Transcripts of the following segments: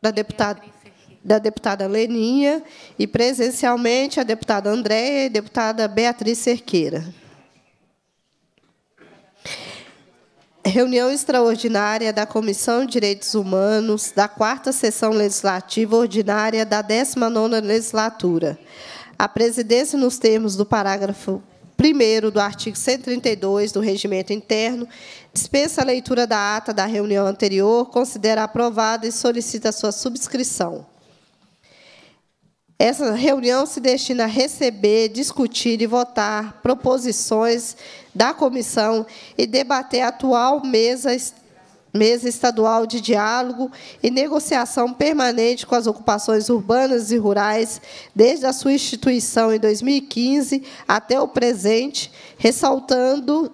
da deputada da deputada Leninha e presencialmente a deputada Andréia e a deputada Beatriz Cerqueira. Reunião extraordinária da Comissão de Direitos Humanos da quarta sessão legislativa ordinária da 19ª legislatura. A presidência, nos termos do parágrafo primeiro do artigo 132 do Regimento Interno, dispensa a leitura da ata da reunião anterior, considera aprovada e solicita sua subscrição. Essa reunião se destina a receber, discutir e votar proposições da comissão e debater a atual mesa mesa estadual de diálogo e negociação permanente com as ocupações urbanas e rurais, desde a sua instituição em 2015 até o presente, ressaltando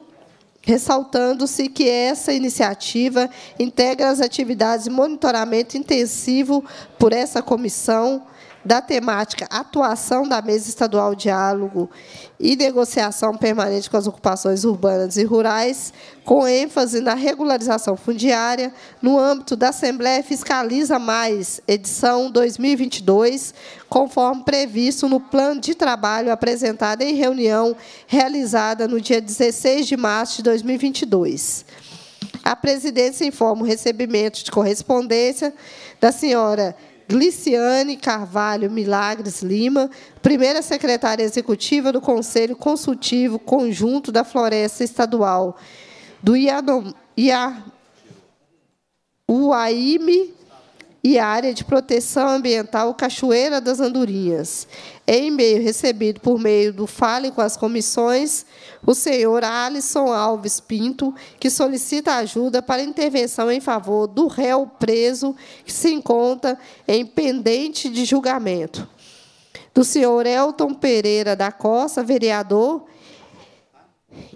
ressaltando-se que essa iniciativa integra as atividades de monitoramento intensivo por essa comissão, da temática Atuação da Mesa Estadual Diálogo e Negociação Permanente com as Ocupações Urbanas e Rurais, com ênfase na regularização fundiária, no âmbito da Assembleia Fiscaliza Mais, edição 2022, conforme previsto no plano de trabalho apresentado em reunião realizada no dia 16 de março de 2022. A presidência informa o recebimento de correspondência da senhora Gliciane Carvalho Milagres Lima, primeira secretária executiva do Conselho Consultivo Conjunto da Floresta Estadual do Ianom, Ia, Uaime e área de proteção ambiental Cachoeira das Andorinhas. Em e-mail recebido por meio do Fale com as comissões, o senhor Alisson Alves Pinto, que solicita ajuda para intervenção em favor do réu preso que se encontra em pendente de julgamento. Do senhor Elton Pereira da Costa, vereador,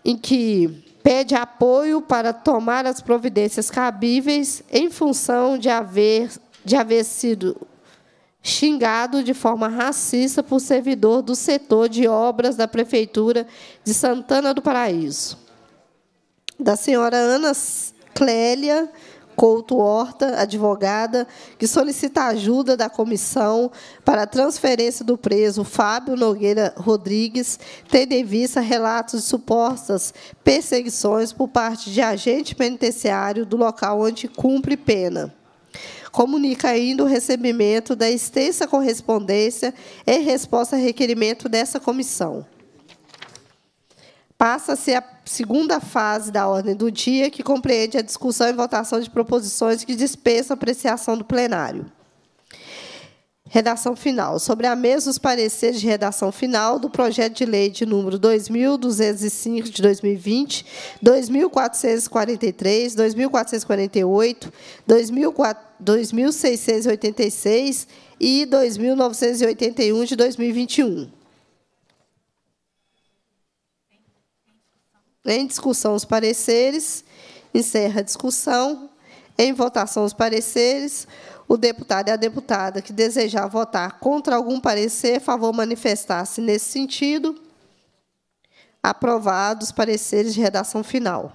em que pede apoio para tomar as providências cabíveis em função de haver de haver sido xingado de forma racista por servidor do setor de obras da Prefeitura de Santana do Paraíso. Da senhora Ana Clélia Couto Horta, advogada, que solicita ajuda da comissão para a transferência do preso Fábio Nogueira Rodrigues, tendo em vista relatos de supostas perseguições por parte de agente penitenciário do local onde cumpre pena comunica ainda o recebimento da extensa correspondência em resposta a requerimento dessa comissão. Passa-se a segunda fase da ordem do dia, que compreende a discussão e votação de proposições que dispensam apreciação do plenário. Redação final. Sobre a mesa, os pareceres de redação final do projeto de lei de número 2205 de 2020, 2443, 2448, 2686 e 2981 de 2021. Em discussão os pareceres. Encerra a discussão. Em votação os pareceres o deputado e a deputada que desejar votar contra algum parecer, favor manifestar-se nesse sentido. Aprovados os pareceres de redação final.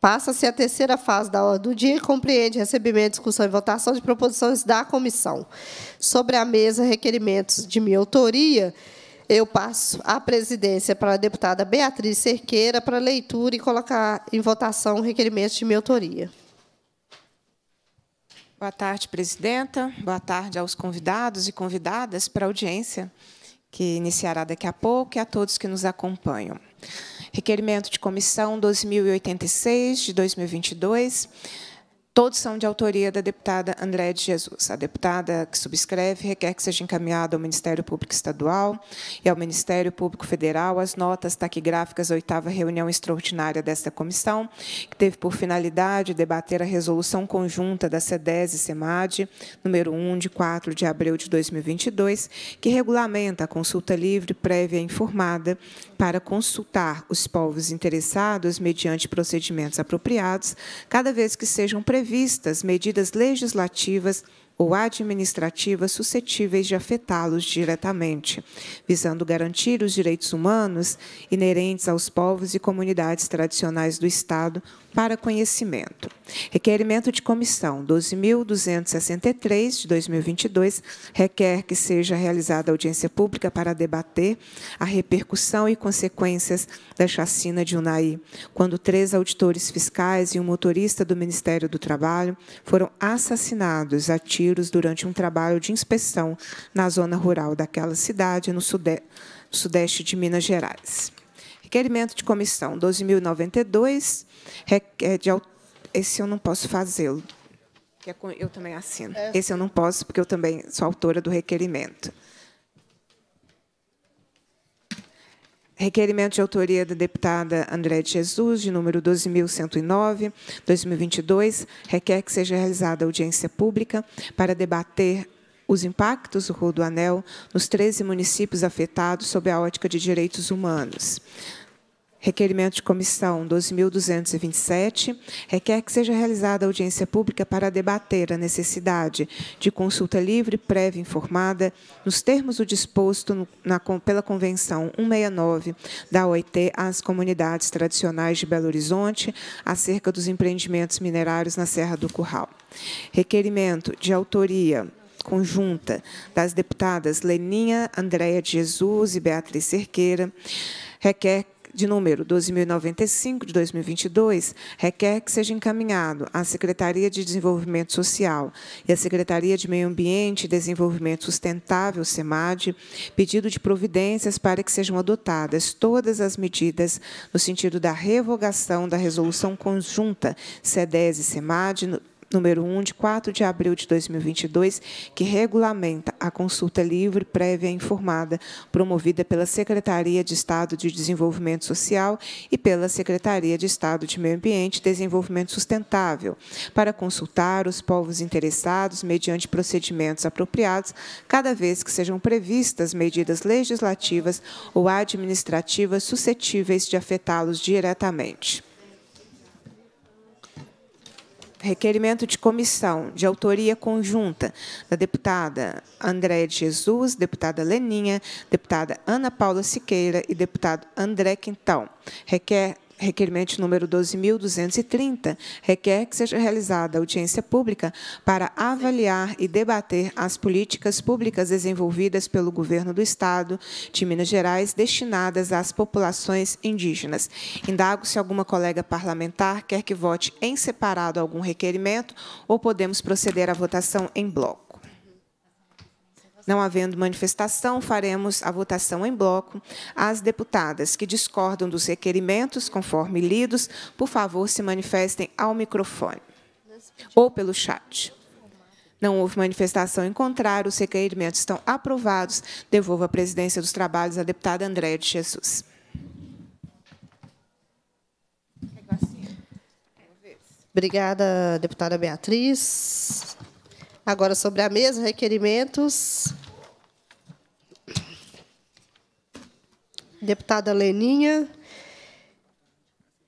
Passa-se a terceira fase da ordem do dia e compreende recebimento, discussão e votação de proposições da comissão. Sobre a mesa, requerimentos de minha autoria, eu passo a presidência para a deputada Beatriz Cerqueira para leitura e colocar em votação requerimentos de minha autoria. Boa tarde, presidenta. Boa tarde aos convidados e convidadas para a audiência, que iniciará daqui a pouco, e a todos que nos acompanham. Requerimento de comissão 2086 de 2022 Todos são de autoria da deputada André de Jesus. A deputada que subscreve requer que seja encaminhada ao Ministério Público Estadual e ao Ministério Público Federal as notas taquigráficas da oitava reunião extraordinária desta comissão, que teve por finalidade debater a resolução conjunta da CEDES e CEMAD, número 1, de 4 de abril de 2022, que regulamenta a consulta livre, prévia e informada para consultar os povos interessados mediante procedimentos apropriados, cada vez que sejam previstas medidas legislativas ou administrativas suscetíveis de afetá-los diretamente, visando garantir os direitos humanos inerentes aos povos e comunidades tradicionais do Estado para conhecimento. Requerimento de comissão 12.263 de 2022 requer que seja realizada audiência pública para debater a repercussão e consequências da chacina de Unai, quando três auditores fiscais e um motorista do Ministério do Trabalho foram assassinados a tiros durante um trabalho de inspeção na zona rural daquela cidade, no sudeste de Minas Gerais. Requerimento de comissão 12.092 de esse eu não posso fazê-lo. É eu também assino. É. Esse eu não posso, porque eu também sou autora do requerimento. Requerimento de autoria da deputada André de Jesus, de número 12.109, 2022, requer que seja realizada audiência pública para debater os impactos do Rodoanel nos 13 municípios afetados sob a ótica de direitos humanos. Requerimento de comissão 12.227 requer que seja realizada audiência pública para debater a necessidade de consulta livre, prévia e informada, nos termos do disposto no, na, pela Convenção 169 da OIT às comunidades tradicionais de Belo Horizonte acerca dos empreendimentos minerários na Serra do Curral. Requerimento de autoria conjunta das deputadas Leninha Andréa de Jesus e Beatriz Cerqueira requer de número 12.095, de 2022, requer que seja encaminhado à Secretaria de Desenvolvimento Social e à Secretaria de Meio Ambiente e Desenvolvimento Sustentável, SEMAD, pedido de providências para que sejam adotadas todas as medidas no sentido da revogação da resolução conjunta CEDES e SEMAD número 1, de 4 de abril de 2022, que regulamenta a consulta livre, prévia e informada, promovida pela Secretaria de Estado de Desenvolvimento Social e pela Secretaria de Estado de Meio Ambiente e Desenvolvimento Sustentável, para consultar os povos interessados mediante procedimentos apropriados, cada vez que sejam previstas medidas legislativas ou administrativas suscetíveis de afetá-los diretamente requerimento de comissão de autoria conjunta da deputada Andréa de Jesus, deputada Leninha, deputada Ana Paula Siqueira e deputado André Quintão. Requer requerimento número 12.230, requer que seja realizada audiência pública para avaliar e debater as políticas públicas desenvolvidas pelo Governo do Estado de Minas Gerais destinadas às populações indígenas. Indago se alguma colega parlamentar quer que vote em separado algum requerimento ou podemos proceder à votação em bloco. Não havendo manifestação, faremos a votação em bloco. As deputadas que discordam dos requerimentos, conforme lidos, por favor, se manifestem ao microfone ou pelo chat. Não houve manifestação em contrário, os requerimentos estão aprovados. Devolvo a presidência dos trabalhos à deputada Andréa de Jesus. Obrigada, deputada Beatriz. Agora, sobre a mesa, requerimentos. Deputada Leninha.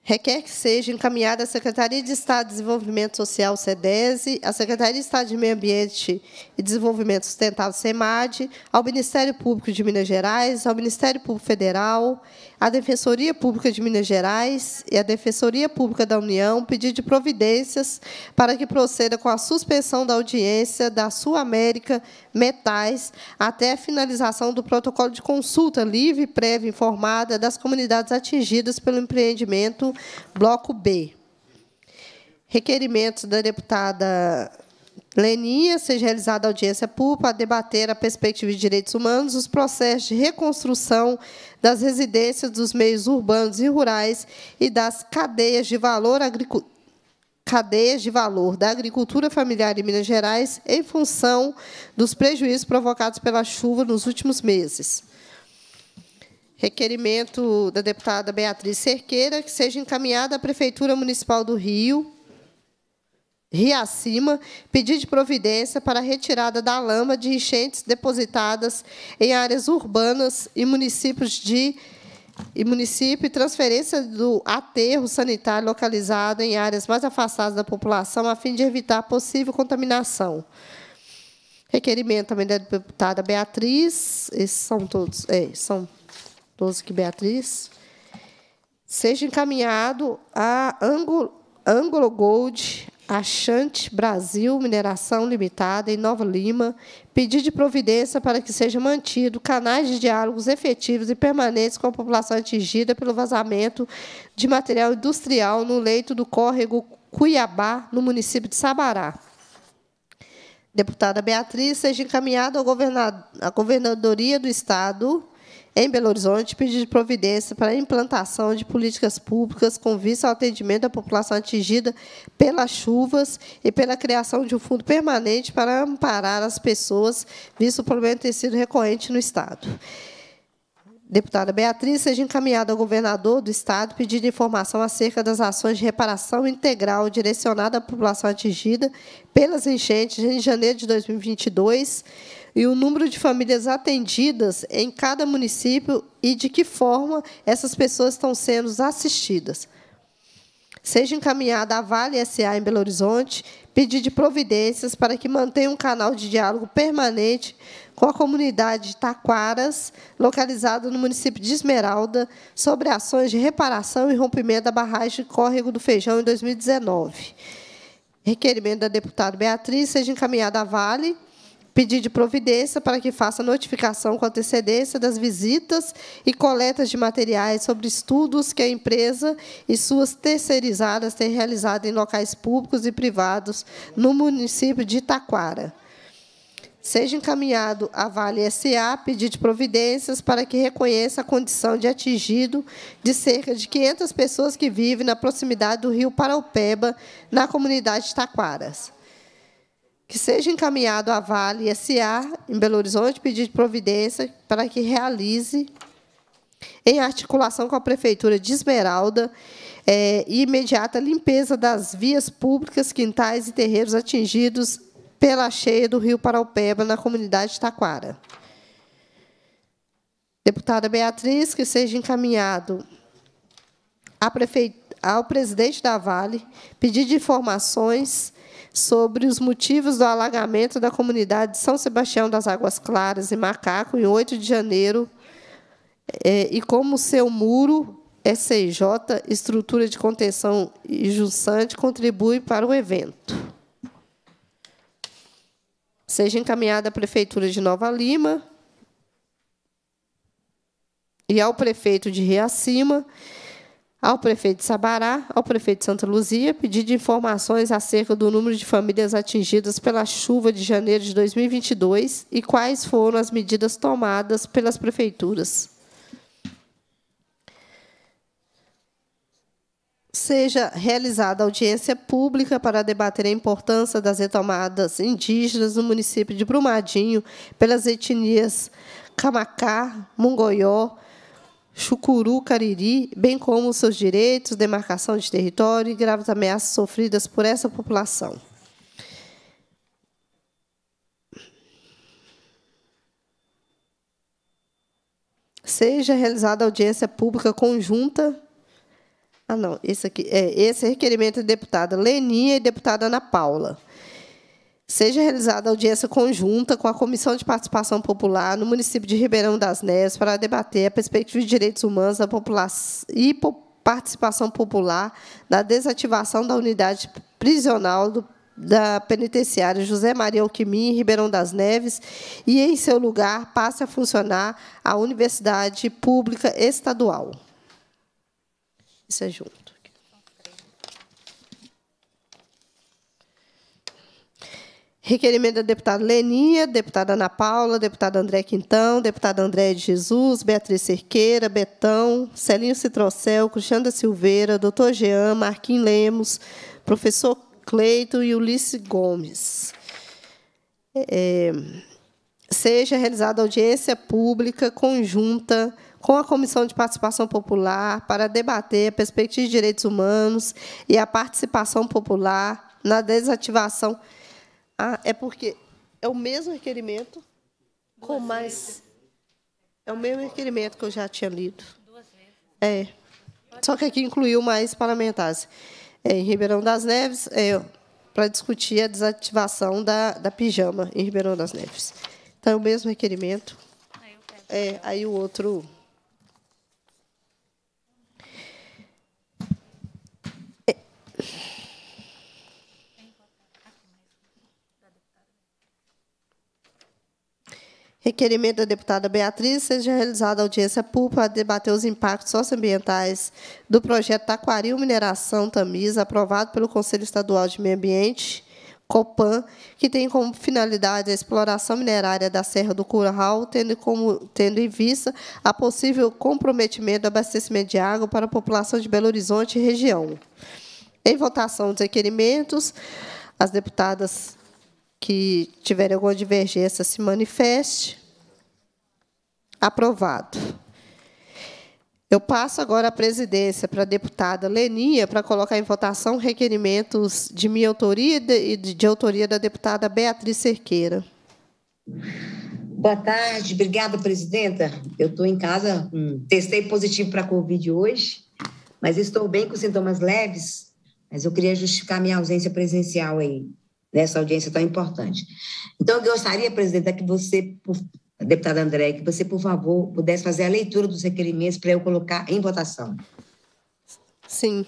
Requer que seja encaminhada à Secretaria de Estado de Desenvolvimento Social, SEDESE, à Secretaria de Estado de Meio Ambiente e Desenvolvimento Sustentável, SEMAD, ao Ministério Público de Minas Gerais, ao Ministério Público Federal a Defensoria Pública de Minas Gerais e a Defensoria Pública da União pedir de providências para que proceda com a suspensão da audiência da Sul América Metais até a finalização do protocolo de consulta livre, prévia e informada das comunidades atingidas pelo empreendimento Bloco B. Requerimentos da deputada Leninha, seja realizada audiência pública a debater a perspectiva de direitos humanos, os processos de reconstrução das residências dos meios urbanos e rurais e das cadeias de valor agricultura cadeias de valor da agricultura familiar em Minas Gerais em função dos prejuízos provocados pela chuva nos últimos meses. Requerimento da deputada Beatriz Cerqueira, que seja encaminhada à Prefeitura Municipal do Rio Riacima pedir de providência para a retirada da lama de enchentes depositadas em áreas urbanas e municípios de e município e transferência do aterro sanitário localizado em áreas mais afastadas da população a fim de evitar possível contaminação. Requerimento também da deputada Beatriz, esses são todos, é, são todos que Beatriz seja encaminhado a Anglo, Anglo Gold Achante Brasil Mineração Limitada, em Nova Lima, pedir de providência para que sejam mantidos canais de diálogos efetivos e permanentes com a população atingida pelo vazamento de material industrial no leito do córrego Cuiabá, no município de Sabará. Deputada Beatriz, seja encaminhada à governadoria do Estado em Belo Horizonte pedir providência para a implantação de políticas públicas com vista ao atendimento da população atingida pelas chuvas e pela criação de um fundo permanente para amparar as pessoas, visto o problema ter sido recorrente no Estado. Deputada Beatriz, seja encaminhada ao governador do Estado pedindo informação acerca das ações de reparação integral direcionada à população atingida pelas enchentes em janeiro de 2022 e o número de famílias atendidas em cada município e de que forma essas pessoas estão sendo assistidas. Seja encaminhada à Vale SA em Belo Horizonte pedir de providências para que mantenha um canal de diálogo permanente com a comunidade de Taquaras, localizada no município de Esmeralda, sobre ações de reparação e rompimento da barragem córrego do Feijão em 2019. Requerimento da deputada Beatriz seja encaminhada à Vale pedir de providência para que faça notificação com antecedência das visitas e coletas de materiais sobre estudos que a empresa e suas terceirizadas têm realizado em locais públicos e privados no município de Itaquara. Seja encaminhado à Vale SA pedir de providências para que reconheça a condição de atingido de cerca de 500 pessoas que vivem na proximidade do rio Paraupeba, na comunidade de Taquaras que seja encaminhado à Vale S.A. em Belo Horizonte pedido de providência para que realize, em articulação com a Prefeitura de Esmeralda, é, imediata limpeza das vias públicas, quintais e terreiros atingidos pela cheia do rio Paraupeba na comunidade de Taquara. Deputada Beatriz, que seja encaminhado à prefeitura ao presidente da Vale pedir informações sobre os motivos do alagamento da comunidade de São Sebastião das Águas Claras e Macaco, em 8 de janeiro, é, e como seu muro SCJ, Estrutura de Contenção e Jussante, contribui para o evento. Seja encaminhada à Prefeitura de Nova Lima e ao prefeito de Riacima, ao prefeito de Sabará, ao prefeito de Santa Luzia, pedindo informações acerca do número de famílias atingidas pela chuva de janeiro de 2022 e quais foram as medidas tomadas pelas prefeituras. Seja realizada audiência pública para debater a importância das retomadas indígenas no município de Brumadinho pelas etnias Camacá, Mungoió, Chucuru, Cariri, bem como seus direitos, demarcação de território e graves ameaças sofridas por essa população. Seja realizada audiência pública conjunta. Ah, não, esse aqui. É, esse requerimento é da deputada Leninha e deputada Ana Paula seja realizada audiência conjunta com a Comissão de Participação Popular no município de Ribeirão das Neves para debater a perspectiva de direitos humanos da população e participação popular na desativação da unidade prisional do, da penitenciária José Maria Alquimim, em Ribeirão das Neves, e, em seu lugar, passe a funcionar a Universidade Pública Estadual. Isso é junto. Requerimento da deputada Lenia, deputada Ana Paula, deputada André Quintão, deputada André de Jesus, Beatriz Cerqueira, Betão, Celinho Citrocel, Cristiana Silveira, doutor Jean, Marquinhos Lemos, professor Cleito e Ulisses Gomes. É, é, seja realizada audiência pública conjunta com a Comissão de Participação Popular para debater a perspectiva de direitos humanos e a participação popular na desativação ah, é porque é o mesmo requerimento, com mais. É o mesmo requerimento que eu já tinha lido. Duas vezes. É. Só que aqui incluiu mais parlamentares. É, em Ribeirão das Neves, é, para discutir a desativação da, da pijama em Ribeirão das Neves. Então, é o mesmo requerimento. Aí, é, aí o outro Requerimento da deputada Beatriz seja realizada audiência pública para debater os impactos socioambientais do projeto Taquaril Mineração Tamisa, aprovado pelo Conselho Estadual de Meio Ambiente, Copan, que tem como finalidade a exploração minerária da Serra do Curral, tendo, como, tendo em vista a possível comprometimento do abastecimento de água para a população de Belo Horizonte e região. Em votação dos requerimentos, as deputadas que tiverem alguma divergência se manifeste. Aprovado. Eu passo agora a presidência para a deputada Lenia para colocar em votação requerimentos de minha autoria e de, de autoria da deputada Beatriz Cerqueira. Boa tarde, obrigada, presidenta. Eu estou em casa, hum, testei positivo para a Covid hoje, mas estou bem com sintomas leves, mas eu queria justificar minha ausência presencial aí, nessa audiência tão importante. Então, eu gostaria, presidenta, que você deputada André, que você, por favor, pudesse fazer a leitura dos requerimentos para eu colocar em votação. Sim.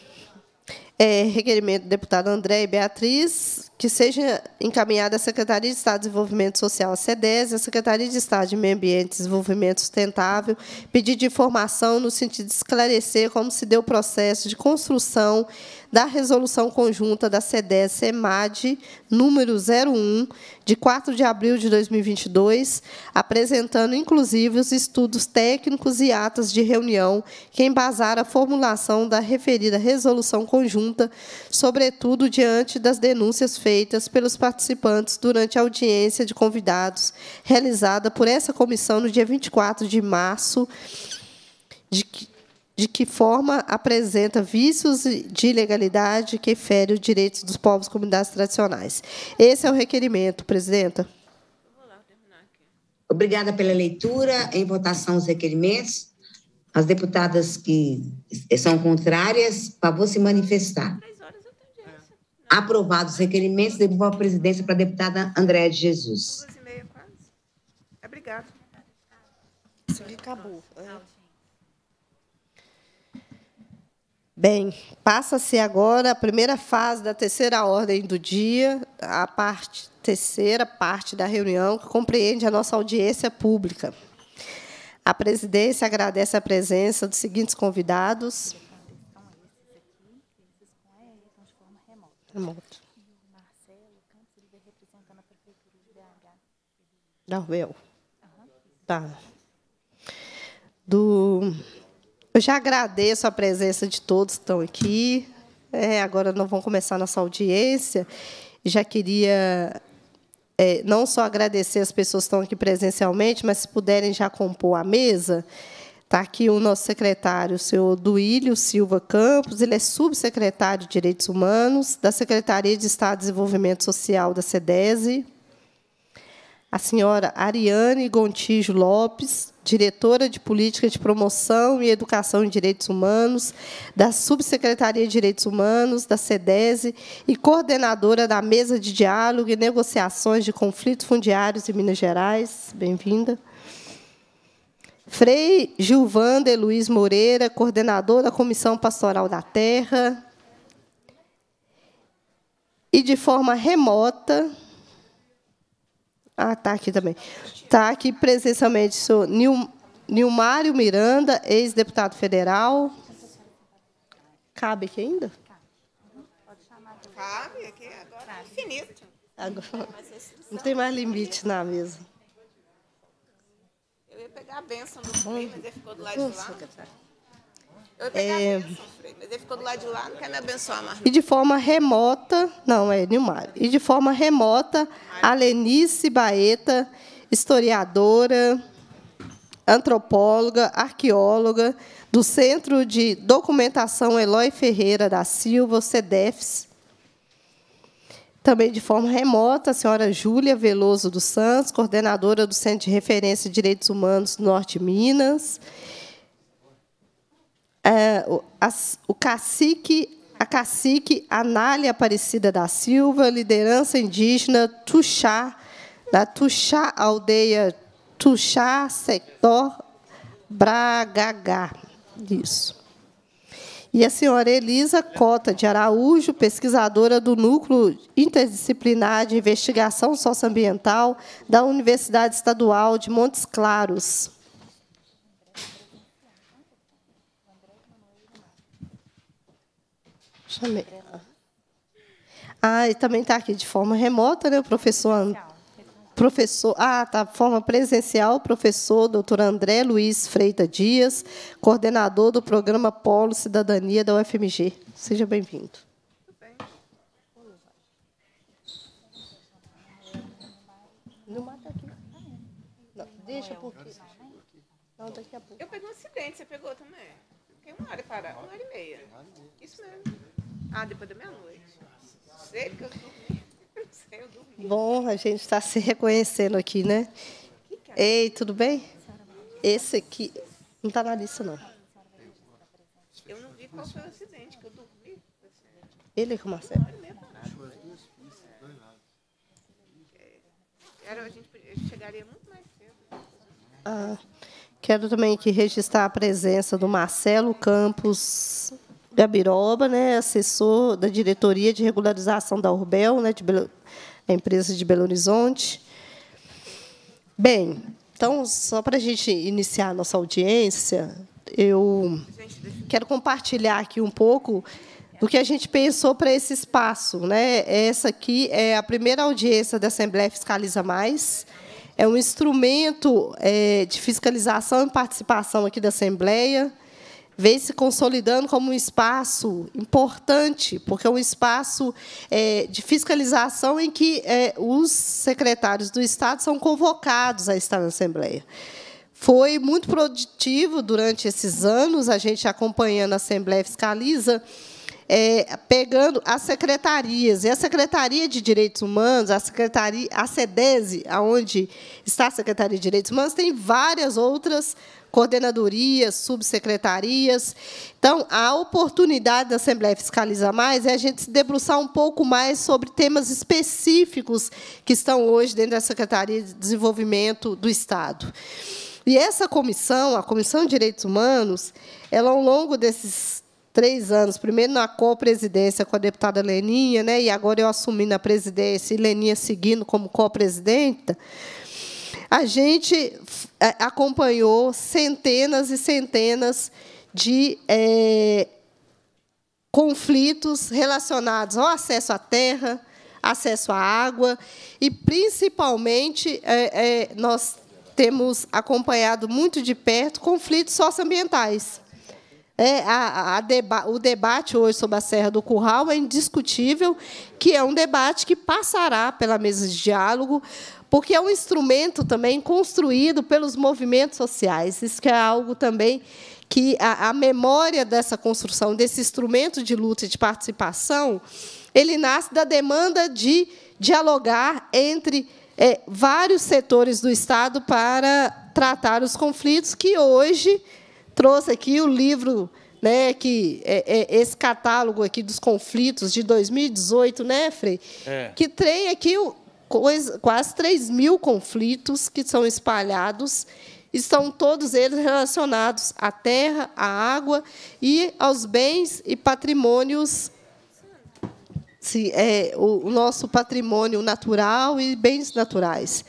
É, requerimento do deputado André e Beatriz, que seja encaminhada à Secretaria de Estado de Desenvolvimento Social, a e à Secretaria de Estado de Meio Ambiente e Desenvolvimento Sustentável, pedido de informação no sentido de esclarecer como se deu o processo de construção da resolução conjunta da SEDES-CEMAD, número 01, de 4 de abril de 2022, apresentando, inclusive, os estudos técnicos e atas de reunião que embasaram a formulação da referida resolução conjunta, sobretudo diante das denúncias feitas feitas pelos participantes durante a audiência de convidados realizada por essa comissão no dia 24 de março, de que, de que forma apresenta vícios de ilegalidade que fere os direitos dos povos e comunidades tradicionais. Esse é o requerimento, presidenta. Obrigada pela leitura. Em votação, os requerimentos. As deputadas que são contrárias, favor se manifestar. Aprovados os requerimentos, devolvo a presidência para a deputada Andréa de Jesus. Duas e Isso acabou. É. Bem, passa-se agora a primeira fase da terceira ordem do dia, a parte terceira parte da reunião, que compreende a nossa audiência pública. A presidência agradece a presença dos seguintes convidados: Tá Marcelo Campos, representando a Prefeitura de BH. Uhum. Tá. Do... Eu já agradeço a presença de todos que estão aqui. É, agora nós vamos começar nossa audiência. Já queria é, não só agradecer as pessoas que estão aqui presencialmente, mas se puderem já compor a mesa. Está aqui o nosso secretário, o senhor Duílio Silva Campos, ele é subsecretário de Direitos Humanos da Secretaria de Estado de Desenvolvimento Social da SEDESE. A senhora Ariane Gontijo Lopes, diretora de Política de Promoção e Educação em Direitos Humanos da Subsecretaria de Direitos Humanos da SEDESE e coordenadora da Mesa de Diálogo e Negociações de Conflitos Fundiários em Minas Gerais. Bem-vinda. Frei Gilvander Luiz Moreira, coordenador da Comissão Pastoral da Terra. E de forma remota. Ah, está aqui também. Está aqui presencialmente o senhor Nil, Nilmário Miranda, ex-deputado federal. Cabe aqui ainda? Cabe aqui, agora é infinito. Agora, não tem mais limite na mesa pegar a benção do tá Frei, mas ele ficou do lado de lá. Tá. Eu ia pegar é... a benção, Frei, mas ele ficou do lado de lá, não quer me abençoar mais. E de forma remota, não, é Nilmar, e de forma remota, a Lenice Baeta, historiadora, antropóloga, arqueóloga, do Centro de Documentação Eloy Ferreira da Silva, CEDEFS, também de forma remota, a senhora Júlia Veloso dos Santos, coordenadora do Centro de Referência de Direitos Humanos Norte Minas. É, o cacique, a cacique Anália Aparecida da Silva, liderança indígena Tuxá, da Tuxá, aldeia Tuxá, sector Bragagá. Isso. E a senhora Elisa Cota de Araújo, pesquisadora do Núcleo Interdisciplinar de Investigação Socioambiental da Universidade Estadual de Montes Claros. Ah, e também está aqui de forma remota, né, o professor professor, ah, tá, forma presencial, professor doutor André Luiz Freita Dias, coordenador do programa Polo Cidadania da UFMG. Seja bem-vindo. Tá Não mata aqui. deixa por quê? Não, daqui a pouco. Eu peguei um acidente, você pegou também? Fiquei uma hora parada, uma hora e meia. Isso mesmo. Ah, depois da meia-noite. Sei que eu estou. Bom a gente estar tá se reconhecendo aqui, né? Ei, tudo bem? Esse aqui não está na lista, não. Eu não vi qual foi o acidente, que eu dormi. Ele com o Marcelo? É é, era, a gente chegaria muito mais cedo. Ah, quero também aqui registrar a presença do Marcelo Campos Gabiroba, né, assessor da Diretoria de Regularização da Urbel, né, de a empresa de Belo Horizonte. Bem, então, só para a gente iniciar a nossa audiência, eu quero compartilhar aqui um pouco do que a gente pensou para esse espaço. Né? Essa aqui é a primeira audiência da Assembleia Fiscaliza Mais. É um instrumento é, de fiscalização e participação aqui da Assembleia vem se consolidando como um espaço importante, porque é um espaço é, de fiscalização em que é, os secretários do Estado são convocados a estar na Assembleia. Foi muito produtivo durante esses anos, a gente acompanhando a Assembleia Fiscaliza, é, pegando as secretarias. E a Secretaria de Direitos Humanos, a Secretaria, a CEDESE, onde está a Secretaria de Direitos Humanos, tem várias outras coordenadorias, subsecretarias. Então, a oportunidade da Assembleia fiscaliza Mais é a gente se debruçar um pouco mais sobre temas específicos que estão hoje dentro da Secretaria de Desenvolvimento do Estado. E essa comissão, a Comissão de Direitos Humanos, ela, ao longo desses três anos, primeiro na co-presidência com a deputada Leninha, né, e agora eu assumindo a presidência e Leninha seguindo como co-presidenta, a gente é, acompanhou centenas e centenas de é, conflitos relacionados ao acesso à terra, acesso à água, e, principalmente, é, é, nós temos acompanhado muito de perto conflitos socioambientais é, a, a deba o debate hoje sobre a Serra do Curral é indiscutível que é um debate que passará pela mesa de diálogo, porque é um instrumento também construído pelos movimentos sociais. Isso é algo também que a, a memória dessa construção, desse instrumento de luta e de participação, ele nasce da demanda de dialogar entre é, vários setores do Estado para tratar os conflitos que hoje trouxe aqui o livro, né, que é, é, esse catálogo aqui dos conflitos de 2018, né, Frei? É. Que tem aqui coisa, quase 3 mil conflitos que são espalhados. Estão todos eles relacionados à terra, à água e aos bens e patrimônios sim, é, o, nosso patrimônio natural e bens naturais.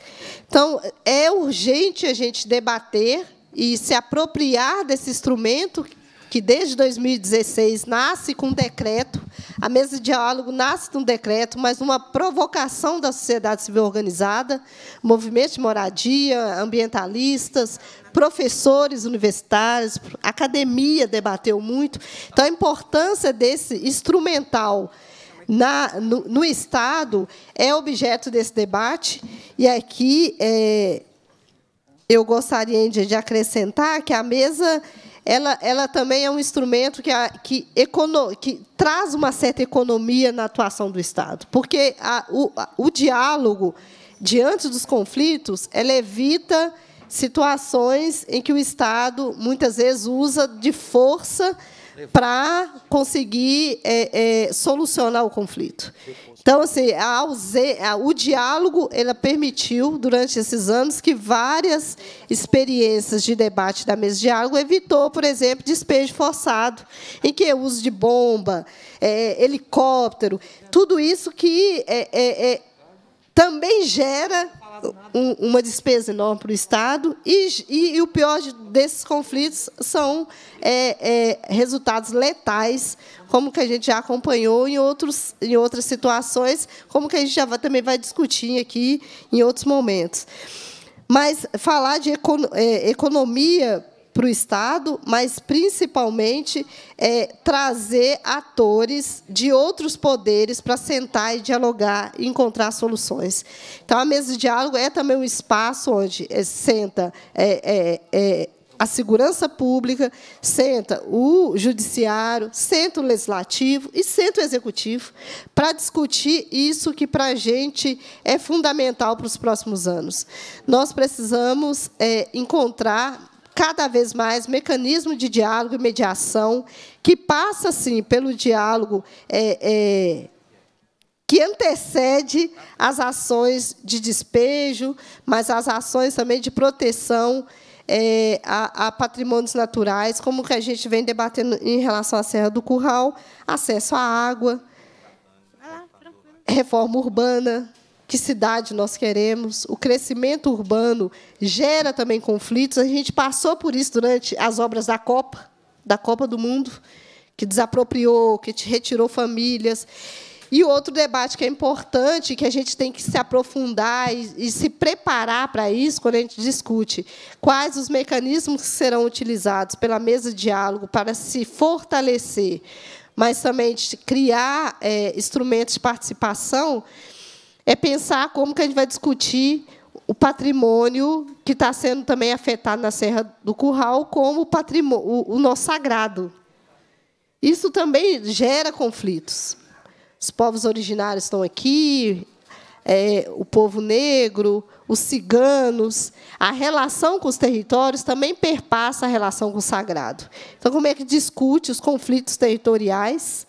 Então, é urgente a gente debater e se apropriar desse instrumento que desde 2016 nasce com um decreto, a mesa de diálogo nasce de um decreto, mas uma provocação da sociedade civil organizada, movimento de moradia, ambientalistas, professores universitários, academia debateu muito. Então, a importância desse instrumental na, no, no Estado é objeto desse debate, e aqui é, eu gostaria de, de acrescentar que a mesa ela, ela também é um instrumento que, a, que, econo, que traz uma certa economia na atuação do Estado, porque a, o, a, o diálogo diante dos conflitos ela evita situações em que o Estado muitas vezes usa de força para conseguir é, é, solucionar o conflito. Então, assim, a, a, o diálogo ela permitiu, durante esses anos, que várias experiências de debate da mesa de diálogo evitou, por exemplo, despejo forçado, em que o uso de bomba, é, helicóptero, tudo isso que é, é, é, também gera um, uma despesa enorme para o Estado, e, e, e o pior desses conflitos são é, é, resultados letais, como que a gente já acompanhou em, outros, em outras situações, como que a gente já vai, também vai discutir aqui em outros momentos. Mas falar de é, economia para o Estado, mas principalmente é, trazer atores de outros poderes para sentar e dialogar e encontrar soluções. Então, a mesa de diálogo é também um espaço onde é, senta é, é, é, a segurança pública, senta o judiciário, senta o legislativo e senta o executivo para discutir isso que, para a gente, é fundamental para os próximos anos. Nós precisamos é, encontrar cada vez mais mecanismo de diálogo e mediação, que passa, assim pelo diálogo é, é, que antecede as ações de despejo, mas as ações também de proteção é, a, a, patrimônios naturais, como que a gente vem debatendo em relação à Serra do Curral, acesso à água, ah, reforma urbana, que cidade nós queremos, o crescimento urbano gera também conflitos. A gente passou por isso durante as obras da Copa, da Copa do Mundo, que desapropriou, que retirou famílias. E outro debate que é importante, que a gente tem que se aprofundar e, e se preparar para isso quando a gente discute quais os mecanismos que serão utilizados pela mesa de diálogo para se fortalecer, mas também criar é, instrumentos de participação é pensar como que a gente vai discutir o patrimônio que está sendo também afetado na Serra do Curral como o, patrimônio, o, nosso sagrado. Isso também gera conflitos. Os povos originários estão aqui, é, o povo negro, os ciganos. A relação com os territórios também perpassa a relação com o sagrado. Então, como é que discute os conflitos territoriais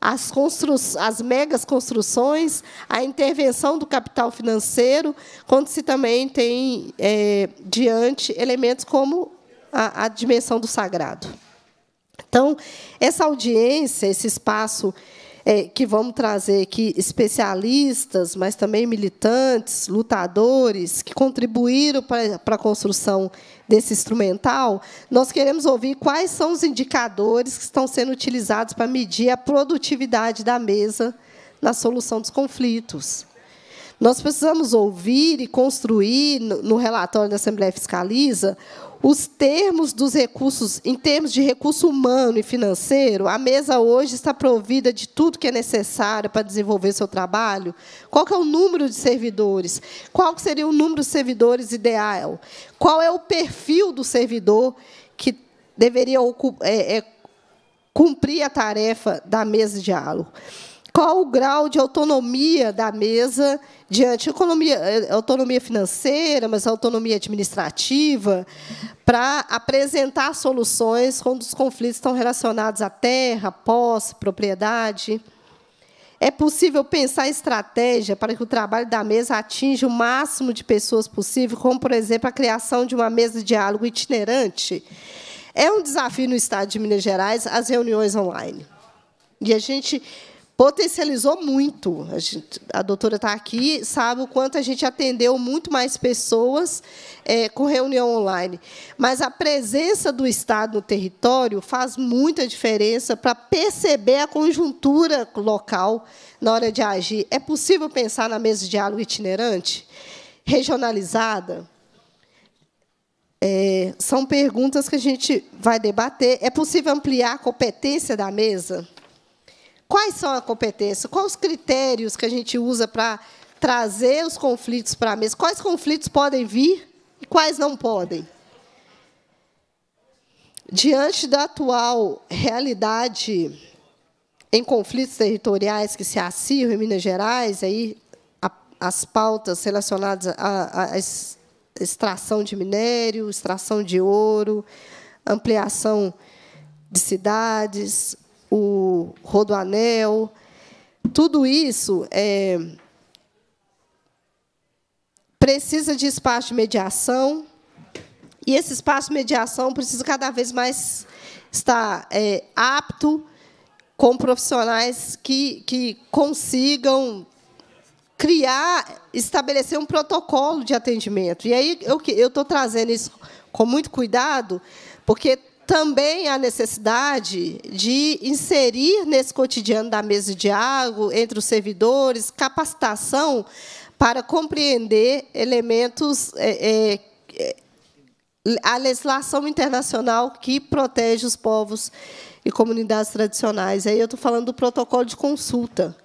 as, constru... as megas construções, a intervenção do capital financeiro, quando se também tem é, diante elementos como a, a dimensão do sagrado. Então, essa audiência, esse espaço é, que vamos trazer aqui especialistas, mas também militantes, lutadores, que contribuíram para, para a construção desse instrumental, nós queremos ouvir quais são os indicadores que estão sendo utilizados para medir a produtividade da mesa na solução dos conflitos. Nós precisamos ouvir e construir, no relatório da Assembleia Fiscaliza, os termos dos recursos, em termos de recurso humano e financeiro, a mesa hoje está provida de tudo que é necessário para desenvolver seu trabalho? Qual é o número de servidores? Qual seria o número de servidores ideal? Qual é o perfil do servidor que deveria é, é, cumprir a tarefa da mesa de diálogo? qual o grau de autonomia da mesa diante economia, eh, autonomia financeira, mas autonomia administrativa, para apresentar soluções quando os conflitos estão relacionados à terra, posse, propriedade. É possível pensar estratégia para que o trabalho da mesa atinja o máximo de pessoas possível, como, por exemplo, a criação de uma mesa de diálogo itinerante. É um desafio no Estado de Minas Gerais as reuniões online. E a gente potencializou muito. A, gente, a doutora está aqui, sabe o quanto a gente atendeu muito mais pessoas é, com reunião online. Mas a presença do Estado no território faz muita diferença para perceber a conjuntura local na hora de agir. É possível pensar na mesa de diálogo itinerante? Regionalizada? É, são perguntas que a gente vai debater. É possível ampliar a competência da mesa? Quais são a competência? Quais os critérios que a gente usa para trazer os conflitos para a mesa? Quais conflitos podem vir e quais não podem? Diante da atual realidade em conflitos territoriais que se acirram em Minas Gerais, aí a, as pautas relacionadas à extração de minério, extração de ouro, ampliação de cidades, o Rodoanel, tudo isso é, precisa de espaço de mediação, e esse espaço de mediação precisa cada vez mais estar é, apto com profissionais que, que consigam criar, estabelecer um protocolo de atendimento. E aí eu estou trazendo isso com muito cuidado, porque também a necessidade de inserir nesse cotidiano da mesa de diálogo entre os servidores capacitação para compreender elementos é, é, é, a legislação internacional que protege os povos e comunidades tradicionais. Aí eu estou falando do protocolo de consulta.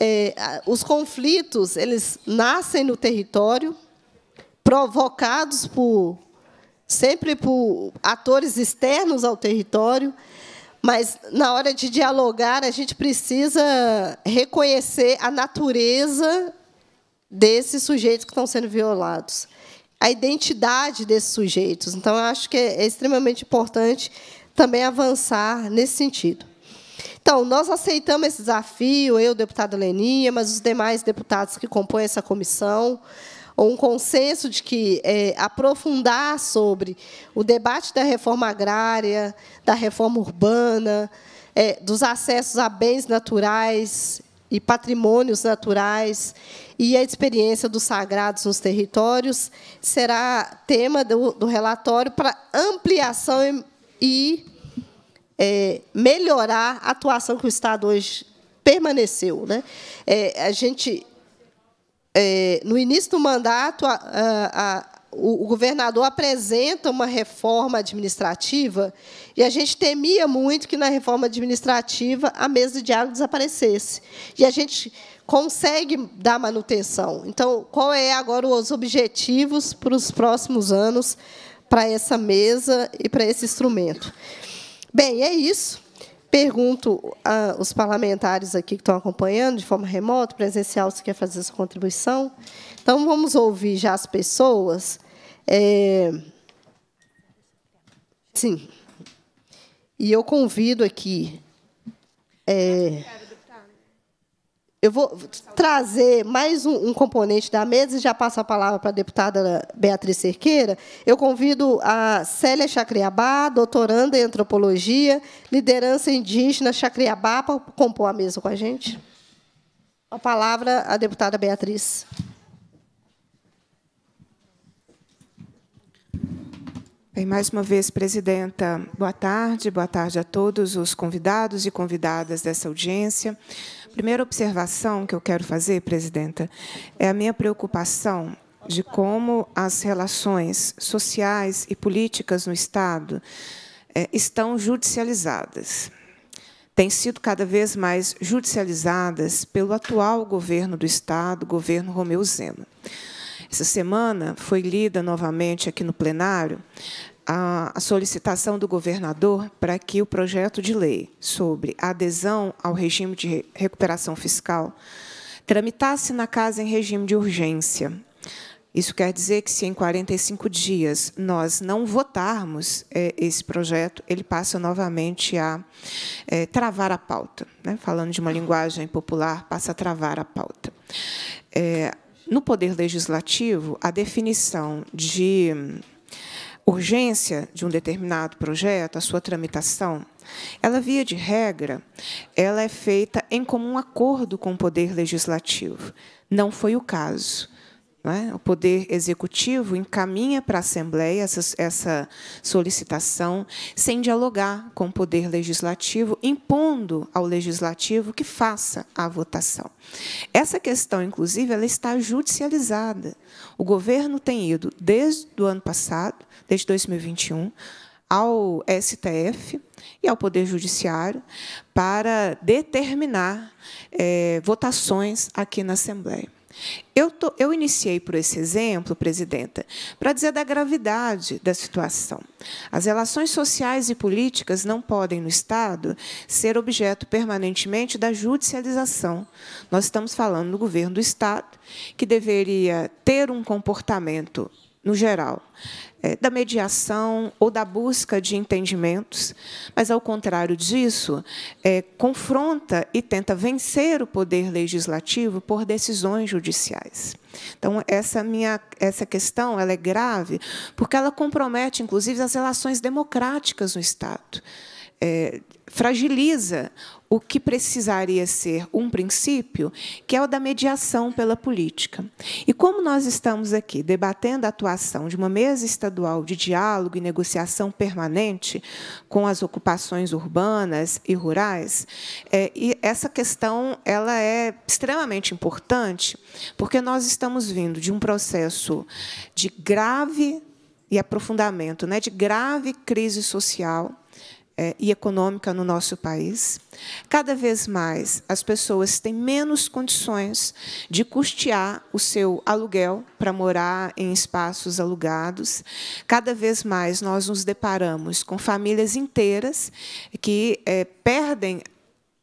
É, os conflitos eles nascem no território, provocados por sempre por atores externos ao território, mas na hora de dialogar a gente precisa reconhecer a natureza desses sujeitos que estão sendo violados, a identidade desses sujeitos. Então acho que é, é extremamente importante também avançar nesse sentido. Então, nós aceitamos esse desafio, eu, deputada Leninha, mas os demais deputados que compõem essa comissão, ou um consenso de que é, aprofundar sobre o debate da reforma agrária, da reforma urbana, é, dos acessos a bens naturais e patrimônios naturais e a experiência dos sagrados nos territórios será tema do, do relatório para ampliação e, e é, melhorar a atuação que o Estado hoje permaneceu. Né? É, a gente é, no início do mandato, a, a, a, o, o governador apresenta uma reforma administrativa e a gente temia muito que, na reforma administrativa, a mesa de diálogo desaparecesse. E a gente consegue dar manutenção. Então, qual é agora os objetivos para os próximos anos para essa mesa e para esse instrumento? Bem, é isso. Pergunto aos parlamentares aqui que estão acompanhando de forma remota, presencial, se quer fazer sua contribuição. Então, vamos ouvir já as pessoas. É... Sim. E eu convido aqui. É... Eu vou trazer mais um, um, componente da mesa e já passo a palavra para a deputada Beatriz Cerqueira. Eu convido a Célia Chacriabá, doutoranda em antropologia, liderança indígena Chacriabá, para compor a mesa com a gente. A palavra à deputada Beatriz. Bem, mais uma vez, presidenta, boa tarde, boa tarde a todos os convidados e convidadas dessa audiência. Primeira observação que eu quero fazer, presidenta, é a minha preocupação de como as relações sociais e políticas no Estado eh, estão judicializadas. Têm sido cada vez mais judicializadas pelo atual governo do Estado, governo Romeu Zema. Essa semana foi lida novamente aqui no plenário a solicitação do governador para que o projeto de lei sobre adesão ao regime de recuperação fiscal tramitasse na casa em regime de urgência. Isso quer dizer que, se em 45 dias nós não votarmos é, esse projeto, ele passa novamente a é, travar a pauta. Né? Falando de uma linguagem popular, passa a travar a pauta. É, no Poder Legislativo, a definição de urgência de um determinado projeto, a sua tramitação, ela via de regra, ela é feita em comum acordo com o poder legislativo. Não foi o caso. É? O Poder Executivo encaminha para a Assembleia essa, essa solicitação sem dialogar com o Poder Legislativo, impondo ao Legislativo que faça a votação. Essa questão, inclusive, ela está judicializada. O governo tem ido desde o ano passado, desde 2021, ao STF e ao Poder Judiciário para determinar é, votações aqui na Assembleia. Eu, tô, eu iniciei por esse exemplo, presidenta, para dizer da gravidade da situação. As relações sociais e políticas não podem, no Estado, ser objeto permanentemente da judicialização. Nós estamos falando do governo do Estado, que deveria ter um comportamento no geral, é, da mediação ou da busca de entendimentos, mas, ao contrário disso, é, confronta e tenta vencer o poder legislativo por decisões judiciais. Então, essa, minha, essa questão ela é grave, porque ela compromete, inclusive, as relações democráticas no Estado. É, fragiliza o que precisaria ser um princípio, que é o da mediação pela política. E como nós estamos aqui debatendo a atuação de uma mesa estadual de diálogo e negociação permanente com as ocupações urbanas e rurais, é, e essa questão ela é extremamente importante, porque nós estamos vindo de um processo de grave e aprofundamento né, de grave crise social é, e econômica no nosso país. Cada vez mais as pessoas têm menos condições de custear o seu aluguel para morar em espaços alugados. Cada vez mais nós nos deparamos com famílias inteiras que é, perdem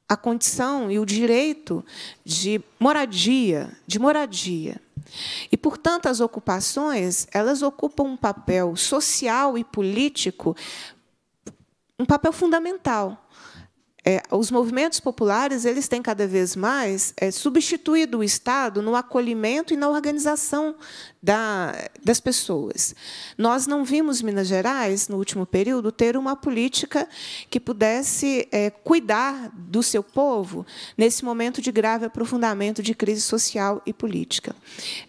a condição e o direito de moradia, de moradia. E, portanto, as ocupações, elas ocupam um papel social e político um papel fundamental. É, os movimentos populares eles têm cada vez mais é, substituído o Estado no acolhimento e na organização da, das pessoas. Nós não vimos Minas Gerais, no último período, ter uma política que pudesse é, cuidar do seu povo nesse momento de grave aprofundamento de crise social e política.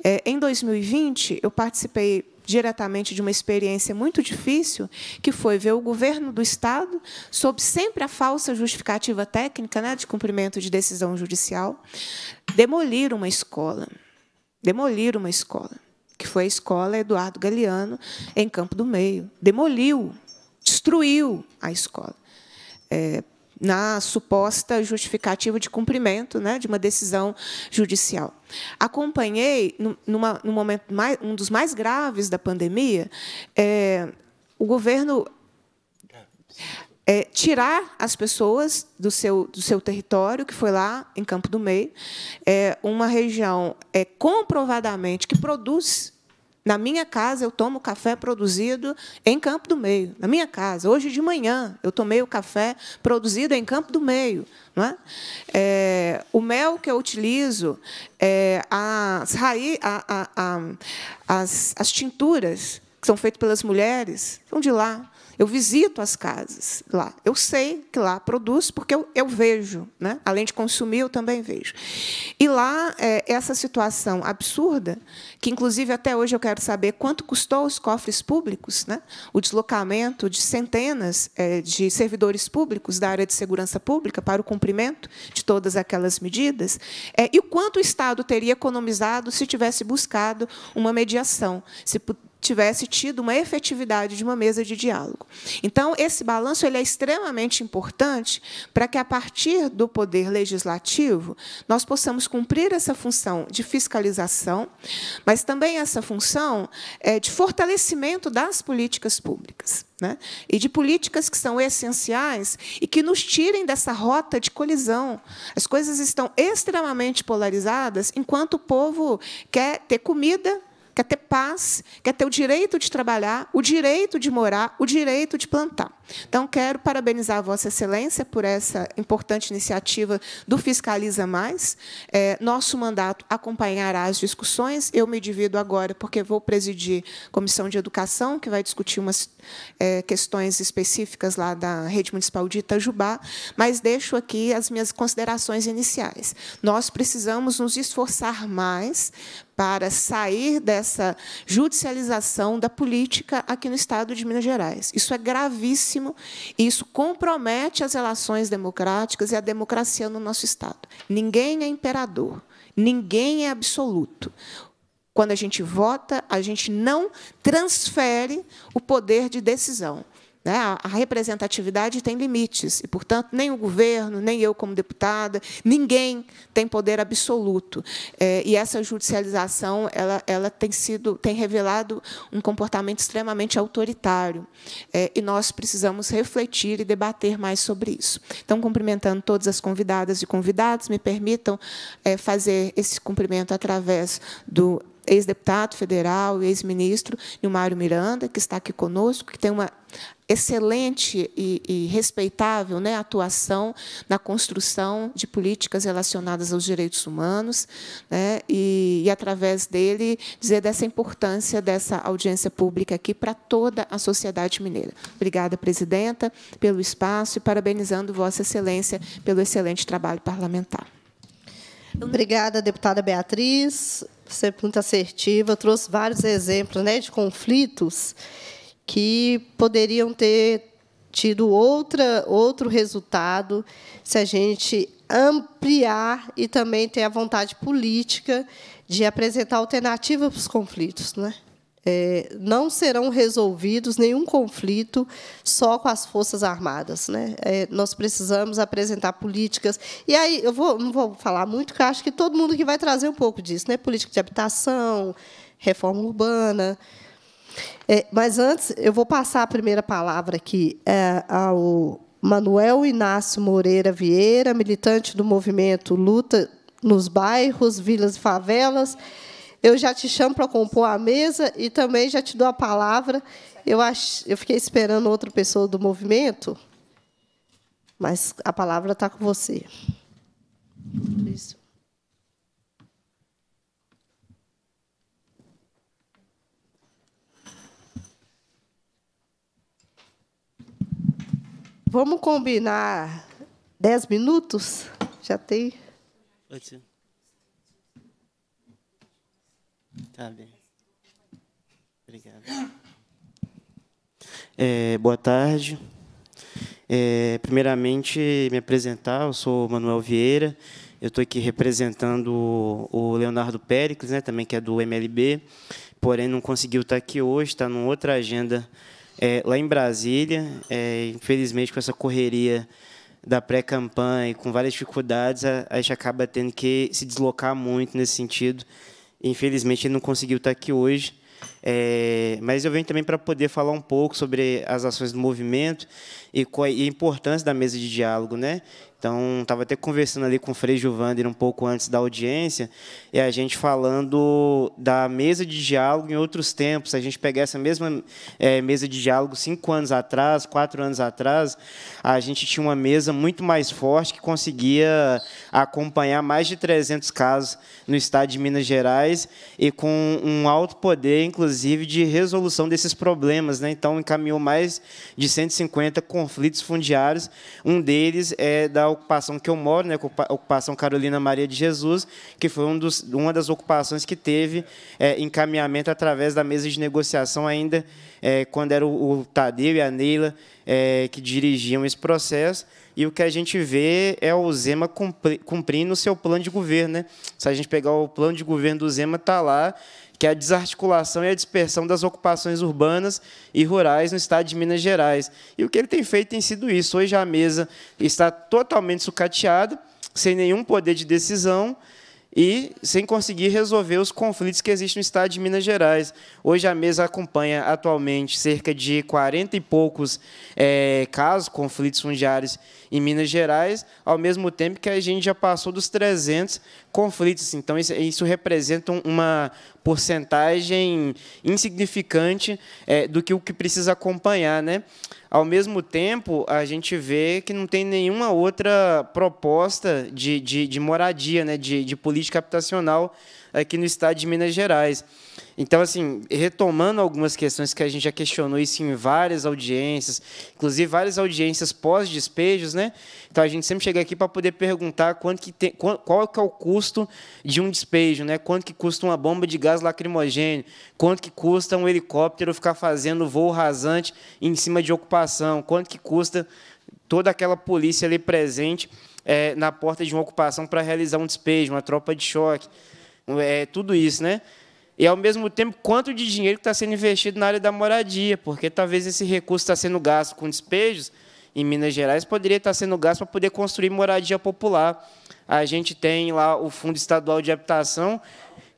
É, em 2020, eu participei diretamente de uma experiência muito difícil, que foi ver o governo do Estado, sob sempre a falsa justificativa técnica né, de cumprimento de decisão judicial, demolir uma escola. Demolir uma escola, que foi a escola Eduardo Galeano, em Campo do Meio. Demoliu, destruiu a escola. É, na suposta justificativa de cumprimento né, de uma decisão judicial. Acompanhei, numa, num momento mais, um dos mais graves da pandemia, é, o governo é, tirar as pessoas do seu, do seu território, que foi lá em Campo do Meio, é, uma região é, comprovadamente que produz na minha casa, eu tomo café produzido em Campo do Meio. Na minha casa, hoje de manhã, eu tomei o café produzido em Campo do Meio. Não é? é o mel que eu utilizo, é, as, raiz, a, a, a, as, as tinturas que são feitas pelas mulheres, são de lá. Eu visito as casas lá. Eu sei que lá produz, porque eu, eu vejo. Né? Além de consumir, eu também vejo. E lá, é, essa situação absurda, que inclusive até hoje eu quero saber quanto custou os cofres públicos, né? o deslocamento de centenas é, de servidores públicos da área de segurança pública para o cumprimento de todas aquelas medidas, é, e o quanto o Estado teria economizado se tivesse buscado uma mediação, se tivesse tido uma efetividade de uma mesa de diálogo. Então, esse balanço ele é extremamente importante para que, a partir do poder legislativo, nós possamos cumprir essa função de fiscalização, mas também essa função é, de fortalecimento das políticas públicas. Né? e de políticas que são essenciais e que nos tirem dessa rota de colisão. As coisas estão extremamente polarizadas, enquanto o povo quer ter comida, quer ter paz, quer ter o direito de trabalhar, o direito de morar, o direito de plantar. Então, quero parabenizar Vossa Excelência por essa importante iniciativa do Fiscaliza Mais. É, nosso mandato acompanhará as discussões. Eu me divido agora, porque vou presidir a Comissão de Educação, que vai discutir umas é, questões específicas lá da Rede Municipal de Itajubá, mas deixo aqui as minhas considerações iniciais. Nós precisamos nos esforçar mais para sair dessa judicialização da política aqui no Estado de Minas Gerais. Isso é gravíssimo gravíssimo, isso compromete as relações democráticas e a democracia no nosso Estado. Ninguém é imperador, ninguém é absoluto. Quando a gente vota, a gente não transfere o poder de decisão. Né? A representatividade tem limites e, portanto, nem o governo, nem eu como deputada, ninguém tem poder absoluto. É, e essa judicialização ela, ela tem sido, tem revelado um comportamento extremamente autoritário. É, e nós precisamos refletir e debater mais sobre isso. Então, cumprimentando todas as convidadas e convidados, me permitam é, fazer esse cumprimento através do ex-deputado federal, ex-ministro Nilmário Miranda, que está aqui conosco, que tem uma excelente e, e respeitável né, atuação na construção de políticas relacionadas aos direitos humanos, né, e, e, através dele, dizer dessa importância dessa audiência pública aqui para toda a sociedade mineira. Obrigada, presidenta, pelo espaço e parabenizando Vossa Excelência pelo excelente trabalho parlamentar. Obrigada, deputada Beatriz. Você é muito assertiva, trouxe vários exemplos né, de conflitos que poderiam ter tido outra, outro resultado se a gente ampliar e também ter a vontade política de apresentar alternativa para os conflitos. Né? É, não serão resolvidos nenhum conflito só com as Forças Armadas. Né? É, nós precisamos apresentar políticas. E aí, eu vou, não vou falar muito, porque acho que todo mundo que vai trazer um pouco disso né? política de habitação, reforma urbana. É, mas antes, eu vou passar a primeira palavra aqui é, ao Manuel Inácio Moreira Vieira, militante do movimento Luta nos Bairros, Vilas e Favelas. Eu já te chamo para compor a mesa e também já te dou a palavra. Eu, ach... eu fiquei esperando outra pessoa do movimento, mas a palavra está com você. Isso. Vamos combinar dez minutos? Já tem? Pode Tá bem. Obrigado. É, boa tarde. É, primeiramente, me apresentar. Eu sou Manuel Vieira. Eu estou aqui representando o Leonardo Péricles, né, também que é do MLB, porém não conseguiu estar aqui hoje, está numa outra agenda é, lá em Brasília, é, infelizmente com essa correria da pré-campanha e com várias dificuldades, a, a gente acaba tendo que se deslocar muito nesse sentido. Infelizmente ele não conseguiu estar aqui hoje, é, mas eu venho também para poder falar um pouco sobre as ações do movimento e, é, e a importância da mesa de diálogo, né? Então, estava até conversando ali com o Frei Gilvander um pouco antes da audiência, e a gente falando da mesa de diálogo em outros tempos. Se a gente pegar essa mesma é, mesa de diálogo cinco anos atrás, quatro anos atrás, a gente tinha uma mesa muito mais forte que conseguia acompanhar mais de 300 casos no estado de Minas Gerais e com um alto poder, inclusive, de resolução desses problemas. Né? Então, encaminhou mais de 150 conflitos fundiários. Um deles é da ocupação que eu moro, né, ocupação Carolina Maria de Jesus, que foi um dos, uma das ocupações que teve é, encaminhamento através da mesa de negociação ainda, é, quando era o, o, Tadeu e a Neila é, que dirigiam esse processo. E o que a gente vê é o Zema cumprindo o seu plano de governo. Né? Se a gente pegar o plano de governo do Zema, está lá que é a desarticulação e a dispersão das ocupações urbanas e rurais no estado de Minas Gerais. E o que ele tem feito tem sido isso. Hoje a mesa está totalmente sucateada, sem nenhum poder de decisão e sem conseguir resolver os conflitos que existem no estado de Minas Gerais. Hoje a mesa acompanha atualmente cerca de 40 e poucos é, casos, conflitos fundiários em Minas Gerais, ao mesmo tempo que a gente já passou dos 300 conflitos. Assim. Então, isso, isso representa uma porcentagem insignificante é, do que o que precisa acompanhar. Né? Ao mesmo tempo, a gente vê que não tem nenhuma outra proposta de, de, de moradia, né? de, de política habitacional aqui no estado de Minas Gerais. Então, assim, retomando algumas questões que a gente já questionou isso em várias audiências, inclusive várias audiências pós-despejos, né? Então a gente sempre chega aqui para poder perguntar quanto que tem, qual, que é o custo de um despejo, né? Quanto que custa uma bomba de gás lacrimogêneo, quanto que custa um helicóptero ficar fazendo voo rasante em cima de ocupação, quanto que custa toda aquela polícia ali presente é, na porta de uma ocupação para realizar um despejo, uma tropa de choque é, tudo isso, né? E, ao mesmo tempo, quanto de dinheiro está sendo investido na área da moradia, porque talvez esse recurso está sendo gasto com despejos, em Minas Gerais, poderia estar tá sendo gasto para poder construir moradia popular. A gente tem lá o Fundo Estadual de Habitação,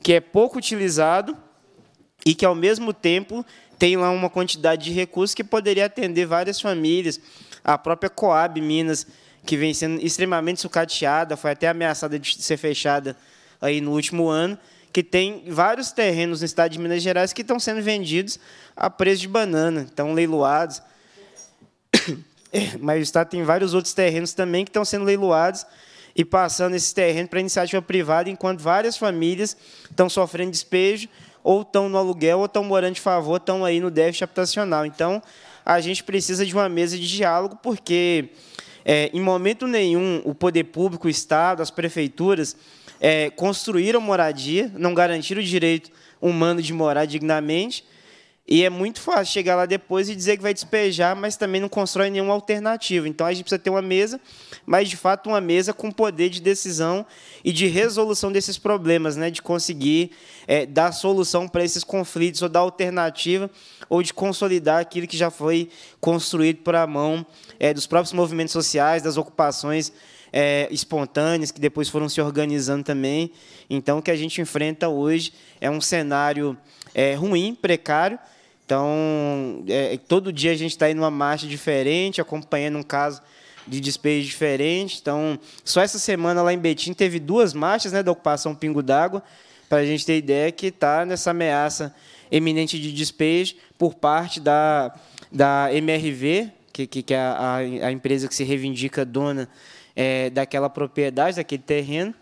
que é pouco utilizado e que, ao mesmo tempo, tem lá uma quantidade de recursos que poderia atender várias famílias. A própria Coab Minas, que vem sendo extremamente sucateada, foi até ameaçada de ser fechada aí no último ano, que tem vários terrenos no estado de Minas Gerais que estão sendo vendidos a preço de banana, estão leiloados. Mas o estado tem vários outros terrenos também que estão sendo leiloados e passando esse terreno para iniciativa privada, enquanto várias famílias estão sofrendo despejo, ou estão no aluguel, ou estão morando de favor, estão aí no déficit habitacional. Então, a gente precisa de uma mesa de diálogo, porque, é, em momento nenhum, o poder público, o Estado, as prefeituras, é, construíram moradia, não garantiram o direito humano de morar dignamente. E é muito fácil chegar lá depois e dizer que vai despejar, mas também não constrói nenhuma alternativa. Então a gente precisa ter uma mesa, mas de fato uma mesa com poder de decisão e de resolução desses problemas, né? de conseguir é, dar solução para esses conflitos, ou dar alternativa, ou de consolidar aquilo que já foi construído por a mão é, dos próprios movimentos sociais, das ocupações é, espontâneas que depois foram se organizando também. Então, o que a gente enfrenta hoje é um cenário é, ruim, precário. Então, é, todo dia a gente está em uma marcha diferente, acompanhando um caso de despejo diferente. Então, só essa semana lá em Betim teve duas marchas né, da ocupação Pingo d'Água, para a gente ter ideia que está nessa ameaça eminente de despejo por parte da, da MRV, que, que, que é a, a empresa que se reivindica dona é, daquela propriedade, daquele terreno,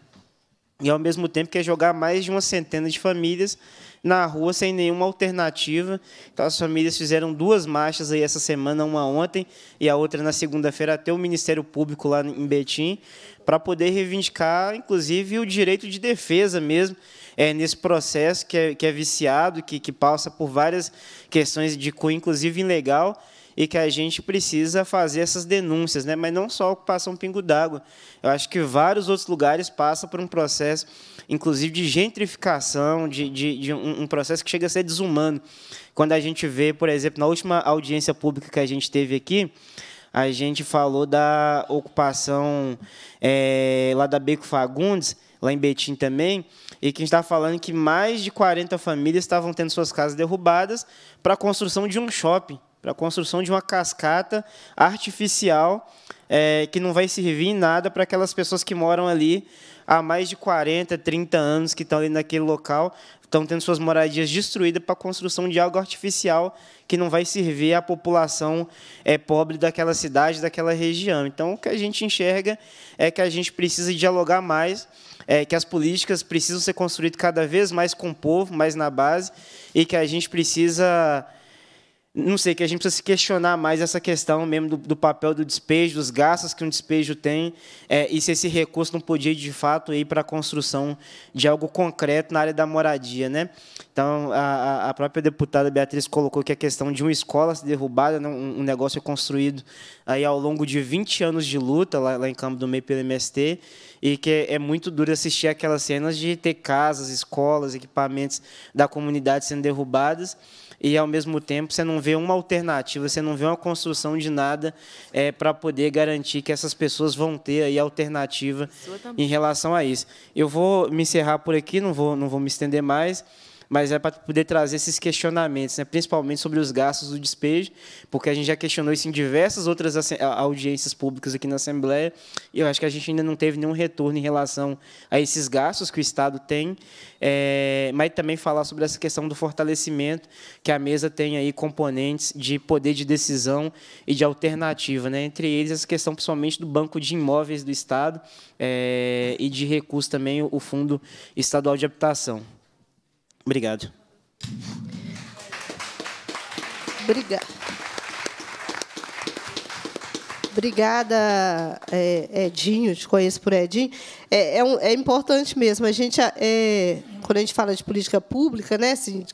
e ao mesmo tempo quer jogar mais de uma centena de famílias na rua sem nenhuma alternativa. Então as famílias fizeram duas marchas aí essa semana, uma ontem e a outra na segunda-feira até o Ministério Público lá em Betim, para poder reivindicar, inclusive, o direito de defesa mesmo é, nesse processo que é, que é viciado, que, que passa por várias questões de cunho, inclusive ilegal e que a gente precisa fazer essas denúncias, né? mas não só a ocupação Pingo d'Água. Eu acho que vários outros lugares passam por um processo, inclusive de gentrificação, de, de, de um, um processo que chega a ser desumano. Quando a gente vê, por exemplo, na última audiência pública que a gente teve aqui, a gente falou da ocupação é, lá da Beco Fagundes, lá em Betim também, e que a gente estava tá falando que mais de 40 famílias estavam tendo suas casas derrubadas para a construção de um shopping a construção de uma cascata artificial é, que não vai servir em nada para aquelas pessoas que moram ali há mais de 40, 30 anos, que estão ali naquele local, estão tendo suas moradias destruídas para a construção de algo artificial que não vai servir à população é, pobre daquela cidade, daquela região. Então, o que a gente enxerga é que a gente precisa dialogar mais, é, que as políticas precisam ser construídas cada vez mais com o povo, mais na base, e que a gente precisa não sei, que a gente precisa se questionar mais essa questão mesmo do, do papel do despejo, dos gastos que um despejo tem, é, e se esse recurso não podia, de fato, ir para a construção de algo concreto na área da moradia. Né? Então, a, a própria deputada Beatriz colocou que a questão de uma escola se derrubada, né, um, negócio construído aí ao longo de 20 anos de luta lá, lá em Campo do Meio pelo MST, e que é, é muito duro assistir aquelas cenas de ter casas, escolas, equipamentos da comunidade sendo derrubadas, e, ao mesmo tempo, você não vê uma alternativa, você não vê uma construção de nada é, para poder garantir que essas pessoas vão ter aí alternativa em relação a isso. Eu vou me encerrar por aqui, não vou, não vou me estender mais mas é para poder trazer esses questionamentos, né? principalmente sobre os gastos do despejo, porque a gente já questionou isso em diversas outras audiências públicas aqui na Assembleia, e eu acho que a gente ainda não teve nenhum retorno em relação a esses gastos que o Estado tem, é, mas também falar sobre essa questão do fortalecimento, que a mesa tem aí componentes de poder de decisão e de alternativa, né? entre eles essa questão principalmente do banco de imóveis do Estado é, e de recursos também o Fundo Estadual de Habitação. Obrigado. Obrigada. Obrigada, é, Edinho, te conheço por Edinho. É, é, um, é importante mesmo. A gente, é, quando a gente fala de política pública, né, assim,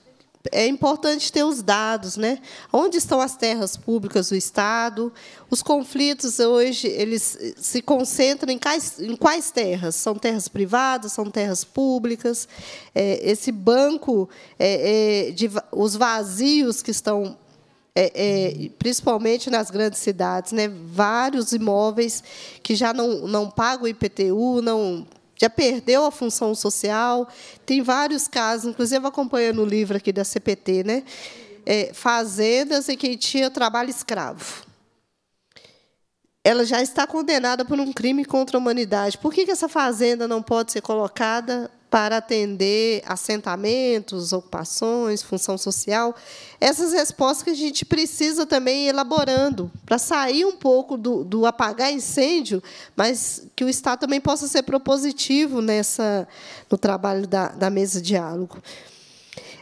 é importante ter os dados, né? Onde estão as terras públicas do Estado? Os conflitos hoje eles se concentram em quais, em quais terras? São terras privadas? São terras públicas? É, esse banco é, é, de os vazios que estão é, é, principalmente nas grandes cidades, né? vários imóveis que já não, não pagam IPTU, não já perdeu a função social. Tem vários casos, inclusive acompanhando o livro aqui da CPT, né? É, fazendas em que tinha trabalho escravo. Ela já está condenada por um crime contra a humanidade. Por que, que essa fazenda não pode ser colocada para atender assentamentos, ocupações, função social. Essas respostas que a gente precisa também ir elaborando, para sair um pouco do, do apagar incêndio, mas que o Estado também possa ser propositivo nessa, no trabalho da, da mesa de diálogo.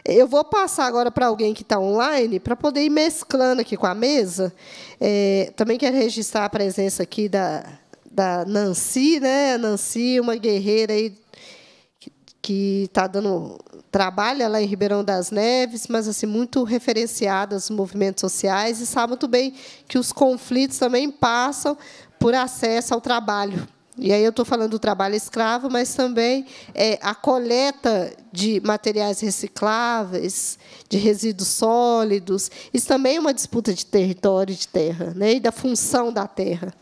Eu vou passar agora para alguém que está online, para poder ir mesclando aqui com a mesa. É, também quero registrar a presença aqui da, da Nancy, né? Nancy, uma guerreira aí que está dando trabalha lá em Ribeirão das Neves, mas assim muito referenciadas movimentos sociais e sabe muito bem que os conflitos também passam por acesso ao trabalho. E aí eu estou falando do trabalho escravo, mas também é, a coleta de materiais recicláveis, de resíduos sólidos. Isso também é uma disputa de território e de terra, né, e da função da terra.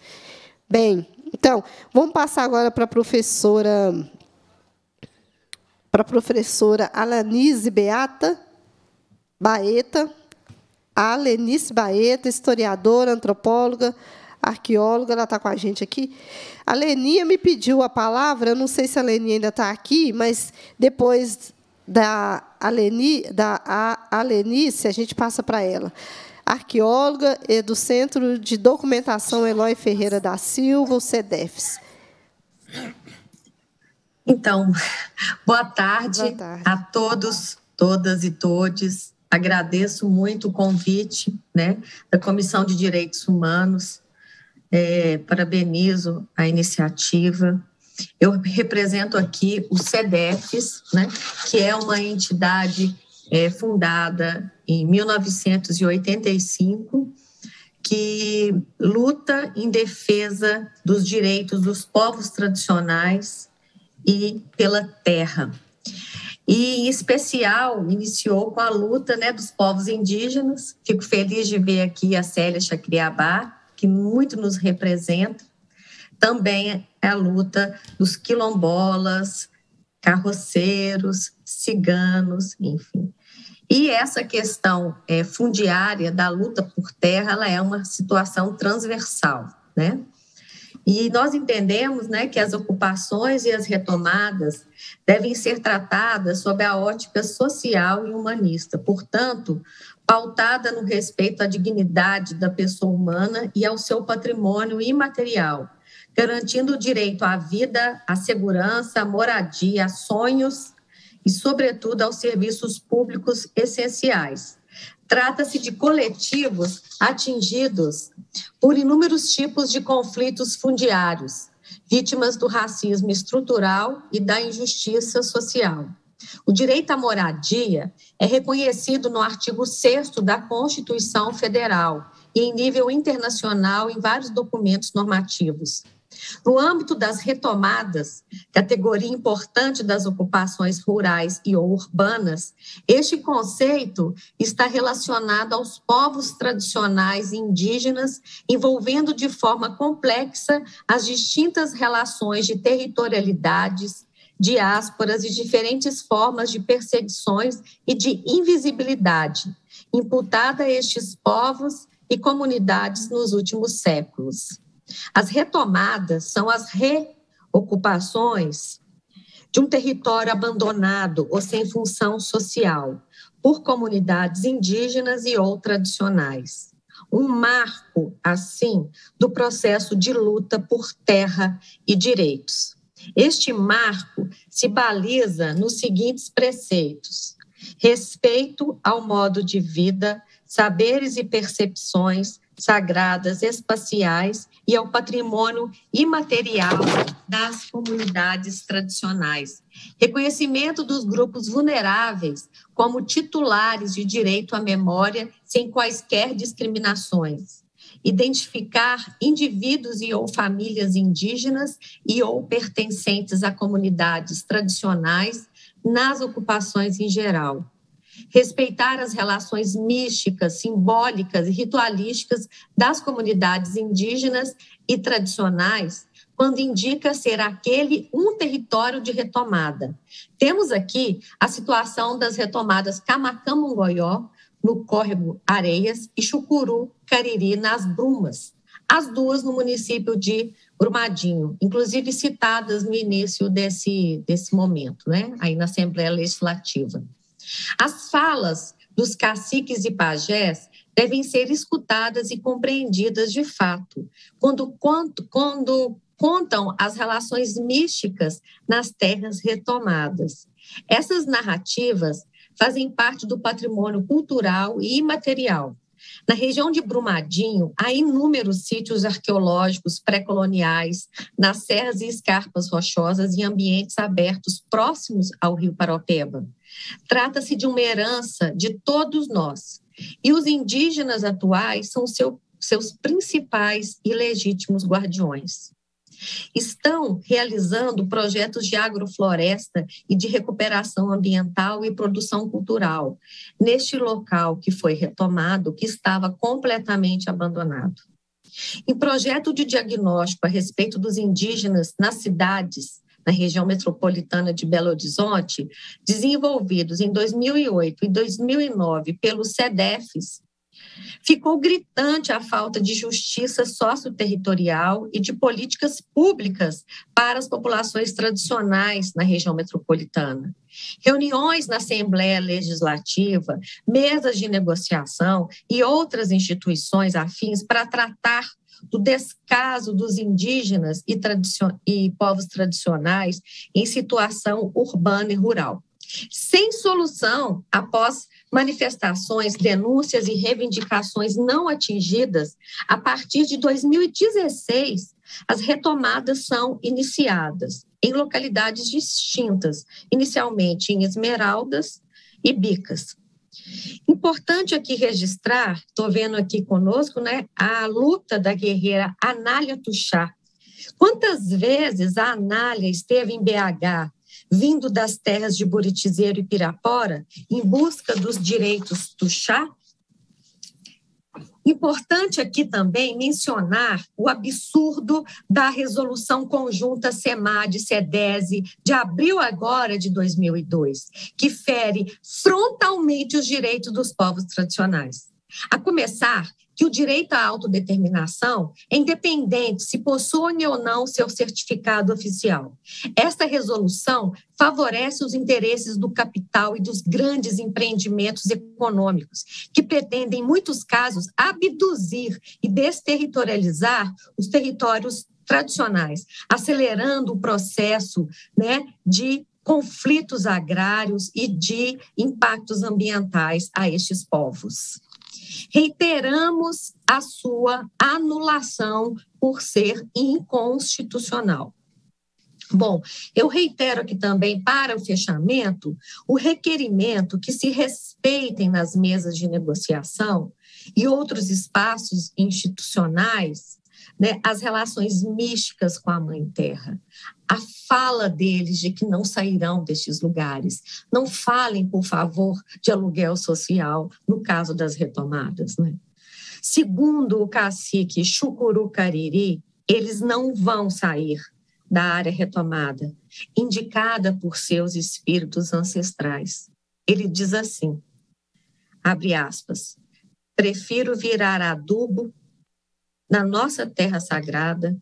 Bem, então, vamos passar agora para a professora para a professora Alanise Beata Baeta, a Baeta, historiadora, antropóloga, arqueóloga, ela está com a gente aqui. A Lenia me pediu a palavra, eu não sei se a Lenia ainda está aqui, mas depois da, Aleni, da a, a gente passa para ela. Arqueóloga é do Centro de Documentação Eloy Ferreira da Silva, o CEDEFES. Então, boa tarde, boa tarde, a todos, todas e todes. Agradeço muito o convite né, da Comissão de Direitos Humanos. É, parabenizo a iniciativa. Eu represento aqui o SEDEFES, né, que é uma entidade é, fundada em 1985 que luta em defesa dos direitos dos povos tradicionais e pela terra. E, em especial, iniciou com a luta né, dos povos indígenas. Fico feliz de ver aqui a Célia Chacriabá, que muito nos representa. Também é a luta dos quilombolas, carroceiros, ciganos, enfim. E essa questão é, fundiária da luta por terra, ela é uma situação transversal, né? E nós entendemos né, que as ocupações e as retomadas devem ser tratadas sob a ótica social e humanista, portanto, pautada no respeito à dignidade da pessoa humana e ao seu patrimônio imaterial, garantindo o direito à vida, à segurança, à moradia, a sonhos e, sobretudo, aos serviços públicos essenciais Trata-se de coletivos atingidos por inúmeros tipos de conflitos fundiários, vítimas do racismo estrutural e da injustiça social. O direito à moradia é reconhecido no artigo 6 da Constituição Federal e em nível internacional em vários documentos normativos. No âmbito das retomadas, categoria importante das ocupações rurais e ou urbanas, este conceito está relacionado aos povos tradicionais indígenas, envolvendo de forma complexa as distintas relações de territorialidades, diásporas e diferentes formas de perseguições e de invisibilidade, imputada a estes povos e comunidades nos últimos séculos. As retomadas são as reocupações de um território abandonado ou sem função social por comunidades indígenas e ou tradicionais. Um marco, assim, do processo de luta por terra e direitos. Este marco se baliza nos seguintes preceitos: respeito ao modo de vida, saberes e percepções, sagradas, espaciais e ao patrimônio imaterial das comunidades tradicionais. Reconhecimento dos grupos vulneráveis como titulares de direito à memória sem quaisquer discriminações. Identificar indivíduos e ou famílias indígenas e ou pertencentes a comunidades tradicionais nas ocupações em geral respeitar as relações místicas, simbólicas e ritualísticas das comunidades indígenas e tradicionais quando indica ser aquele um território de retomada. Temos aqui a situação das retomadas Camacamungoió, no córrego Areias, e Chucuru, Cariri, nas Brumas, as duas no município de Brumadinho, inclusive citadas no início desse, desse momento, né? aí na Assembleia Legislativa. As falas dos caciques e pajés devem ser escutadas e compreendidas de fato, quando, quando, quando contam as relações místicas nas terras retomadas. Essas narrativas fazem parte do patrimônio cultural e imaterial. Na região de Brumadinho, há inúmeros sítios arqueológicos pré-coloniais, nas serras e escarpas rochosas e ambientes abertos próximos ao rio Paropeba. Trata-se de uma herança de todos nós. E os indígenas atuais são seu, seus principais e legítimos guardiões. Estão realizando projetos de agrofloresta e de recuperação ambiental e produção cultural neste local que foi retomado, que estava completamente abandonado. Em projeto de diagnóstico a respeito dos indígenas nas cidades, na região metropolitana de Belo Horizonte, desenvolvidos em 2008 e 2009 pelos SEDEFs, Ficou gritante a falta de justiça socioterritorial e de políticas públicas para as populações tradicionais na região metropolitana. Reuniões na Assembleia Legislativa, mesas de negociação e outras instituições afins para tratar do descaso dos indígenas e, e povos tradicionais em situação urbana e rural sem solução após manifestações, denúncias e reivindicações não atingidas, a partir de 2016, as retomadas são iniciadas em localidades distintas, inicialmente em Esmeraldas e Bicas. Importante aqui registrar, estou vendo aqui conosco, né, a luta da guerreira Anália Tuchá. Quantas vezes a Anália esteve em BH, vindo das terras de Buritizeiro e Pirapora, em busca dos direitos chá? Importante aqui também mencionar o absurdo da resolução conjunta SEMAD-SEDESE de abril agora de 2002, que fere frontalmente os direitos dos povos tradicionais. A começar que o direito à autodeterminação é independente se possui ou não seu certificado oficial. Esta resolução favorece os interesses do capital e dos grandes empreendimentos econômicos, que pretendem, em muitos casos, abduzir e desterritorializar os territórios tradicionais, acelerando o processo né, de conflitos agrários e de impactos ambientais a estes povos. Reiteramos a sua anulação por ser inconstitucional. Bom, eu reitero aqui também, para o fechamento, o requerimento que se respeitem nas mesas de negociação e outros espaços institucionais né, as relações místicas com a Mãe Terra, a fala deles de que não sairão destes lugares. Não falem, por favor, de aluguel social no caso das retomadas. Né? Segundo o cacique Chucuru Cariri, eles não vão sair da área retomada, indicada por seus espíritos ancestrais. Ele diz assim, abre aspas, prefiro virar adubo na nossa terra sagrada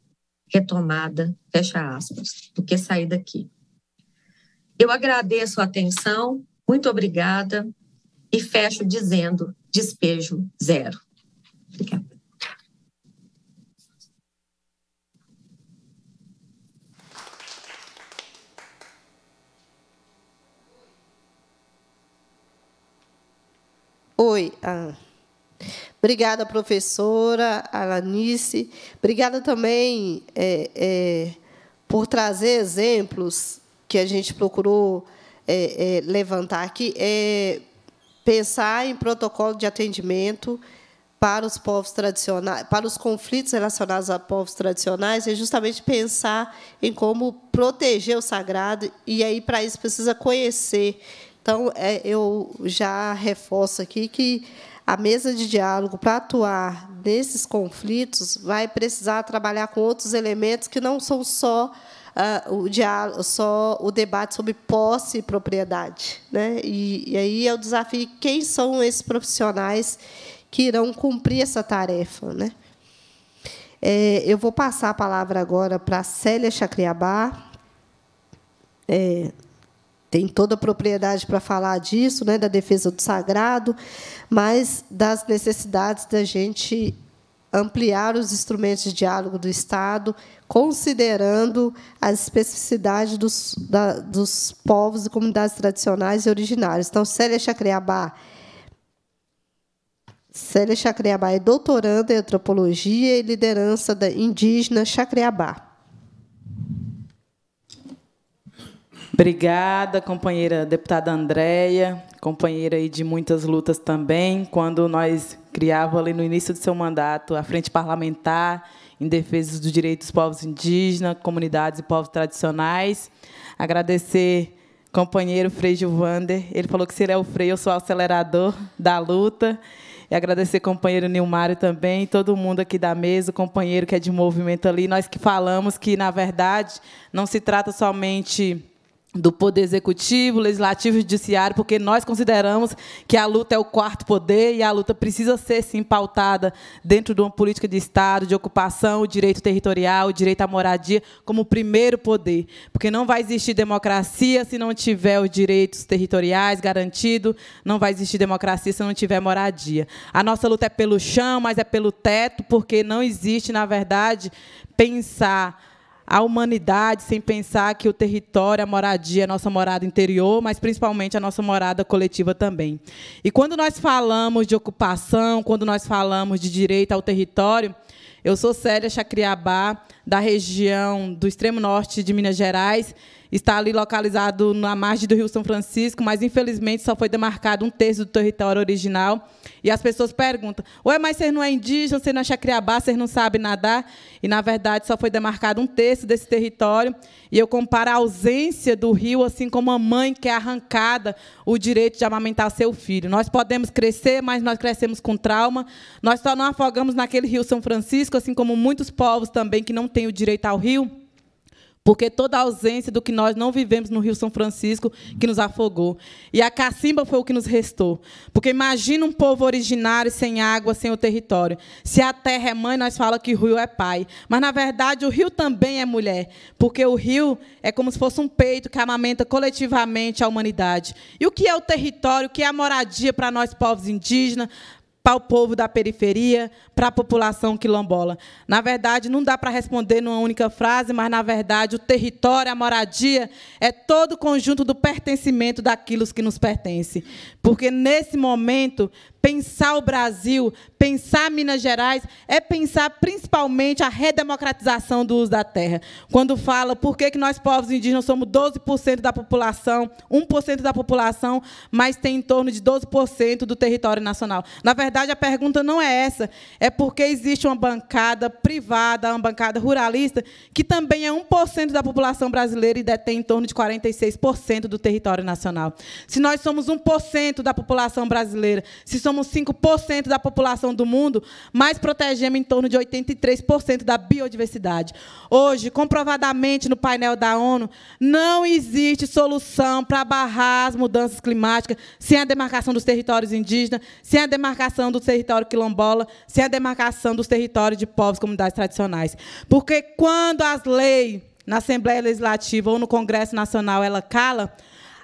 retomada, fecha aspas, do que sair daqui. Eu agradeço a atenção, muito obrigada e fecho dizendo despejo zero. Obrigada. Oi, ah. Obrigada, professora Alanice. Obrigada também é, é, por trazer exemplos que a gente procurou é, é levantar aqui. É, pensar em protocolo de atendimento para os povos tradicionais, para os conflitos relacionados a povos tradicionais, é justamente pensar em como proteger o sagrado e aí para isso precisa conhecer. Então, é, eu já reforço aqui que a mesa de diálogo para atuar nesses conflitos vai precisar trabalhar com outros elementos que não são só uh, o diálogo, só o debate sobre posse e propriedade, né? E, e aí é o desafio quem são esses profissionais que irão cumprir essa tarefa, né? É, eu vou passar a palavra agora para Célia Chacriabá, é, tem toda a propriedade para falar disso, né, da defesa do sagrado, mas das necessidades da gente ampliar os instrumentos de diálogo do Estado, considerando as especificidades dos, da, dos povos e comunidades tradicionais e originárias. Então, Célia Chacreabá, Célia Chacriabá é doutoranda em antropologia e liderança da indígena Chacreabá. Obrigada, companheira deputada Andréia, companheira aí de muitas lutas também. Quando nós criávamos ali no início do seu mandato a Frente Parlamentar em defesa dos direitos dos povos indígenas, comunidades e povos tradicionais. Agradecer companheiro Freijo Gilvander, ele falou que se ele é o freio, eu sou o acelerador da luta. E agradecer companheiro Nilmário também, todo mundo aqui da mesa, companheiro que é de movimento ali, nós que falamos que, na verdade, não se trata somente do poder executivo, legislativo e judiciário, porque nós consideramos que a luta é o quarto poder e a luta precisa ser sim pautada dentro de uma política de Estado, de ocupação, o direito territorial, o direito à moradia como primeiro poder, porque não vai existir democracia se não tiver os direitos territoriais garantidos, não vai existir democracia se não tiver moradia. A nossa luta é pelo chão, mas é pelo teto, porque não existe, na verdade, pensar a humanidade sem pensar que o território, a moradia, é a nossa morada interior, mas principalmente a nossa morada coletiva também. E quando nós falamos de ocupação, quando nós falamos de direito ao território, eu sou Célia Chacriabá, da região do extremo norte de Minas Gerais, está ali localizado na margem do Rio São Francisco, mas infelizmente só foi demarcado um terço do território original. E as pessoas perguntam: ué, mas você não é indígena, você não é chacriabá, você não sabe nadar? E na verdade só foi demarcado um terço desse território. E eu comparo a ausência do rio assim como a mãe que é arrancada o direito de amamentar seu filho. Nós podemos crescer, mas nós crescemos com trauma. Nós só não afogamos naquele Rio São Francisco, assim como muitos povos também que não têm o direito ao rio porque toda a ausência do que nós não vivemos no Rio São Francisco que nos afogou. E a cacimba foi o que nos restou. Porque imagina um povo originário sem água, sem o território. Se a terra é mãe, nós falamos que o rio é pai. Mas, na verdade, o rio também é mulher, porque o rio é como se fosse um peito que amamenta coletivamente a humanidade. E o que é o território, o que é a moradia para nós, povos indígenas, para o povo da periferia, para a população quilombola. Na verdade, não dá para responder numa única frase, mas, na verdade, o território, a moradia, é todo o conjunto do pertencimento daquilo que nos pertence. Porque, nesse momento, pensar o Brasil, pensar Minas Gerais, é pensar principalmente a redemocratização do uso da terra. Quando fala por que, que nós, povos indígenas, somos 12% da população, 1% da população, mas tem em torno de 12% do território nacional. Na verdade, a pergunta não é essa, é porque existe uma bancada privada, uma bancada ruralista, que também é 1% da população brasileira e detém em torno de 46% do território nacional. Se nós somos 1% da população brasileira, se somos protegemos 5% da população do mundo, mas protegemos em torno de 83% da biodiversidade. Hoje, comprovadamente no painel da ONU, não existe solução para barrar as mudanças climáticas sem a demarcação dos territórios indígenas, sem a demarcação do território quilombola, sem a demarcação dos territórios de povos e comunidades tradicionais. Porque quando as leis na Assembleia Legislativa ou no Congresso Nacional ela cala,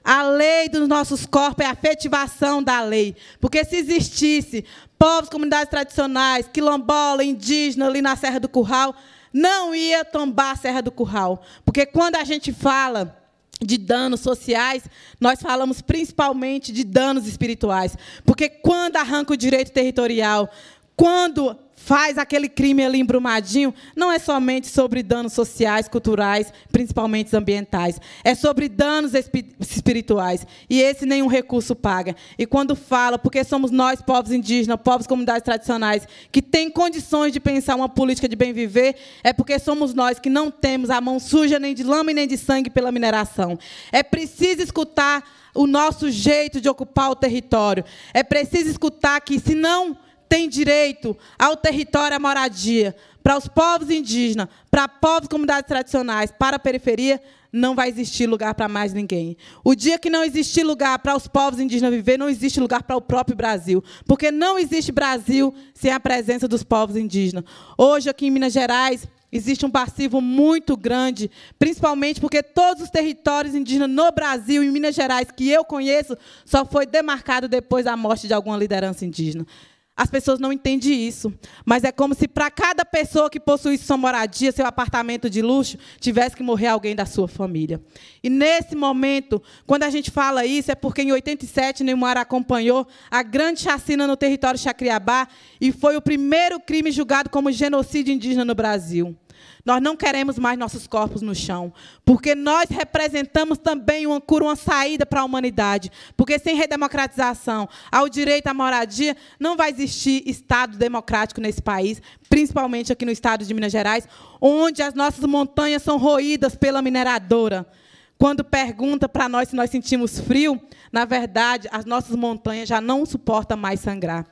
a lei dos nossos corpos é a afetivação da lei. Porque se existisse povos, comunidades tradicionais, quilombola, indígena ali na Serra do Curral, não ia tombar a Serra do Curral. Porque quando a gente fala de danos sociais, nós falamos principalmente de danos espirituais. Porque quando arranca o direito territorial, quando faz aquele crime ali embrumadinho, não é somente sobre danos sociais, culturais, principalmente ambientais. É sobre danos espirituais. E esse nenhum recurso paga. E quando fala, porque somos nós, povos indígenas, povos comunidades tradicionais, que tem condições de pensar uma política de bem viver, é porque somos nós que não temos a mão suja nem de lama e nem de sangue pela mineração. É preciso escutar o nosso jeito de ocupar o território. É preciso escutar que, se não tem direito ao território, à moradia. Para os povos indígenas, para povos comunidades tradicionais, para a periferia, não vai existir lugar para mais ninguém. O dia que não existir lugar para os povos indígenas viver, não existe lugar para o próprio Brasil, porque não existe Brasil sem a presença dos povos indígenas. Hoje, aqui em Minas Gerais, existe um passivo muito grande, principalmente porque todos os territórios indígenas no Brasil e em Minas Gerais que eu conheço só foi demarcado depois da morte de alguma liderança indígena. As pessoas não entendem isso. Mas é como se para cada pessoa que possuísse sua moradia, seu apartamento de luxo, tivesse que morrer alguém da sua família. E nesse momento, quando a gente fala isso, é porque em 87 Neymar acompanhou a grande chacina no território Chacriabá e foi o primeiro crime julgado como genocídio indígena no Brasil. Nós não queremos mais nossos corpos no chão, porque nós representamos também uma cura, uma saída para a humanidade. Porque sem redemocratização ao direito à moradia, não vai existir Estado democrático nesse país, principalmente aqui no estado de Minas Gerais, onde as nossas montanhas são roídas pela mineradora. Quando pergunta para nós se nós sentimos frio, na verdade, as nossas montanhas já não suportam mais sangrar.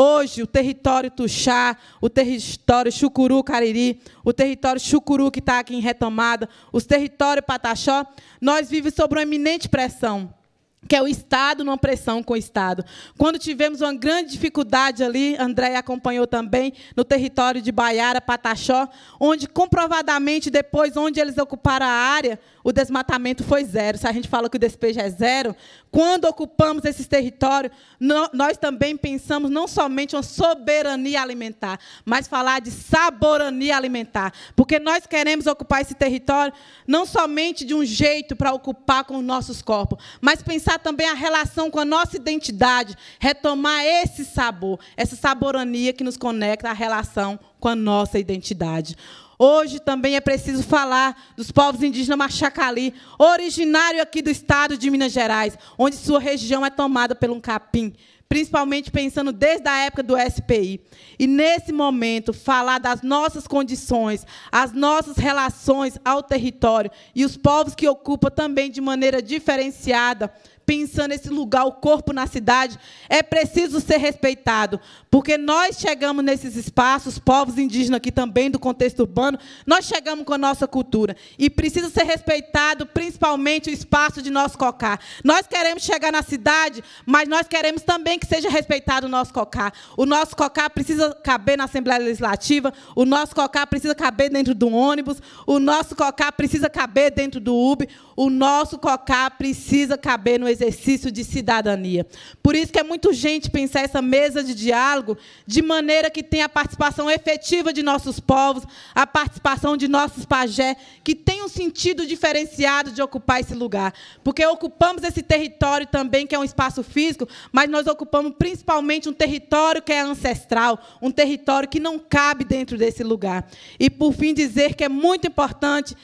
Hoje, o território Tuxá, o território Chucuru Cariri, o território Chucuru que está aqui em retomada, os territórios Pataxó, nós vivemos sob uma eminente pressão que é o Estado numa pressão com o Estado. Quando tivemos uma grande dificuldade ali, André acompanhou também, no território de Baiara, Pataxó, onde comprovadamente depois, onde eles ocuparam a área, o desmatamento foi zero. Se a gente fala que o despejo é zero, quando ocupamos esses territórios, nós também pensamos não somente uma soberania alimentar, mas falar de saborania alimentar. Porque nós queremos ocupar esse território não somente de um jeito para ocupar com os nossos corpos, mas pensar também a relação com a nossa identidade, retomar esse sabor, essa saborania que nos conecta à relação com a nossa identidade. Hoje também é preciso falar dos povos indígenas Machacali, originário aqui do estado de Minas Gerais, onde sua região é tomada pelo um capim, principalmente pensando desde a época do SPI. E, nesse momento, falar das nossas condições, as nossas relações ao território e os povos que ocupam também de maneira diferenciada pensando esse lugar, o corpo na cidade, é preciso ser respeitado, porque nós chegamos nesses espaços, povos indígenas aqui também do contexto urbano, nós chegamos com a nossa cultura e precisa ser respeitado principalmente o espaço de nosso cocar. Nós queremos chegar na cidade, mas nós queremos também que seja respeitado o nosso cocar. O nosso cocar precisa caber na Assembleia Legislativa, o nosso cocar precisa caber dentro do ônibus, o nosso cocar precisa caber dentro do UB, o nosso cocar precisa caber no exercício de cidadania. Por isso que é muito gente pensar essa mesa de diálogo de maneira que tenha a participação efetiva de nossos povos, a participação de nossos pajé, que tem um sentido diferenciado de ocupar esse lugar. Porque ocupamos esse território também, que é um espaço físico, mas nós ocupamos principalmente um território que é ancestral, um território que não cabe dentro desse lugar. E, por fim, dizer que é muito importante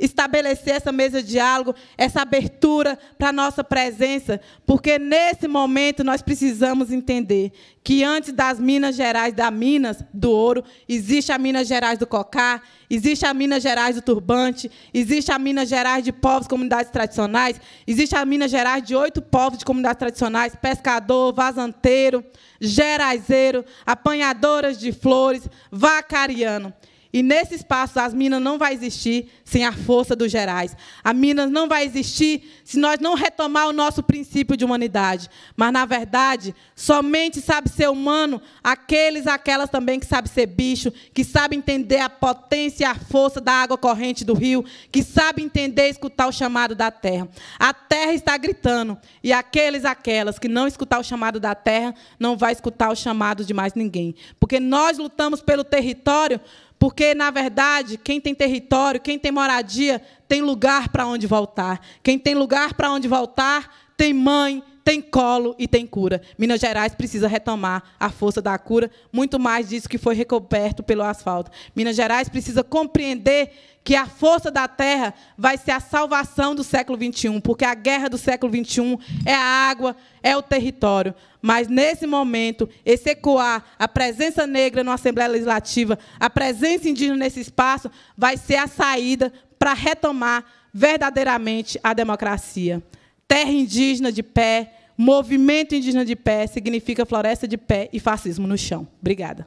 estabelecer essa mesa de diálogo, essa abertura para a nossa presença, porque nesse momento nós precisamos entender que antes das Minas Gerais, da Minas do Ouro, existe a Minas Gerais do Cocá, existe a Minas Gerais do Turbante, existe a Minas Gerais de povos, comunidades tradicionais, existe a Minas Gerais de oito povos de comunidades tradicionais, pescador, vazanteiro, geraizeiro, apanhadoras de flores, vacariano. E nesse espaço, as minas não vai existir sem a força dos gerais. A Minas não vai existir se nós não retomar o nosso princípio de humanidade. Mas, na verdade, somente sabe ser humano aqueles, aquelas também que sabem ser bicho, que sabem entender a potência e a força da água corrente do rio, que sabem entender e escutar o chamado da terra. A terra está gritando, e aqueles, aquelas que não escutar o chamado da terra, não vai escutar o chamado de mais ninguém. Porque nós lutamos pelo território porque, na verdade, quem tem território, quem tem moradia, tem lugar para onde voltar. Quem tem lugar para onde voltar, tem mãe, tem colo e tem cura. Minas Gerais precisa retomar a força da cura, muito mais disso que foi recoberto pelo asfalto. Minas Gerais precisa compreender que a força da terra vai ser a salvação do século XXI, porque a guerra do século XXI é a água, é o território. Mas, nesse momento, esse ecoar, a presença negra na Assembleia Legislativa, a presença indígena nesse espaço, vai ser a saída para retomar verdadeiramente a democracia terra indígena de pé, movimento indígena de pé, significa floresta de pé e fascismo no chão. Obrigada.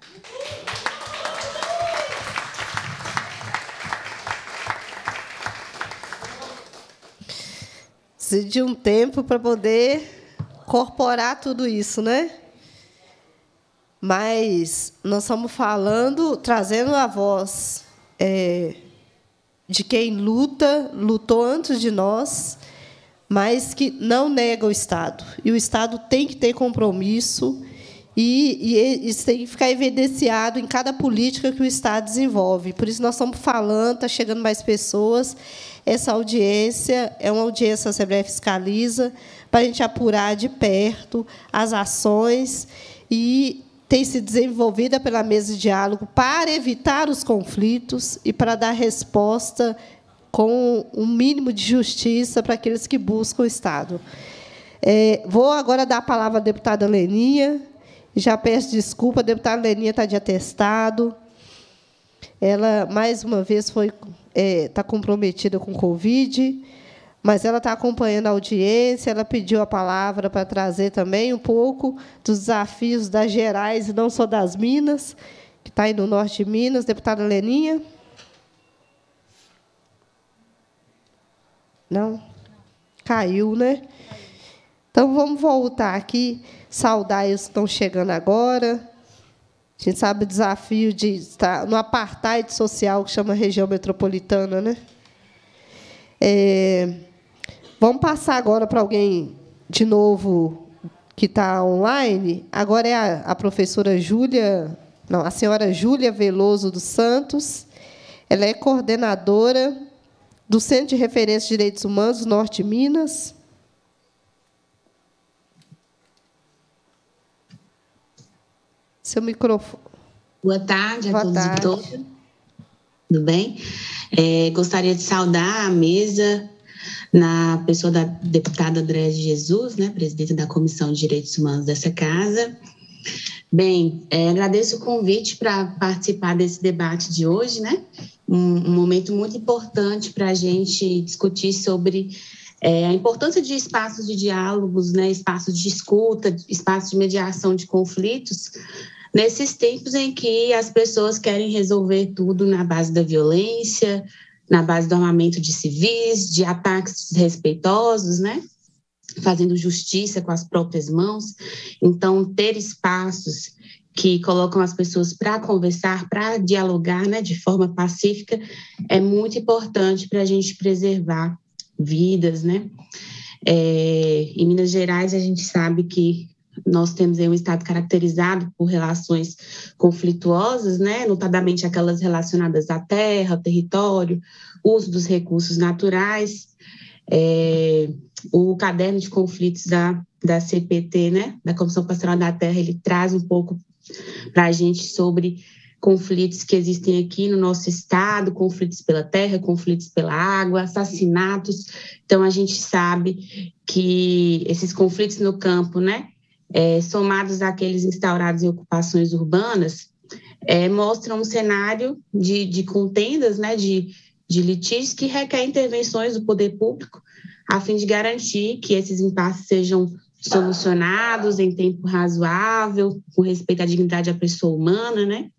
Preciso de um tempo para poder incorporar tudo isso, né? Mas nós estamos falando, trazendo a voz é, de quem luta, lutou antes de nós, mas que não nega o Estado. E o Estado tem que ter compromisso e, e isso tem que ficar evidenciado em cada política que o Estado desenvolve. Por isso, nós estamos falando, está chegando mais pessoas. Essa audiência é uma audiência que a Assembleia fiscaliza para a gente apurar de perto as ações e tem se desenvolvida pela mesa de diálogo para evitar os conflitos e para dar resposta com um mínimo de justiça para aqueles que buscam o Estado. É, vou agora dar a palavra à deputada Leninha. Já peço desculpa, a deputada Leninha está de atestado. Ela, mais uma vez, foi, é, está comprometida com o Covid, mas ela está acompanhando a audiência, ela pediu a palavra para trazer também um pouco dos desafios das Gerais e não só das Minas, que está aí no norte de Minas. Deputada Leninha. Não? Caiu, né? Então vamos voltar aqui, saudar os que estão chegando agora. A gente sabe o desafio de estar no apartheid social que chama região metropolitana, né? É, vamos passar agora para alguém de novo que está online. Agora é a, a professora Júlia, não, a senhora Júlia Veloso dos Santos. Ela é coordenadora do Centro de Referência de Direitos Humanos Norte Minas. Seu microfone. Boa tarde Boa a todos tarde. e todas. Tudo bem? É, gostaria de saudar a mesa na pessoa da deputada Andréa de Jesus, né, presidente da Comissão de Direitos Humanos dessa casa. Bem, é, agradeço o convite para participar desse debate de hoje, né? um, um momento muito importante para a gente discutir sobre é, a importância de espaços de diálogos, né, espaços de escuta, espaços de mediação de conflitos, nesses tempos em que as pessoas querem resolver tudo na base da violência, na base do armamento de civis, de ataques desrespeitosos, né? Fazendo justiça com as próprias mãos. Então, ter espaços que colocam as pessoas para conversar, para dialogar né, de forma pacífica, é muito importante para a gente preservar vidas, né? É, em Minas Gerais, a gente sabe que nós temos aí um estado caracterizado por relações conflituosas, né? notadamente aquelas relacionadas à terra, ao território, uso dos recursos naturais, é, o caderno de conflitos da, da CPT, né? da Comissão Pastoral da Terra, ele traz um pouco para a gente sobre conflitos que existem aqui no nosso estado, conflitos pela terra, conflitos pela água, assassinatos. Então a gente sabe que esses conflitos no campo, né, é, somados àqueles instaurados em ocupações urbanas, é, mostram um cenário de, de contendas, né, de, de litígios que requer intervenções do poder público a fim de garantir que esses impasses sejam solucionados em tempo razoável, com respeito à dignidade da pessoa humana, né?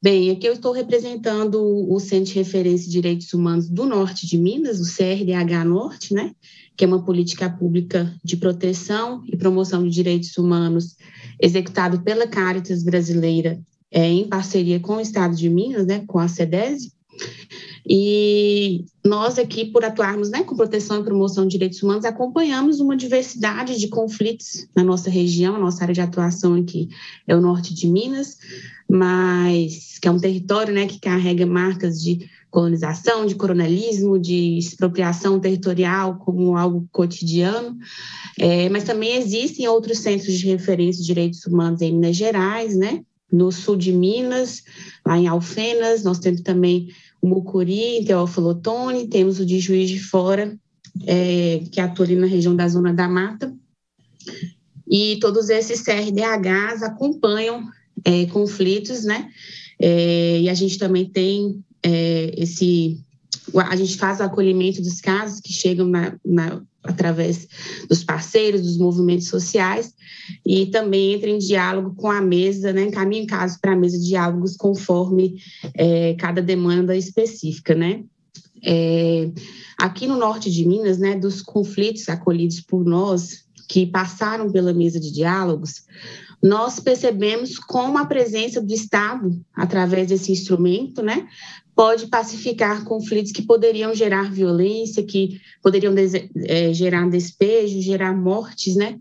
Bem, aqui eu estou representando o Centro de Referência de Direitos Humanos do Norte de Minas, o CRDH Norte, né? Que é uma política pública de proteção e promoção de direitos humanos executado pela Caritas Brasileira é, em parceria com o Estado de Minas, né? Com a CEDESI. E nós aqui, por atuarmos né, com proteção e promoção de direitos humanos, acompanhamos uma diversidade de conflitos na nossa região, a nossa área de atuação aqui é o norte de Minas, mas que é um território né, que carrega marcas de colonização, de coronelismo, de expropriação territorial como algo cotidiano, é, mas também existem outros centros de referência de direitos humanos em Minas Gerais, né? no sul de Minas, lá em Alfenas, nós temos também o Mucuri, em Teófilo é temos o de Juiz de Fora, é, que atua ali na região da Zona da Mata. E todos esses CRDHs acompanham é, conflitos, né? É, e a gente também tem é, esse. A gente faz o acolhimento dos casos que chegam na, na através dos parceiros, dos movimentos sociais, e também entra em diálogo com a mesa, né, encaminha casos para a mesa de diálogos conforme é, cada demanda específica, né. É, aqui no norte de Minas, né, dos conflitos acolhidos por nós, que passaram pela mesa de diálogos, nós percebemos como a presença do Estado, através desse instrumento, né, pode pacificar conflitos que poderiam gerar violência, que poderiam é, gerar despejo, gerar mortes, né?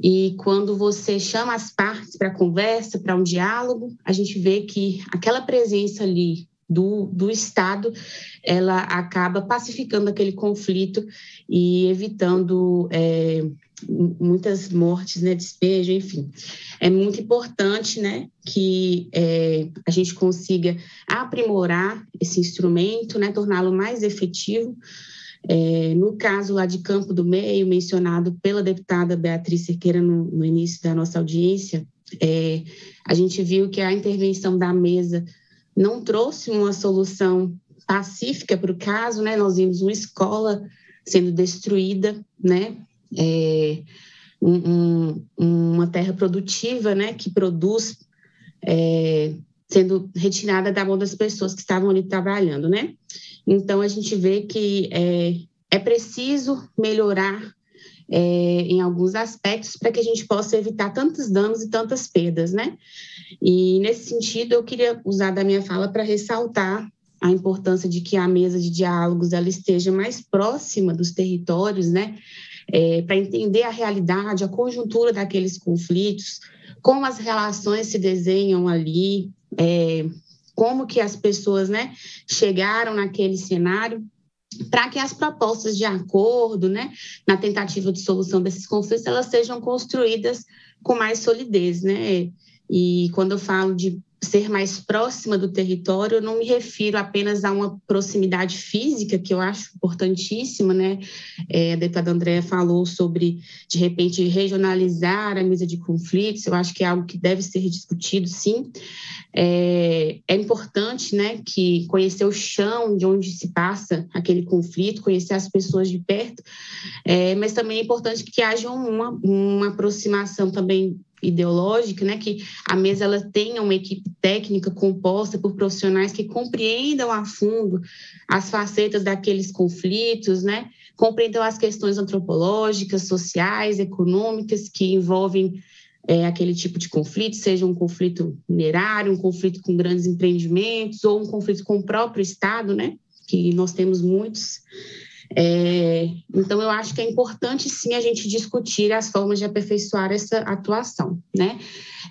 E quando você chama as partes para conversa, para um diálogo, a gente vê que aquela presença ali do, do Estado, ela acaba pacificando aquele conflito e evitando é, muitas mortes, né, despejo, enfim é muito importante né, que é, a gente consiga aprimorar esse instrumento, né, torná-lo mais efetivo. É, no caso lá de Campo do Meio, mencionado pela deputada Beatriz Cerqueira no, no início da nossa audiência, é, a gente viu que a intervenção da mesa não trouxe uma solução pacífica para o caso, né? Nós vimos uma escola sendo destruída, né? É, um, um, uma terra produtiva, né, que produz, é, sendo retirada da mão das pessoas que estavam ali trabalhando, né? Então a gente vê que é, é preciso melhorar é, em alguns aspectos para que a gente possa evitar tantos danos e tantas perdas, né? E nesse sentido eu queria usar da minha fala para ressaltar a importância de que a mesa de diálogos ela esteja mais próxima dos territórios, né? é, para entender a realidade, a conjuntura daqueles conflitos, como as relações se desenham ali, é, como que as pessoas né, chegaram naquele cenário para que as propostas de acordo, né, na tentativa de solução desses conflitos, elas sejam construídas com mais solidez, né? E quando eu falo de ser mais próxima do território, eu não me refiro apenas a uma proximidade física, que eu acho importantíssima, né? É, a deputada Andréa falou sobre, de repente, regionalizar a mesa de conflitos, eu acho que é algo que deve ser discutido, sim. É, é importante, né, que conhecer o chão de onde se passa aquele conflito, conhecer as pessoas de perto, é, mas também é importante que haja uma, uma aproximação também ideológica, né, que a mesa ela tenha uma equipe técnica composta por profissionais que compreendam a fundo as facetas daqueles conflitos, né, compreendam as questões antropológicas, sociais, econômicas que envolvem é, aquele tipo de conflito, seja um conflito minerário, um conflito com grandes empreendimentos ou um conflito com o próprio Estado, né, que nós temos muitos é, então, eu acho que é importante sim a gente discutir as formas de aperfeiçoar essa atuação. Né?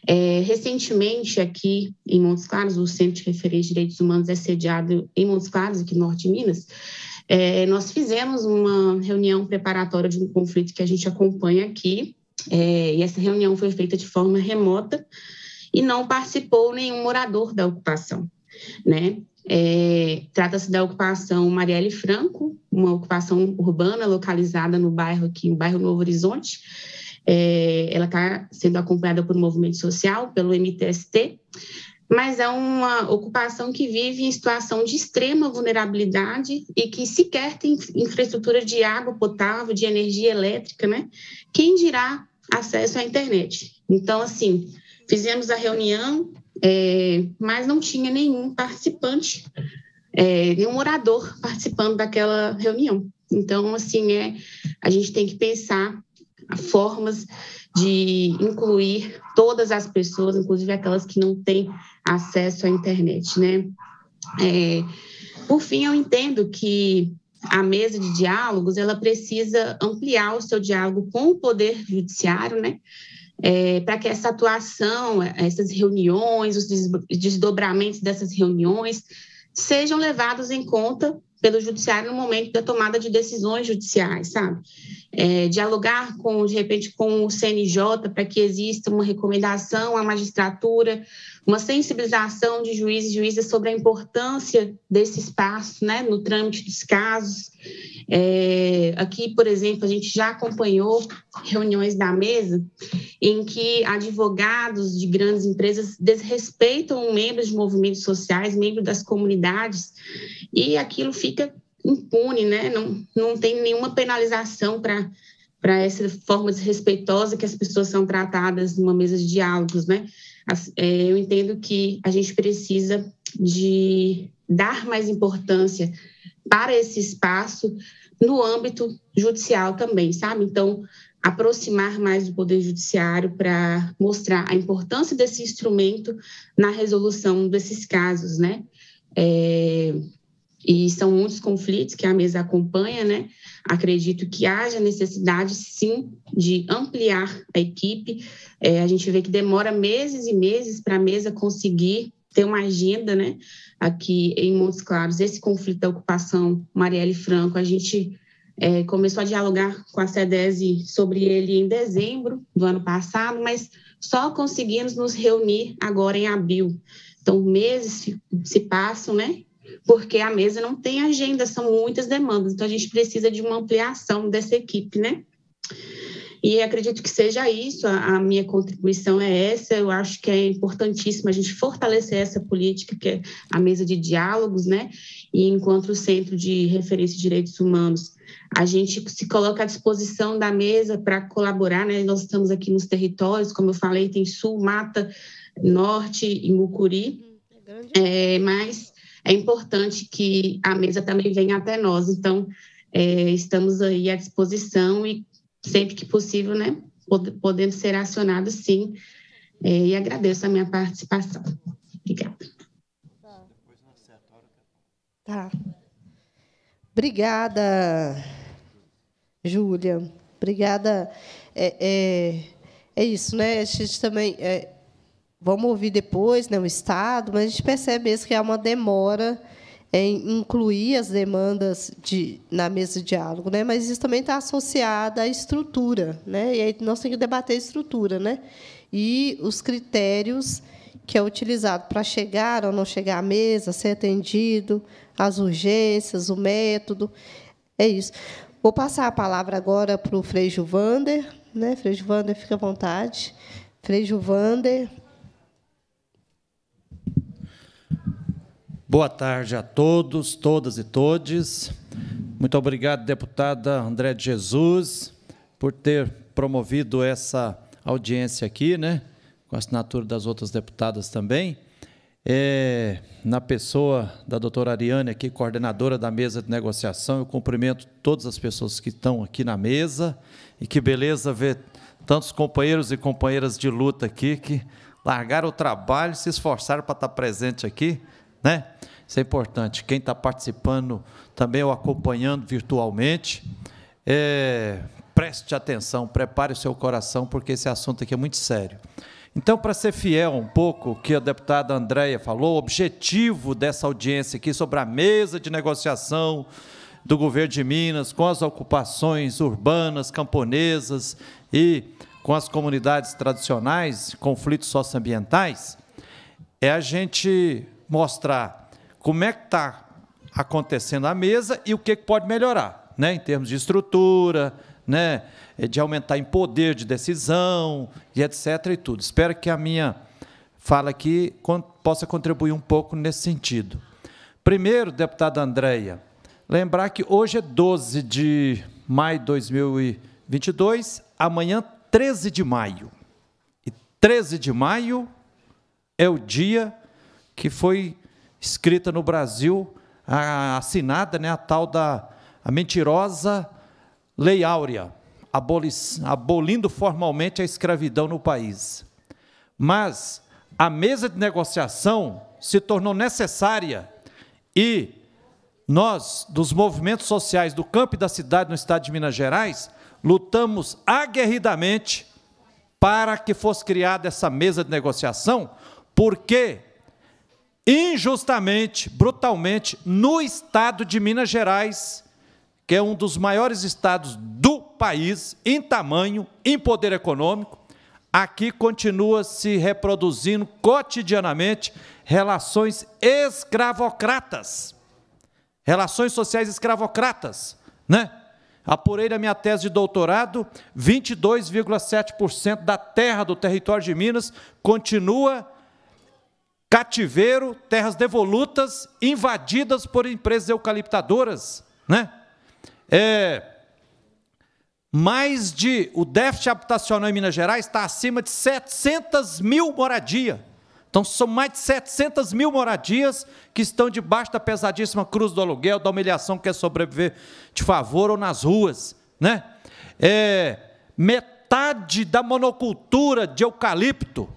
É, recentemente, aqui em Montes Claros, o Centro de Referência de Direitos Humanos é sediado em Montes Claros, aqui no norte de Minas. É, nós fizemos uma reunião preparatória de um conflito que a gente acompanha aqui, é, e essa reunião foi feita de forma remota e não participou nenhum morador da ocupação. Né? É, Trata-se da ocupação Marielle Franco, uma ocupação urbana localizada no bairro aqui, no bairro Novo Horizonte. É, ela está sendo acompanhada por um movimento social, pelo MTST, mas é uma ocupação que vive em situação de extrema vulnerabilidade e que sequer tem infraestrutura de água potável, de energia elétrica, né? Quem dirá acesso à internet? Então, assim, fizemos a reunião, é, mas não tinha nenhum participante, é, nenhum orador participando daquela reunião. Então, assim, é, a gente tem que pensar formas de incluir todas as pessoas, inclusive aquelas que não têm acesso à internet, né? É, por fim, eu entendo que a mesa de diálogos ela precisa ampliar o seu diálogo com o poder judiciário, né? é, para que essa atuação, é, essas reuniões, os desdobramentos dessas reuniões sejam levados em conta pelo judiciário no momento da tomada de decisões judiciais, sabe? É, dialogar com, de repente, com o CNJ para que exista uma recomendação à magistratura uma sensibilização de juízes e juízas sobre a importância desse espaço né, no trâmite dos casos. É, aqui, por exemplo, a gente já acompanhou reuniões da mesa em que advogados de grandes empresas desrespeitam membros de movimentos sociais, membros das comunidades, e aquilo fica impune, né? não, não tem nenhuma penalização para para essa forma desrespeitosa que as pessoas são tratadas numa mesa de diálogos, né? É, eu entendo que a gente precisa de dar mais importância para esse espaço no âmbito judicial também, sabe? Então, aproximar mais do Poder Judiciário para mostrar a importância desse instrumento na resolução desses casos, né? É, e são muitos conflitos que a mesa acompanha, né? Acredito que haja necessidade, sim, de ampliar a equipe. É, a gente vê que demora meses e meses para a mesa conseguir ter uma agenda, né? Aqui em Montes Claros, esse conflito da ocupação Marielle Franco, a gente é, começou a dialogar com a SEDESI sobre ele em dezembro do ano passado, mas só conseguimos nos reunir agora em abril. Então, meses se passam, né? porque a mesa não tem agenda, são muitas demandas, então a gente precisa de uma ampliação dessa equipe, né? E acredito que seja isso, a, minha contribuição é essa. Eu acho que é importantíssimo a gente fortalecer essa política, que é a mesa de diálogos, né? E enquanto centro de referência de direitos humanos, a gente se coloca à disposição da mesa para colaborar, né? Nós estamos aqui nos territórios, como eu falei, tem Sul, Mata, Norte e Mucuri. Uhum, é, é, mas é importante que a mesa também venha até nós. Então, é, estamos aí à disposição e sempre que possível, né, podendo ser acionados, sim. É, e agradeço a minha participação. Obrigada. Tá. Obrigada, Júlia. Obrigada. É, é, é, isso, né? A gente também. É vamos ouvir depois né, o Estado, mas a gente percebe mesmo que há uma demora em incluir as demandas de, na mesa de diálogo, né? mas isso também está associado à estrutura. Né? E aí nós temos que debater a estrutura né? e os critérios que é utilizado para chegar ou não chegar à mesa, ser atendido, as urgências, o método. É isso. Vou passar a palavra agora para o Frei Juvander. Né? Frei Juvander, fica à vontade. Frei Juvander, Boa tarde a todos, todas e todes. Muito obrigado, deputada André de Jesus, por ter promovido essa audiência aqui, né? com a assinatura das outras deputadas também. É, na pessoa da doutora Ariane, aqui, coordenadora da mesa de negociação, eu cumprimento todas as pessoas que estão aqui na mesa. E que beleza ver tantos companheiros e companheiras de luta aqui que largaram o trabalho, se esforçaram para estar presente aqui né? Isso é importante. Quem está participando também ou acompanhando virtualmente, é, preste atenção, prepare o seu coração, porque esse assunto aqui é muito sério. Então, para ser fiel um pouco que a deputada Andréia falou, o objetivo dessa audiência aqui sobre a mesa de negociação do governo de Minas com as ocupações urbanas, camponesas e com as comunidades tradicionais, conflitos socioambientais, é a gente mostrar como é que está acontecendo a mesa e o que pode melhorar, né? em termos de estrutura, né? Eh, de aumentar em poder de decisão, e etc. e tudo. Espero que a minha fala aqui possa contribuir um pouco nesse sentido. Primeiro, deputada Andréia, lembrar que hoje é 12 de maio de 2022, amanhã 13 de maio. E 13 de maio é o dia que foi escrita no Brasil, a, assinada, né, a tal da a mentirosa Lei Áurea, abolindo formalmente a escravidão no país. Mas a mesa de negociação se tornou necessária e nós, dos movimentos sociais do campo e da cidade no estado de Minas Gerais, lutamos aguerridamente para que fosse criada essa mesa de negociação, porque injustamente, brutalmente, no estado de Minas Gerais, que é um dos maiores estados do país, em tamanho, em poder econômico, aqui continua se reproduzindo cotidianamente relações escravocratas, relações sociais escravocratas, né? Apurei na minha tese de doutorado, 22,7% da terra do território de Minas continua Cativeiro, terras devolutas invadidas por empresas eucaliptadoras, né? É, mais de. O déficit habitacional em Minas Gerais está acima de 700 mil moradias. Então, são mais de 700 mil moradias que estão debaixo da pesadíssima cruz do aluguel, da humilhação que é sobreviver de favor ou nas ruas. Né? É, metade da monocultura de eucalipto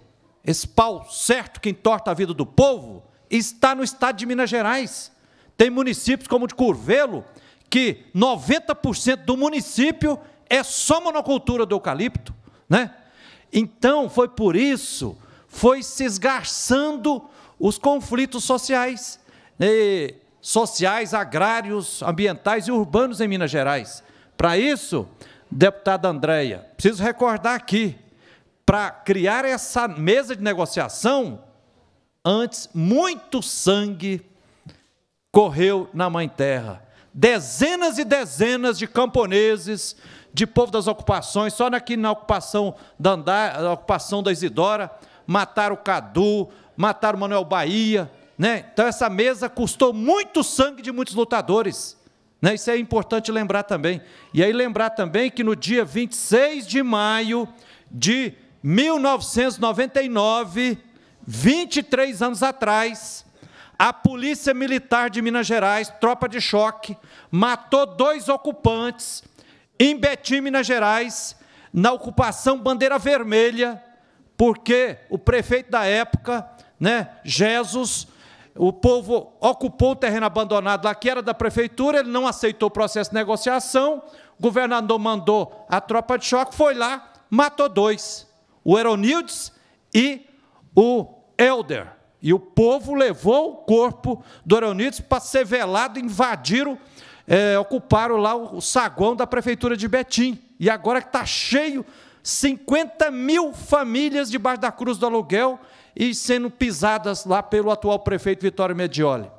esse pau certo que entorta a vida do povo está no estado de Minas Gerais. Tem municípios como o de Curvelo, que 90% do município é só monocultura do eucalipto, né? Então, foi por isso, foi se esgarçando os conflitos sociais, e, sociais, agrários, ambientais e urbanos em Minas Gerais. Para isso, deputada Andréia, preciso recordar aqui para criar essa mesa de negociação, antes muito sangue correu na Mãe Terra. Dezenas e dezenas de camponeses, de povo das ocupações, só aqui na ocupação da, Andar, na ocupação da Isidora, mataram o Cadu, mataram o Manuel Bahia. Né? Então, essa mesa custou muito sangue de muitos lutadores. Né? Isso é importante lembrar também. E aí, lembrar também que no dia 26 de maio de 1999, 23 anos atrás, a Polícia Militar de Minas Gerais, tropa de choque, matou dois ocupantes em Betim, Minas Gerais, na ocupação Bandeira Vermelha, porque o prefeito da época, né, Jesus, o povo ocupou o terreno abandonado lá, que era da prefeitura, ele não aceitou o processo de negociação, o governador mandou a tropa de choque, foi lá, matou dois o Eronildes e o Elder. E o povo levou o corpo do Eronildes para ser velado, invadiram, é, ocuparam lá o, saguão da prefeitura de Betim. E agora que está cheio, 50 mil famílias debaixo da cruz do aluguel e sendo pisadas lá pelo atual prefeito Vitório Medioli.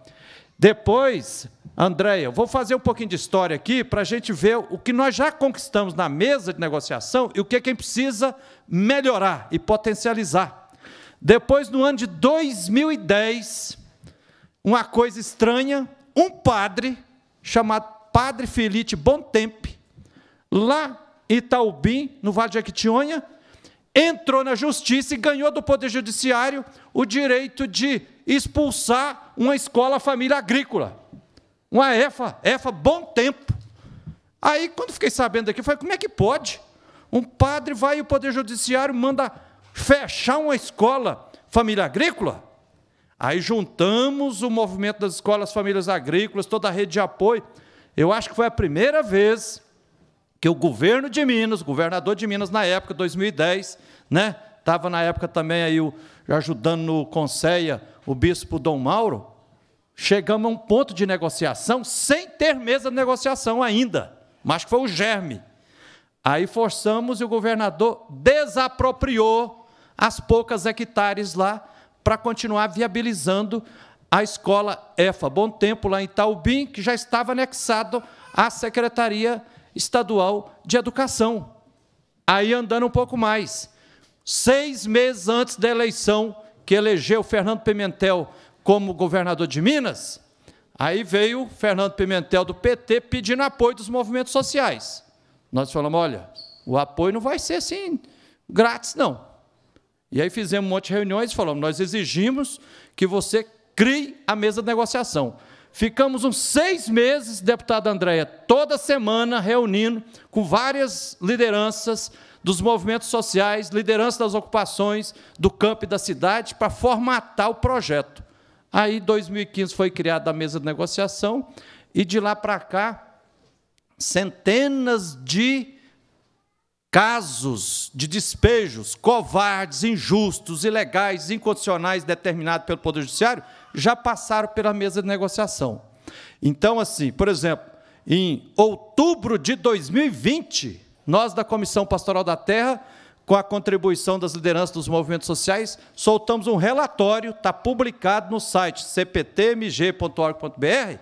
Depois, Andréia, vou fazer um pouquinho de história aqui para a gente ver o que nós já conquistamos na mesa de negociação e o que é quem precisa melhorar e potencializar. Depois, no ano de 2010, uma coisa estranha, um padre chamado Padre Felipe Bontempe, lá em Itaubim, no Vale de Jequitinhonha, entrou na justiça e ganhou do Poder Judiciário o direito de expulsar uma escola família agrícola. Uma EFA, EFA Bom Tempo. Aí, quando fiquei sabendo aqui eu falei, como é que pode? Um padre vai e o Poder Judiciário manda fechar uma escola, família agrícola. Aí juntamos o movimento das escolas famílias agrícolas, toda a rede de apoio. Eu acho que foi a primeira vez que o governo de Minas, o governador de Minas na época, 2010, né? Estava na época também aí ajudando no Conceia o bispo Dom Mauro. Chegamos a um ponto de negociação sem ter mesa de negociação ainda. Mas que foi o germe. Aí forçamos e o governador desapropriou as poucas hectares lá para continuar viabilizando a escola EFA Bom Tempo, lá em Taubim, que já estava anexado à Secretaria Estadual de Educação. Aí andando um pouco mais. Seis meses antes da eleição que elegeu Fernando Pimentel como governador de Minas, aí veio Fernando Pimentel do PT pedindo apoio dos movimentos sociais. Nós falamos: olha, o apoio não vai ser assim, grátis, não. E aí fizemos um monte de reuniões e falamos: nós exigimos que você crie a mesa de negociação. Ficamos uns seis meses, deputada Andréia, toda semana reunindo com várias lideranças dos movimentos sociais, lideranças das ocupações do campo e da cidade, para formatar o projeto. Aí, em 2015, foi criada a mesa de negociação, e de lá para cá, centenas de casos de despejos covardes, injustos, ilegais, incondicionais, determinados pelo Poder Judiciário, já passaram pela mesa de negociação. Então, assim, por exemplo, em outubro de 2020, nós da Comissão Pastoral da Terra, com a contribuição das lideranças dos movimentos sociais, soltamos um relatório, está publicado no site cptmg.org.br,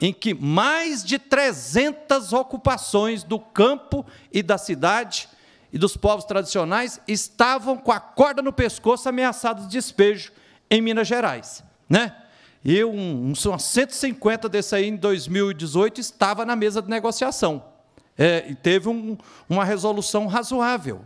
em que mais de 300 ocupações do campo e da cidade e dos povos tradicionais estavam com a corda no pescoço ameaçados de despejo em Minas Gerais, né? E um, um 150 desse aí em 2018 estava na mesa de negociação. É, e teve um, uma resolução razoável.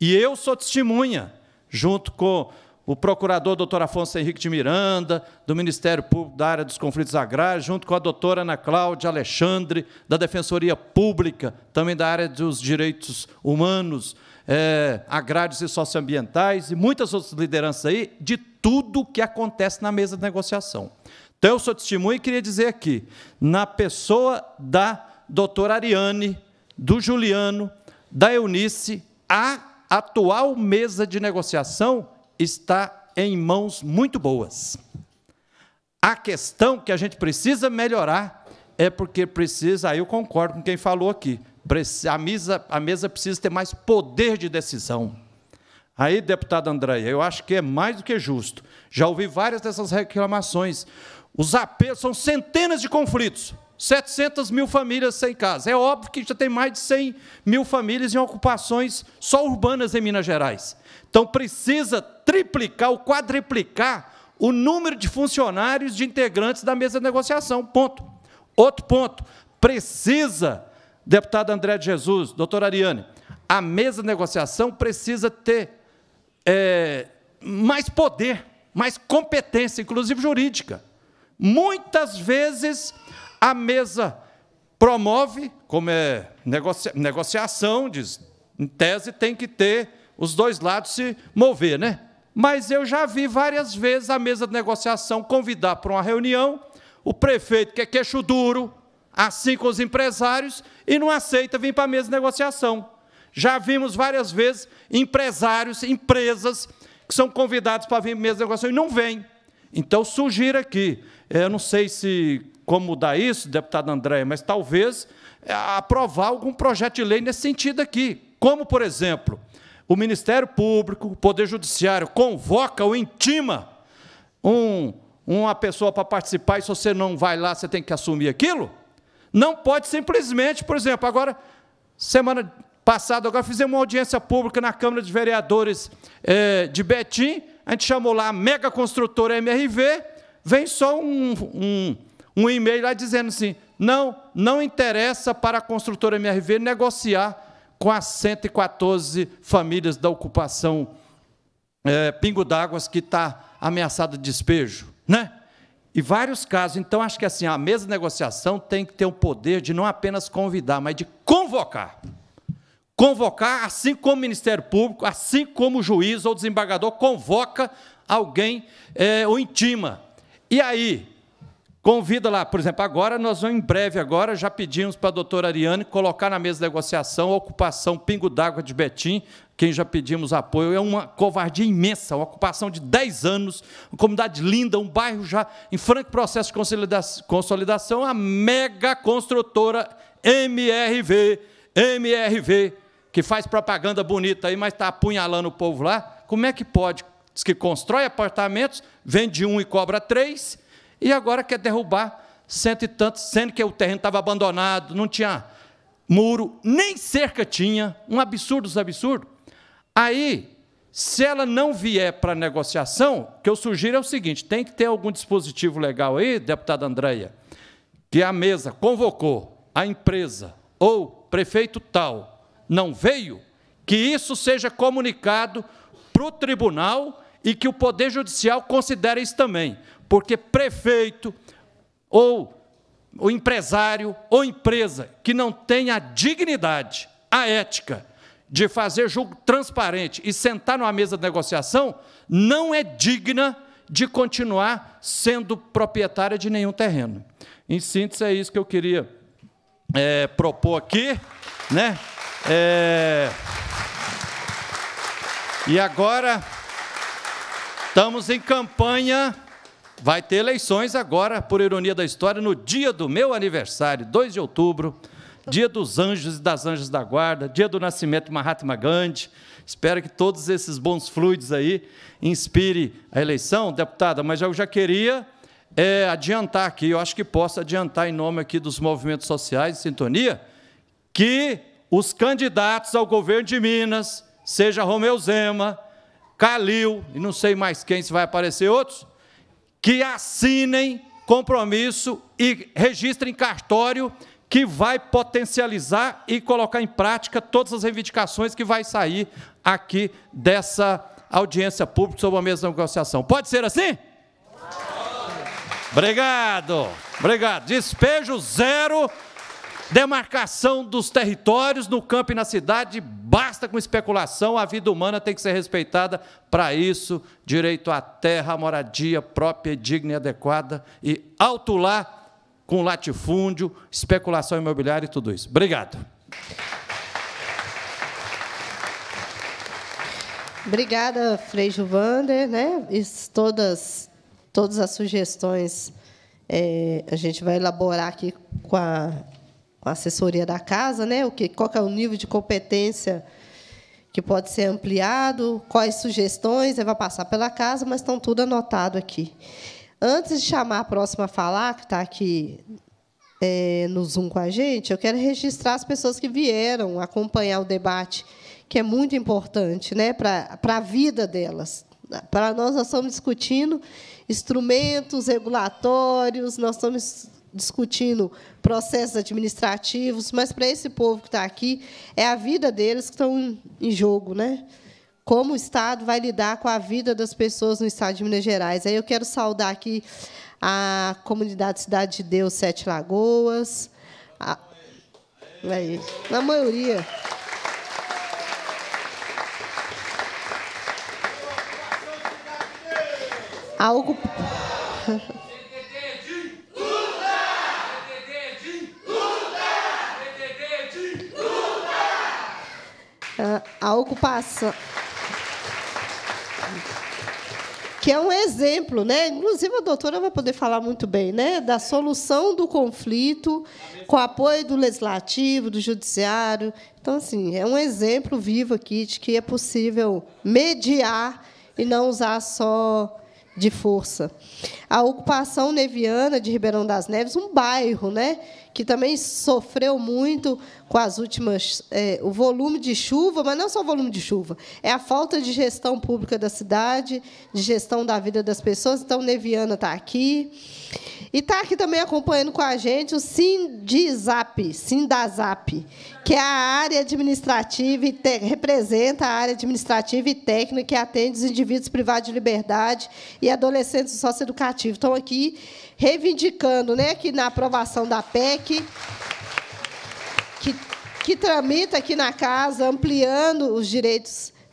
E eu sou testemunha, junto com o procurador doutor Afonso Henrique de Miranda, do Ministério Público da área dos conflitos agrários, junto com a doutora Ana Cláudia Alexandre, da Defensoria Pública, também da área dos direitos humanos, é, agrários e socioambientais, e muitas outras lideranças aí, de tudo que acontece na mesa de negociação. Então, eu sou testemunho e queria dizer aqui, na pessoa da doutora Ariane, do Juliano, da Eunice, a atual mesa de negociação está em mãos muito boas. A questão que a gente precisa melhorar é porque precisa, aí eu concordo com quem falou aqui, a mesa, a mesa precisa ter mais poder de decisão. Aí, deputado Andréia, eu acho que é mais do que justo. Já ouvi várias dessas reclamações. Os apelos são centenas de conflitos. 700 mil famílias sem casa. É óbvio que já tem mais de 100 mil famílias em ocupações só urbanas em Minas Gerais. Então precisa triplicar ou quadriplicar o número de funcionários, de integrantes da mesa de negociação. Ponto. Outro ponto. Precisa, deputado André de Jesus, doutora Ariane, a mesa de negociação precisa ter é, mais poder, mais competência, inclusive jurídica. Muitas vezes a mesa promove, como é negocia, negociação, diz, em tese tem que ter os dois lados se mover, né? Mas eu já vi várias vezes a mesa de negociação convidar para uma reunião o prefeito que é queixo duro, assim com os empresários, e não aceita vir para a mesa de negociação. Já vimos várias vezes empresários, empresas, que são convidados para vir para a mesa de negociação e não vêm. Então, sugiro aqui, eh, eu não sei se como mudar isso, deputado André, mas talvez eh, aprovar algum projeto de lei nesse sentido aqui. Como, por exemplo, o Ministério Público, o Poder Judiciário convoca ou intima um, uma pessoa para participar e se você não vai lá, você tem que assumir aquilo? Não pode simplesmente, por exemplo, agora, semana passada, agora fizemos uma audiência pública na Câmara de Vereadores é, de Betim, a gente chamou lá a mega construtora MRV, vem só um, um, um e-mail lá dizendo assim, não, não interessa para a construtora MRV negociar com as 114 famílias da ocupação é, Pingo d'Águas que está ameaçada de despejo, né? E vários casos. Então, acho que assim, a mesa de negociação tem que ter o poder de não apenas convidar, mas de convocar. Convocar, assim como o Ministério Público, assim como o juiz ou o desembargador convoca alguém é, ou intima. E aí, Convida lá, por exemplo, agora nós vamos em breve, agora já pedimos para a doutora Ariane colocar na mesa de negociação a ocupação Pingo d'Água de Betim, quem já pedimos apoio, é uma covardia imensa, uma ocupação de 10 anos, uma comunidade linda, um bairro já em franco processo de consolidação, a mega construtora MRV, MRV, que faz propaganda bonita aí, mas está apunhalando o povo lá. Como é que pode? Diz que constrói apartamentos, vende um e cobra três e agora quer derrubar cento e tantos, sendo que o terreno estava abandonado, não tinha muro, nem cerca tinha, um absurdo, um absurdo. Aí, se ela não vier para negociação, o que eu sugiro é o seguinte: tem que ter algum dispositivo legal aí, deputada Andréia, que a mesa convocou a empresa ou prefeito tal não veio, que isso seja comunicado para o tribunal e que o Poder Judicial considere isso também, porque prefeito ou o empresário ou empresa que não tem a dignidade, a ética de fazer julgo transparente e sentar numa mesa de negociação, não é digna de continuar sendo proprietária de nenhum terreno. Em síntese, é isso que eu queria é, propor aqui. Né? É... E agora. Estamos em campanha. Vai ter eleições agora, por ironia da história, no dia do meu aniversário, 2 de outubro, dia dos anjos e das anjas da guarda, dia do nascimento de Mahatma Gandhi. Espero que todos esses bons fluidos aí inspire a eleição, deputada, mas eu já queria é, adiantar aqui, eu acho que posso adiantar em nome aqui dos movimentos sociais e sintonia, que os candidatos ao governo de Minas, seja Romeu Zema, Calil, e não sei mais quem, se vai aparecer outros, que assinem compromisso e registrem cartório que vai potencializar e colocar em prática todas as reivindicações que vai sair aqui dessa audiência pública sobre a mesa de negociação. Pode ser assim? Obrigado, obrigado. Despejo zero Demarcação dos territórios no campo e na cidade, basta com especulação, a vida humana tem que ser respeitada. Para isso, direito à terra, à moradia própria, digna e adequada, e alto lá com latifúndio, especulação imobiliária e tudo isso. Obrigado. Obrigada, Frei Juvander, né? todas, todas as sugestões é, a gente vai elaborar aqui com a com a assessoria da casa, né? O que, qual que é o nível de competência que pode ser ampliado, quais sugestões, ele vai passar pela casa, mas estão tudo anotado aqui. Antes de chamar a próxima a falar, que está aqui é, no Zoom com a gente, eu quero registrar as pessoas que vieram acompanhar o debate, que é muito importante né, para a vida delas. Para nós, nós estamos discutindo instrumentos regulatórios, nós estamos discutindo processos administrativos, mas para esse povo que está aqui, é a vida deles que estão em jogo, né? Como o Estado vai lidar com a vida das pessoas no Estado de Minas Gerais. Aí eu quero saudar aqui a comunidade Cidade de Deus, Sete Lagoas. A... Aí, é na maioria. algo ocup... a ocupação. Que é um exemplo, né? Inclusive a doutora vai poder falar muito bem, né? Da solução do conflito com apoio do legislativo, do judiciário. Então, assim, é um exemplo vivo aqui de que é possível mediar e não usar só de força a ocupação neviana de Ribeirão das Neves, um bairro, né, que também sofreu muito com as últimas é, o volume de chuva, mas não só o volume de chuva, é a falta de gestão pública da cidade, de gestão da vida das pessoas. Então, Neviana está aqui. E está aqui também acompanhando com a gente o Sindizap, Sindazap, que é a área administrativa e te... representa a área administrativa e técnica que atende os indivíduos privados de liberdade e adolescentes socioeducativos. Estão aqui reivindicando né, que na aprovação da PEC, que, que tramita aqui na casa, ampliando os direitos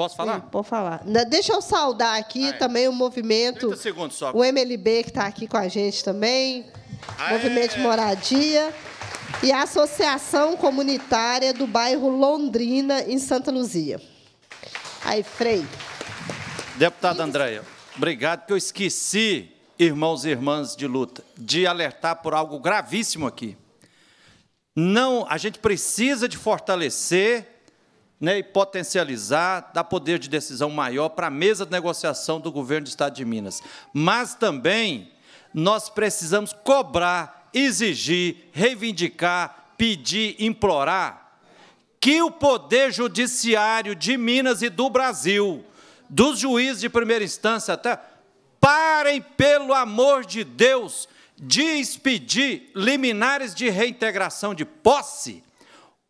Posso falar? Sim, falar. Deixa eu saudar aqui Aê. Ah, é. também o movimento. O MLB que está aqui com a gente também. Aê. Movimento de Moradia. E a Associação Comunitária do Bairro Londrina, em Santa Luzia. Aí, Frei. Deputada Andréia, obrigado, que eu esqueci, irmãos e irmãs de luta, de alertar por algo gravíssimo aqui. Não, a gente precisa de fortalecer né, e potencializar, dar poder de decisão maior para a mesa de negociação do governo do Estado de Minas. Mas também nós precisamos cobrar, exigir, reivindicar, pedir, implorar que o poder judiciário de Minas e do Brasil, dos juízes de primeira instância até, parem, pelo amor de Deus, de expedir liminares de reintegração de posse,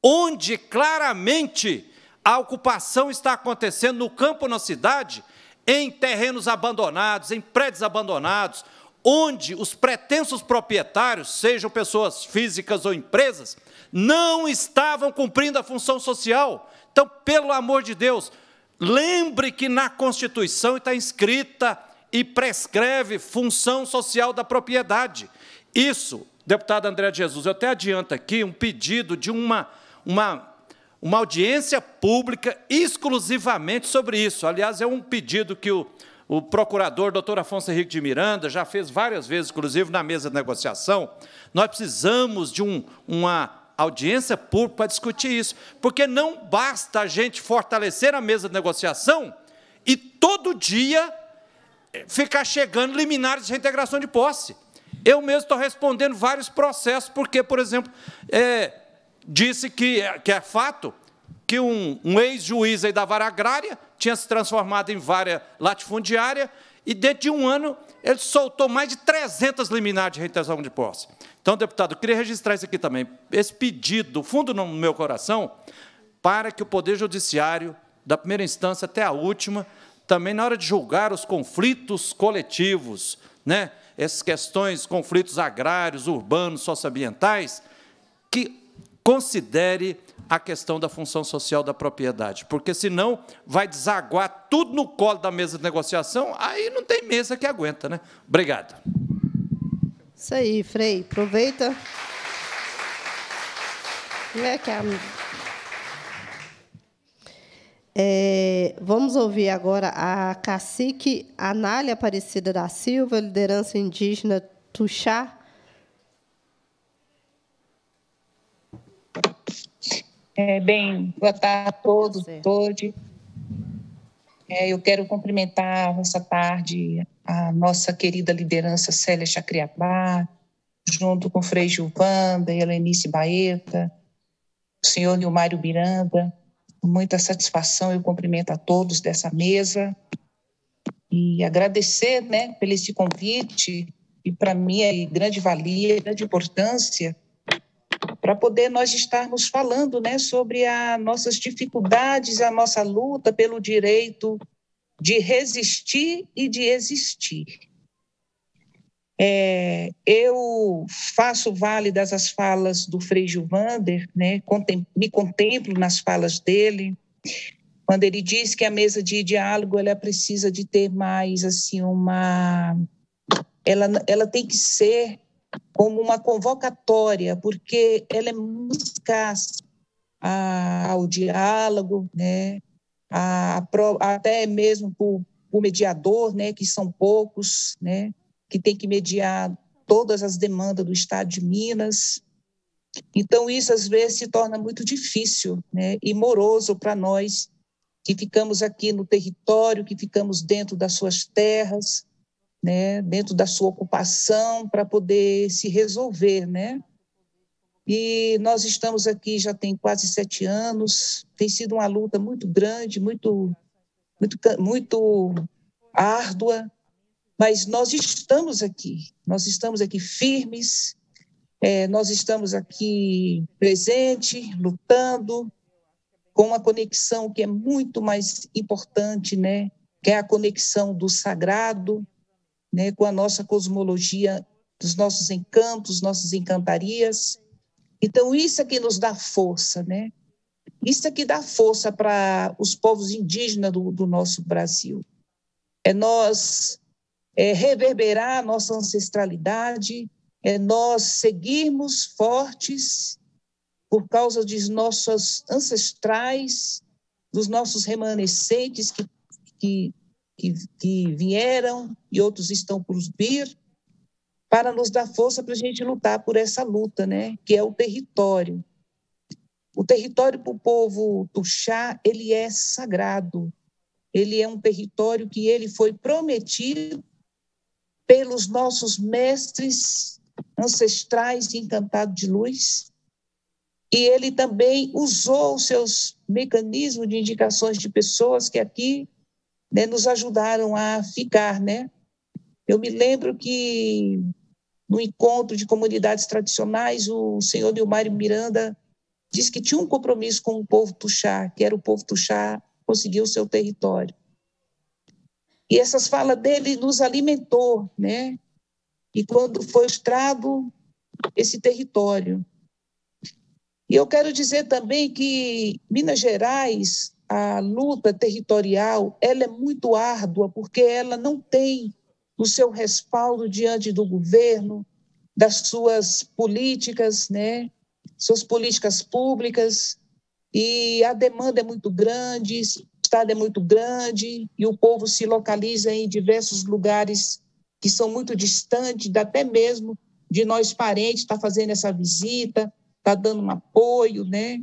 onde claramente a ocupação está acontecendo no campo, na cidade, em terrenos abandonados, em prédios abandonados, onde os pretensos proprietários, sejam pessoas físicas ou empresas, não estavam cumprindo a função social. Então, pelo amor de Deus, lembre que na Constituição está inscrita e prescreve função social da propriedade. Isso, deputado André de Jesus, eu até adianto aqui um pedido de uma, uma uma audiência pública exclusivamente sobre isso. Aliás, é um pedido que o, o procurador doutor Afonso Henrique de Miranda já fez várias vezes, inclusive na mesa de negociação. Nós precisamos de um, uma audiência pública para discutir isso, porque não basta a gente fortalecer a mesa de negociação e todo dia eh, ficar chegando liminares de reintegração de posse. Eu mesmo estou respondendo vários processos, porque, por exemplo, é, disse que, é, que é fato que um, um ex-juiz da vara agrária tinha se transformado em vara latifundiária e, dentro de um ano, ele soltou mais de 300 liminares de retenção de posse. Então, deputado, eu queria registrar isso aqui também, esse pedido do fundo no meu coração, para que o Poder Judiciário, da primeira instância até a última, também na hora de julgar os conflitos coletivos, né, essas questões, conflitos agrários, urbanos, socioambientais, que considere a questão da função social da propriedade, porque senão vai desaguar tudo no colo da mesa de negociação, aí não tem mesa que aguenta, né? Obrigado. Isso aí, Frei, aproveita. É que é, é, vamos ouvir agora a cacique Anália Aparecida da Silva, liderança indígena Tuxá É, bem, boa tarde a todos, todos. É, eu quero cumprimentar essa tarde a nossa querida liderança Célia Chacriabá, junto com Frei Gilvanda e Helenice Baeta, o senhor Nilmário Miranda. Com muita satisfação, eu cumprimento a todos dessa mesa e agradecer né, pelo esse convite, e para mim é grande valia, grande importância para poder nós estarmos falando né, sobre as nossas dificuldades, a nossa luta pelo direito de resistir e de existir. É, eu faço válidas as falas do Frei Gilvander, né, contem me contemplo nas falas dele, quando ele diz que a mesa de diálogo ela precisa de ter mais assim uma ela, ela tem que ser como uma convocatória, porque ela é muito escassa ao diálogo, né? A, a, até mesmo por, o mediador, né? Que são poucos, né? Que tem que mediar todas as demandas do Estado de Minas. Então isso às vezes se torna muito difícil, né? E moroso para nós que ficamos aqui no território, que ficamos dentro das suas terras, né, dentro da sua ocupação para poder se resolver, né? E nós estamos aqui já tem quase sete anos. Tem sido uma luta muito grande, muito, muito, muito árdua, mas nós estamos aqui. Nós estamos aqui firmes. É, nós estamos aqui presente, lutando com uma conexão que é muito mais importante, né? Que é a conexão do sagrado, né, com a nossa cosmologia, dos nossos encantos, nossas encantarias. Então, isso é que nos dá força, né? Isso é que dá força para os povos indígenas do, do, nosso Brasil. É nós é, reverberar a nossa ancestralidade, é nós seguirmos fortes por causa dos nossos ancestrais, dos nossos remanescentes que, que que, que vieram e outros estão por vir, para nos dar força para a gente lutar por essa luta, né? que é o território. O território para o povo Tuxá, ele é sagrado. Ele é um território que ele foi prometido pelos nossos mestres ancestrais de encantado de luz. E ele também usou os seus mecanismos de indicações de pessoas que aqui né, nos ajudaram a ficar, né? Eu me lembro que no encontro de comunidades tradicionais, o senhor Nilmário Miranda disse que tinha um compromisso com o povo Tuxá, que era o povo Tuxá conseguir o seu território. E essas falas dele nos alimentou, né? E quando foi estrado esse território. E eu quero dizer também que Minas Gerais a luta territorial ela é muito árdua, porque ela não tem o seu respaldo diante do governo, das suas políticas, né? suas políticas públicas, e a demanda é muito grande, o Estado é muito grande, e o povo se localiza em diversos lugares que são muito distantes, até mesmo de nós parentes, está fazendo essa visita, está dando um apoio, né?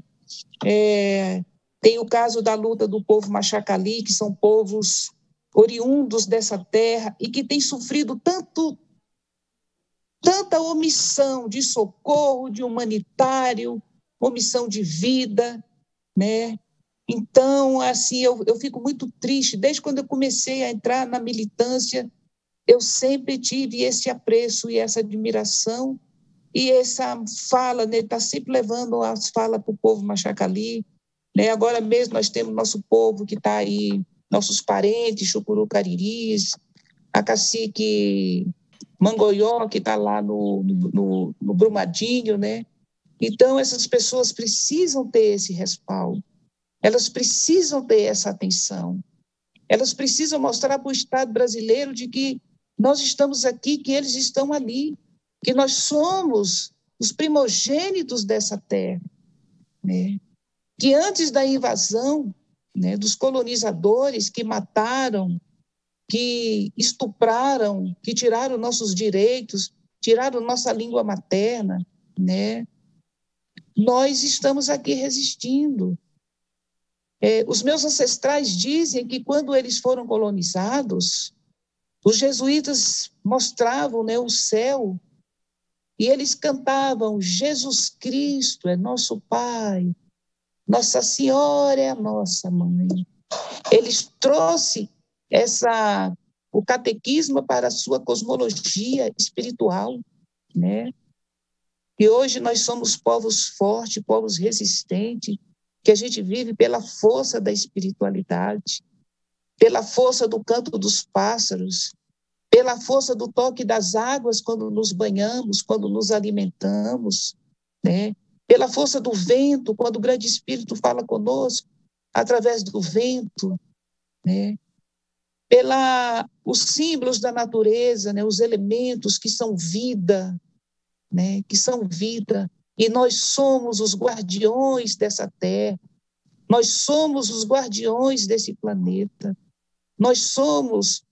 É, tem o caso da luta do povo Machacali, que são povos oriundos dessa terra e que têm sofrido tanto tanta omissão de socorro, de humanitário, omissão de vida, né? Então, assim, eu, eu fico muito triste. Desde quando eu comecei a entrar na militância, eu sempre tive esse apreço e essa admiração e essa fala, né? Está sempre levando as falas para o povo machacali, né? Agora mesmo nós temos nosso povo que está aí, nossos parentes, Chucuru Cariris, a cacique Mangoió, que está lá no, no, no Brumadinho, né? Então, essas pessoas precisam ter esse respaldo, elas precisam ter essa atenção, elas precisam mostrar para o Estado brasileiro de que nós estamos aqui, que eles estão ali, que nós somos os primogênitos dessa terra. Né? que antes da invasão, né, dos colonizadores que mataram, que estupraram, que tiraram nossos direitos, tiraram nossa língua materna, né, nós estamos aqui resistindo. É, os meus ancestrais dizem que quando eles foram colonizados, os jesuítas mostravam né, o céu e eles cantavam: Jesus Cristo é nosso Pai, nossa Senhora é a nossa mãe. Ele trouxe essa o catequismo para a sua cosmologia espiritual, né? E hoje nós somos povos fortes, povos resistentes, que a gente vive pela força da espiritualidade, pela força do canto dos pássaros, pela força do toque das águas quando nos banhamos, quando nos alimentamos, né? pela força do vento, quando o grande espírito fala conosco, através do vento, né? pela os símbolos da natureza, né? os elementos que são vida, né? que são vida, e nós somos os guardiões dessa terra, nós somos os guardiões desse planeta, nós somos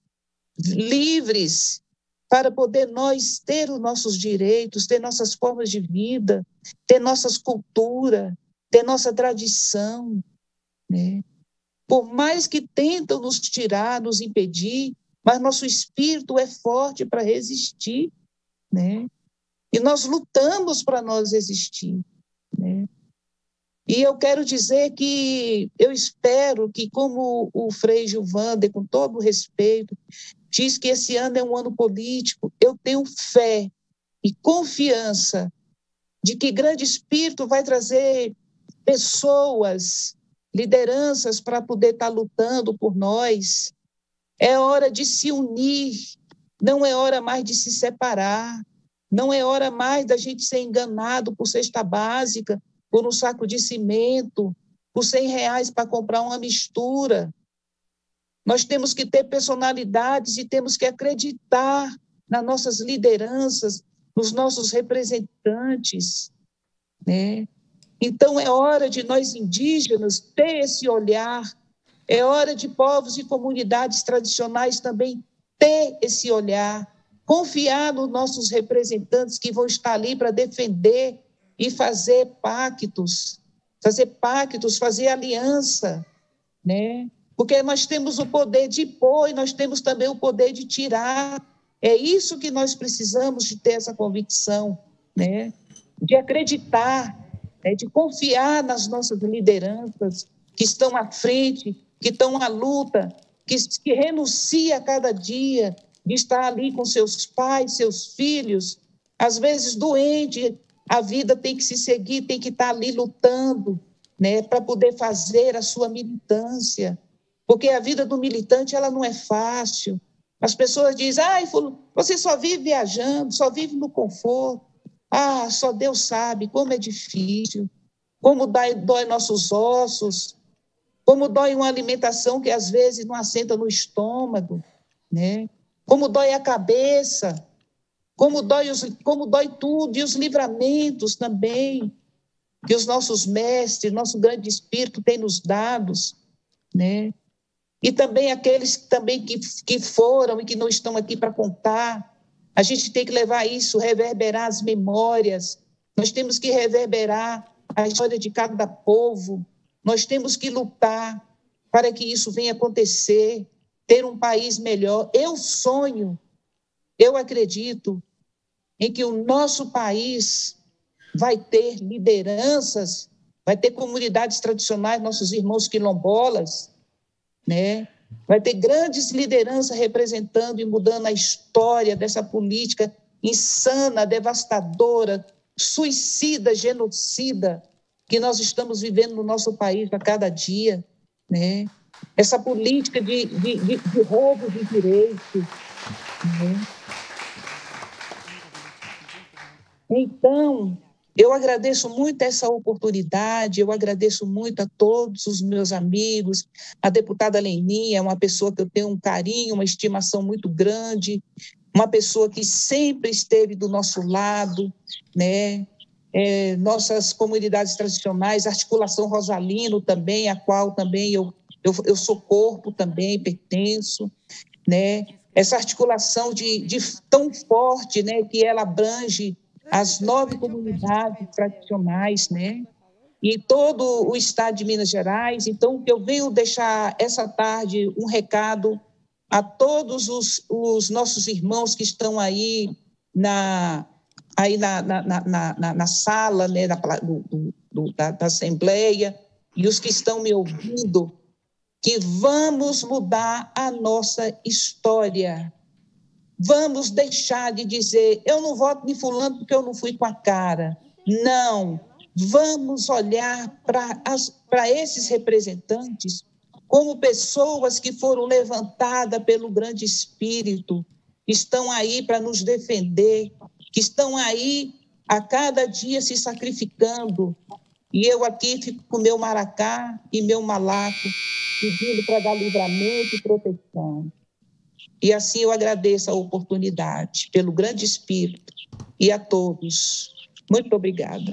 livres para poder nós ter os nossos direitos, ter nossas formas de vida, ter nossas culturas, ter nossa tradição. Né? Por mais que tentam nos tirar, nos impedir, mas nosso espírito é forte para resistir. Né? E nós lutamos para nós existir. Né? E eu quero dizer que eu espero que, como o Frei Gilvander, com todo o respeito, diz que esse ano é um ano político. Eu tenho fé e confiança de que grande espírito vai trazer pessoas, lideranças para poder estar tá lutando por nós. É hora de se unir, não é hora mais de se separar, não é hora mais da gente ser enganado por cesta básica, por um saco de cimento, por 100 reais para comprar uma mistura. Nós temos que ter personalidades e temos que acreditar nas nossas lideranças, nos nossos representantes, né? Então é hora de nós indígenas ter esse olhar, é hora de povos e comunidades tradicionais também ter esse olhar, confiar nos nossos representantes que vão estar ali para defender e fazer pactos, fazer pactos, fazer aliança, né? Porque nós temos o poder de pôr e nós temos também o poder de tirar. É isso que nós precisamos de ter essa convicção, né? de acreditar, né? de confiar nas nossas lideranças que estão à frente, que estão à luta, que, que renuncia a cada dia de estar ali com seus pais, seus filhos, às vezes doente, a vida tem que se seguir, tem que estar ali lutando, né, para poder fazer a sua militância, porque a vida do militante ela não é fácil. As pessoas dizem, ah, você só vive viajando, só vive no conforto. Ah, só Deus sabe como é difícil, como dói, dói nossos ossos, como dói uma alimentação que às vezes não assenta no estômago, né? como dói a cabeça, como dói, os, como dói tudo, e os livramentos também, que os nossos mestres, nosso grande espírito tem nos dados, né? E também aqueles também que, que foram e que não estão aqui para contar. A gente tem que levar isso, reverberar as memórias. Nós temos que reverberar a história de cada povo. Nós temos que lutar para que isso venha acontecer, ter um país melhor. Eu sonho, eu acredito em que o nosso país vai ter lideranças, vai ter comunidades tradicionais, nossos irmãos quilombolas, né? Vai ter grandes lideranças representando e mudando a história dessa política insana, devastadora, suicida, genocida que nós estamos vivendo no nosso país a cada dia, né? Essa política de, de, de, de roubo de direitos, né? Então, eu agradeço muito essa oportunidade, eu agradeço muito a todos os meus amigos. A deputada Leninha é uma pessoa que eu tenho um carinho, uma estimação muito grande, uma pessoa que sempre esteve do nosso lado, né? É, nossas comunidades tradicionais, articulação Rosalino também, a qual também eu, eu, eu sou corpo também, pertenço, né? Essa articulação de, de tão forte, né, que ela abrange as nove comunidades tradicionais, né? E todo o estado de Minas Gerais. Então, eu venho deixar essa tarde um recado a todos os, os nossos irmãos que estão aí na, aí na, na, na, na, na sala né, da, do, do, da, da Assembleia e os que estão me ouvindo, que vamos mudar a nossa história Vamos deixar de dizer, eu não voto de fulano porque eu não fui com a cara. Não. Vamos olhar para esses representantes como pessoas que foram levantadas pelo grande espírito, que estão aí para nos defender, que estão aí a cada dia se sacrificando. E eu aqui fico com meu maracá e meu malaco, pedindo para dar livramento e proteção. E assim eu agradeço a oportunidade pelo grande espírito e a todos. Muito obrigada.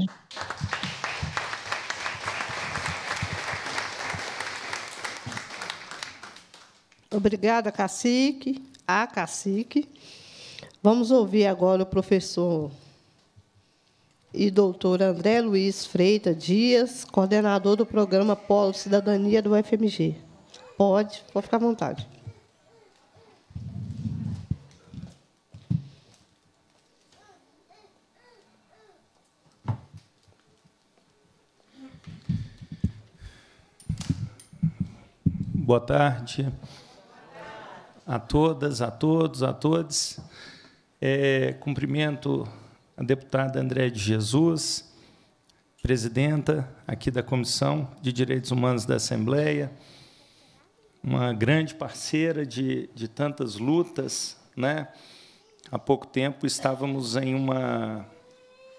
Obrigada, cacique, a ah, cacique. Vamos ouvir agora o professor e doutor André Luiz Freitas Dias, coordenador do programa Polo Cidadania do FMG. Pode, pode ficar à vontade. Boa tarde a todas, a todos, a todos. É, cumprimento a deputada André de Jesus, presidenta aqui da Comissão de Direitos Humanos da Assembleia, uma grande parceira de, de tantas lutas. Né? Há pouco tempo estávamos em uma,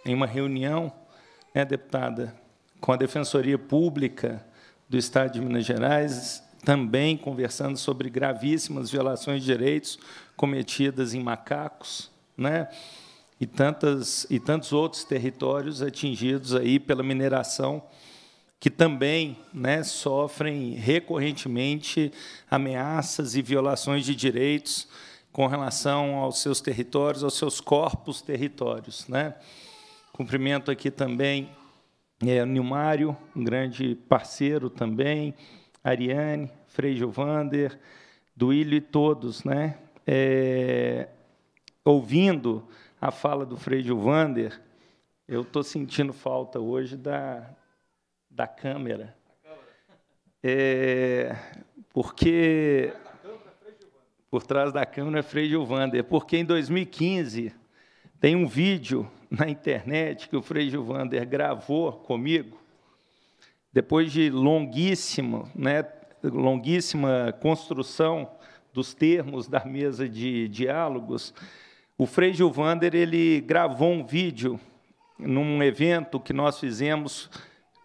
em uma reunião, né, deputada, com a Defensoria Pública do Estado de Minas Gerais, também conversando sobre gravíssimas violações de direitos cometidas em macacos, né? E, tantas, e tantos outros territórios atingidos aí pela mineração, que também né, sofrem recorrentemente ameaças e violações de direitos com relação aos seus territórios, aos seus corpos territórios. Né? Cumprimento aqui também é, Nilmário, um grande parceiro também, Ariane, Frei Gilvander, Duílio e todos, né? É, ouvindo a fala do Frei Gilvander, eu estou sentindo falta hoje da, da câmera. É, porque por trás da câmera é Frei Gilvander, porque em 2015 tem um vídeo na internet que o Frei Gilvander gravou comigo, depois de longuíssimo, né, longuíssima construção dos termos da mesa de diálogos, o Frei Gilvander ele gravou um vídeo num evento que nós fizemos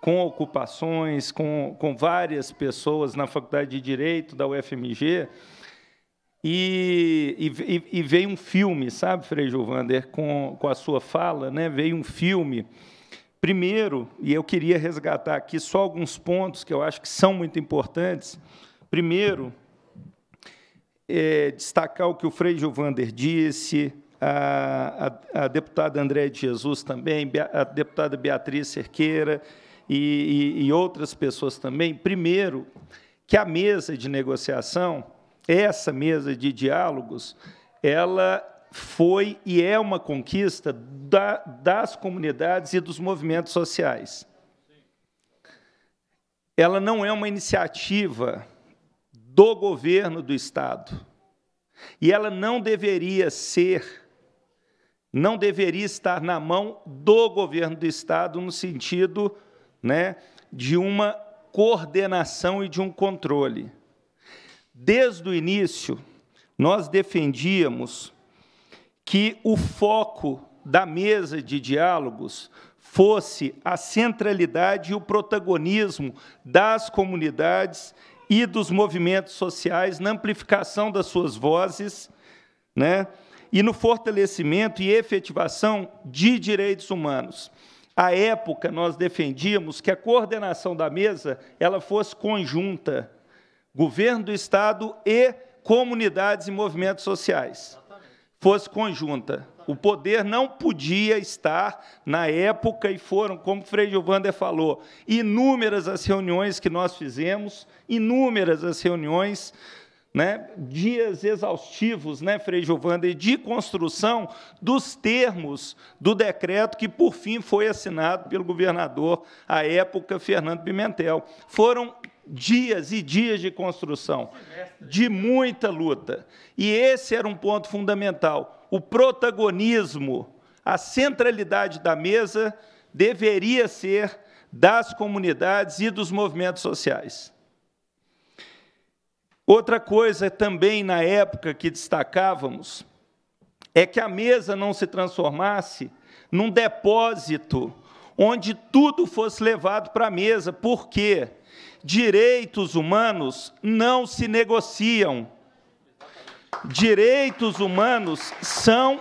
com ocupações, com, com várias pessoas na Faculdade de Direito da UFMG, e, e, e veio um filme, sabe, Frei Gilvander, com, com a sua fala, né? veio um filme Primeiro, e eu queria resgatar aqui só alguns pontos que eu acho que são muito importantes. Primeiro, é, destacar o que o Frei Gilvander disse, a, a, a, deputada André de Jesus também, a deputada Beatriz Cerqueira e, e, e outras pessoas também. Primeiro, que a mesa de negociação, essa mesa de diálogos, ela foi e é uma conquista da, das comunidades e dos movimentos sociais. Ela não é uma iniciativa do governo do Estado. E ela não deveria ser, não deveria estar na mão do governo do Estado, no sentido né, de uma coordenação e de um controle. Desde o início, nós defendíamos que o foco da mesa de diálogos fosse a centralidade e o protagonismo das comunidades e dos movimentos sociais na amplificação das suas vozes, né? e no fortalecimento e efetivação de direitos humanos. À época, nós defendíamos que a coordenação da mesa ela fosse conjunta, governo do Estado e comunidades e movimentos sociais fosse conjunta. O poder não podia estar na época, e foram, como Frei Giovander falou, inúmeras as reuniões que nós fizemos, inúmeras as reuniões, né, dias exaustivos, né, Frei Giovander, de construção dos termos do decreto que, por fim, foi assinado pelo governador, à época, Fernando Pimentel. Foram dias e dias de construção, de muita luta. E esse era um ponto fundamental. O protagonismo, a centralidade da mesa deveria ser das comunidades e dos movimentos sociais. Outra coisa também na época que destacávamos é que a mesa não se transformasse num depósito onde tudo fosse levado para a mesa. Por quê? Direitos humanos não se negociam. Direitos humanos são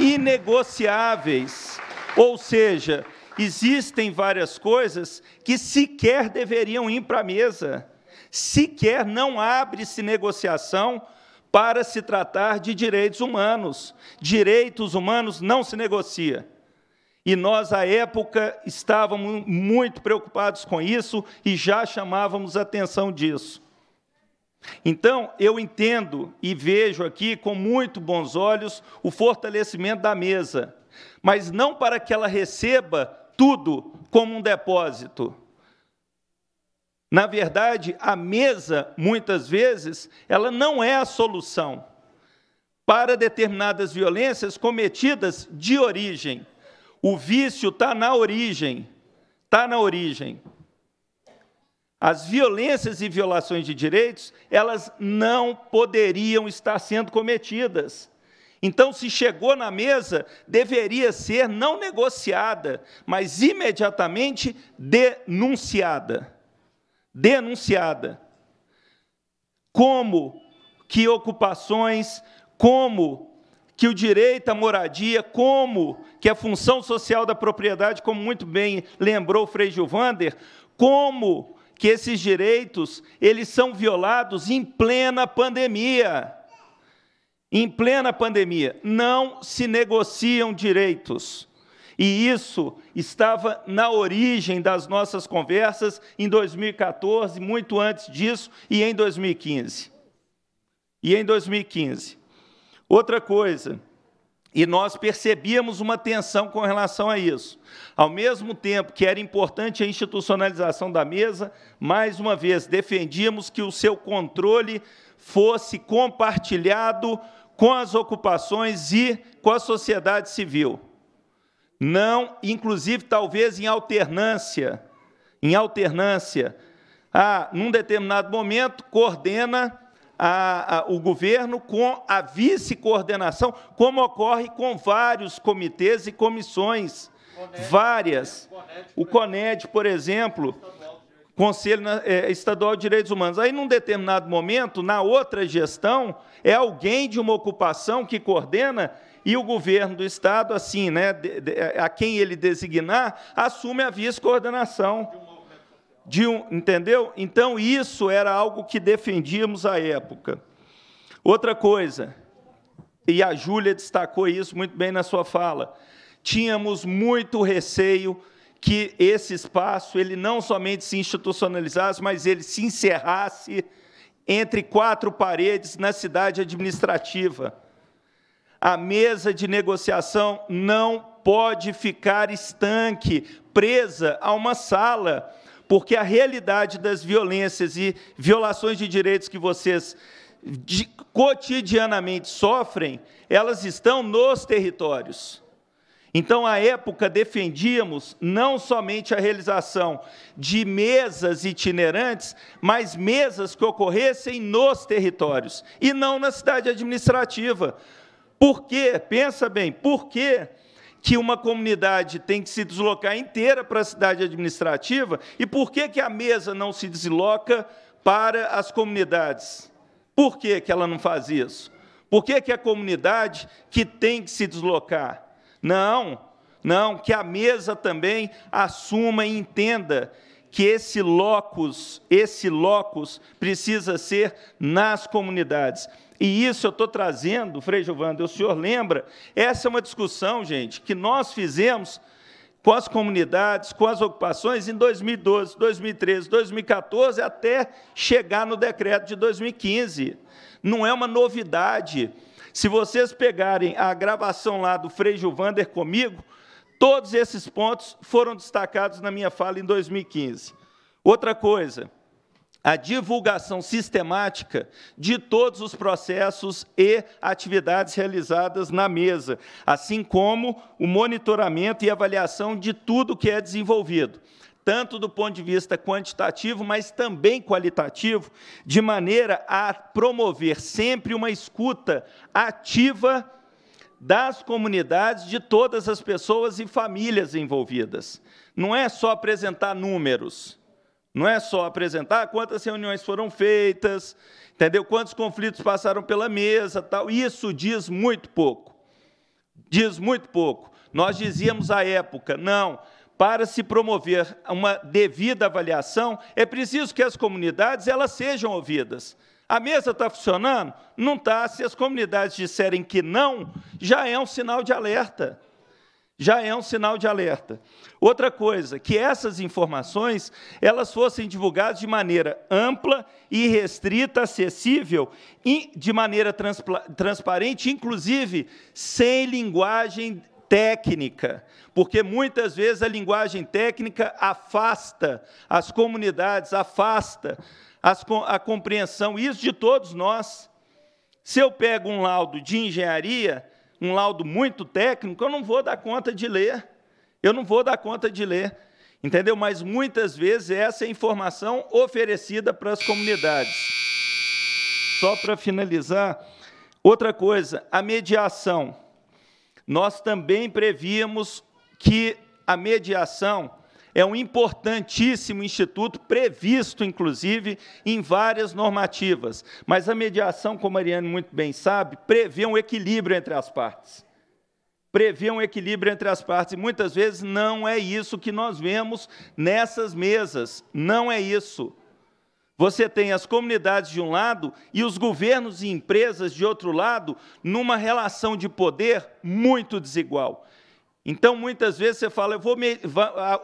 inegociáveis. Ou seja, existem várias coisas que sequer deveriam ir para a mesa. Sequer não abre-se negociação para se tratar de direitos humanos. Direitos humanos não se negocia. E nós, à época, estávamos muito preocupados com isso e já chamávamos atenção disso. Então, eu entendo e vejo aqui com muito bons olhos o fortalecimento da mesa, mas não para que ela receba tudo como um depósito. Na verdade, a mesa, muitas vezes, ela não é a solução para determinadas violências cometidas de origem. O vício está na origem. Está na origem. As violências e violações de direitos, elas não poderiam estar sendo cometidas. Então, se chegou na mesa, deveria ser não negociada, mas imediatamente denunciada. Denunciada. Como que ocupações, como que o direito à moradia, como que a função social da propriedade, como muito bem lembrou Frei Gilvander, como que esses direitos eles são violados em plena pandemia. Em plena pandemia, não se negociam direitos. E isso estava na origem das nossas conversas em 2014, muito antes disso, e em 2015. E em 2015. Outra coisa, e nós percebíamos uma tensão com relação a isso. Ao mesmo tempo que era importante a institucionalização da mesa, mais uma vez defendíamos que o seu controle fosse compartilhado com as ocupações e com a sociedade civil. Não, inclusive, talvez em alternância, em alternância, ah, num determinado momento coordena a, a, o governo com a vice-coordenação, como ocorre com vários comitês e comissões, várias. O CONED, por exemplo, Conselho eh, Estadual de Direitos Humanos. Aí, num determinado momento, na outra gestão, é alguém de uma ocupação que coordena e o governo do Estado, assim, né, de, de, a quem ele designar, assume a vice-coordenação de um, entendeu? Então isso era algo que defendíamos à época. Outra coisa, e a Júlia destacou isso muito bem na sua fala, tínhamos muito receio que esse espaço ele não somente se institucionalizasse, mas ele se encerrasse entre quatro paredes na cidade administrativa. A mesa de negociação não pode ficar estanque, presa a uma sala porque a realidade das violências e violações de direitos que vocês de, cotidianamente sofrem, elas estão nos territórios. Então, à época, defendíamos não somente a realização de mesas itinerantes, mas mesas que ocorressem nos territórios e não na cidade administrativa. Por quê? Pensa bem, por quê? Porque que uma comunidade tem que se deslocar inteira para a cidade administrativa e por que, que a mesa não se desloca para as comunidades? Por que, que ela não faz isso? Por que, que é a comunidade que tem que se deslocar? Não, não, que a mesa também assuma e entenda que esse locus, esse locus precisa ser nas comunidades. E isso eu estou trazendo, Frei Giovanni, o senhor lembra? Essa é uma discussão, gente, que nós fizemos com as comunidades, com as ocupações em 2012, 2013, 2014, até chegar no decreto de 2015. Não é uma novidade. Se vocês pegarem a gravação lá do Frei Juvander comigo, Todos esses pontos foram destacados na minha fala em 2015. Outra coisa, a divulgação sistemática de todos os processos e atividades realizadas na mesa, assim como o monitoramento e avaliação de tudo que é desenvolvido, tanto do ponto de vista quantitativo, mas também qualitativo, de maneira a promover sempre uma escuta ativa das comunidades, de todas as pessoas e famílias envolvidas. Não é só apresentar números, não é só apresentar quantas reuniões foram feitas, entendeu? Quantos conflitos passaram pela mesa, tal. Isso diz muito pouco. Diz muito pouco. Nós dizíamos à época, não, para se promover uma devida avaliação, é preciso que as comunidades elas sejam ouvidas. A mesa está funcionando? Não está. Se as comunidades disserem que não, já é um sinal de alerta. Já é um sinal de alerta. Outra coisa, que essas informações elas fossem divulgadas de maneira ampla e restrita, acessível, de maneira transparente, inclusive sem linguagem técnica, porque muitas vezes a linguagem técnica afasta as comunidades, afasta a compreensão, isso de todos nós. Se eu pego um laudo de engenharia, um laudo muito técnico, eu não vou dar conta de ler. Eu não vou dar conta de ler. Entendeu? Mas muitas vezes é essa é a informação oferecida para as comunidades. Só para finalizar, outra coisa, a mediação. Nós também prevíamos que a mediação é um importantíssimo instituto, previsto, inclusive, em várias normativas. Mas a mediação, como a Ariane muito bem sabe, prevê um equilíbrio entre as partes. Prevê um equilíbrio entre as partes. E muitas vezes não é isso que nós vemos nessas mesas. Não é isso. Você tem as comunidades de um lado e os governos e empresas de outro lado, numa relação de poder muito desigual. Então, muitas vezes você fala, eu vou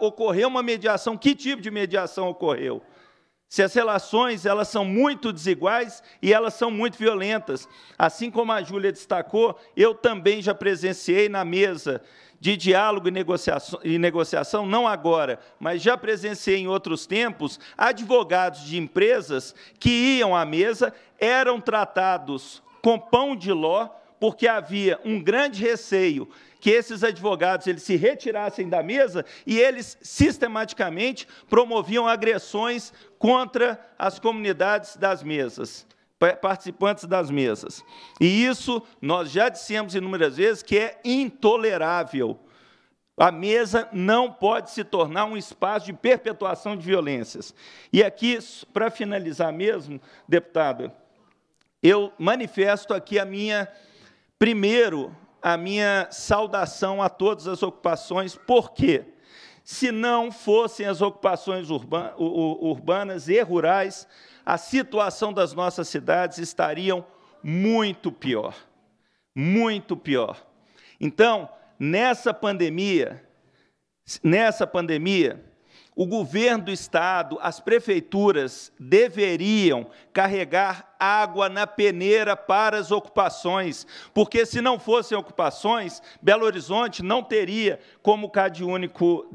ocorrer uma mediação. Que tipo de mediação ocorreu? Se as relações elas são muito desiguais e elas são muito violentas, assim como a Júlia destacou, eu também já presenciei na mesa de diálogo e negociação, e negociação, não agora, mas já presenciei em outros tempos, advogados de empresas que iam à mesa eram tratados com pão de ló, porque havia um grande receio que esses advogados eles se retirassem da mesa e eles sistematicamente promoviam agressões contra as comunidades das mesas participantes das mesas. E isso nós já dissemos inúmeras vezes que é intolerável. A mesa não pode se tornar um espaço de perpetuação de violências. E aqui, para finalizar mesmo, deputada, eu manifesto aqui a minha, primeiro, a minha saudação a todas as ocupações, porque se não fossem as ocupações urbanas e rurais, a situação das nossas cidades estariam muito pior, muito pior. Então, nessa pandemia, nessa pandemia, o governo do estado, as prefeituras deveriam carregar água na peneira para as ocupações, porque se não fossem ocupações, Belo Horizonte não teria, como o CadÚnico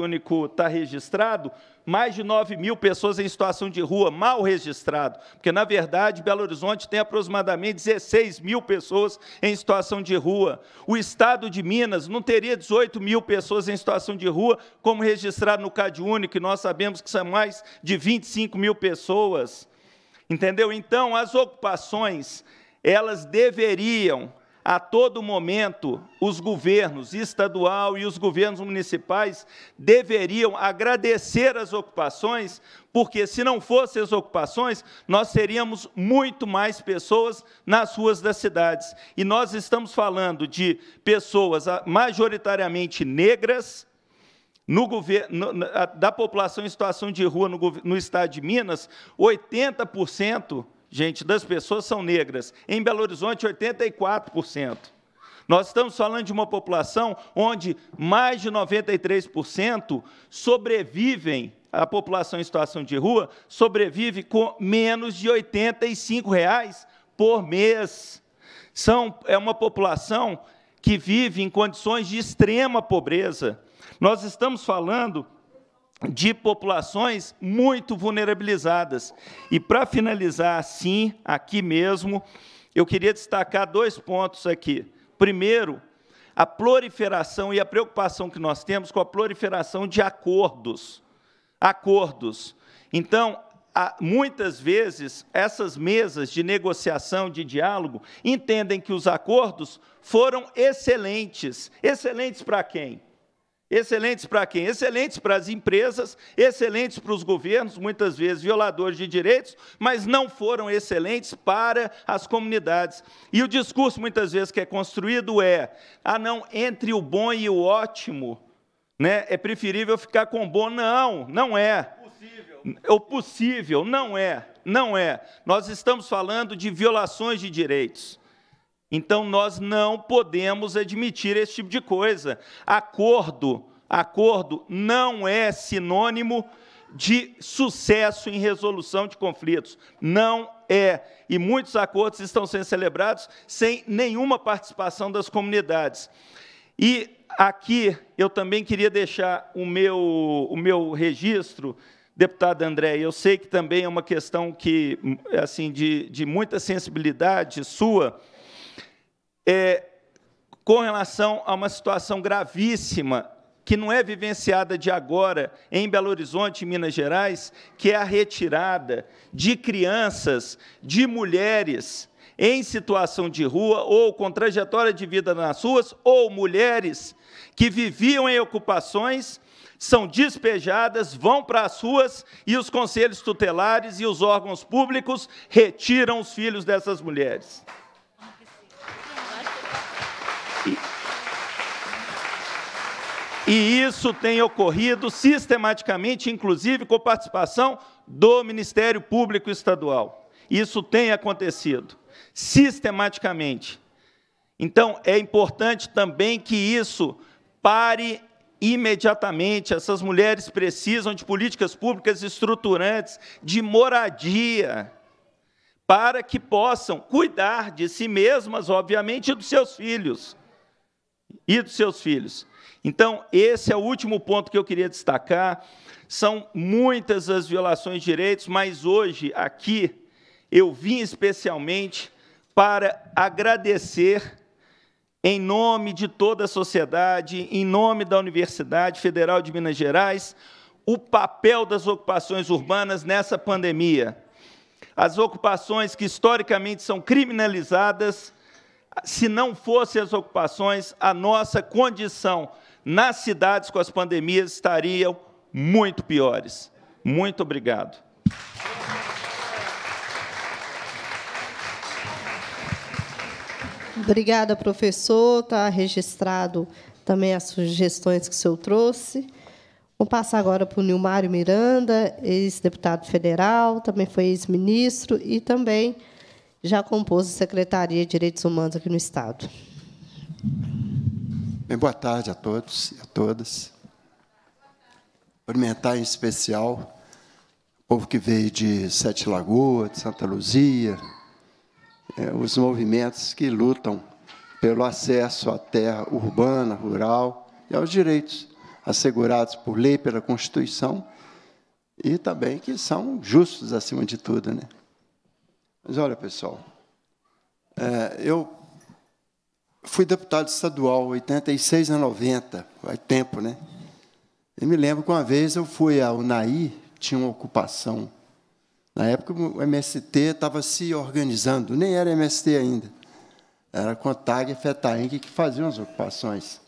único está eh, registrado, mais de 9 mil pessoas em situação de rua, mal registrado, porque, na verdade, Belo Horizonte tem aproximadamente 16 mil pessoas em situação de rua. O estado de Minas não teria 18 mil pessoas em situação de rua, como registrado no CadÚnico, e nós sabemos que são mais de 25 mil pessoas. Entendeu? Então, as ocupações, elas deveriam a todo momento, os governos estadual e os governos municipais deveriam agradecer as ocupações, porque se não fossem as ocupações, nós teríamos muito mais pessoas nas ruas das cidades. E nós estamos falando de pessoas ah, majoritariamente negras, no governo, da população em situação de rua no, no estado de Minas, 80% gente, das pessoas são negras. Em Belo Horizonte, 84%. Nós estamos falando de uma população onde mais de 93% sobrevivem, a população em situação de rua sobrevive com menos de R$ 85,00 por mês. São, é uma população que vive em condições de extrema pobreza. Nós estamos falando de populações muito vulnerabilizadas. E para finalizar, sim, aqui mesmo, eu queria destacar dois pontos aqui. Primeiro, a proliferação e a preocupação que nós temos com a proliferação de acordos. Acordos. Então, muitas vezes, essas mesas de negociação, de diálogo, entendem que os acordos foram excelentes. Excelentes para quem? Excelentes para quem? Excelentes para as empresas, excelentes para os governos, muitas vezes violadores de direitos, mas não foram excelentes para as comunidades. E o discurso, muitas vezes, que é construído é: ah, não, entre o bom e o ótimo, né, é preferível ficar com o bom. Não, não é. Possível. O possível, não é. Não é. Nós estamos falando de violações de direitos. Então nós não podemos admitir esse tipo de coisa. Acordo, acordo não é sinônimo de sucesso em resolução de conflitos. Não é. E muitos acordos estão sendo celebrados sem nenhuma participação das comunidades. E aqui eu também queria deixar o meu, o meu registro, deputado André, eu sei que também é uma questão que assim de, de muita sensibilidade sua, é, com relação a uma situação gravíssima que não é vivenciada de agora em Belo Horizonte, Minas Gerais, que é a retirada de crianças, de mulheres em situação de rua ou com trajetória de vida nas ruas, ou mulheres que viviam em ocupações, são despejadas, vão para as ruas e os conselhos tutelares e os órgãos públicos retiram os filhos dessas mulheres. E isso tem ocorrido sistematicamente, inclusive com participação do Ministério Público Estadual. Isso tem acontecido sistematicamente. Então, é importante também que isso pare imediatamente. Essas mulheres precisam de políticas públicas estruturantes, de moradia, para que possam cuidar de si mesmas, obviamente, e dos seus filhos. E dos seus filhos. Então, esse é o último ponto que eu queria destacar. São muitas as violações de direitos, mas hoje, aqui, eu vim especialmente para agradecer, em nome de toda a sociedade, em nome da Universidade Federal de Minas Gerais, o papel das ocupações urbanas nessa pandemia. As ocupações que historicamente são criminalizadas, se não fossem as ocupações, a nossa condição nas cidades com as pandemias estariam muito piores. Muito obrigado. Obrigada, professor. Está registrado também as sugestões que o senhor trouxe. Vou passar agora para o Nilmário Miranda, ex-deputado federal, também foi ex-ministro e também já compôs a Secretaria de Direitos Humanos aqui no Estado. Bem, boa tarde a todos e a todas. Cumprimentar em especial o povo que veio de Sete Lagoas, de Santa Luzia, é, os movimentos que lutam pelo acesso à terra urbana, rural e aos direitos assegurados por lei, pela Constituição, e também que são justos acima de tudo. Né? Mas olha, pessoal, é, eu fui deputado estadual, 86 a 90, faz tempo, né? Eu me lembro que uma vez eu fui ao Naí, tinha uma ocupação. Na época o MST estava se organizando, nem era MST ainda. Era com Tag e Fetaenc que faziam as ocupações.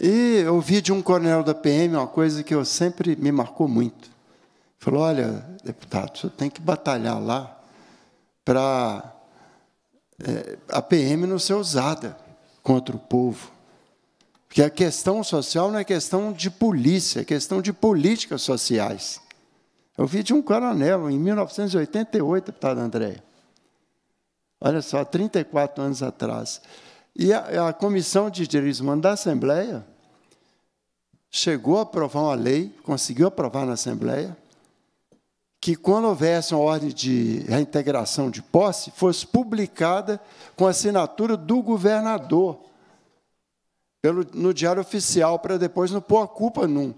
E eu ouvi de um coronel da PM uma coisa que eu sempre me marcou muito. Ele falou: olha, deputado, você tem que batalhar lá para é, a PM não ser usada contra o povo. Porque a questão social não é questão de polícia, é questão de políticas sociais. Eu vi de um coronel em 1988, deputado Andréia. Olha só, 34 anos atrás. E a, a Comissão de Direitos Humanos da Assembleia chegou a aprovar uma lei, conseguiu aprovar na Assembleia, que, quando houvesse uma ordem de reintegração de posse, fosse publicada com assinatura do governador pelo, no Diário Oficial, para depois não pôr a culpa num.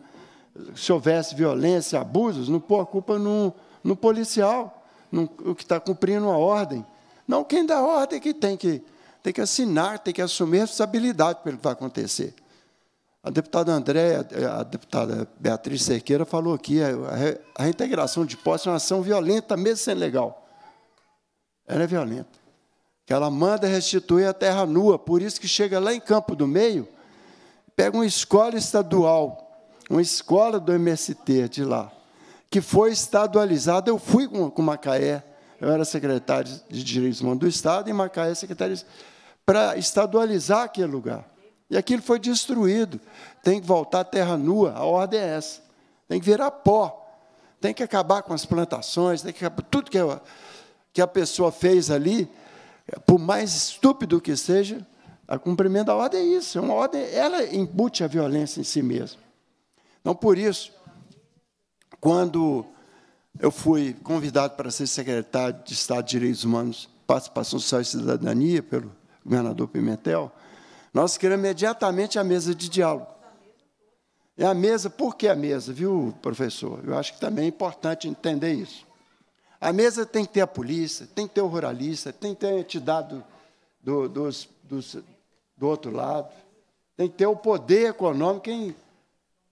Se houvesse violência, abusos, não pôr a culpa num, no policial, no o que está cumprindo a ordem. Não, quem dá ordem é que tem que, tem que assinar, tem que assumir a responsabilidade pelo que vai acontecer. A deputada Andréia, a deputada Beatriz Cerqueira falou aqui, a reintegração de posse é uma ação violenta, mesmo sendo legal. Ela é violenta. Que ela manda restituir a terra nua, por isso que chega lá em Campo do Meio, pega uma escola estadual, uma escola do MST de lá, que foi estadualizada. Eu fui com, com Macaé, eu era secretário de Direitos Humanos do Estado, e Macaé é secretário para estadualizar aquele lugar. E aquilo foi destruído. Tem que voltar à terra nua, a ordem é essa. Tem que virar pó. Tem que acabar com as plantações, tem que acabar tudo que, que a pessoa fez ali, por mais estúpido que seja, o cumprimento da ordem é isso. É uma ordem, ela embute a violência em si mesma. Então, por isso, quando eu fui convidado para ser secretário de Estado de Direitos Humanos, Participação Social e Cidadania, pelo governador Pimentel, nós criamos imediatamente a mesa de diálogo. É a mesa, por que a mesa, viu, professor? Eu acho que também é importante entender isso. A mesa tem que ter a polícia, tem que ter o ruralista, tem que ter a entidade do, do, dos, dos, do outro lado, tem que ter o poder econômico, quem,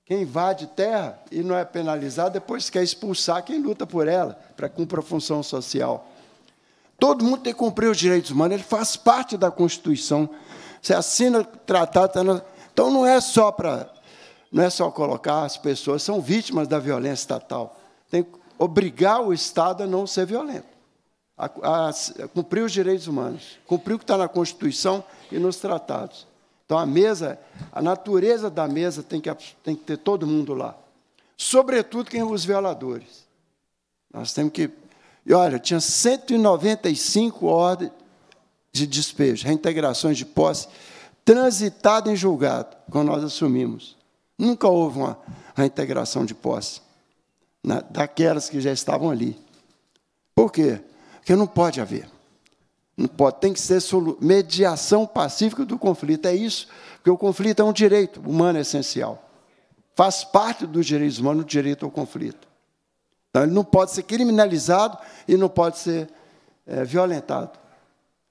quem invade terra e não é penalizado, depois quer expulsar quem luta por ela, para cumprir a função social. Todo mundo tem que cumprir os direitos humanos, ele faz parte da Constituição você assina o tratado. Tá então não é só para. Não é só colocar as pessoas, são vítimas da violência estatal. Tem que obrigar o Estado a não ser violento, a, a, a cumprir os direitos humanos, cumprir o que está na Constituição e nos tratados. Então a mesa, a natureza da mesa tem que, tem que ter todo mundo lá. Sobretudo quem é os violadores. Nós temos que. E olha, tinha 195 ordens, de despejo, reintegrações de posse, transitado em julgado, quando nós assumimos. Nunca houve uma reintegração de posse na, daquelas que já estavam ali. Por quê? Porque não pode haver. Não pode, tem que ser mediação pacífica do conflito. É isso, porque o conflito é um direito humano essencial. Faz parte dos direitos humanos o direito ao conflito. Então, ele não pode ser criminalizado e não pode ser é, violentado.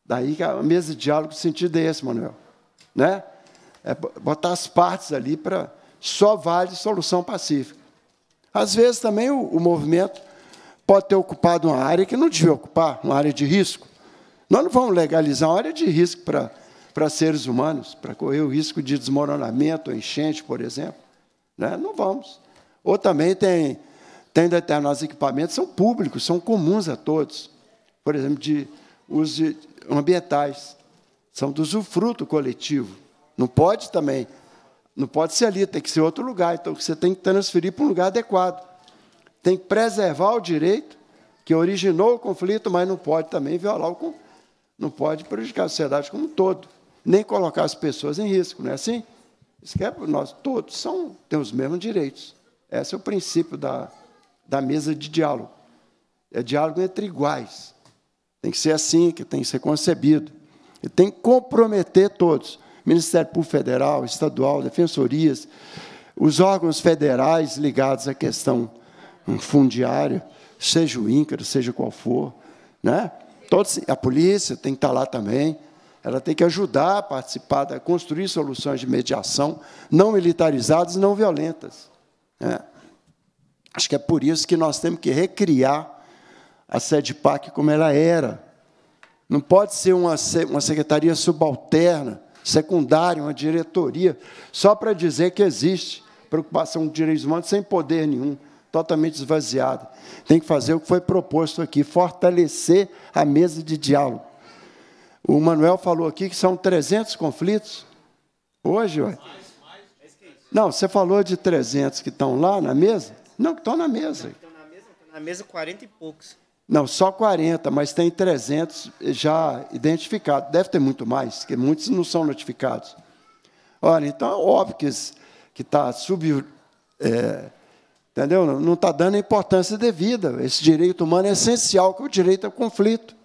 Daí que a mesa de diálogo, o sentido é esse, Manuel. Né? É botar as partes ali para. Só vale solução pacífica. Às vezes também o, o movimento pode ter ocupado uma área que não devia ocupar, uma área de risco. Nós não vamos legalizar uma área de risco para para seres humanos, para correr o risco de desmoronamento, enchente, por exemplo. Né? Não vamos. Ou também tem, tem determinados equipamentos são públicos, são comuns a todos. Por exemplo, de uso de, ambientais, são do usufruto coletivo. Não pode também, não pode ser ali, tem que ser outro lugar. Então você tem que transferir para um lugar adequado. Tem que preservar o direito que originou o conflito, mas não pode também violar o conflito. Não pode prejudicar a sociedade como um todo, nem colocar as pessoas em risco, não é assim? Isso que é, nós todos são, temos os mesmos direitos. Esse é o princípio da, da mesa de diálogo. É diálogo entre iguais. Tem que ser assim, que tem que ser concebido. E tem que comprometer todos. Ministério Público Federal, Estadual, Defensorias, os órgãos federais ligados à questão fundiária, seja o INCRA, seja qual for. Né? Todos, a polícia tem que estar lá também. Ela tem que ajudar a participar, a construir soluções de mediação não militarizadas e não violentas. Né? Acho que é por isso que nós temos que recriar a sede PAC como ela era. Não pode ser uma, uma secretaria subalterna, secundária, uma diretoria, só para dizer que existe preocupação com direitos humanos sem poder nenhum, totalmente esvaziada. Tem que fazer o que foi proposto aqui, fortalecer a mesa de diálogo. O Manuel falou aqui que são 300 conflitos. Hoje, ué. Não, você falou de 300 que estão lá na mesa? Não, que estão na mesa. Estão na mesa, estão na mesa 40 e poucos. Não, só 40, mas tem 300 já identificados. Deve ter muito mais, porque muitos não são notificados. Olha, então é óbvio que está sub. É, entendeu? Não está dando a importância devida. Esse direito humano é essencial, que o direito ao é conflito.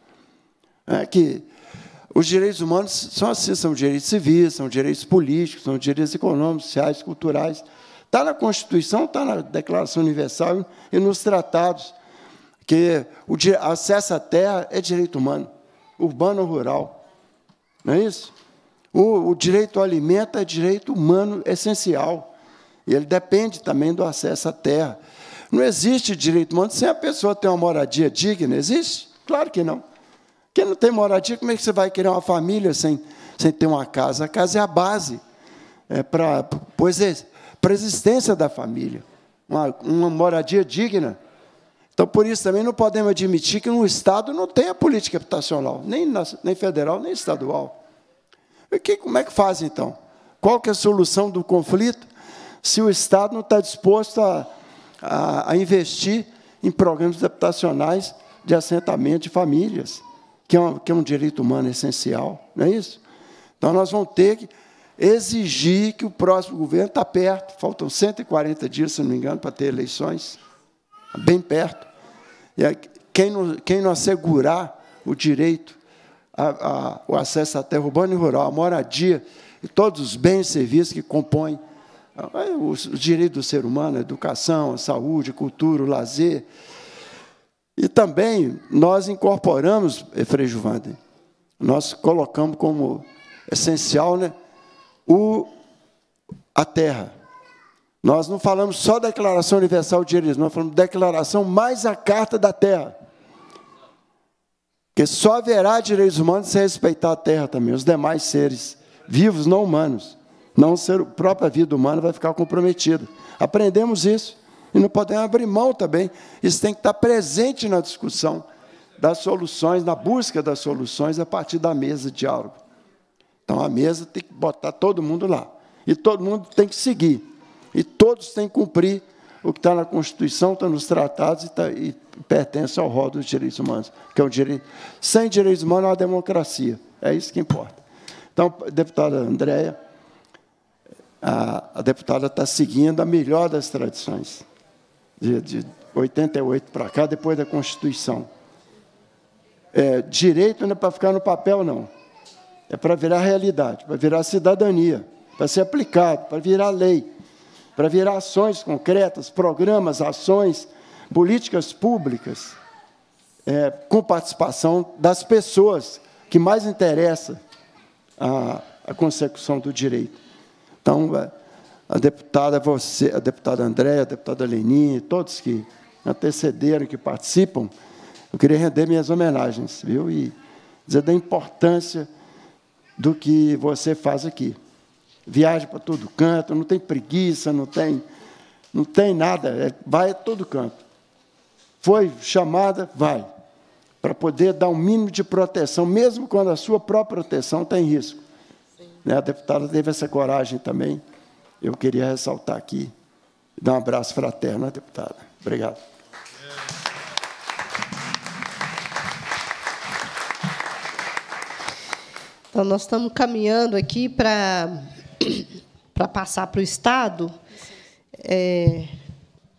É que os direitos humanos são assim, são direitos civis, são direitos políticos, são direitos econômicos, sociais, culturais. Está na Constituição, está na Declaração Universal e nos tratados que o acesso à terra é direito humano, urbano ou rural. Não é isso? O, o direito ao alimento é direito humano essencial. E ele depende também do acesso à terra. Não existe direito humano sem a pessoa ter uma moradia digna. Existe? Claro que não. Quem não tem moradia, como é que você vai criar uma família sem, sem ter uma casa? A casa é a base é para a existência da família. Uma, uma moradia digna então, por isso também não podemos admitir que um Estado não tenha política habitacional, nem, na, nem federal, nem estadual. E que, como é que faz, então? Qual que é a solução do conflito se o Estado não está disposto a, a, a investir em programas habitacionais de assentamento de famílias, que é, um, que é um direito humano essencial, não é isso? Então, nós vamos ter que exigir que o próximo governo está perto, faltam 140 dias, se não me engano, para ter eleições, bem perto. Quem não, quem não assegurar o direito, a, a, o acesso à terra urbana e rural, a moradia, e todos os bens e serviços que compõem ah, os direitos do ser humano, a educação, a saúde, a cultura, o lazer. E também nós incorporamos, eh, Frei Juvander, nós colocamos como essencial né, o, a terra, nós não falamos só Declaração Universal de Jerusalém, nós falamos Declaração mais a Carta da Terra. Porque só haverá direitos humanos se respeitar a terra também, os demais seres vivos, não humanos. Não ser, a própria vida humana vai ficar comprometida. Aprendemos isso. E não podemos abrir mão também. Isso tem que estar presente na discussão das soluções, na busca das soluções a partir da mesa de diálogo. Então a mesa tem que botar todo mundo lá. E todo mundo tem que seguir. E todos têm que cumprir o que está na Constituição, está nos tratados e, tá, e pertence ao rol dos direitos humanos, que é o direito. Sem direitos humanos não é há democracia. É isso que importa. Então, deputada Andréia, a, a, deputada está seguindo a melhor das tradições, de, de 88 para cá, depois da Constituição. É, direito não é para ficar no papel, não. É para virar realidade, para virar cidadania, para ser aplicado, para virar lei para virar ações concretas, programas, ações, políticas públicas, é, com participação das pessoas que mais interessa a, a consecução do direito. Então, é, a deputada você, a deputada Andréa, a deputada Lenin, todos que antecederam, que participam, eu queria render minhas homenagens, viu? E dizer da importância do que você faz aqui viaja para todo canto, não tem preguiça, não tem, não tem nada, é, vai a todo canto. Foi chamada, vai, para poder dar um mínimo de proteção, mesmo quando a sua própria proteção tem tá risco. Né, a deputada teve essa coragem também, eu queria ressaltar aqui. Dar um abraço fraterno à deputada. Obrigado. Então, nós estamos caminhando aqui para para passar para o Estado, é,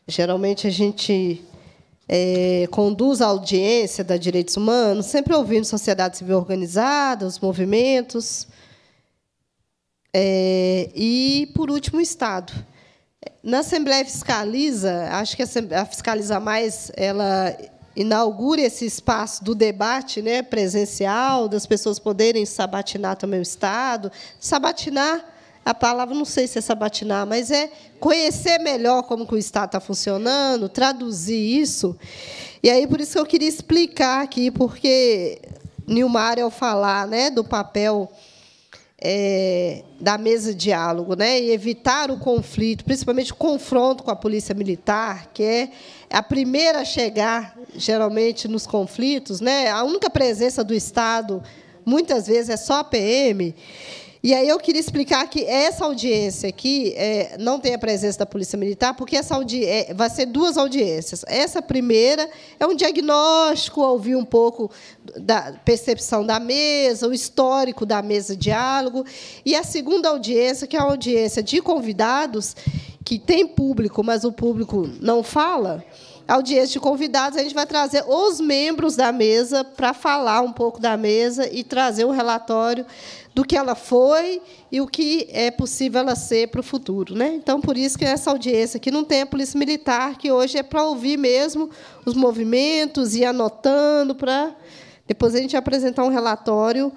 geralmente a gente é, conduz a audiência da direitos humanos, sempre ouvindo sociedade civil organizada, os movimentos, é, e, por último, o Estado. Na Assembleia Fiscaliza, acho que a Fiscaliza Mais ela inaugura esse espaço do debate né, presencial, das pessoas poderem sabatinar também o Estado, sabatinar a palavra, não sei se é sabatinar, mas é conhecer melhor como que o Estado está funcionando, traduzir isso. E aí, por isso que eu queria explicar aqui, porque Nilmar, ao falar né, do papel é, da mesa de diálogo né, e evitar o conflito, principalmente o confronto com a polícia militar, que é a primeira a chegar, geralmente, nos conflitos, né, a única presença do Estado, muitas vezes, é só a PM. E aí eu queria explicar que essa audiência aqui é, não tem a presença da Polícia Militar, porque essa é, vai ser duas audiências. Essa primeira é um diagnóstico, ouvir um pouco da percepção da mesa, o histórico da mesa diálogo. E a segunda audiência, que é uma audiência de convidados, que tem público, mas o público não fala audiência de convidados, a gente vai trazer os membros da mesa para falar um pouco da mesa e trazer um relatório do que ela foi e o que é possível ela ser para o futuro. Né? Então, por isso que essa audiência aqui não tem a Polícia Militar, que hoje é para ouvir mesmo os movimentos e anotando para depois a gente apresentar um relatório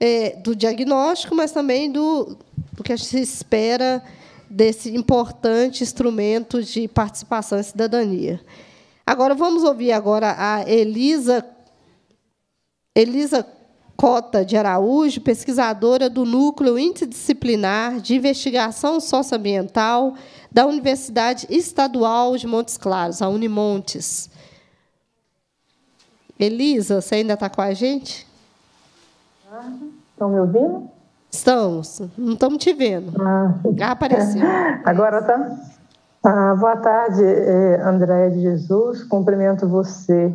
é, do diagnóstico, mas também do, do que a gente espera desse importante instrumento de participação e cidadania. Agora vamos ouvir agora a Elisa Elisa Cota de Araújo, pesquisadora do Núcleo Interdisciplinar de Investigação Socioambiental da Universidade Estadual de Montes Claros, a Unimontes. Elisa, você ainda está com a gente? Estão me ouvindo? Estamos, não estamos te vendo. Ah, apareceu. Agora tá. Ah, boa tarde, eh, Andréia de Jesus. Cumprimento você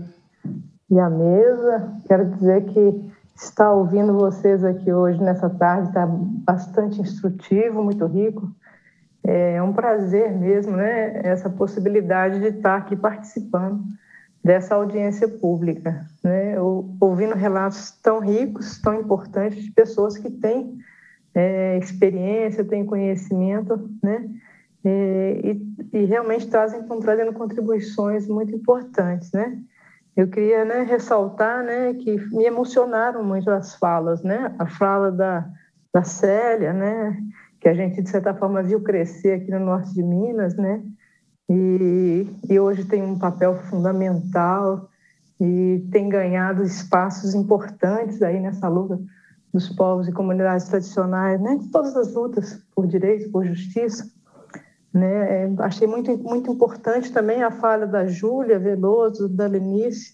e a mesa. Quero dizer que estar ouvindo vocês aqui hoje, nessa tarde, está bastante instrutivo, muito rico. É, é um prazer mesmo, né? Essa possibilidade de estar aqui participando dessa audiência pública, né? ouvindo relatos tão ricos, tão importantes de pessoas que têm é, experiência, têm conhecimento, né? É, e, e, realmente trazem trazendo contribuições muito importantes, né? Eu queria né, ressaltar né, que me emocionaram muito as falas, né? A fala da, da Célia, né? Que a gente, de certa forma, viu crescer aqui no norte de Minas, né? e, e hoje tem um papel fundamental e tem ganhado espaços importantes aí nessa luta dos povos e comunidades tradicionais, né? Todas as lutas por direito, por justiça, né? É, achei muito muito importante também a fala da Júlia Veloso, da Lenice,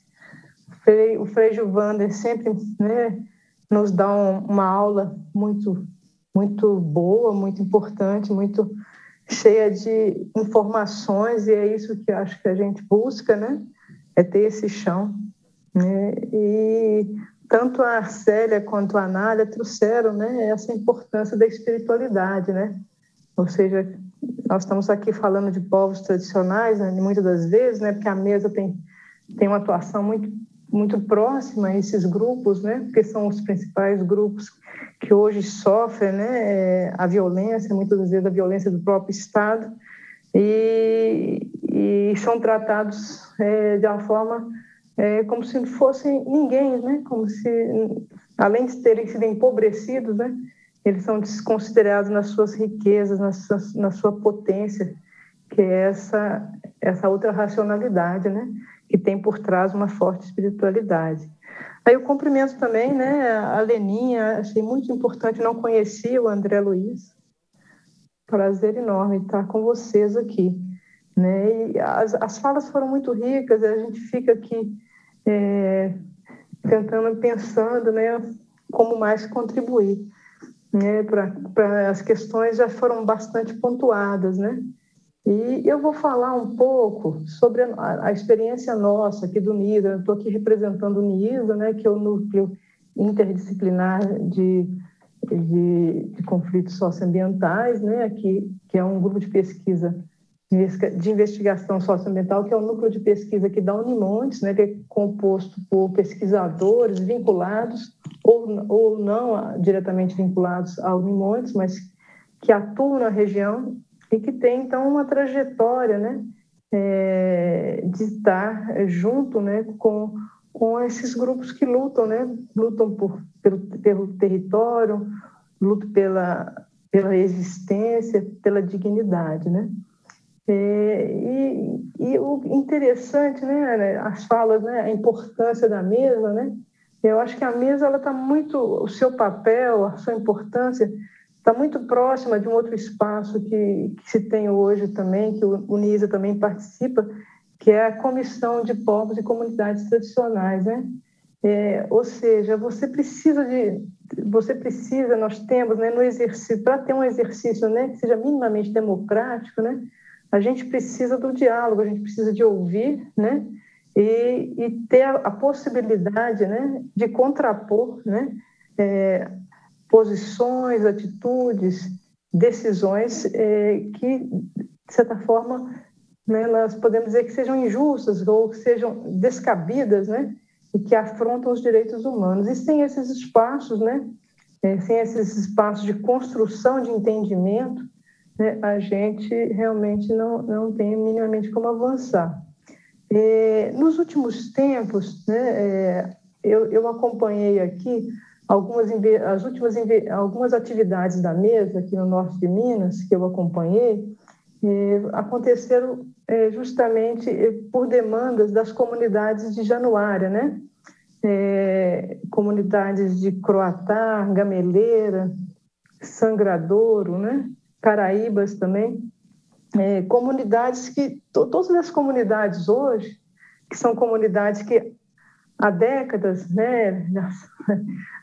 Frei, o Frei Gilvander sempre, né? Nos dá um, uma aula muito muito boa, muito importante, muito cheia de informações e é isso que acho que a gente busca, né? É ter esse chão. Né? E tanto a Arcélia quanto a Anália trouxeram né, essa importância da espiritualidade, né? Ou seja, nós estamos aqui falando de povos tradicionais, né, muitas das vezes, né? Porque a mesa tem, tem uma atuação muito, muito próxima a esses grupos, né? Porque são os principais grupos que hoje sofrem né, a violência, muitas vezes a violência do próprio Estado, e, e são tratados é, de uma forma é, como se não fossem ninguém, né? como se, além de terem sido empobrecidos, né, eles são desconsiderados nas suas riquezas, na sua, na sua potência, que é essa, essa outra racionalidade né, que tem por trás uma forte espiritualidade. Aí eu cumprimento também né, a Leninha, achei muito importante, não conhecia o André Luiz. Prazer enorme estar com vocês aqui. Né? E as, as falas foram muito ricas, a gente fica aqui é, tentando, pensando né, como mais contribuir. Né, pra, pra, as questões já foram bastante pontuadas, né? E eu vou falar um pouco sobre a, a experiência nossa aqui do NISA. estou aqui representando o NISA, né, que é o núcleo interdisciplinar de, de, de conflitos socioambientais, né, que, que é um grupo de pesquisa de investigação socioambiental, que é o núcleo de pesquisa aqui da Unimontes, né, que é composto por pesquisadores vinculados ou, ou não diretamente vinculados à Unimontes, mas que atuam na região e que tem, então, uma trajetória né, é, de estar junto né, com, com esses grupos que lutam, né, lutam por, pelo, pelo território, lutam pela, pela existência, pela dignidade, né? É, e, e, o interessante, né, as falas, né, a importância da mesa, né? Eu acho que a mesa ela está muito, o seu papel, a sua importância está muito próxima de um outro espaço que, que se tem hoje também, que o Unisa também participa, que é a Comissão de Povos e Comunidades Tradicionais, né? É, ou seja, você precisa de, você precisa, nós temos, né, no exercício, para ter um exercício, né, que seja minimamente democrático, né, a gente precisa do diálogo, a gente precisa de ouvir, né, e, e ter a, a, possibilidade, né, de contrapor, né, é, posições, atitudes, decisões é, que, de certa forma, né, nós podemos dizer que sejam injustas ou que sejam descabidas, né, e que afrontam os direitos humanos. E sem esses espaços, né, é, sem esses espaços de construção de entendimento, né, a gente realmente não, não tem minimamente como avançar. É, nos últimos tempos, né, é, eu, eu acompanhei aqui algumas, as últimas, algumas atividades da mesa aqui no norte de Minas, que eu acompanhei, aconteceram é, justamente por demandas das comunidades de Januária, né? É, comunidades de Croatar, Gameleira, Sangradouro, né? Caraíbas também. É, comunidades que, to, todas as comunidades hoje, que são comunidades que há décadas, né?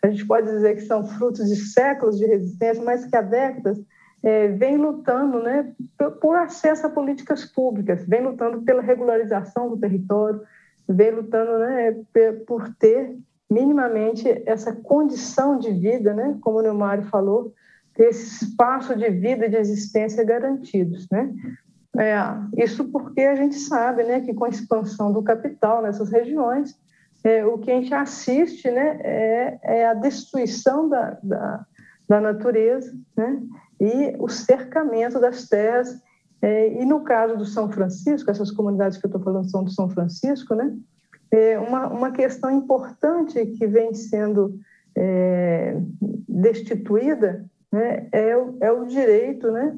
a gente pode dizer que são frutos de séculos de resistência, mas que há décadas é, vem lutando né, por acesso a políticas públicas, vem lutando pela regularização do território, vem lutando né, por ter minimamente essa condição de vida, né, como o Neumário falou, ter esse espaço de vida e de existência garantidos. Né? É, isso porque a gente sabe né, que com a expansão do capital nessas regiões, é, o que a gente assiste né, é, é a destruição da, da, da, natureza né, e o cercamento das terras. É, e no caso do São Francisco, essas comunidades que eu estou falando são do São Francisco, né, é uma, uma questão importante que vem sendo é, destituída né, é, o, é o direito né,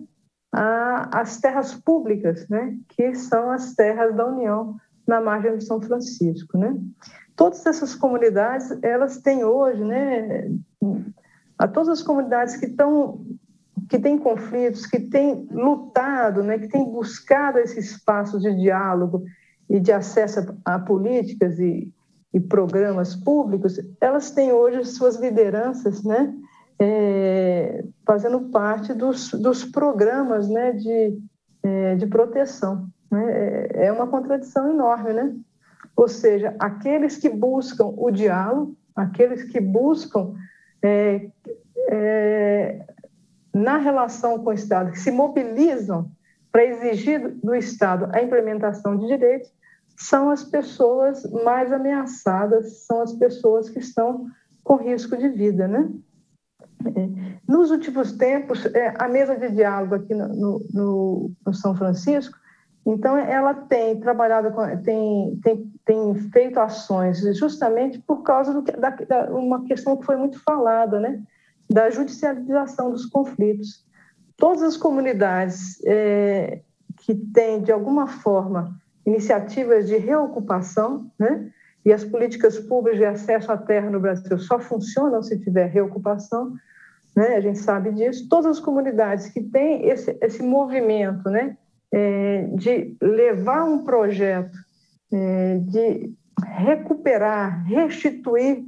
às terras públicas, né, que são as terras da União na margem do São Francisco. Né? todas essas comunidades, elas têm hoje, né, a todas as comunidades que estão que têm conflitos, que têm lutado, né, que têm buscado esse espaço de diálogo e de acesso a, a políticas e, e, programas públicos, elas têm hoje suas lideranças, né, é, fazendo parte dos, dos programas, né, de, é, de proteção. Né? É, é uma contradição enorme, né? Ou seja, aqueles que buscam o diálogo, aqueles que buscam é, é, na relação com o Estado, que se mobilizam para exigir do Estado a implementação de direitos, são as pessoas mais ameaçadas, são as pessoas que estão com risco de vida, né? É, nos últimos tempos, é, a mesa de diálogo aqui no, no, no São Francisco então, ela tem trabalhado, com, tem, tem, tem feito ações justamente por causa de da, da, uma questão que foi muito falada, né? da judicialização dos conflitos. Todas as comunidades é, que têm, de alguma forma, iniciativas de reocupação, né? e as políticas públicas de acesso à terra no Brasil só funcionam se tiver reocupação, né? a gente sabe disso. Todas as comunidades que têm esse, esse movimento, né? é, de levar um projeto, é, de recuperar, restituir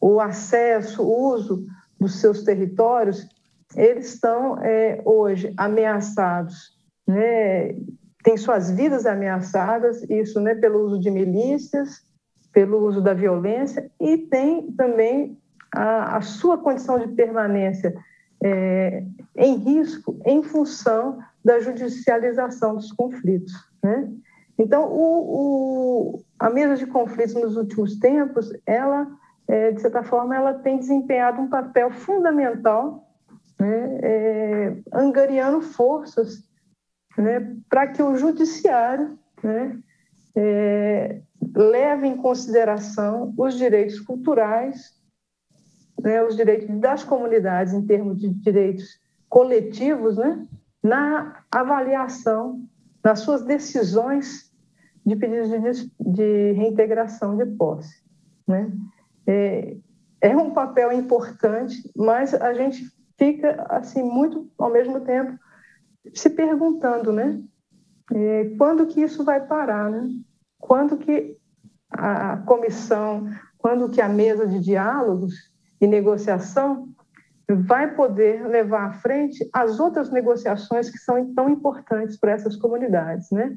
o acesso, o uso dos seus territórios, eles estão é, hoje ameaçados, né? têm suas vidas ameaçadas, isso né, pelo uso de milícias, pelo uso da violência, e tem também a, a sua condição de permanência é, em risco em função da judicialização dos conflitos. Né? Então, o, o, a mesa de conflitos nos últimos tempos, ela, é, de certa forma, ela tem desempenhado um papel fundamental, né, é, angariando forças né, para que o judiciário né, é, leve em consideração os direitos culturais, né, os direitos das comunidades em termos de direitos coletivos, né, na avaliação, nas suas decisões de pedidos de, de reintegração de posse. Né? É, é um papel importante, mas a gente fica assim muito ao mesmo tempo se perguntando, né? É, quando que isso vai parar, né? Quando que a comissão, quando que a mesa de diálogos e negociação vai poder levar à frente as outras negociações que são tão importantes para essas comunidades, né?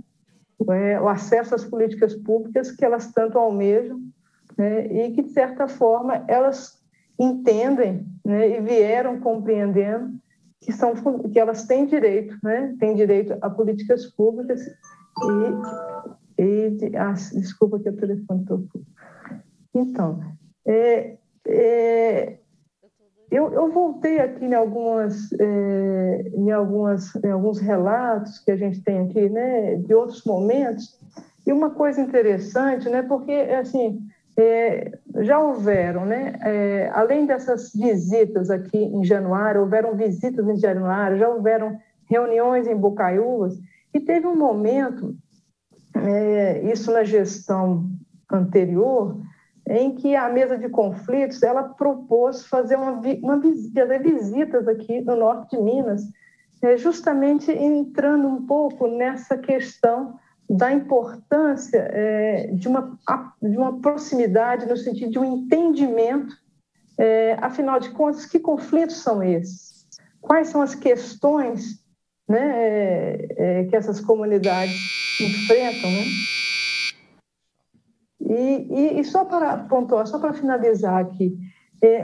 É, o acesso às políticas públicas que elas tanto almejam né? e que, de certa forma, elas entendem né? e vieram compreendendo que, são, que elas têm direito, né? têm direito a políticas públicas e... e ah, desculpa que o telefone tocou. Então, é, é, eu, eu voltei aqui em, algumas, é, em, algumas, em alguns relatos que a gente tem aqui, né, de outros momentos, e uma coisa interessante, né, porque, assim, é, já houveram, né, é, além dessas visitas aqui em janeiro, houveram visitas em janeiro, já houveram reuniões em Bocaiúvas, e teve um momento, isso na gestão anterior, em que a mesa de conflitos ela propôs fazer uma, uma fazer visitas aqui no norte de Minas, né, justamente entrando um pouco nessa questão da importância é, de, uma, de uma proximidade no sentido de um entendimento, é, afinal de contas, que conflitos são esses? Quais são as questões né, é, é que essas comunidades enfrentam? Né? E, e, e só para pontuar, só para finalizar aqui, é,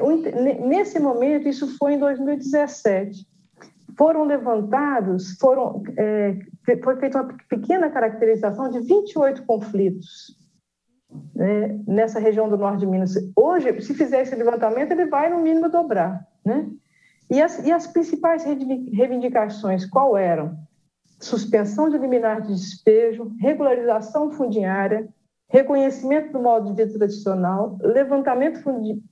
nesse momento, isso foi em 2017, foram levantados, foram, é, foi feita uma pequena caracterização de 28 conflitos né, nessa região do norte de Minas. Hoje, se fizer esse levantamento, ele vai no mínimo dobrar. Né? E, as, e as principais reivindicações qual eram? Suspensão de liminar de despejo, regularização fundiária, reconhecimento do modo de vida tradicional, levantamento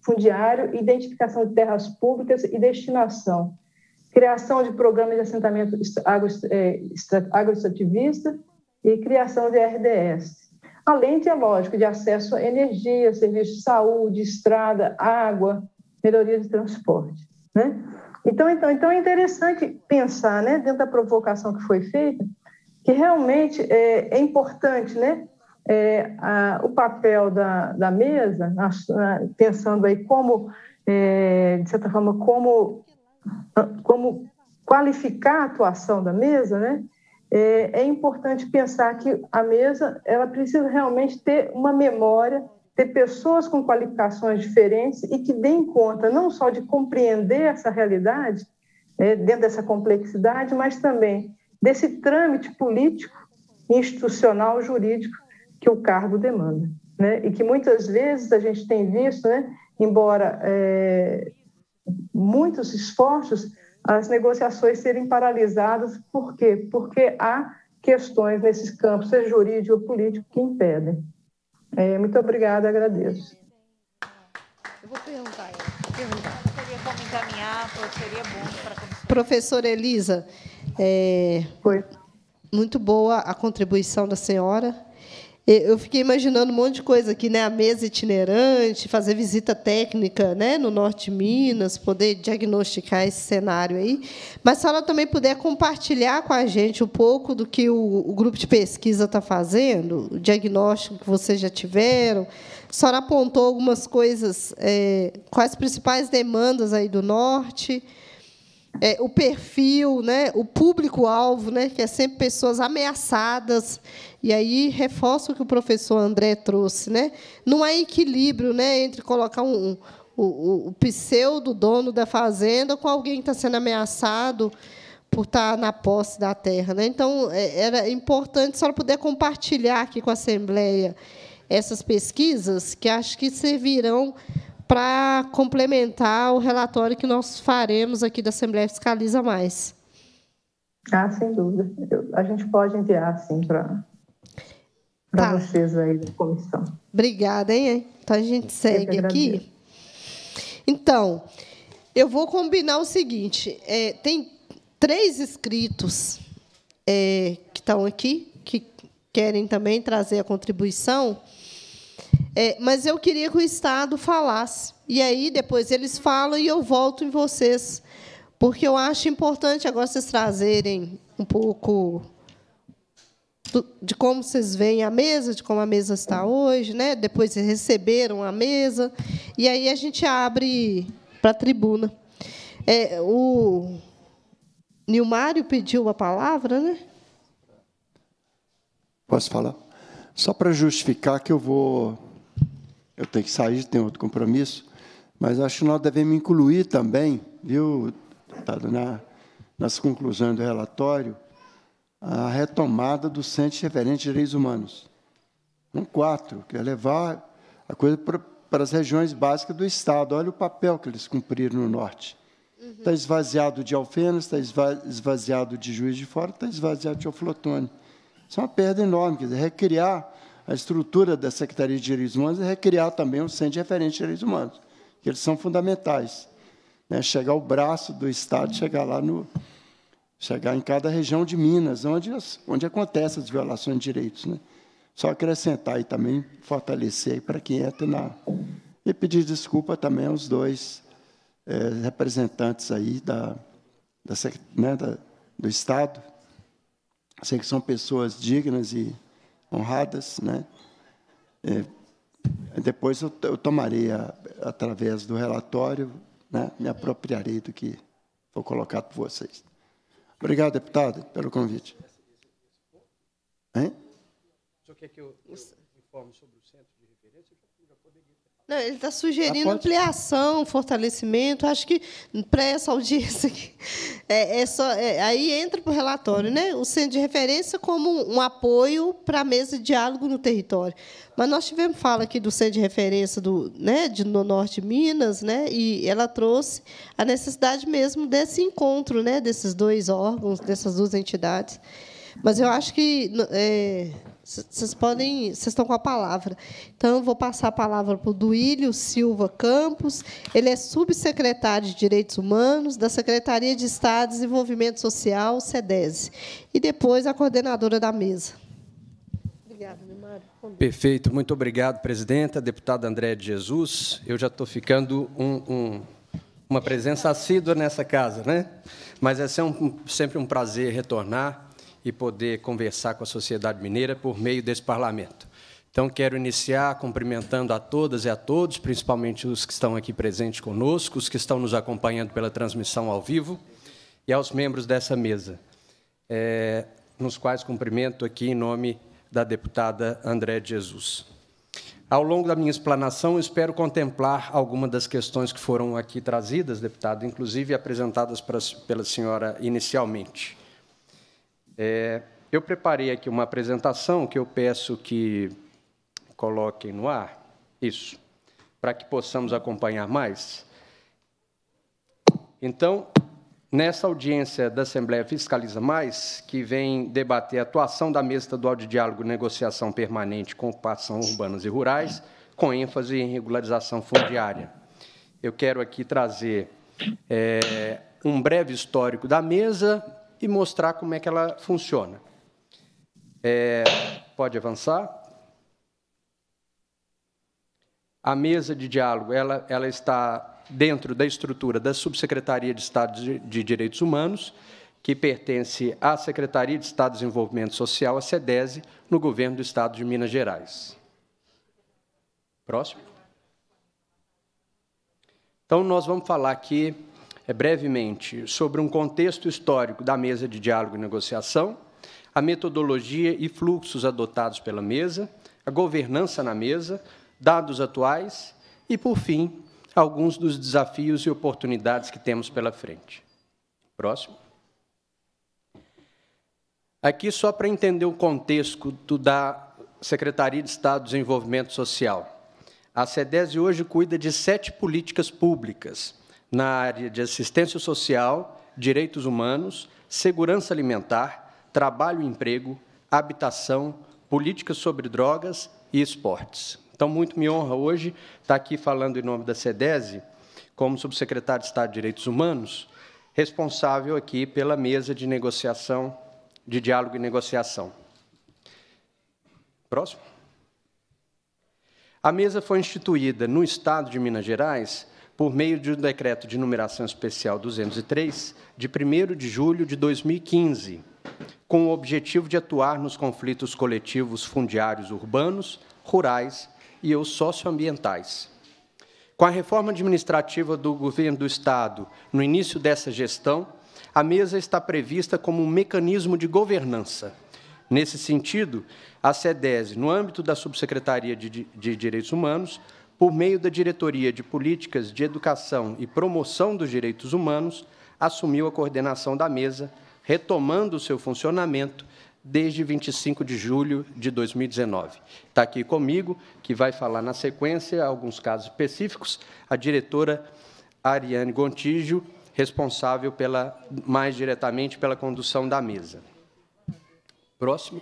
fundiário, identificação de terras públicas e destinação, criação de programas de assentamento é, agroestativista e criação de RDS. Além de, é lógico, de acesso à energia, serviços de saúde, estrada, água, melhoria de transporte. Né? Então, então, então é interessante pensar, né, dentro da provocação que foi feita, que realmente é, é importante né, é, a, o papel da, da mesa, a, a, né, pensando aí como, é, de certa forma, como, como qualificar a atuação da mesa, né? É, é, importante pensar que a mesa ela precisa realmente ter uma memória, ter pessoas com qualificações diferentes e que deem conta não só de compreender essa realidade, é, dentro dessa complexidade, mas também desse trâmite político, institucional, jurídico que o cargo demanda. Né? E que muitas vezes a gente tem visto, né? embora é, muitos esforços, as negociações serem paralisadas. Por quê? Porque há questões nesses campos, seja jurídico ou político, que impedem. É, muito obrigada, agradeço. Eu vou perguntar, eu perguntar. Seria como encaminhar, seria bom para a Professora Elisa, é, Foi. muito boa a contribuição da senhora. Eu fiquei imaginando um monte de coisa aqui, né? A mesa itinerante, fazer visita técnica né? no norte de Minas, poder diagnosticar esse cenário aí. Mas se ela também puder compartilhar com a gente um pouco do que o, o grupo de pesquisa está fazendo, o diagnóstico que vocês já tiveram. A senhora apontou algumas coisas, é, quais as principais demandas aí do norte é, o perfil, né, o público-alvo, né, que é sempre pessoas ameaçadas. E aí reforço o que o professor André trouxe. Né? Não há equilíbrio né, entre colocar um, o, o, o pseudo dono da fazenda com alguém que está sendo ameaçado por estar tá na posse da terra. Né? Então, é, era importante só poder compartilhar aqui com a Assembleia essas pesquisas, que acho que servirão para complementar o relatório que nós faremos aqui da Assembleia Fiscaliza Mais. Ah, sem dúvida. Eu, a gente pode enviar, sim, para tá. vocês aí da comissão. Obrigada, hein? Então, a gente segue aqui. Então, eu vou combinar o seguinte. É, tem três escritos é, que estão aqui, que querem também trazer a contribuição. É, mas eu queria que o Estado falasse. E aí depois eles falam e eu volto em vocês, porque eu acho importante agora vocês trazerem um pouco do, de como vocês veem a mesa, de como a mesa está hoje, né? Depois vocês receberam a mesa e aí a gente abre para a tribuna. É, o Nilmário pediu a palavra, né? Posso falar? Só para justificar que eu vou eu tenho que sair, tenho outro compromisso, mas acho que nós devemos incluir também, viu, deputado, na, nas conclusões do relatório, a retomada do Centro Referente de Direitos Humanos. Um quatro, que é levar a coisa para, as regiões básicas do Estado. Olha o papel que eles cumpriram no Norte. Está uhum. esvaziado de Alfenas, está esvaziado de Juiz de Fora, está esvaziado de Oflotone. Isso é uma perda enorme. Quer dizer, recriar a estrutura da Secretaria de Direitos Humanos é recriar também um centro de referência de direitos humanos, que eles são fundamentais. Né? Chegar o braço do Estado, chegar lá no. chegar em cada região de Minas, onde, onde acontecem as violações de direitos. Né? Só acrescentar e também fortalecer para quem entra na. E pedir desculpa também aos dois é, representantes aí da, da, né, da, do Estado. Sei que são pessoas dignas e honradas. Né? É, depois eu, eu tomarei, a, através do relatório, né, me apropriarei do que for colocado por vocês. Obrigado, deputado, pelo convite. Hein? O senhor quer que eu, eu informe sobre não, ele está sugerindo ampliação, fortalecimento. Acho que para essa audiência é, é só, é, aí entra para o relatório, né? O centro de referência como um apoio para a mesa de diálogo no território. Mas nós tivemos fala aqui do centro de referência do, né, de, norte de Minas, né? E ela trouxe a necessidade mesmo desse encontro, né? Desses dois órgãos, dessas duas entidades. Mas eu acho que é, vocês podem. Vocês estão com a palavra. Então, eu vou passar a palavra para o Duílio Silva Campos. Ele é subsecretário de Direitos Humanos da Secretaria de Estado de Desenvolvimento Social, SEDESE. E depois a coordenadora da mesa. Obrigada, meu Perfeito. Muito obrigado, presidenta. Deputado André de Jesus. Eu já estou ficando um, um uma presença assídua nessa casa, né? Mas é sempre um, sempre um prazer retornar e poder conversar com a sociedade mineira por meio desse parlamento. Então, quero iniciar cumprimentando a todas e a todos, principalmente os que estão aqui presentes conosco, os que estão nos acompanhando pela transmissão ao vivo, e aos membros dessa mesa, é, nos quais cumprimento aqui em nome da deputada André de Jesus. Ao longo da minha explanação, espero contemplar algumas das questões que foram aqui trazidas, deputado, inclusive apresentadas pela senhora inicialmente. É, eu preparei aqui uma apresentação que eu peço que coloquem no ar. Isso. Para que possamos acompanhar mais. Então, nessa audiência da Assembleia Fiscaliza Mais, que vem debater a atuação da mesa estadual de diálogo e negociação permanente com ocupação urbanas e rurais, com ênfase em regularização fundiária. Eu quero aqui trazer é, um breve histórico da mesa, e mostrar como é que ela funciona. É, pode avançar. A mesa de diálogo ela, ela está dentro da estrutura da Subsecretaria de Estado de, Direitos Humanos, que pertence à Secretaria de Estado de Desenvolvimento Social, a SEDESE, no governo do Estado de Minas Gerais. Próximo. Então, nós vamos falar aqui é, brevemente sobre um contexto histórico da mesa de diálogo e negociação, a metodologia e fluxos adotados pela mesa, a governança na mesa, dados atuais e, por fim, alguns dos desafios e oportunidades que temos pela frente. Próximo. Aqui, só para entender o contexto da Secretaria de Estado do Desenvolvimento Social. A CEDES hoje cuida de sete políticas públicas, na área de assistência social, direitos humanos, segurança alimentar, trabalho e emprego, habitação, políticas sobre drogas e esportes. Então, muito me honra hoje estar aqui falando em nome da SEDESI, como subsecretário de Estado de Direitos Humanos, responsável aqui pela mesa de negociação, de diálogo e negociação. Próximo. A mesa foi instituída no Estado de Minas Gerais por meio de um decreto de numeração especial 203, de 1 de julho de 2015, com o objetivo de atuar nos conflitos coletivos fundiários urbanos, rurais e os socioambientais. Com a reforma administrativa do governo do Estado no início dessa gestão, a mesa está prevista como um mecanismo de governança. Nesse sentido, a SEDESI, no âmbito da Subsecretaria de Direitos Humanos, por meio da Diretoria de Políticas de Educação e Promoção dos Direitos Humanos, assumiu a coordenação da mesa, retomando o seu funcionamento desde 25 de julho de 2019. Está aqui comigo, que vai falar na sequência alguns casos específicos, a diretora Ariane Gontijo, responsável pela, mais diretamente pela condução da mesa. Próximo.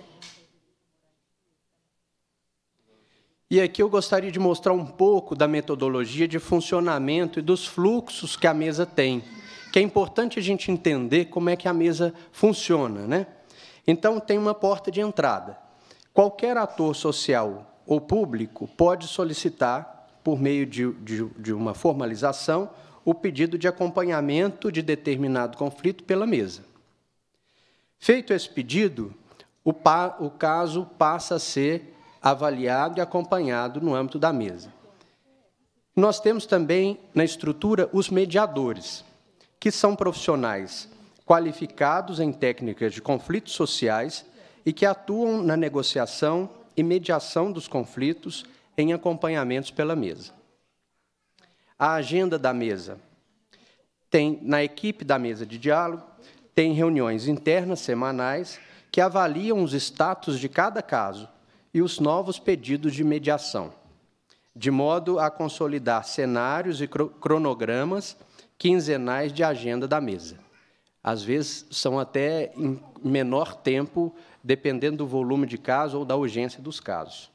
E aqui eu gostaria de mostrar um pouco da metodologia de funcionamento e dos fluxos que a mesa tem, que é importante a gente entender como é que a mesa funciona. Né? Então, tem uma porta de entrada. Qualquer ator social ou público pode solicitar, por meio de, de, de uma formalização, o pedido de acompanhamento de determinado conflito pela mesa. Feito esse pedido, o, pa, o caso passa a ser avaliado e acompanhado no âmbito da mesa. Nós temos também na estrutura os mediadores, que são profissionais qualificados em técnicas de conflitos sociais e que atuam na negociação e mediação dos conflitos em acompanhamentos pela mesa. A agenda da mesa tem na equipe da mesa de diálogo tem reuniões internas semanais que avaliam os status de cada caso e os novos pedidos de mediação, de modo a consolidar cenários e cronogramas quinzenais de agenda da mesa. Às vezes, são até em menor tempo, dependendo do volume de caso ou da urgência dos casos.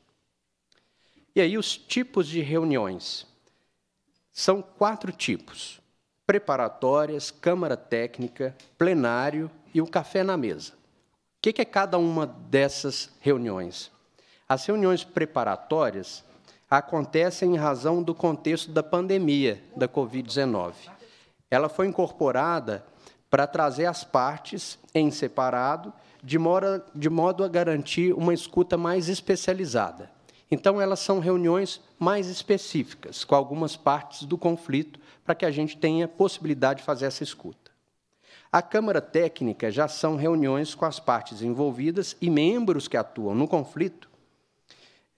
E aí, os tipos de reuniões. São quatro tipos: preparatórias, Câmara Técnica, plenário e o café na mesa. O que é cada uma dessas reuniões? As reuniões preparatórias acontecem em razão do contexto da pandemia da Covid-19. Ela foi incorporada para trazer as partes em separado, de modo, de modo a garantir uma escuta mais especializada. Então, elas são reuniões mais específicas, com algumas partes do conflito, para que a gente tenha possibilidade de fazer essa escuta. A Câmara Técnica já são reuniões com as partes envolvidas e membros que atuam no conflito,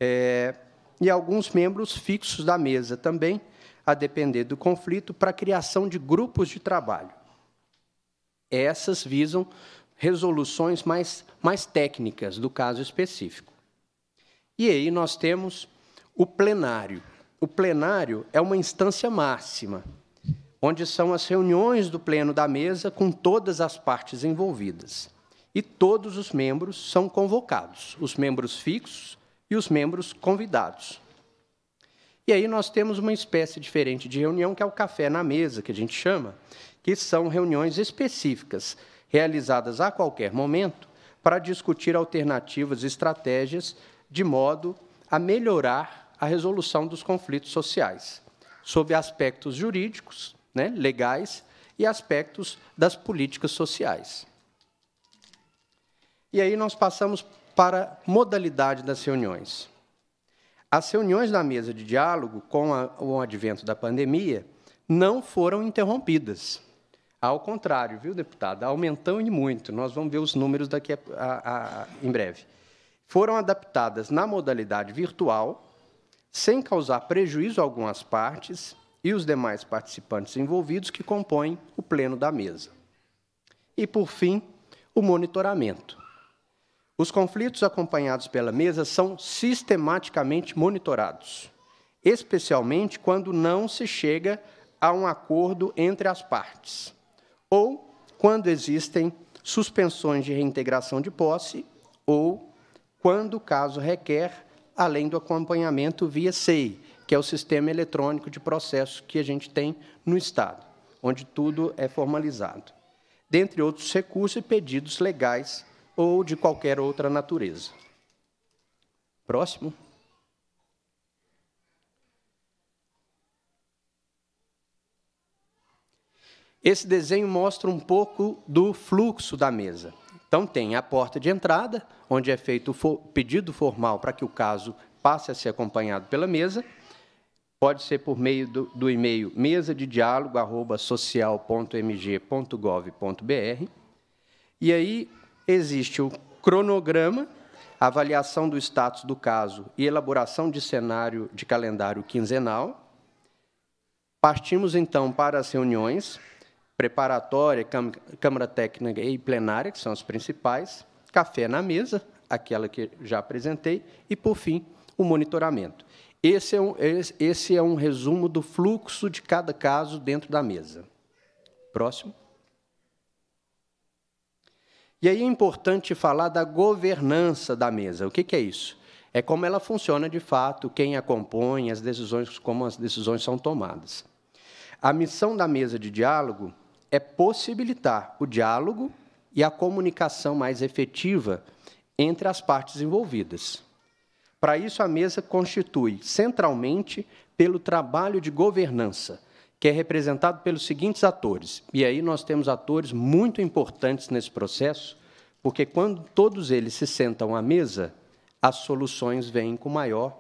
é, e alguns membros fixos da mesa também, a depender do conflito, para a criação de grupos de trabalho. Essas visam resoluções mais, mais técnicas do caso específico. E aí nós temos o plenário. O plenário é uma instância máxima, onde são as reuniões do pleno da mesa com todas as partes envolvidas. E todos os membros são convocados, os membros fixos e os membros convidados. E aí nós temos uma espécie diferente de reunião, que é o café na mesa, que a gente chama, que são reuniões específicas, realizadas a qualquer momento, para discutir alternativas e estratégias de modo a melhorar a resolução dos conflitos sociais, sob aspectos jurídicos, né, legais, e aspectos das políticas sociais. E aí nós passamos para modalidade das reuniões. As reuniões da mesa de diálogo, com a, o advento da pandemia, não foram interrompidas. Ao contrário, viu, deputada? Aumentando e muito. Nós vamos ver os números daqui a, a, a, em breve. Foram adaptadas na modalidade virtual, sem causar prejuízo a algumas partes e os demais participantes envolvidos que compõem o pleno da mesa. E, por fim, o monitoramento. Os conflitos acompanhados pela mesa são sistematicamente monitorados, especialmente quando não se chega a um acordo entre as partes, ou quando existem suspensões de reintegração de posse, ou quando o caso requer, além do acompanhamento via SEI, que é o sistema eletrônico de processo que a gente tem no Estado, onde tudo é formalizado, dentre outros recursos e pedidos legais ou de qualquer outra natureza. Próximo. Esse desenho mostra um pouco do fluxo da mesa. Então, tem a porta de entrada, onde é feito o pedido formal para que o caso passe a ser acompanhado pela mesa. Pode ser por meio do, do e-mail mesa de diálogo social.mg.gov.br. E aí, existe o cronograma, avaliação do status do caso e elaboração de cenário de calendário quinzenal. Partimos então para as reuniões preparatória, Câmara Técnica e plenária, que são as principais, café na mesa, aquela que já apresentei, e, por fim, o monitoramento. Esse é um, esse é um resumo do fluxo de cada caso dentro da mesa. Próximo. E aí é importante falar da governança da mesa. O que, que é isso? É como ela funciona de fato, quem a compõe, as decisões, como as decisões são tomadas. A missão da mesa de diálogo é possibilitar o diálogo e a comunicação mais efetiva entre as partes envolvidas. Para isso, a mesa constitui centralmente pelo trabalho de governança, que é representado pelos seguintes atores. E aí nós temos atores muito importantes nesse processo, porque quando todos eles se sentam à mesa, as soluções vêm com maior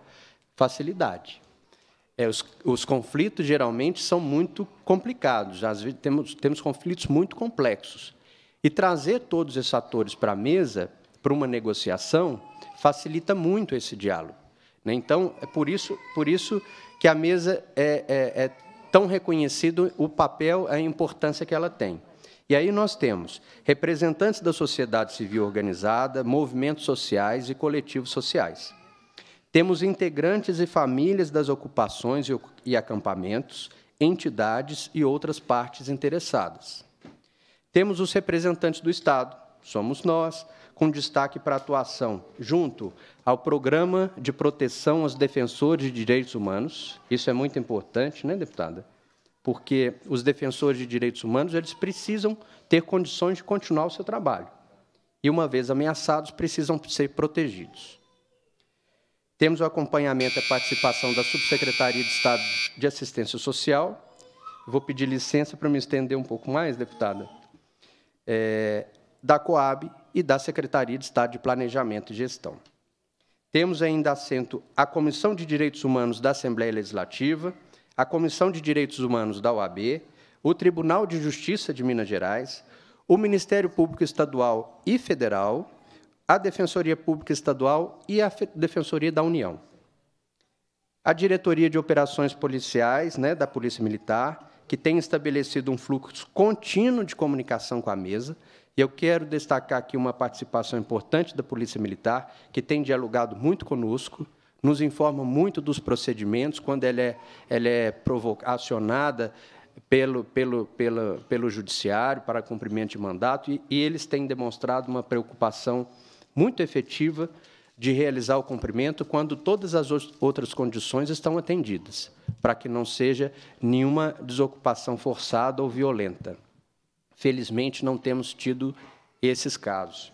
facilidade. É, os, os, conflitos geralmente são muito complicados, às vezes temos, temos conflitos muito complexos. E trazer todos esses atores para a mesa, para uma negociação, facilita muito esse diálogo. Né? Então, é por isso, por isso que a mesa é, é, é tão reconhecido o papel, a importância que ela tem. E aí nós temos representantes da sociedade civil organizada, movimentos sociais e coletivos sociais. Temos integrantes e famílias das ocupações e acampamentos, entidades e outras partes interessadas. Temos os representantes do Estado, somos nós, com destaque para a atuação junto ao Programa de Proteção aos Defensores de Direitos Humanos. Isso é muito importante, né, deputada? Porque os defensores de direitos humanos eles precisam ter condições de continuar o seu trabalho. E, uma vez ameaçados, precisam ser protegidos. Temos o acompanhamento e a participação da Subsecretaria de Estado de Assistência Social. Vou pedir licença para me estender um pouco mais, deputada. É, da Coab e da Secretaria de Estado de Planejamento e Gestão. Temos ainda assento a Comissão de Direitos Humanos da Assembleia Legislativa, a Comissão de Direitos Humanos da OAB, o Tribunal de Justiça de Minas Gerais, o Ministério Público Estadual e Federal, a Defensoria Pública Estadual e a Defensoria da União. A Diretoria de Operações Policiais né, da Polícia Militar, que tem estabelecido um fluxo contínuo de comunicação com a mesa, e eu quero destacar aqui uma participação importante da Polícia Militar, que tem dialogado muito conosco, nos informa muito dos procedimentos, quando ela é, ela é acionada pelo, pelo, pelo, pelo Judiciário para cumprimento de mandato, e, e eles têm demonstrado uma preocupação muito efetiva de realizar o cumprimento quando todas as outras condições estão atendidas, para que não seja nenhuma desocupação forçada ou violenta. Felizmente, não temos tido esses casos.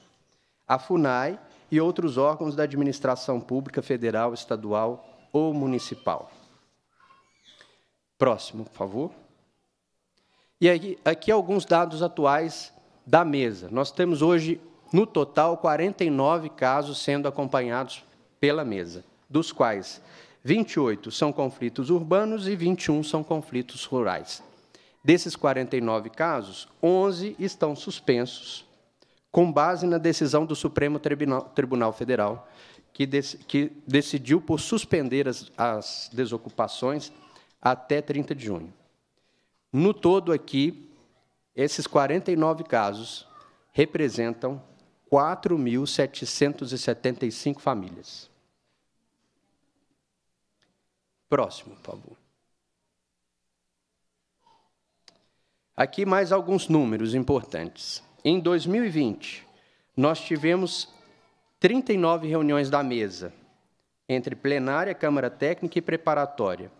A FUNAI e outros órgãos da administração pública federal, estadual ou municipal. Próximo, por favor. E aqui, aqui alguns dados atuais da mesa. Nós temos hoje, no total, 49 casos sendo acompanhados pela mesa, dos quais 28 são conflitos urbanos e 21 são conflitos rurais. Desses 49 casos, 11 estão suspensos, com base na decisão do Supremo Tribunal, Federal, que, dec, que, decidiu por suspender as, as desocupações até 30 de junho. No todo, aqui, esses 49 casos representam 4.775 famílias. Próximo, por favor. Aqui mais alguns números importantes. Em 2020, nós tivemos 39 reuniões da mesa, entre plenária, Câmara Técnica e preparatória.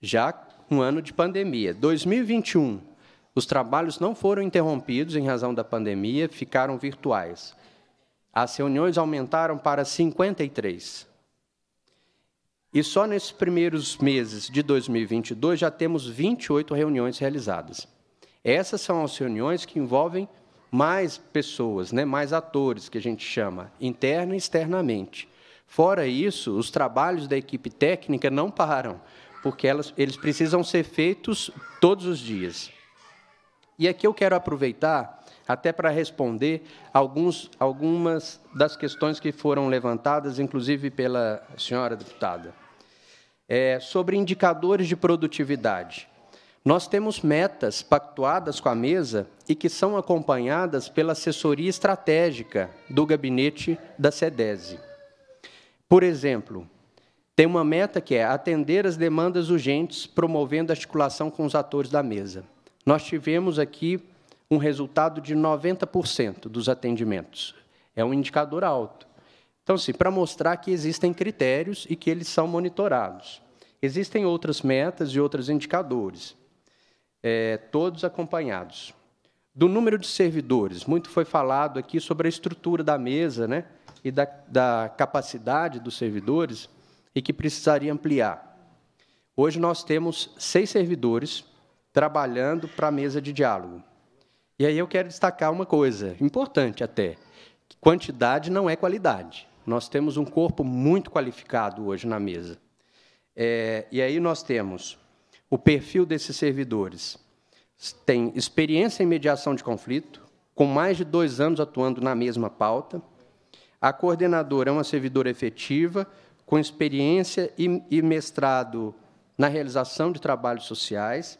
Já um ano de pandemia. 2021, os trabalhos não foram interrompidos em razão da pandemia, ficaram virtuais. As reuniões aumentaram para 53. E só nesses primeiros meses de 2022 já temos 28 reuniões realizadas. Essas são as reuniões que envolvem mais pessoas, né, mais atores, que a gente chama, interna e externamente. Fora isso, os trabalhos da equipe técnica não param, porque elas, eles precisam ser feitos todos os dias. E aqui eu quero aproveitar até para responder alguns, algumas das questões que foram levantadas, inclusive pela senhora deputada, é, sobre indicadores de produtividade. Nós temos metas pactuadas com a mesa e que são acompanhadas pela assessoria estratégica do gabinete da SEDESI. Por exemplo, tem uma meta que é atender as demandas urgentes, promovendo articulação com os atores da mesa. Nós tivemos aqui um resultado de 90% dos atendimentos. É um indicador alto. Então, sim, para mostrar que existem critérios e que eles são monitorados. Existem outras metas e outros indicadores é, todos acompanhados. Do número de servidores, muito foi falado aqui sobre a estrutura da mesa né, e da, da capacidade dos servidores e que precisaria ampliar. Hoje nós temos seis servidores trabalhando para a mesa de diálogo. E aí eu quero destacar uma coisa importante até: quantidade não é qualidade. Nós temos um corpo muito qualificado hoje na mesa. É, e aí nós temos o perfil desses servidores tem experiência em mediação de conflito, com mais de dois anos atuando na mesma pauta. A coordenadora é uma servidora efetiva, com experiência e, e mestrado na realização de trabalhos sociais.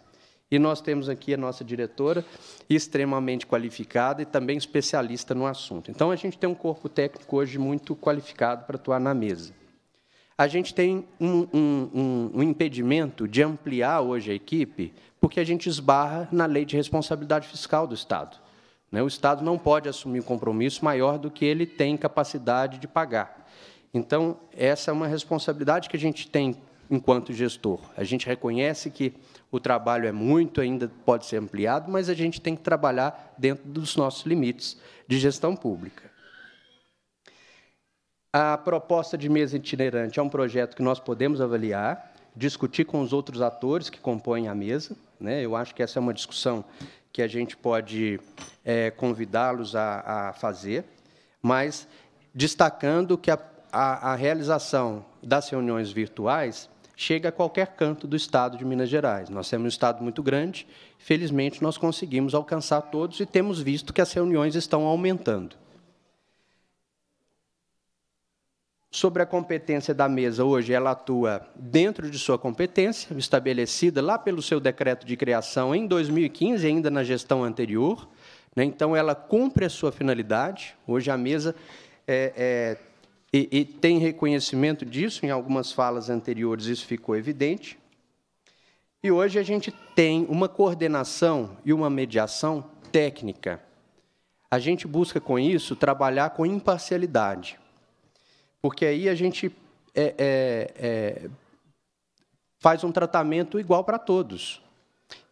E nós temos aqui a nossa diretora, extremamente qualificada e também especialista no assunto. Então, a gente tem um corpo técnico hoje muito qualificado para atuar na mesa. A gente tem um, um, um, impedimento de ampliar hoje a equipe, porque a gente esbarra na lei de responsabilidade fiscal do Estado. Né? O Estado não pode assumir um compromisso maior do que ele tem capacidade de pagar. Então, essa é uma responsabilidade que a gente tem enquanto gestor. A gente reconhece que o trabalho é muito, ainda pode ser ampliado, mas a gente tem que trabalhar dentro dos nossos limites de gestão pública. A proposta de mesa itinerante é um projeto que nós podemos avaliar, discutir com os outros atores que compõem a mesa. Né? Eu acho que essa é uma discussão que a gente pode é, convidá-los a, a, fazer, mas destacando que a, a, a realização das reuniões virtuais chega a qualquer canto do Estado de Minas Gerais. Nós temos um Estado muito grande, felizmente nós conseguimos alcançar todos e temos visto que as reuniões estão aumentando. sobre a competência da mesa hoje, ela atua dentro de sua competência, estabelecida lá pelo seu decreto de criação em 2015, ainda na gestão anterior. Né? Então, ela cumpre a sua finalidade. Hoje, a mesa é, é, e, e tem reconhecimento disso, em algumas falas anteriores isso ficou evidente. E hoje a gente tem uma coordenação e uma mediação técnica. A gente busca, com isso, trabalhar com imparcialidade. Porque aí a gente é, é, é, faz um tratamento igual para todos.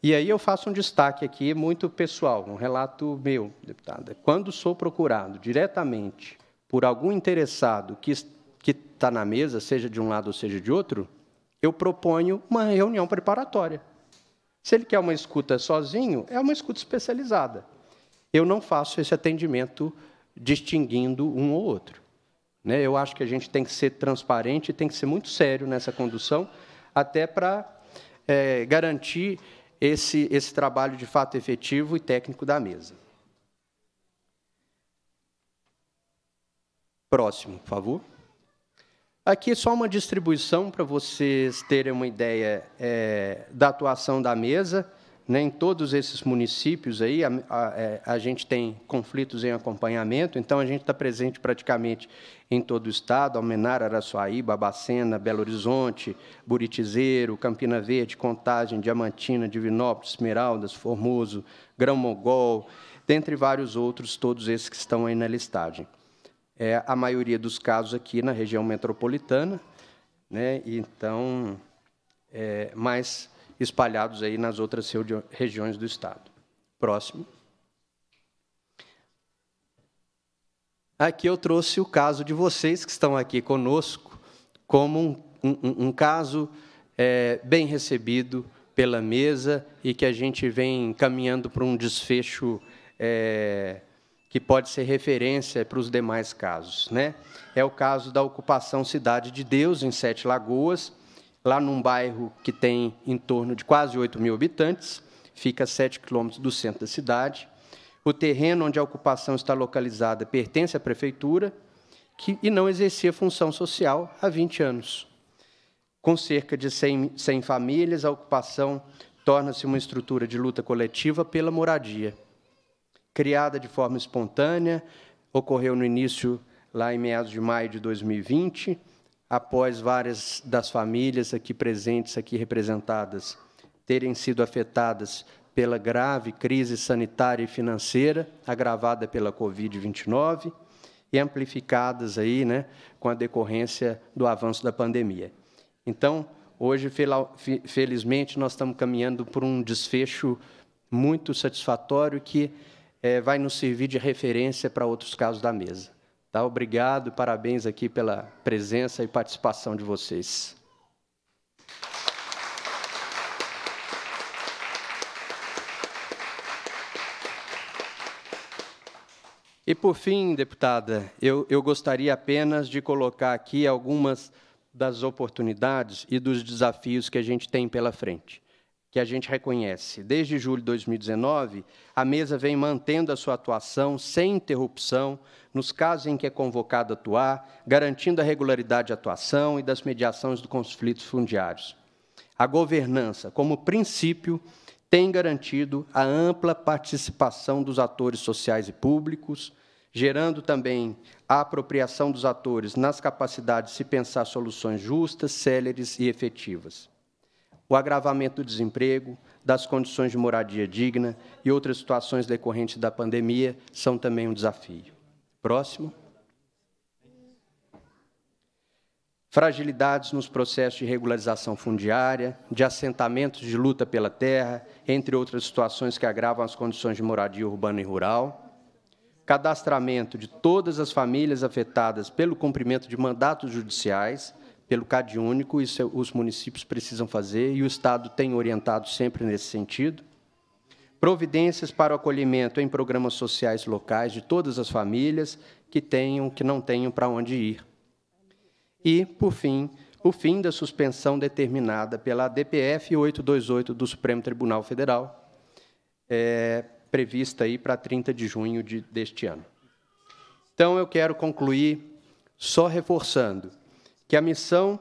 E aí eu faço um destaque aqui muito pessoal, um relato meu, deputada. Quando sou procurado diretamente por algum interessado que está na mesa, seja de um lado ou seja de outro, eu proponho uma reunião preparatória. Se ele quer uma escuta sozinho, é uma escuta especializada. Eu não faço esse atendimento distinguindo um ou outro. Né? Eu acho que a gente tem que ser transparente, tem que ser muito sério nessa condução, até para é, garantir esse, esse trabalho de fato efetivo e técnico da mesa. Próximo, por favor. Aqui é só uma distribuição para vocês terem uma ideia é, da atuação da mesa. Em todos esses municípios aí, a, a, é, a gente tem conflitos em acompanhamento, então a gente está presente praticamente em todo o estado, Almenar, Araçuaí, Babacena, Belo Horizonte, Buritizeiro, Campina Verde, Contagem, Diamantina, Divinópolis, Esmeraldas, Formoso, Grão-Mogol, dentre vários outros, todos esses que estão aí na listagem. É, a maioria dos casos aqui na região metropolitana, né? então, é, mas espalhados aí nas outras regiões do Estado. Próximo. Aqui eu trouxe o caso de vocês que estão aqui conosco como um, um, um caso é, bem recebido pela mesa e que a gente vem caminhando para um desfecho é, que pode ser referência para os demais casos. Né? É o caso da ocupação Cidade de Deus, em Sete Lagoas, lá num bairro que tem em torno de quase 8 mil habitantes, fica a 7 quilômetros do centro da cidade. O terreno onde a ocupação está localizada pertence à prefeitura que, e não exercia função social há 20 anos. Com cerca de 100, 100 famílias, a ocupação torna-se uma estrutura de luta coletiva pela moradia. Criada de forma espontânea, ocorreu no início, lá em meados de maio de 2020, após várias das famílias aqui presentes, aqui representadas, terem sido afetadas pela grave crise sanitária e financeira agravada pela Covid-29 e amplificadas aí, né, com a decorrência do avanço da pandemia. Então, hoje, felizmente, nós estamos caminhando por um desfecho muito satisfatório que é, vai nos servir de referência para outros casos da mesa. Tá? Obrigado, parabéns aqui pela presença e participação de vocês. E por fim, deputada, eu, eu, gostaria apenas de colocar aqui algumas das oportunidades e dos desafios que a gente tem pela frente que a gente reconhece. Desde julho de 2019, a mesa vem mantendo a sua atuação sem interrupção nos casos em que é convocado a atuar, garantindo a regularidade de atuação e das mediações dos conflitos fundiários. A governança, como princípio, tem garantido a ampla participação dos atores sociais e públicos, gerando também a apropriação dos atores nas capacidades de se pensar soluções justas, céleres e efetivas o agravamento do desemprego, das condições de moradia digna e outras situações decorrentes da pandemia são também um desafio. Próximo. Fragilidades nos processos de regularização fundiária, de assentamentos de luta pela terra, entre outras situações que agravam as condições de moradia urbana e rural cadastramento de todas as famílias afetadas pelo cumprimento de mandatos judiciais, pelo CAD único, isso é, os municípios precisam fazer e o Estado tem orientado sempre nesse sentido. Providências para o acolhimento em programas sociais locais de todas as famílias que tenham, que não tenham para onde ir. E, por fim, o fim da suspensão determinada pela DPF 828 do Supremo Tribunal Federal, é, prevista aí para 30 de junho de, deste ano. Então, eu quero concluir só reforçando que a missão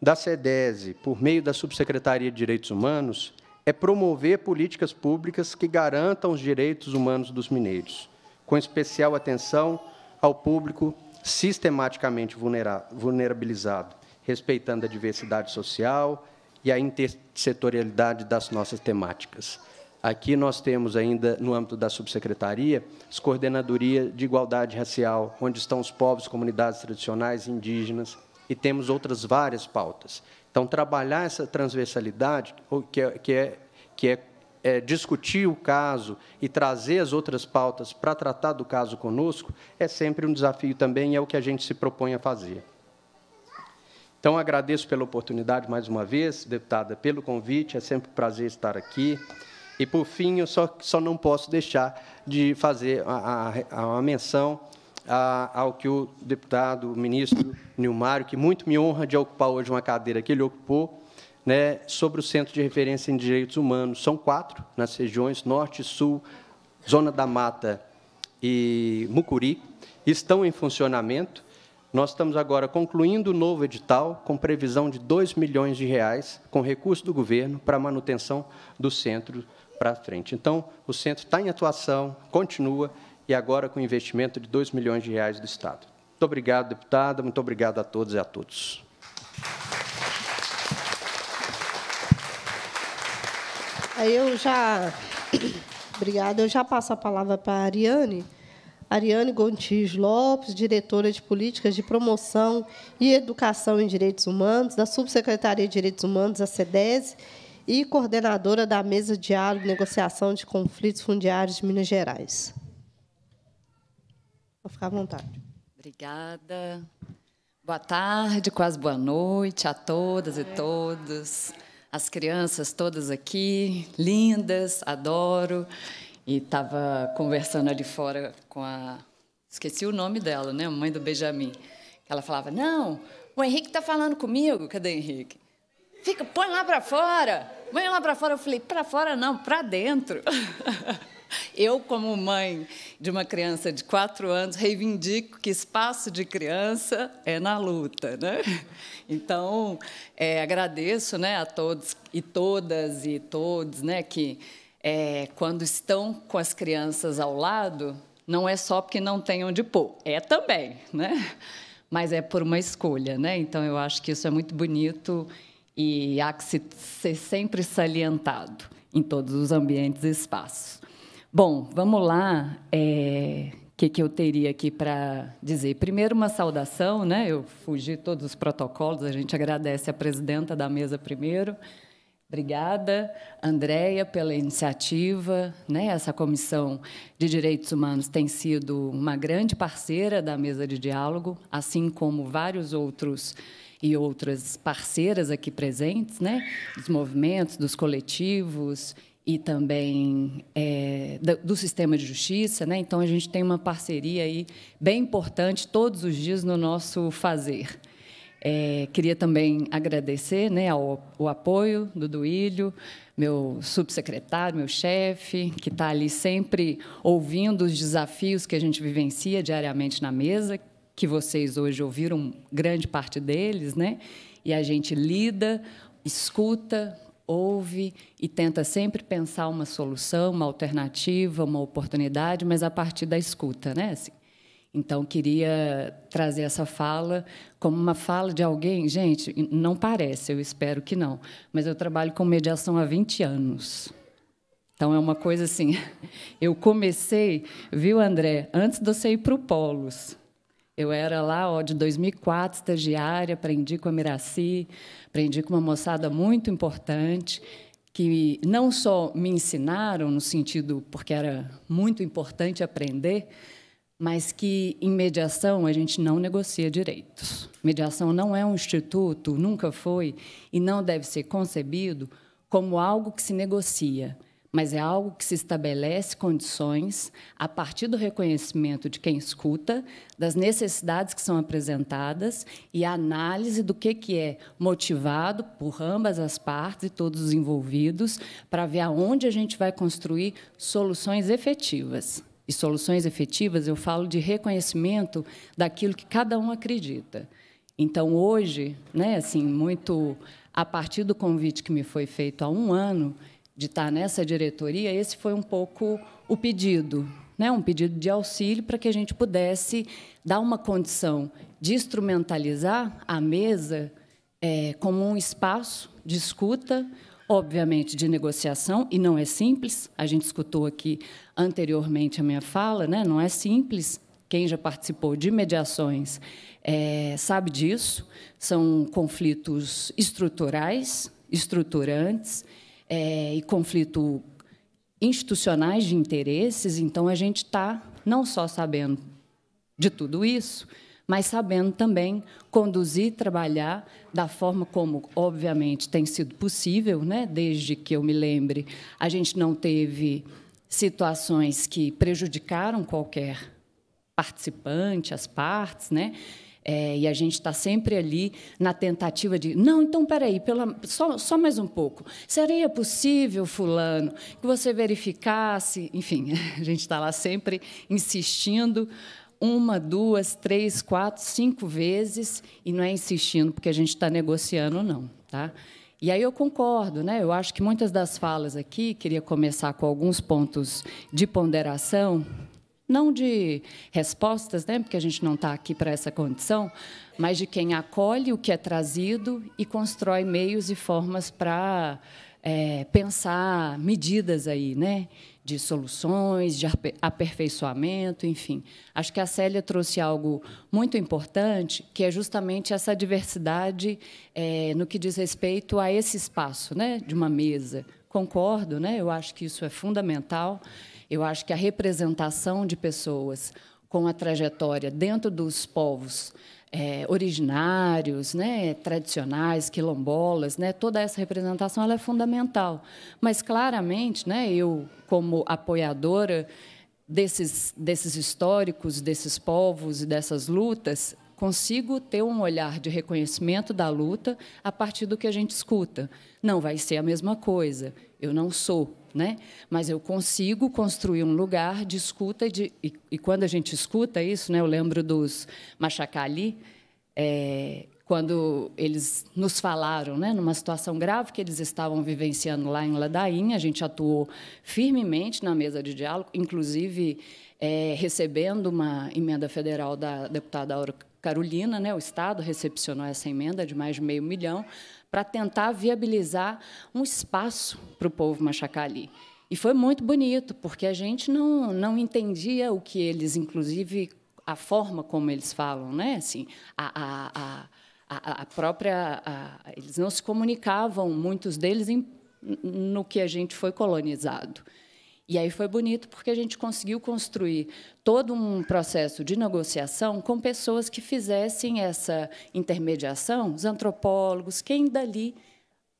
da SEDESE, por meio da Subsecretaria de Direitos Humanos, é promover políticas públicas que garantam os direitos humanos dos mineiros, com especial atenção ao público sistematicamente vulnerabilizado, respeitando a diversidade social e a intersetorialidade das nossas temáticas. Aqui nós temos ainda, no âmbito da subsecretaria, as coordenadoria de igualdade racial, onde estão os povos, comunidades tradicionais, indígenas, e temos outras várias pautas. Então, trabalhar essa transversalidade, que é, que é, que é, é discutir o caso e trazer as outras pautas para tratar do caso conosco, é sempre um desafio também e é o que a gente se propõe a fazer. Então, agradeço pela oportunidade mais uma vez, deputada, pelo convite, é sempre um prazer estar aqui. E, por fim, eu só, só não posso deixar de fazer a, a, a menção a, ao que o deputado, o ministro Nilmário, que muito me honra de ocupar hoje uma cadeira que ele ocupou, né, sobre o Centro de Referência em Direitos Humanos. São quatro, nas regiões Norte, Sul, Zona da Mata e Mucuri, estão em funcionamento. Nós estamos agora concluindo o novo edital, com previsão de 2 milhões de reais, com recurso do governo, para a manutenção do centro para frente. Então, o centro está em atuação, continua, e agora com investimento de 2 milhões de reais do Estado. Muito obrigado, deputada. Muito obrigado a todos e a todos. Eu já. Obrigada. Eu já passo a palavra para a Ariane. Ariane Gontijo Lopes, diretora de Políticas de Promoção e Educação em Direitos Humanos, da Subsecretaria de Direitos Humanos, a SEDES, e coordenadora da Mesa Diálogo e Negociação de Conflitos Fundiários de Minas Gerais. Vou ficar à vontade. Obrigada. Boa tarde, quase boa noite a todas e todos. As crianças todas aqui, lindas, adoro. E estava conversando ali fora com a. Esqueci o nome dela, né? A mãe do Benjamin. Ela falava: Não, o Henrique está falando comigo. Cadê o Henrique? Fica, põe lá para fora. Põe lá para fora. Eu falei: Para fora não, para dentro. Eu, como mãe de uma criança de quatro anos, reivindico que espaço de criança é na luta. Né? Então, é, agradeço né, a todos e todas e todos né, que, é, quando estão com as crianças ao lado, não é só porque não têm onde pôr, é também, né? mas é por uma escolha. Né? Então, eu acho que isso é muito bonito e há que ser sempre salientado em todos os ambientes e espaços. Bom, vamos lá. O é, que, que eu teria aqui para dizer? Primeiro, uma saudação, né? Eu fugi todos os protocolos, a gente agradece a presidenta da mesa primeiro. Obrigada, Andréia, pela iniciativa. Né? Essa Comissão de Direitos Humanos tem sido uma grande parceira da mesa de diálogo, assim como vários outros e outras parceiras aqui presentes, né? dos movimentos, dos coletivos e também é, do, do, sistema de justiça. Né? Então, a gente tem uma parceria aí bem importante todos os dias no nosso fazer. É, queria também agradecer né, ao, o apoio do Duílio, meu subsecretário, meu chefe, que está ali sempre ouvindo os desafios que a gente vivencia diariamente na mesa, que vocês hoje ouviram grande parte deles, né? e a gente lida, escuta, ouve e tenta sempre pensar uma solução, uma alternativa, uma oportunidade, mas a partir da escuta, né? Assim, então, queria trazer essa fala como uma fala de alguém. Gente, não parece, eu espero que não, mas eu trabalho com mediação há 20 anos. Então, é uma coisa assim. Eu comecei, viu, André, antes de você ir para o Polos. Eu era lá, ó, de 2004, estagiária, aprendi com a Miraci, aprendi com uma moçada muito importante, que não só me ensinaram no sentido porque era muito importante aprender, mas que em mediação a gente não negocia direitos. Mediação não é um instituto, nunca foi e não deve ser concebido como algo que se negocia mas é algo que se estabelece condições a partir do reconhecimento de quem escuta, das necessidades que são apresentadas e a análise do que, que é motivado por ambas as partes e todos os envolvidos para ver aonde a gente vai construir soluções efetivas. E soluções efetivas, eu falo de reconhecimento daquilo que cada um acredita. Então, hoje, né, assim, muito a partir do convite que me foi feito há um ano, de estar tá nessa diretoria, esse foi um pouco o pedido, né? um pedido de auxílio para que a gente pudesse dar uma condição de instrumentalizar a mesa é, como um espaço de escuta, obviamente de negociação, e não é simples, a gente escutou aqui anteriormente a minha fala, né? não é simples, quem já participou de mediações é, sabe disso, são conflitos estruturais, estruturantes, é, e conflito institucionais de interesses, então a gente está não só sabendo de tudo isso, mas sabendo também conduzir e trabalhar da forma como, obviamente, tem sido possível, né? desde que eu me lembre, a gente não teve situações que prejudicaram qualquer participante, as partes, né? É, e a gente está sempre ali na tentativa de, não, então peraí, pela, só, só mais um pouco. Seria possível, Fulano, que você verificasse? Enfim, a gente está lá sempre insistindo uma, duas, três, quatro, cinco vezes e não é insistindo porque a gente está negociando, não. Tá? E aí eu concordo, né? Eu acho que muitas das falas aqui, queria começar com alguns pontos de ponderação, não de respostas, né, porque a gente não está aqui para essa condição, mas de quem acolhe o que é trazido e constrói meios e formas para é, pensar medidas aí, né, de soluções, de aperfeiçoamento, enfim. Acho que a Célia trouxe algo muito importante, que é justamente essa diversidade é, no que diz respeito a esse espaço, né, de uma mesa. Concordo, né? Eu acho que isso é fundamental. Eu acho que a representação de pessoas com a trajetória dentro dos povos é, originários, né, tradicionais, quilombolas, né, toda essa representação ela é fundamental. Mas claramente, né, eu como apoiadora desses desses históricos, desses povos e dessas lutas, consigo ter um olhar de reconhecimento da luta a partir do que a gente escuta. Não vai ser a mesma coisa. Eu não sou né? mas eu consigo construir um lugar de escuta, de, e, e quando a gente escuta isso, né, eu lembro dos Machacali, é, quando eles nos falaram, né, numa situação grave que eles estavam vivenciando lá em Ladainha, a gente atuou firmemente na mesa de diálogo, inclusive é, recebendo uma emenda federal da deputada Aura Carolina, né, o Estado recepcionou essa emenda de mais de meio milhão para tentar viabilizar um espaço para o povo machacali. E foi muito bonito, porque a gente não, não entendia o que eles, inclusive, a forma como eles falam, né? Assim, a, a, a, a própria. A, eles não se comunicavam, muitos deles, em, no que a gente foi colonizado. E aí foi bonito porque a gente conseguiu construir todo um processo de negociação com pessoas que fizessem essa intermediação, os antropólogos, quem dali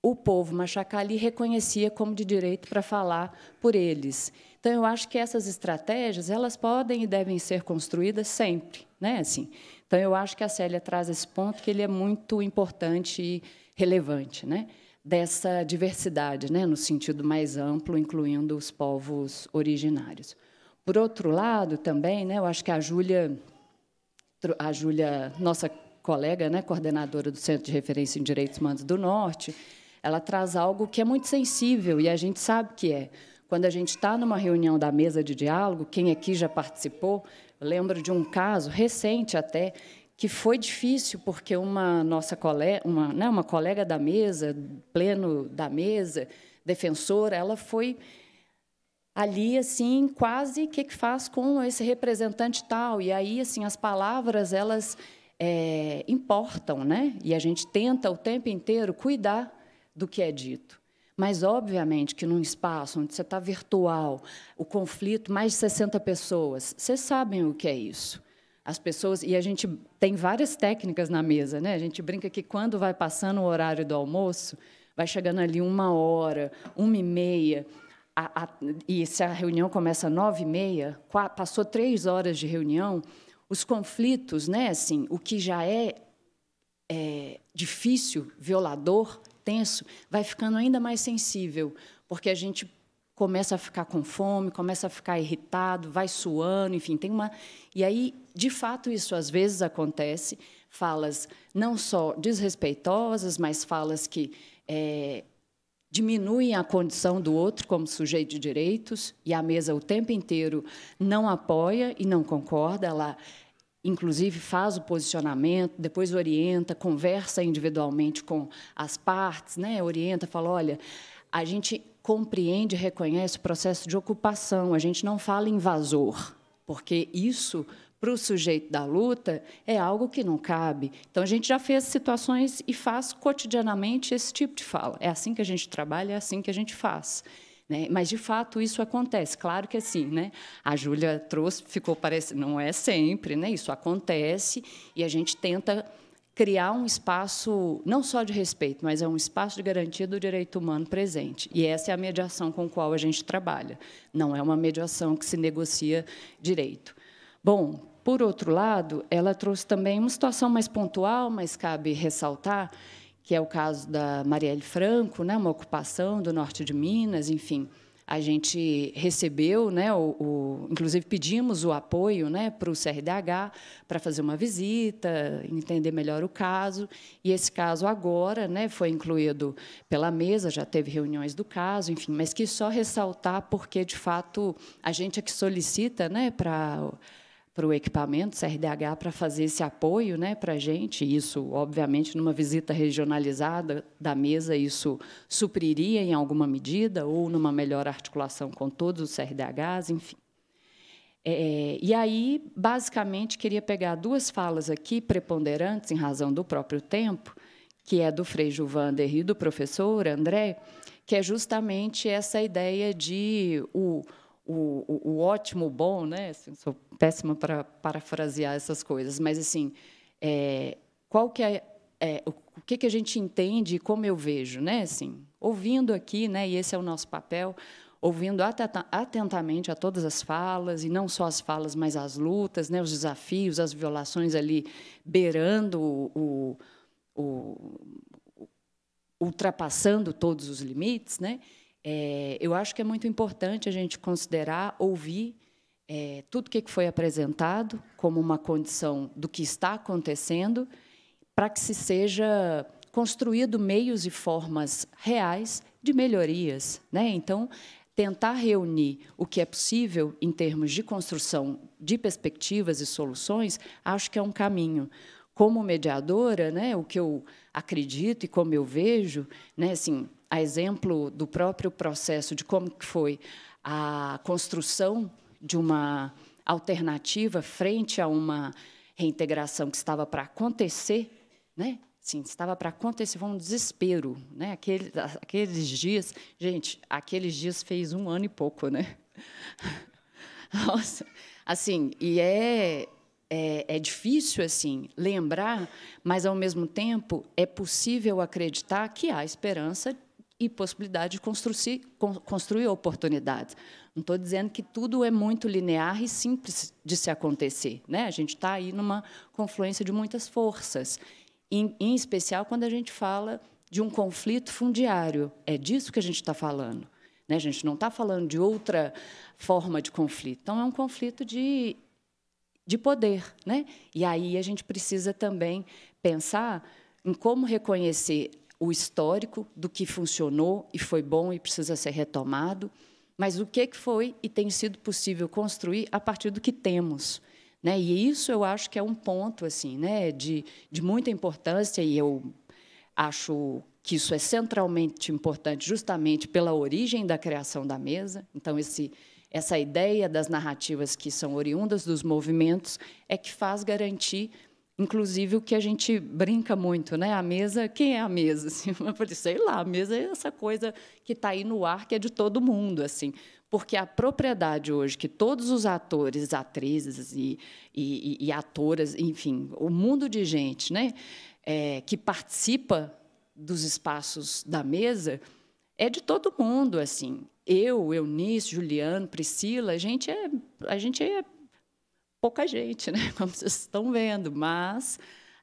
o povo machacali reconhecia como de direito para falar por eles. Então eu acho que essas estratégias elas podem e devem ser construídas sempre, né? Assim. Então eu acho que a Célia traz esse ponto que ele é muito importante e relevante, né? dessa diversidade, né, no sentido mais amplo, incluindo os povos originários. Por outro lado, também, né, eu acho que a Júlia, a Júlia, nossa colega, né, coordenadora do Centro de Referência em Direitos Humanos do Norte, ela traz algo que é muito sensível e a gente sabe que é. Quando a gente está numa reunião da mesa de diálogo, quem aqui já participou, lembro de um caso recente até que foi difícil porque uma nossa colega, uma, né, uma colega da mesa, pleno da mesa, defensora, ela foi ali assim quase o que que faz com esse representante tal e aí assim as palavras elas é, importam, né? E a gente tenta o tempo inteiro cuidar do que é dito. Mas, obviamente, que num espaço onde você está virtual, o conflito, mais de 60 pessoas, vocês sabem o que é isso. As pessoas e a gente tem várias técnicas na mesa, né? A gente brinca que quando vai passando o horário do almoço, vai chegando ali uma hora, uma e meia, a, a, e se a reunião começa às nove e meia, passou três horas de reunião, os conflitos, né? Assim, o que já é, é difícil, violador, tenso, vai ficando ainda mais sensível, porque a gente começa a ficar com fome, começa a ficar irritado, vai suando, enfim, tem uma. E aí, de fato, isso às vezes acontece, falas não só desrespeitosas, mas falas que é, diminuem a condição do outro como sujeito de direitos, e a mesa o tempo inteiro não apoia e não concorda, ela inclusive faz o posicionamento, depois orienta, conversa individualmente com as partes, né? orienta, fala, olha, a gente compreende e reconhece o processo de ocupação. A gente não fala invasor, porque isso para o sujeito da luta é algo que não cabe. Então a gente já fez situações e faz cotidianamente esse tipo de fala. É assim que a gente trabalha, é assim que a gente faz. Né? Mas de fato isso acontece. Claro que assim, né? A Júlia trouxe, ficou parecendo não é sempre, né? Isso acontece e a gente tenta criar um espaço não só de respeito, mas é um espaço de garantia do direito humano presente. E essa é a mediação com a qual a gente trabalha. Não é uma mediação que se negocia direito. Bom, por outro lado, ela trouxe também uma situação mais pontual, mas cabe ressaltar, que é o caso da Marielle Franco, né, uma ocupação do norte de Minas, enfim, a gente recebeu, né, o, o, inclusive pedimos o apoio né, para o CRDH para fazer uma visita, entender melhor o caso. E esse caso agora né, foi incluído pela mesa, já teve reuniões do caso, enfim, mas que só ressaltar porque, de fato, a gente é que solicita né, para para o equipamento, CRDH, para fazer esse apoio né, para a gente. Isso, obviamente, numa visita regionalizada da mesa, isso supriria em alguma medida, ou numa melhor articulação com todos os CRDHs, enfim. É, e aí, basicamente, queria pegar duas falas aqui preponderantes em razão do próprio tempo, que é do Frei Juvander e do professor André, que é justamente essa ideia de o o, o, ótimo, o bom, né? Assim, sou péssima para parafrasear essas coisas, mas assim, é, qual que é, é o, o que que a gente entende e como eu vejo, né? Assim, ouvindo aqui, né? E esse é o nosso papel, ouvindo atentamente a todas as falas, e não só as falas, mas as lutas, né, os desafios, as violações ali beirando o, o, o ultrapassando todos os limites, né? É, eu acho que é muito importante a gente considerar, ouvir é, tudo o que foi apresentado como uma condição do que está acontecendo, para que se seja construído meios e formas reais de melhorias. Né? Então, tentar reunir o que é possível em termos de construção de perspectivas e soluções, acho que é um caminho. Como mediadora, né, o que eu acredito e como eu vejo, né, assim, a exemplo do próprio processo de como que foi a construção de uma alternativa frente a uma reintegração que estava para acontecer, né? Sim, estava para acontecer, foi um desespero, né? Aqueles, aqueles dias, gente, aqueles dias fez um ano e pouco, né? Nossa, assim, e é, é, é difícil assim lembrar, mas ao mesmo tempo é possível acreditar que há esperança e possibilidade de construir, construir oportunidades. Não estou dizendo que tudo é muito linear e simples de se acontecer. Né? A gente está aí numa confluência de muitas forças, em, em especial quando a gente fala de um conflito fundiário. É disso que a gente está falando. Né? A gente não está falando de outra forma de conflito. Então, é um conflito de, de poder. Né? E aí a gente precisa também pensar em como reconhecer o histórico do que funcionou e foi bom e precisa ser retomado, mas o que foi e tem sido possível construir a partir do que temos. Né? E isso eu acho que é um ponto assim, né? de, de muita importância, e eu acho que isso é centralmente importante justamente pela origem da criação da mesa. Então, esse, essa ideia das narrativas que são oriundas dos movimentos é que faz garantir Inclusive, o que a gente brinca muito, né? A mesa, quem é a mesa? Assim, sei lá, a mesa é essa coisa que está aí no ar, que é de todo mundo, assim. Porque a propriedade hoje que todos os atores, atrizes e, e, e atoras, enfim, o mundo de gente né? É, que participa dos espaços da mesa é de todo mundo, assim. Eu, Eunice, Juliano, Priscila, a gente é, a gente é pouca gente, né? como vocês estão vendo, mas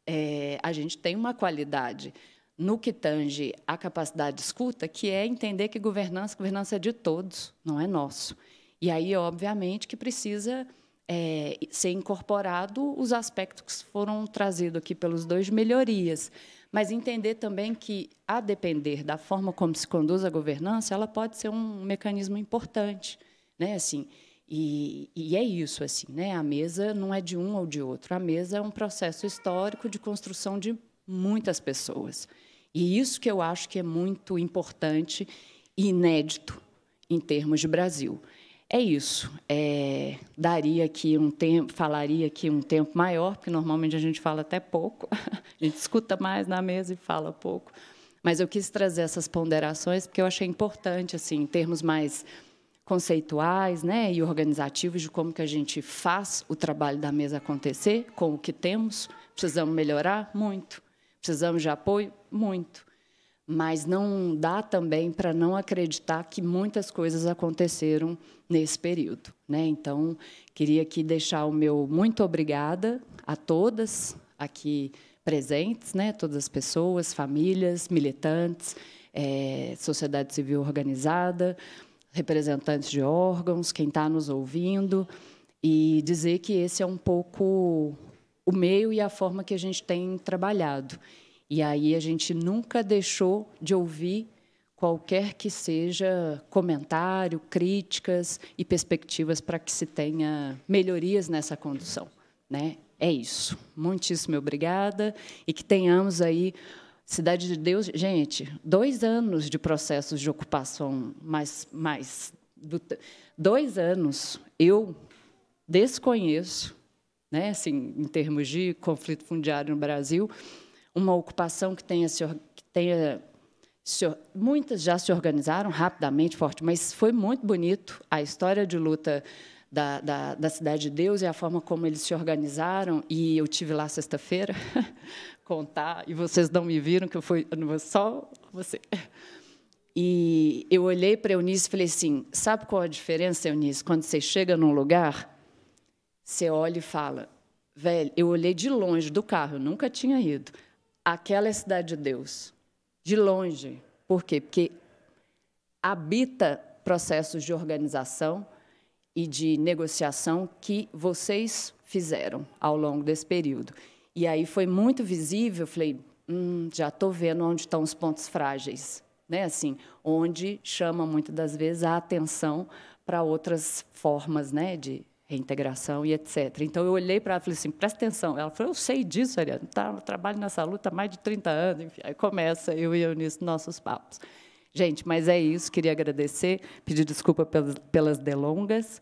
é, a gente tem uma qualidade no que tange à capacidade de escuta, que é entender que governança, governança é de todos, não é nosso. E aí, obviamente, que precisa é, ser incorporado os aspectos que foram trazidos aqui pelos dois melhorias, mas entender também que, a depender da forma como se conduz a governança, ela pode ser um mecanismo importante, né? Assim, e, e, é isso, assim, né? A mesa não é de um ou de outro. A mesa é um processo histórico de construção de muitas pessoas. E isso que eu acho que é muito importante e inédito em termos de Brasil. É isso. É, daria aqui um tempo, falaria aqui um tempo maior, porque normalmente a gente fala até pouco. A gente escuta mais na mesa e fala pouco. Mas eu quis trazer essas ponderações porque eu achei importante, assim, em termos mais conceituais né, e organizativos de como que a gente faz o trabalho da mesa acontecer, com o que temos. Precisamos melhorar? Muito. Precisamos de apoio? Muito. Mas não dá também para não acreditar que muitas coisas aconteceram nesse período. Né? Então, queria aqui deixar o meu muito obrigada a todas aqui presentes, né? todas as pessoas, famílias, militantes, é, sociedade civil organizada, representantes de órgãos, quem está nos ouvindo, e dizer que esse é um pouco o meio e a forma que a gente tem trabalhado. E aí a gente nunca deixou de ouvir qualquer que seja comentário, críticas e perspectivas para que se tenha melhorias nessa condução, né? É isso. Muitíssimo obrigada e que tenhamos aí Cidade de Deus, gente, dois anos de processos de ocupação, mais, mais do, dois anos eu desconheço, né, assim, em termos de conflito fundiário no Brasil, uma ocupação que tenha, se, que tenha se, muitas já se organizaram rapidamente, forte, mas foi muito bonito a história de luta da, da, da, Cidade de Deus e a forma como eles se organizaram. E eu tive lá sexta-feira contar, e vocês não me viram, que eu fui só você. E eu olhei para a Eunice e falei assim: sabe qual a diferença, Eunice? Quando você chega num lugar, você olha e fala: velho, eu olhei de longe do carro, eu nunca tinha ido. Aquela é a cidade de Deus. De longe. Por quê? Porque habita processos de organização e de negociação que vocês fizeram ao longo desse período. E aí foi muito visível, eu falei, hum, já estou vendo onde estão os pontos frágeis, né? Assim, onde chama muitas das vezes a atenção para outras formas, né, de reintegração e etc. Então eu olhei para ela e falei assim, presta atenção. Ela falou, eu sei disso, Ariane, tá, trabalho nessa luta há mais de 30 anos. Enfim, aí começa eu e a nisso nossos papos. Gente, mas é isso, queria agradecer, pedir desculpa pelas, pelas delongas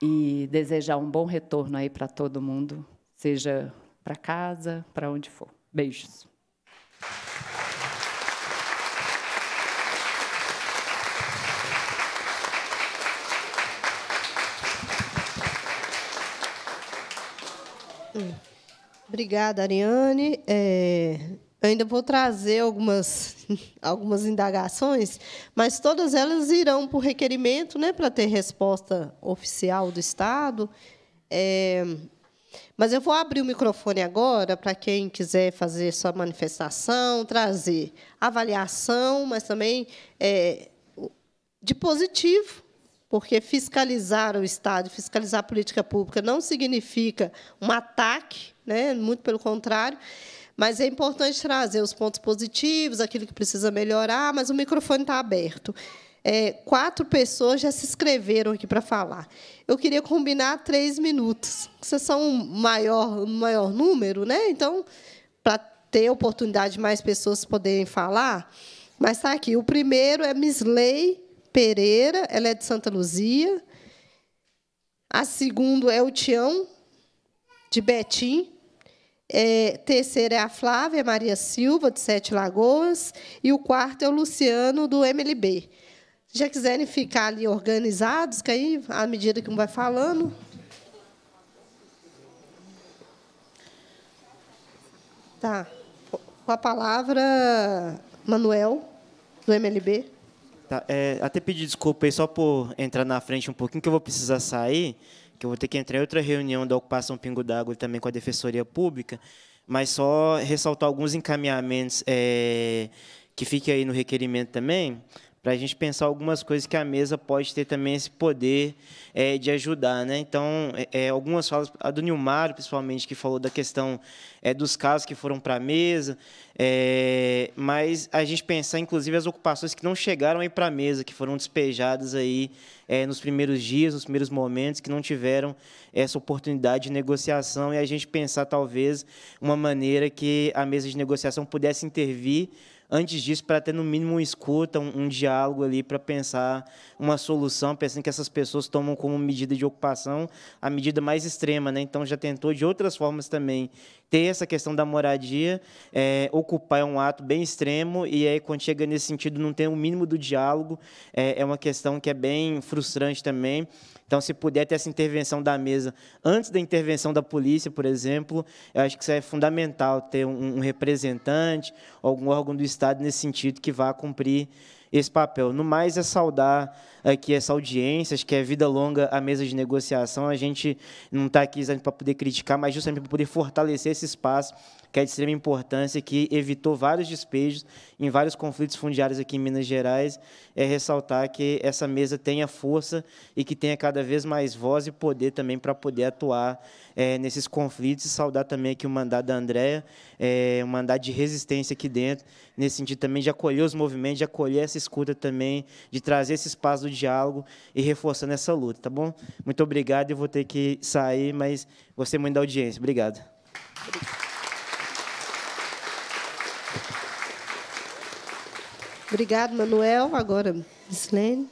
e desejar um bom retorno aí para todo mundo, seja para casa, para onde for. Beijos. Hum. Obrigada, Ariane. É, ainda vou trazer algumas, algumas indagações, mas todas elas irão por requerimento né, para ter resposta oficial do Estado. É, mas eu vou abrir o microfone agora para quem quiser fazer sua manifestação, trazer avaliação, mas também é, de positivo, porque fiscalizar o Estado, fiscalizar a política pública não significa um ataque, né? muito pelo contrário. Mas é importante trazer os pontos positivos, aquilo que precisa melhorar, mas o microfone está aberto. É, quatro pessoas já se inscreveram aqui para falar. Eu queria combinar três minutos. Vocês são um maior, um maior número, né? Então, para ter oportunidade de mais pessoas poderem falar. Mas está aqui. O primeiro é Misley Pereira, ela é de Santa Luzia. A segundo é o Tião, de Betim. É, terceira é a Flávia Maria Silva, de Sete Lagoas. E o quarto é o Luciano, do MLB já quiserem ficar ali organizados, que aí, à medida que um vai falando. Tá. Com a palavra, Manuel, do MLB. Tá, é, até pedir desculpa aí só por entrar na frente um pouquinho, que eu vou precisar sair, que eu vou ter que entrar em outra reunião da Ocupação Pingo d'Água e também com a Defensoria Pública, mas só ressaltar alguns encaminhamentos é, que fiquem aí no requerimento também para a gente pensar algumas coisas que a mesa pode ter também esse poder é, de ajudar. Né? Então, é, é algumas falas, a do Nilmar, principalmente, que falou da questão é, dos casos que foram para a mesa, é, mas a gente pensar, inclusive, as ocupações que não chegaram para a mesa, que foram despejadas aí é, nos primeiros dias, nos primeiros momentos, que não tiveram essa oportunidade de negociação, e a gente pensar, talvez, uma maneira que a mesa de negociação pudesse intervir antes disso para ter no mínimo uma escuta, um, um diálogo ali para pensar uma solução, pensando que essas pessoas tomam como medida de ocupação a medida mais extrema, né? Então já tentou de outras formas também ter essa questão da moradia, é, ocupar é um ato bem extremo e aí quando chega nesse sentido não tem o mínimo do diálogo, é, é uma questão que é bem frustrante também. Então, se puder ter essa intervenção da mesa antes da intervenção da polícia, por exemplo, eu acho que isso é fundamental ter um, um representante, algum órgão do Estado nesse sentido que vá cumprir esse papel. No mais, é saudar aqui essa audiência, acho que é vida longa a mesa de negociação. A gente não está aqui para poder criticar, mas justamente para poder fortalecer esse espaço que é de extrema importância, que evitou vários despejos em vários conflitos fundiários aqui em Minas Gerais, é ressaltar que essa mesa tenha força e que tenha cada vez mais voz e poder também para poder atuar é, nesses conflitos. E saudar também aqui o mandato da Andréia, é, um mandato de resistência aqui dentro, nesse sentido também de acolher os movimentos, de acolher essa escuta também, de trazer esse espaço do diálogo e reforçando essa luta, tá bom? Muito obrigado, eu vou ter que sair, mas gostei muito da audiência. Obrigado. Obrigado. Obrigado, Manuel. Agora, Mislene.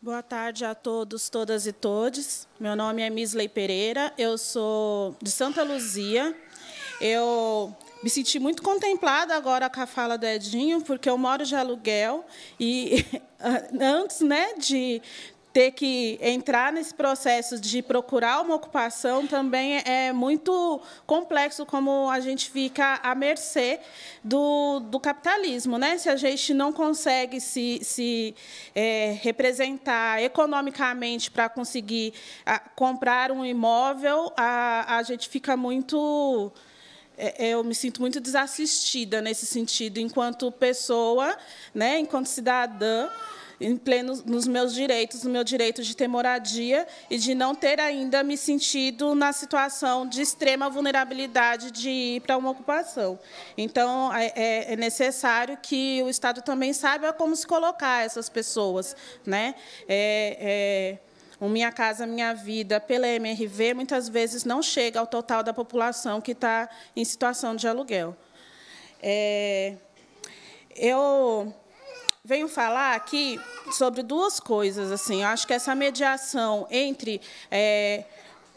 Boa tarde a todos, todas e todes. Meu nome é Misley Pereira, eu sou de Santa Luzia. Eu me senti muito contemplada agora com a fala do Edinho, porque eu moro de aluguel e antes né, de ter que entrar nesse processo de procurar uma ocupação também é muito complexo, como a gente fica à mercê do, do capitalismo. Né? Se a gente não consegue se, se é, representar economicamente para conseguir a, comprar um imóvel, a, a gente fica muito é, eu me sinto muito desassistida nesse sentido, enquanto pessoa, né, enquanto cidadã, em pleno nos meus direitos, no meu direito de ter moradia e de não ter ainda me sentido na situação de extrema vulnerabilidade de ir para uma ocupação. Então, é, é, é necessário que o Estado também saiba como se colocar essas pessoas. Né? É, é o Minha Casa Minha Vida pela MRV muitas vezes não chega ao total da população que está em situação de aluguel. É, eu venho falar aqui sobre duas coisas. Assim, eu acho que essa mediação entre é,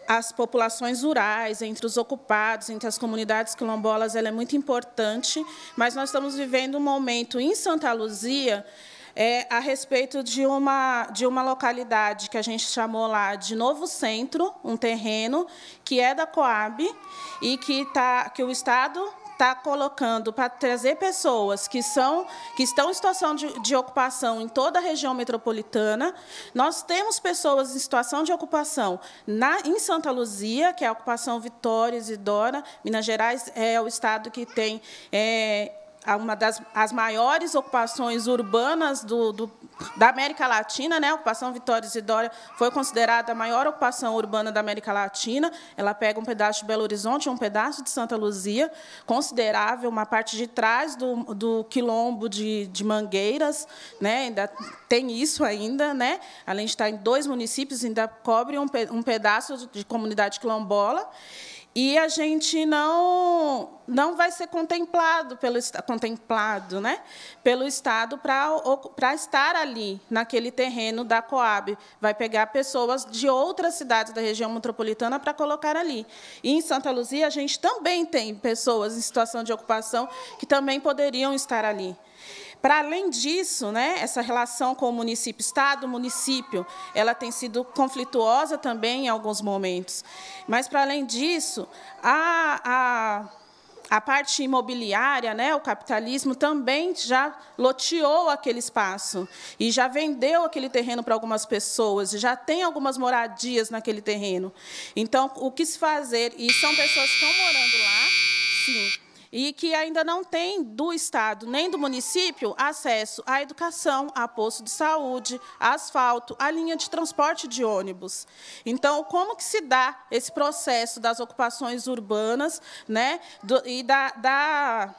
as populações rurais, entre os ocupados, entre as comunidades quilombolas, ela é muito importante, mas nós estamos vivendo um momento em Santa Luzia é, a respeito de uma, de uma localidade que a gente chamou lá de Novo Centro, um terreno que é da Coab e que, tá, que o Estado está colocando para trazer pessoas que são que estão em situação de, de, ocupação em toda a região metropolitana. Nós temos pessoas em situação de ocupação na em Santa Luzia, que é a ocupação Vitória Isidora, Minas Gerais é o estado que tem é, uma das as maiores ocupações urbanas do, do, da América Latina, né? A ocupação Vitória Isidória foi considerada a maior ocupação urbana da América Latina. Ela pega um pedaço de Belo Horizonte, um pedaço de Santa Luzia, considerável, uma parte de trás do, do quilombo de, de Mangueiras, né? Ainda tem isso ainda, né? Além de estar em dois municípios, ainda cobre um, um pedaço de comunidade quilombola e a gente não não vai ser contemplado pelo contemplado, né, pelo estado para para estar ali naquele terreno da Coab, vai pegar pessoas de outras cidades da região metropolitana para colocar ali. E em Santa Luzia a gente também tem pessoas em situação de ocupação que também poderiam estar ali. Para além disso, né, essa relação com o município, Estado, município, ela tem sido conflituosa também em alguns momentos. Mas, para além disso, a, a, a parte imobiliária, né, o capitalismo, também já loteou aquele espaço e já vendeu aquele terreno para algumas pessoas, já tem algumas moradias naquele terreno. Então, o que se fazer? E são pessoas que estão morando lá, sim e que ainda não tem do Estado nem do município acesso à educação, a posto de saúde, a asfalto, a linha de transporte de ônibus. Então, como que se dá esse processo das ocupações urbanas né, do, e da, da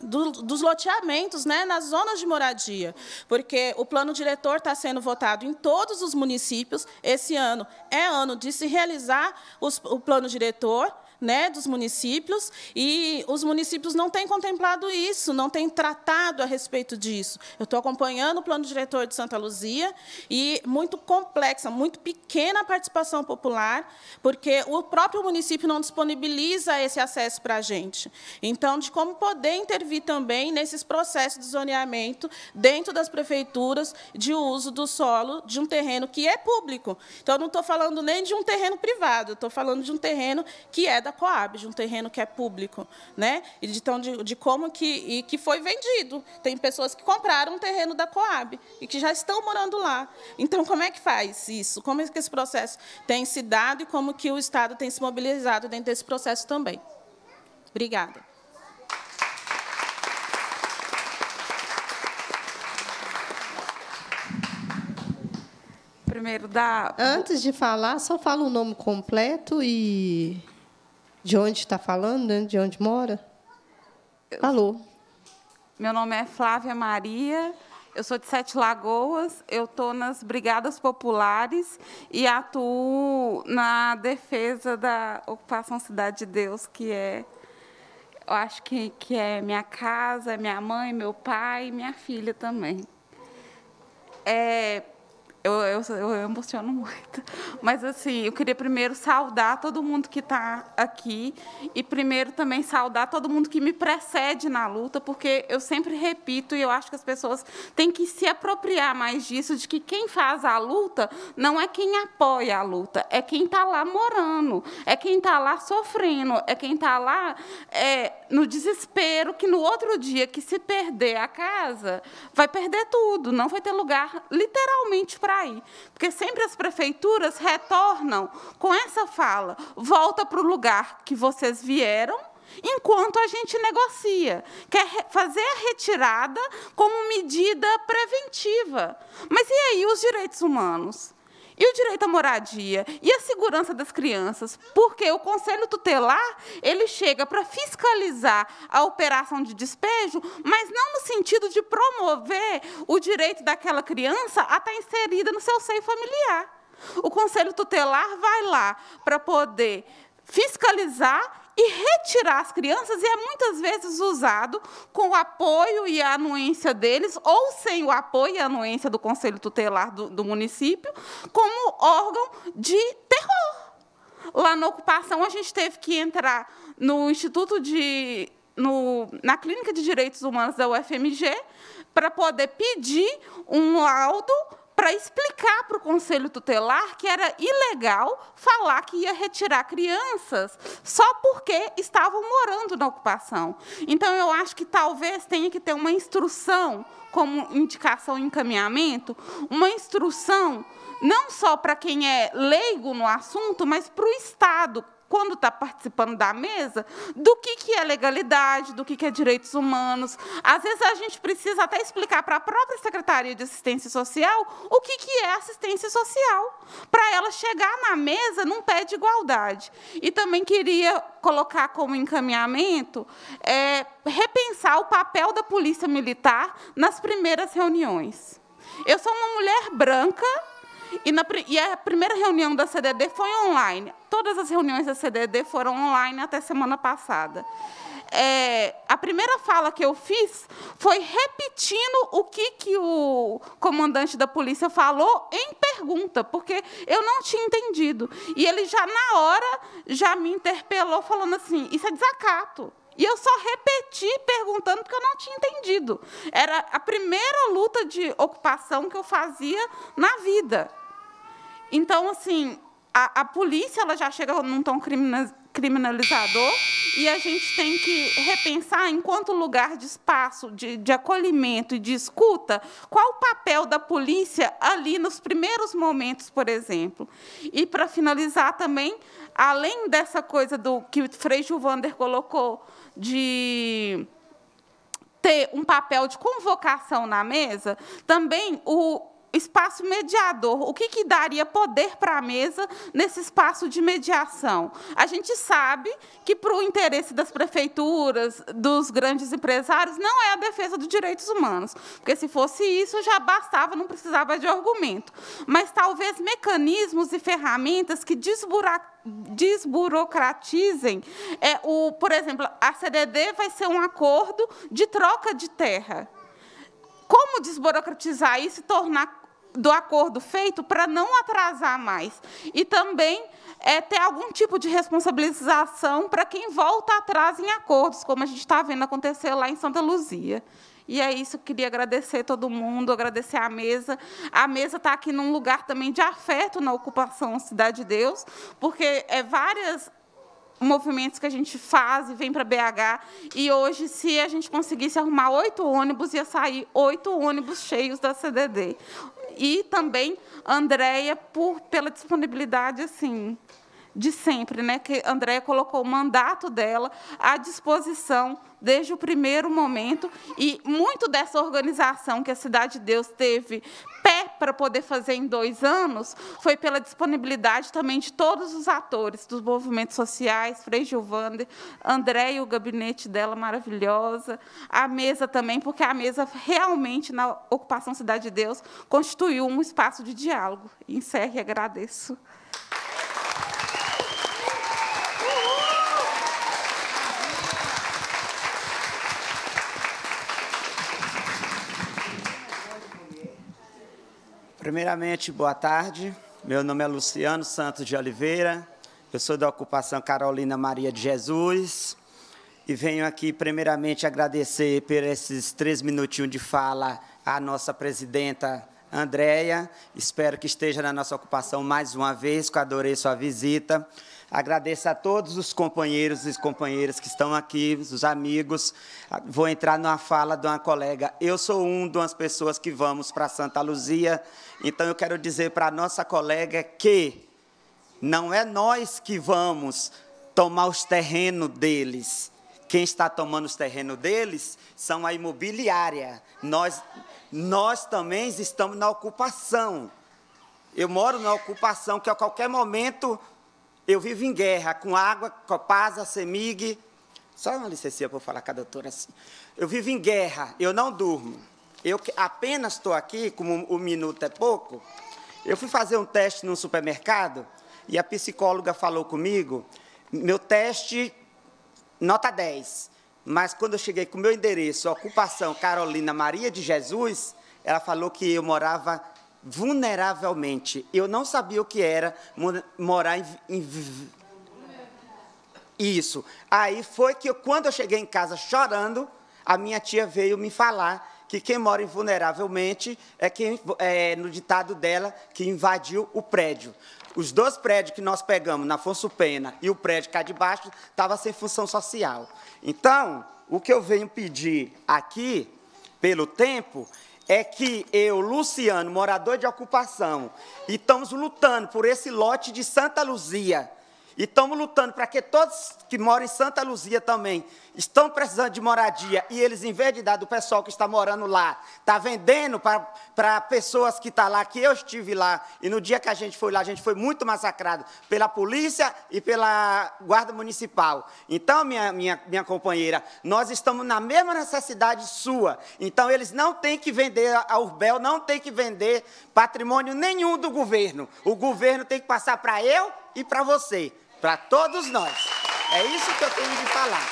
do, dos loteamentos né, nas zonas de moradia, porque o plano diretor está sendo votado em todos os municípios. Esse ano é ano de se realizar os, o plano diretor, né, dos municípios, e os municípios não têm contemplado isso, não têm tratado a respeito disso. Eu estou acompanhando o plano diretor de Santa Luzia, e muito complexa, muito pequena a participação popular, porque o próprio município não disponibiliza esse acesso para a gente. Então, de como poder intervir também nesses processos de zoneamento dentro das prefeituras de uso do solo de um terreno que é público. Então, eu não estou falando nem de um terreno privado, estou falando de um terreno que é da Coab, de um terreno que é público, né? E de, então, de, de como que, e que foi vendido. Tem pessoas que compraram um terreno da Coab e que já estão morando lá. Então, como é que faz isso? Como é que esse processo tem se dado e como que o Estado tem se mobilizado dentro desse processo também? Obrigada. primeiro da. Antes de falar, só fala o nome completo e de onde está falando, né? de onde mora? Alô. Meu nome é Flávia Maria, eu sou de Sete Lagoas, eu estou nas Brigadas Populares e atuo na defesa da ocupação Cidade de Deus, que é, eu acho que, que é minha casa, minha mãe, meu pai e minha filha também. É, eu, eu, eu emociono muito. Mas, assim, eu queria primeiro saudar todo mundo que está aqui e, primeiro, também saudar todo mundo que me precede na luta, porque eu sempre repito e eu acho que as pessoas têm que se apropriar mais disso, de que quem faz a luta não é quem apoia a luta, é quem está lá morando, é quem está lá sofrendo, é quem está lá é, no desespero que no outro dia que se perder a casa, vai perder tudo, não vai ter lugar, literalmente, para sair. Porque sempre as prefeituras retornam com essa fala: volta para o lugar que vocês vieram enquanto a gente negocia, quer é fazer a retirada como medida preventiva. Mas e aí os direitos humanos? e o direito à moradia e a segurança das crianças, porque o conselho tutelar ele chega para fiscalizar a operação de despejo, mas não no sentido de promover o direito daquela criança a estar tá inserida no seu seio familiar. O conselho tutelar vai lá para poder fiscalizar e retirar as crianças, e é muitas vezes usado com o apoio e a anuência deles, ou sem o apoio e a anuência do Conselho Tutelar do, do município, como órgão de terror. Lá na ocupação, a gente teve que entrar no Instituto de no, na Clínica de Direitos Humanos da UFMG para poder pedir um laudo para explicar para o conselho tutelar que era ilegal falar que ia retirar crianças só porque estavam morando na ocupação. Então, eu acho que talvez tenha que ter uma instrução, como indicação e encaminhamento, uma instrução não só para quem é leigo no assunto, mas para o Estado, quando está participando da mesa, do que, que é legalidade, do que, que é direitos humanos. Às vezes, a gente precisa até explicar para a própria Secretaria de Assistência Social o que, que é assistência social, para ela chegar na mesa num pé de igualdade. E também queria colocar como encaminhamento é, repensar o papel da polícia militar nas primeiras reuniões. Eu sou uma mulher branca, e, na, e a primeira reunião da CDD foi online. Todas as reuniões da CDD foram online até semana passada. É, a primeira fala que eu fiz foi repetindo o que, que o comandante da polícia falou em pergunta, porque eu não tinha entendido. E ele já, na hora, já me interpelou falando assim, isso é desacato. E eu só repeti perguntando porque eu não tinha entendido. Era a primeira luta de ocupação que eu fazia na vida. Então, assim, a, a polícia ela já chega num tom criminalizador e a gente tem que repensar, enquanto lugar de espaço, de, de acolhimento e de escuta, qual o papel da polícia ali nos primeiros momentos, por exemplo. E, para finalizar também, além dessa coisa do que o Frei Gilvander colocou, de ter um papel de convocação na mesa, também o, espaço mediador. O que, que daria poder para a mesa nesse espaço de mediação? A gente sabe que, para o interesse das prefeituras, dos grandes empresários, não é a defesa dos direitos humanos, porque se fosse isso já bastava, não precisava de argumento. Mas talvez mecanismos e ferramentas que desburacam desburocratizem é, o, por exemplo, a CDD vai ser um acordo de troca de terra como desburocratizar isso e tornar do acordo feito para não atrasar mais. E também é, ter algum tipo de responsabilização para quem volta atrás em acordos, como a gente está vendo acontecer lá em Santa Luzia. E é isso, queria agradecer todo mundo, agradecer a mesa. A mesa está aqui num lugar também de afeto na ocupação Cidade de Deus, porque é várias movimentos que a gente faz e vem para BH. E hoje, se a gente conseguisse arrumar oito ônibus, ia sair oito ônibus cheios da CDD e também Andréia por pela disponibilidade assim de sempre, né, que Andréia colocou o mandato dela à disposição desde o primeiro momento e muito dessa organização que a Cidade de Deus teve pé para poder fazer em dois anos foi pela disponibilidade também de todos os atores dos movimentos sociais, Frei Gilvander, Andréia, e o gabinete dela maravilhosa, a mesa também, porque a mesa realmente na ocupação Cidade de Deus constituiu um espaço de diálogo. Encerre e agradeço. Primeiramente, boa tarde. Meu nome é Luciano Santos de Oliveira. Eu sou da ocupação Carolina Maria de Jesus. E venho aqui, primeiramente, agradecer por esses três minutinhos de fala à nossa presidenta Andréia. Espero que esteja na nossa ocupação mais uma vez, que eu adorei sua visita. Agradeço a todos os companheiros e companheiras que estão aqui, os amigos. Ah, vou entrar numa fala de uma colega. Eu sou um de umas pessoas que vamos para Santa Luzia, então eu quero dizer para a nossa colega que não é nós que vamos tomar os terrenos deles. Quem está tomando os terrenos deles são a imobiliária. Nós, nós também estamos na ocupação. Eu moro na ocupação, que a qualquer momento eu vivo em guerra com água, Copasa, Semig. Só uma licença para falar com a doutora assim. Eu vivo em guerra, eu não durmo. Eu apenas estou aqui, como o um minuto é pouco. Eu fui fazer um teste num supermercado e a psicóloga falou comigo. Meu teste, nota 10. Mas quando eu cheguei com o meu endereço, ocupação Carolina Maria de Jesus, ela falou que eu morava vulneravelmente. Eu não sabia o que era morar em, em isso. Aí foi que eu, quando eu cheguei em casa chorando, a minha tia veio me falar que quem mora invulneravelmente é quem, é, no ditado dela, que invadiu o prédio. Os dois prédios que nós pegamos, na Afonso Pena e o prédio cá de baixo, estavam sem função social. Então, o que eu venho pedir aqui, pelo tempo, é que eu, Luciano, morador de ocupação, estamos lutando por esse lote de Santa Luzia, e estamos lutando para que todos que moram em Santa Luzia também estão precisando de moradia e eles, em vez de dar do pessoal que está morando lá, está vendendo para pessoas que estão tá lá, que eu estive lá, e no dia que a gente foi lá, a gente foi muito massacrado pela polícia e pela guarda municipal. Então, minha, minha, minha companheira, nós estamos na mesma necessidade sua. Então, eles não têm que vender a Urbel, não tem que vender patrimônio nenhum do governo. O governo tem que passar para eu e para você para todos nós. É isso que eu tenho de falar.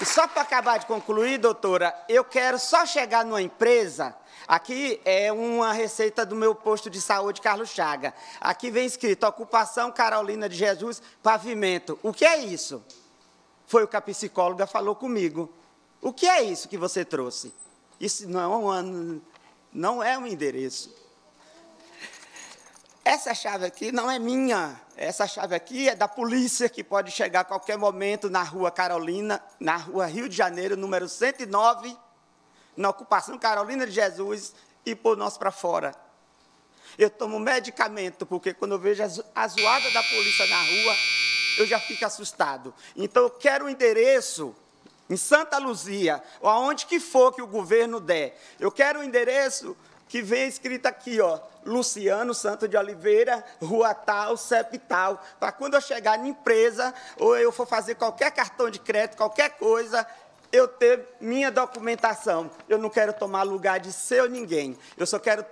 E só para acabar de concluir, doutora, eu quero só chegar numa empresa. Aqui é uma receita do meu posto de saúde, Carlos Chaga. Aqui vem escrito: Ocupação Carolina de Jesus, pavimento. O que é isso? Foi o que a psicóloga falou comigo. O que é isso que você trouxe? Isso não é um, não é um endereço. Essa chave aqui não é minha, essa chave aqui é da polícia que pode chegar a qualquer momento na Rua Carolina, na Rua Rio de Janeiro, número 109, na ocupação Carolina de Jesus e por nós para fora. Eu tomo medicamento, porque quando eu vejo a zoada da polícia na rua, eu já fico assustado. Então, eu quero o um endereço em Santa Luzia, ou aonde que for que o governo der. Eu quero o um endereço que vem escrito aqui, ó, Luciano Santo de Oliveira, rua tal, CEP tal, para quando eu chegar na empresa ou eu for fazer qualquer cartão de crédito, qualquer coisa, eu ter minha documentação. Eu não quero tomar lugar de seu ninguém. Eu só quero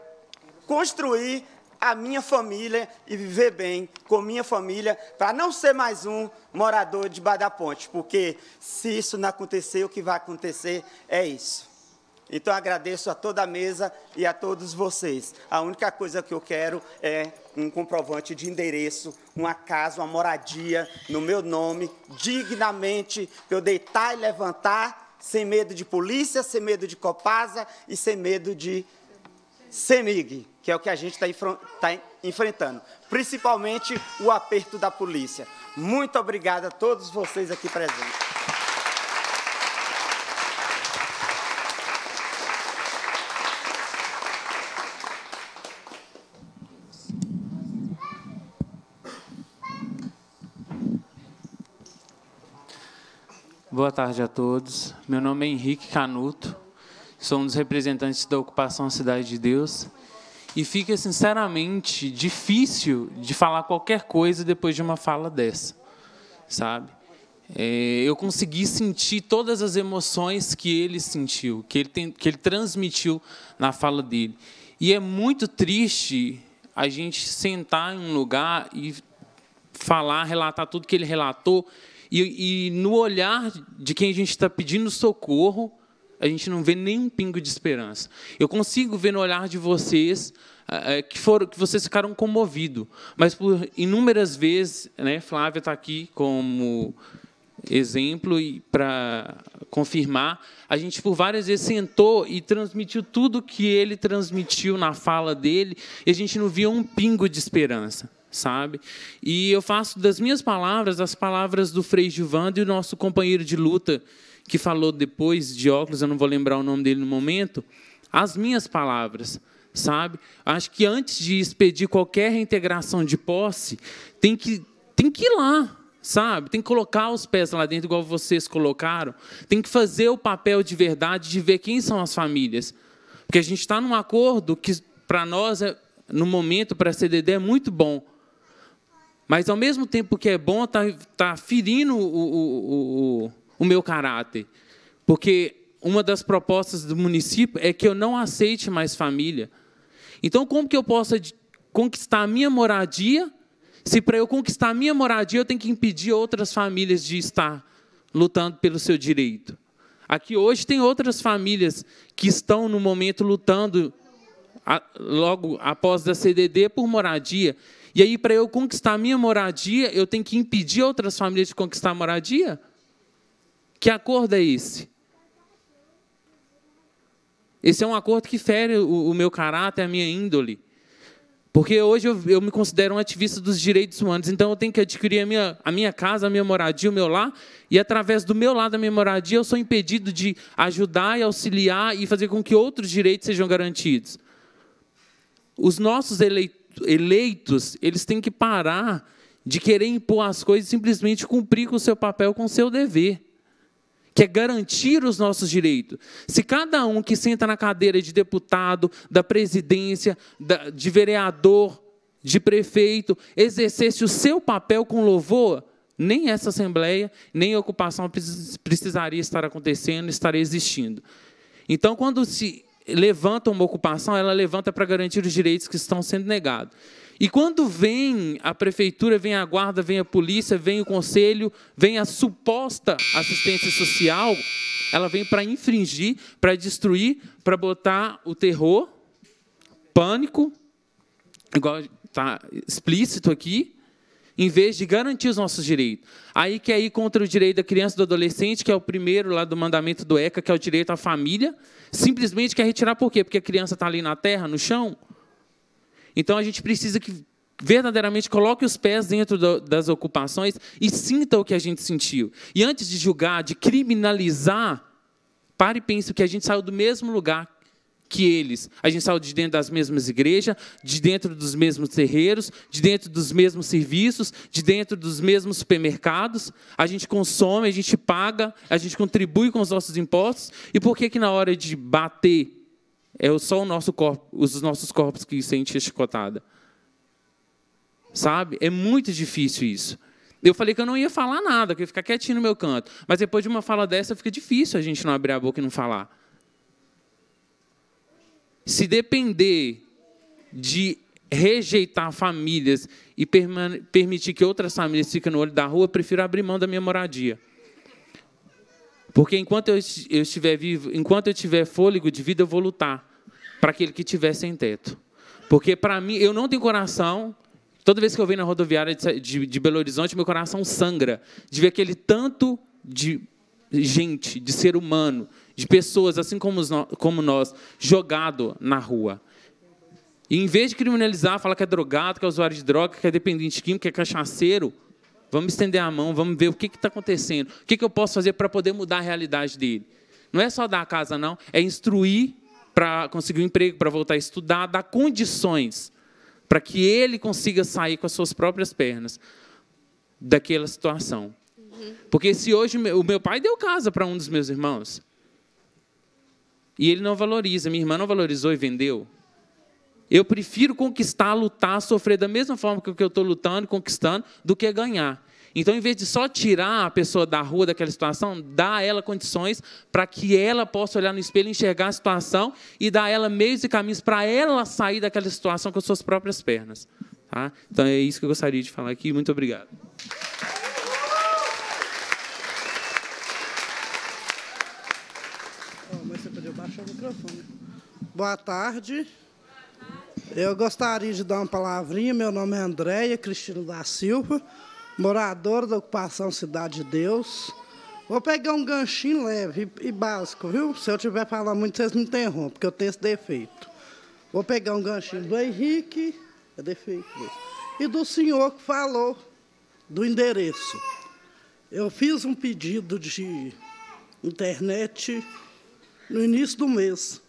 construir a minha família e viver bem com minha família para não ser mais um morador de Bada Ponte, porque se isso não acontecer, o que vai acontecer é isso. Então agradeço a toda a mesa e a todos vocês. A única coisa que eu quero é um comprovante de endereço, uma casa, uma moradia no meu nome, dignamente, para eu deitar e levantar, sem medo de polícia, sem medo de Copasa e sem medo de CEMIG, que é o que a gente está tá enfrentando, principalmente o aperto da polícia. Muito obrigado a todos vocês aqui presentes. Boa tarde a todos. Meu nome é Henrique Canuto, sou um dos representantes da Ocupação Cidade de Deus. E fica, sinceramente, difícil de falar qualquer coisa depois de uma fala dessa, sabe? É, eu consegui sentir todas as emoções que ele sentiu, que ele, tem, que ele transmitiu na fala dele. E é muito triste a gente sentar em um lugar e falar, relatar tudo que ele relatou e, e no olhar de quem a gente está pedindo socorro, a gente não vê nenhum pingo de esperança. Eu consigo ver no olhar de vocês que, foram, que vocês ficaram comovidos, mas por inúmeras vezes, né, Flávia está aqui como exemplo e para confirmar, a gente por várias vezes sentou e transmitiu tudo que ele transmitiu na fala dele, e a gente não via um pingo de esperança sabe? E eu faço das minhas palavras as palavras do Frei Givando e o nosso companheiro de luta que falou depois de óculos, eu não vou lembrar o nome dele no momento, as minhas palavras, sabe? Acho que antes de expedir qualquer reintegração de posse, tem que tem que ir lá, sabe? Tem que colocar os pés lá dentro igual vocês colocaram, tem que fazer o papel de verdade de ver quem são as famílias. Porque a gente está num acordo que para nós é, no momento para a CDD é muito bom, mas, ao mesmo tempo que é bom, está tá ferindo o, o, o, o meu caráter. Porque uma das propostas do município é que eu não aceite mais família. Então, como que eu posso conquistar a minha moradia, se para eu conquistar a minha moradia eu tenho que impedir outras famílias de estar lutando pelo seu direito? Aqui hoje tem outras famílias que estão, no momento, lutando logo após a CDD por moradia. E aí, para eu conquistar a minha moradia, eu tenho que impedir outras famílias de conquistar a moradia? Que acordo é esse? Esse é um acordo que fere o, o meu caráter, a minha índole. Porque hoje eu, eu, me considero um ativista dos direitos humanos, então eu tenho que adquirir a minha, a minha casa, a minha moradia, o meu lar, e através do meu lar, da minha moradia, eu sou impedido de ajudar e auxiliar e fazer com que outros direitos sejam garantidos. Os nossos eleitores eleitos, eles têm que parar de querer impor as coisas e simplesmente cumprir com o seu papel, com o seu dever, que é garantir os nossos direitos. Se cada um que senta na cadeira de deputado, da presidência, de vereador, de prefeito, exercesse o seu papel com louvor, nem essa Assembleia, nem a ocupação precisaria estar acontecendo, estaria existindo. Então, quando se levanta uma ocupação, ela levanta para garantir os direitos que estão sendo negados. E quando vem a prefeitura, vem a guarda, vem a polícia, vem o conselho, vem a suposta assistência social, ela vem para infringir, para destruir, para botar o terror, pânico, igual está explícito aqui, em vez de garantir os nossos direitos. Aí que é ir contra o direito da criança e do adolescente, que é o primeiro lá do mandamento do ECA, que é o direito à família, simplesmente quer retirar por quê? Porque a criança está ali na terra, no chão. Então a gente precisa que verdadeiramente coloque os pés dentro do, das ocupações e sinta o que a gente sentiu. E antes de julgar, de criminalizar, pare e pense que a gente saiu do mesmo lugar que eles. A gente saiu de dentro das mesmas igrejas, de dentro dos mesmos terreiros, de dentro dos mesmos serviços, de dentro dos mesmos supermercados. A gente consome, a gente paga, a gente contribui com os nossos impostos. E por que que na hora de bater é só o nosso corpo, os nossos corpos que sentem a chicotada? Sabe? É muito difícil isso. Eu falei que eu não ia falar nada, que eu ia ficar quietinho no meu canto. Mas depois de uma fala dessa, fica difícil a gente não abrir a boca e não falar. Se depender de rejeitar famílias e permitir que outras famílias fiquem no olho da rua, prefiro abrir mão da minha moradia. Porque enquanto eu estiver vivo, enquanto eu tiver fôlego de vida, eu vou lutar para aquele que estiver sem teto. Porque para mim, eu não tenho coração. Toda vez que eu venho na rodoviária de Belo Horizonte, meu coração sangra de ver aquele tanto de gente, de ser humano, de pessoas, assim como, como nós, jogado na rua. E em vez de criminalizar, falar que é drogado, que é usuário de droga, que é dependente químico, que é cachaceiro, vamos estender a mão, vamos ver o que está acontecendo, o que, que eu posso fazer para poder mudar a realidade dele. Não é só dar a casa, não, é instruir para conseguir um emprego, para voltar a estudar, dar condições para que ele consiga sair com as suas próprias pernas daquela situação. Uhum. Porque se hoje o meu pai deu casa para um dos meus irmãos, e ele não valoriza. Minha irmã não valorizou e vendeu. Eu prefiro conquistar, lutar, sofrer da mesma forma que eu estou lutando, conquistando, do que ganhar. Então, em vez de só tirar a pessoa da rua daquela situação, dá a ela condições para que ela possa olhar no espelho, enxergar a situação e dar a ela meios e caminhos para ela sair daquela situação com as suas próprias pernas. Tá? Então, é isso que eu gostaria de falar aqui. Muito obrigado. microfone. Boa tarde. Eu gostaria de dar uma palavrinha. Meu nome é Andréia Cristina da Silva, moradora da ocupação Cidade de Deus. Vou pegar um ganchinho leve e básico, viu? Se eu tiver falando muito, vocês me interrompem, porque eu tenho esse defeito. Vou pegar um ganchinho do Henrique, é defeito e do senhor que falou do endereço. Eu fiz um pedido de internet no início do mês.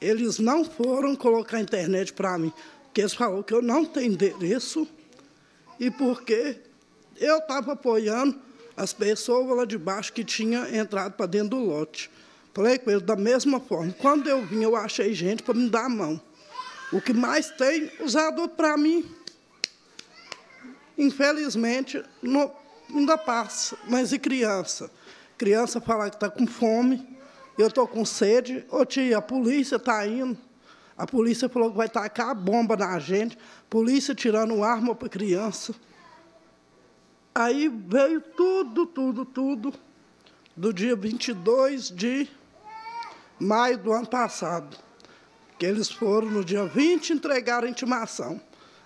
Eles não foram colocar a internet para mim, porque eles falaram que eu não tenho endereço e porque eu estava apoiando as pessoas lá de baixo que tinham entrado para dentro do lote. Falei com eles da mesma forma. Quando eu vim, eu achei gente para me dar a mão. O que mais tem, usado para mim. Infelizmente, não, ainda passa, mas e criança? Criança falar que está com fome, eu estou com sede, ô tia, a polícia está indo. A polícia falou que vai tacar a bomba na gente, polícia tirando arma para criança. Aí veio tudo, tudo, tudo, do dia 22 de maio do ano passado. Que eles foram no dia 20 entregar a intimação.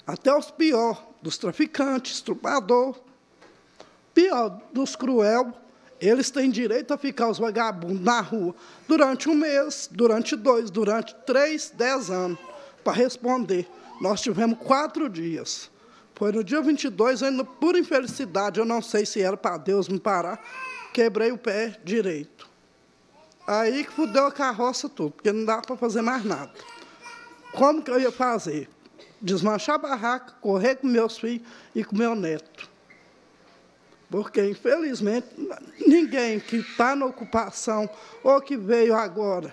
Até os piores, dos traficantes, estrupador, pior, dos cruéis. Eles têm direito a ficar os vagabundos na rua durante um mês, durante dois, durante três, dez anos, para responder. Nós tivemos quatro dias. Foi no dia 22, ainda por infelicidade, eu não sei se era para Deus me parar, quebrei o pé direito. Aí que fudeu a carroça tudo, porque não dá para fazer mais nada. Como que eu ia fazer? Desmanchar a barraca, correr com meus filhos e com meu neto. Porque, infelizmente, ninguém que está na ocupação ou que veio agora.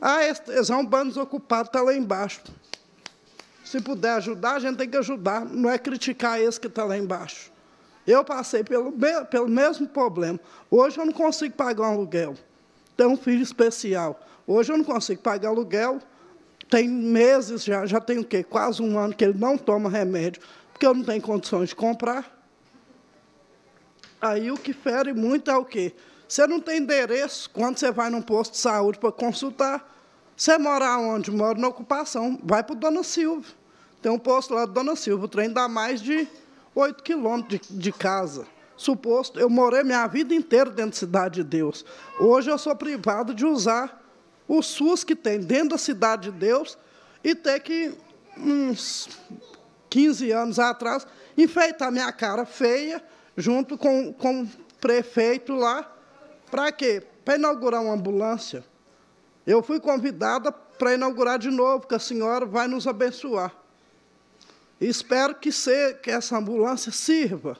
Ah, estejam um bando desocupado, está lá embaixo. Se puder ajudar, a gente tem que ajudar, não é criticar esse que está lá embaixo. Eu passei pelo, pelo mesmo problema. Hoje eu não consigo pagar um aluguel. Tenho um filho especial. Hoje eu não consigo pagar aluguel. Tem meses já, já tem o quê? Quase um ano que ele não toma remédio, porque eu não tenho condições de comprar. Aí o que fere muito é o quê? Você não tem endereço quando você vai num posto de saúde para consultar. Você mora onde? Mora na ocupação. Vai para o Dona Silva. Tem um posto lá do Dona Silva. O trem dá mais de 8 quilômetros de, de casa. Suposto, eu morei minha vida inteira dentro da Cidade de Deus. Hoje eu sou privado de usar o SUS que tem dentro da Cidade de Deus e ter que, uns 15 anos atrás, enfeitar minha cara feia junto com, com o prefeito lá. Para quê? Para inaugurar uma ambulância. Eu fui convidada para inaugurar de novo, que a senhora vai nos abençoar. espero que, ser que essa ambulância sirva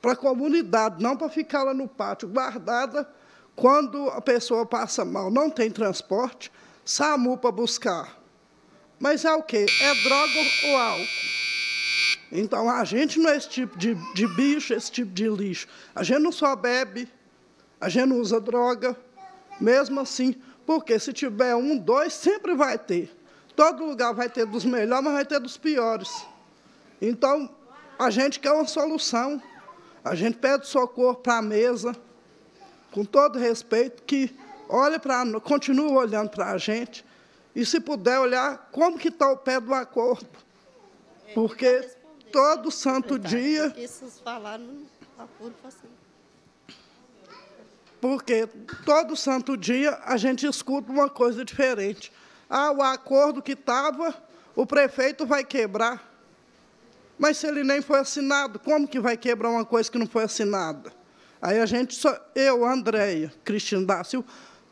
para a comunidade, não para ficar lá no pátio guardada quando a pessoa passa mal, não tem transporte, SAMU para buscar. Mas é o quê? É droga ou álcool? Então, a gente não é esse tipo de, de bicho, esse tipo de lixo. A gente não só bebe, a gente não usa droga, mesmo assim, porque se tiver um, dois, sempre vai ter. Todo lugar vai ter dos melhores, mas vai ter dos piores. Então, a gente quer uma solução. A gente pede socorro para a mesa, com todo respeito, que olha para continua olhando para a gente. E se puder olhar como que está o pé do acordo. É, porque todo santo dia. falaram assim. Porque todo santo dia a gente escuta uma coisa diferente. Ah, o acordo que estava, o prefeito vai quebrar. Mas se ele nem foi assinado, como que vai quebrar uma coisa que não foi assinada? Aí a gente, só, eu, Andréia, Cristina Dácio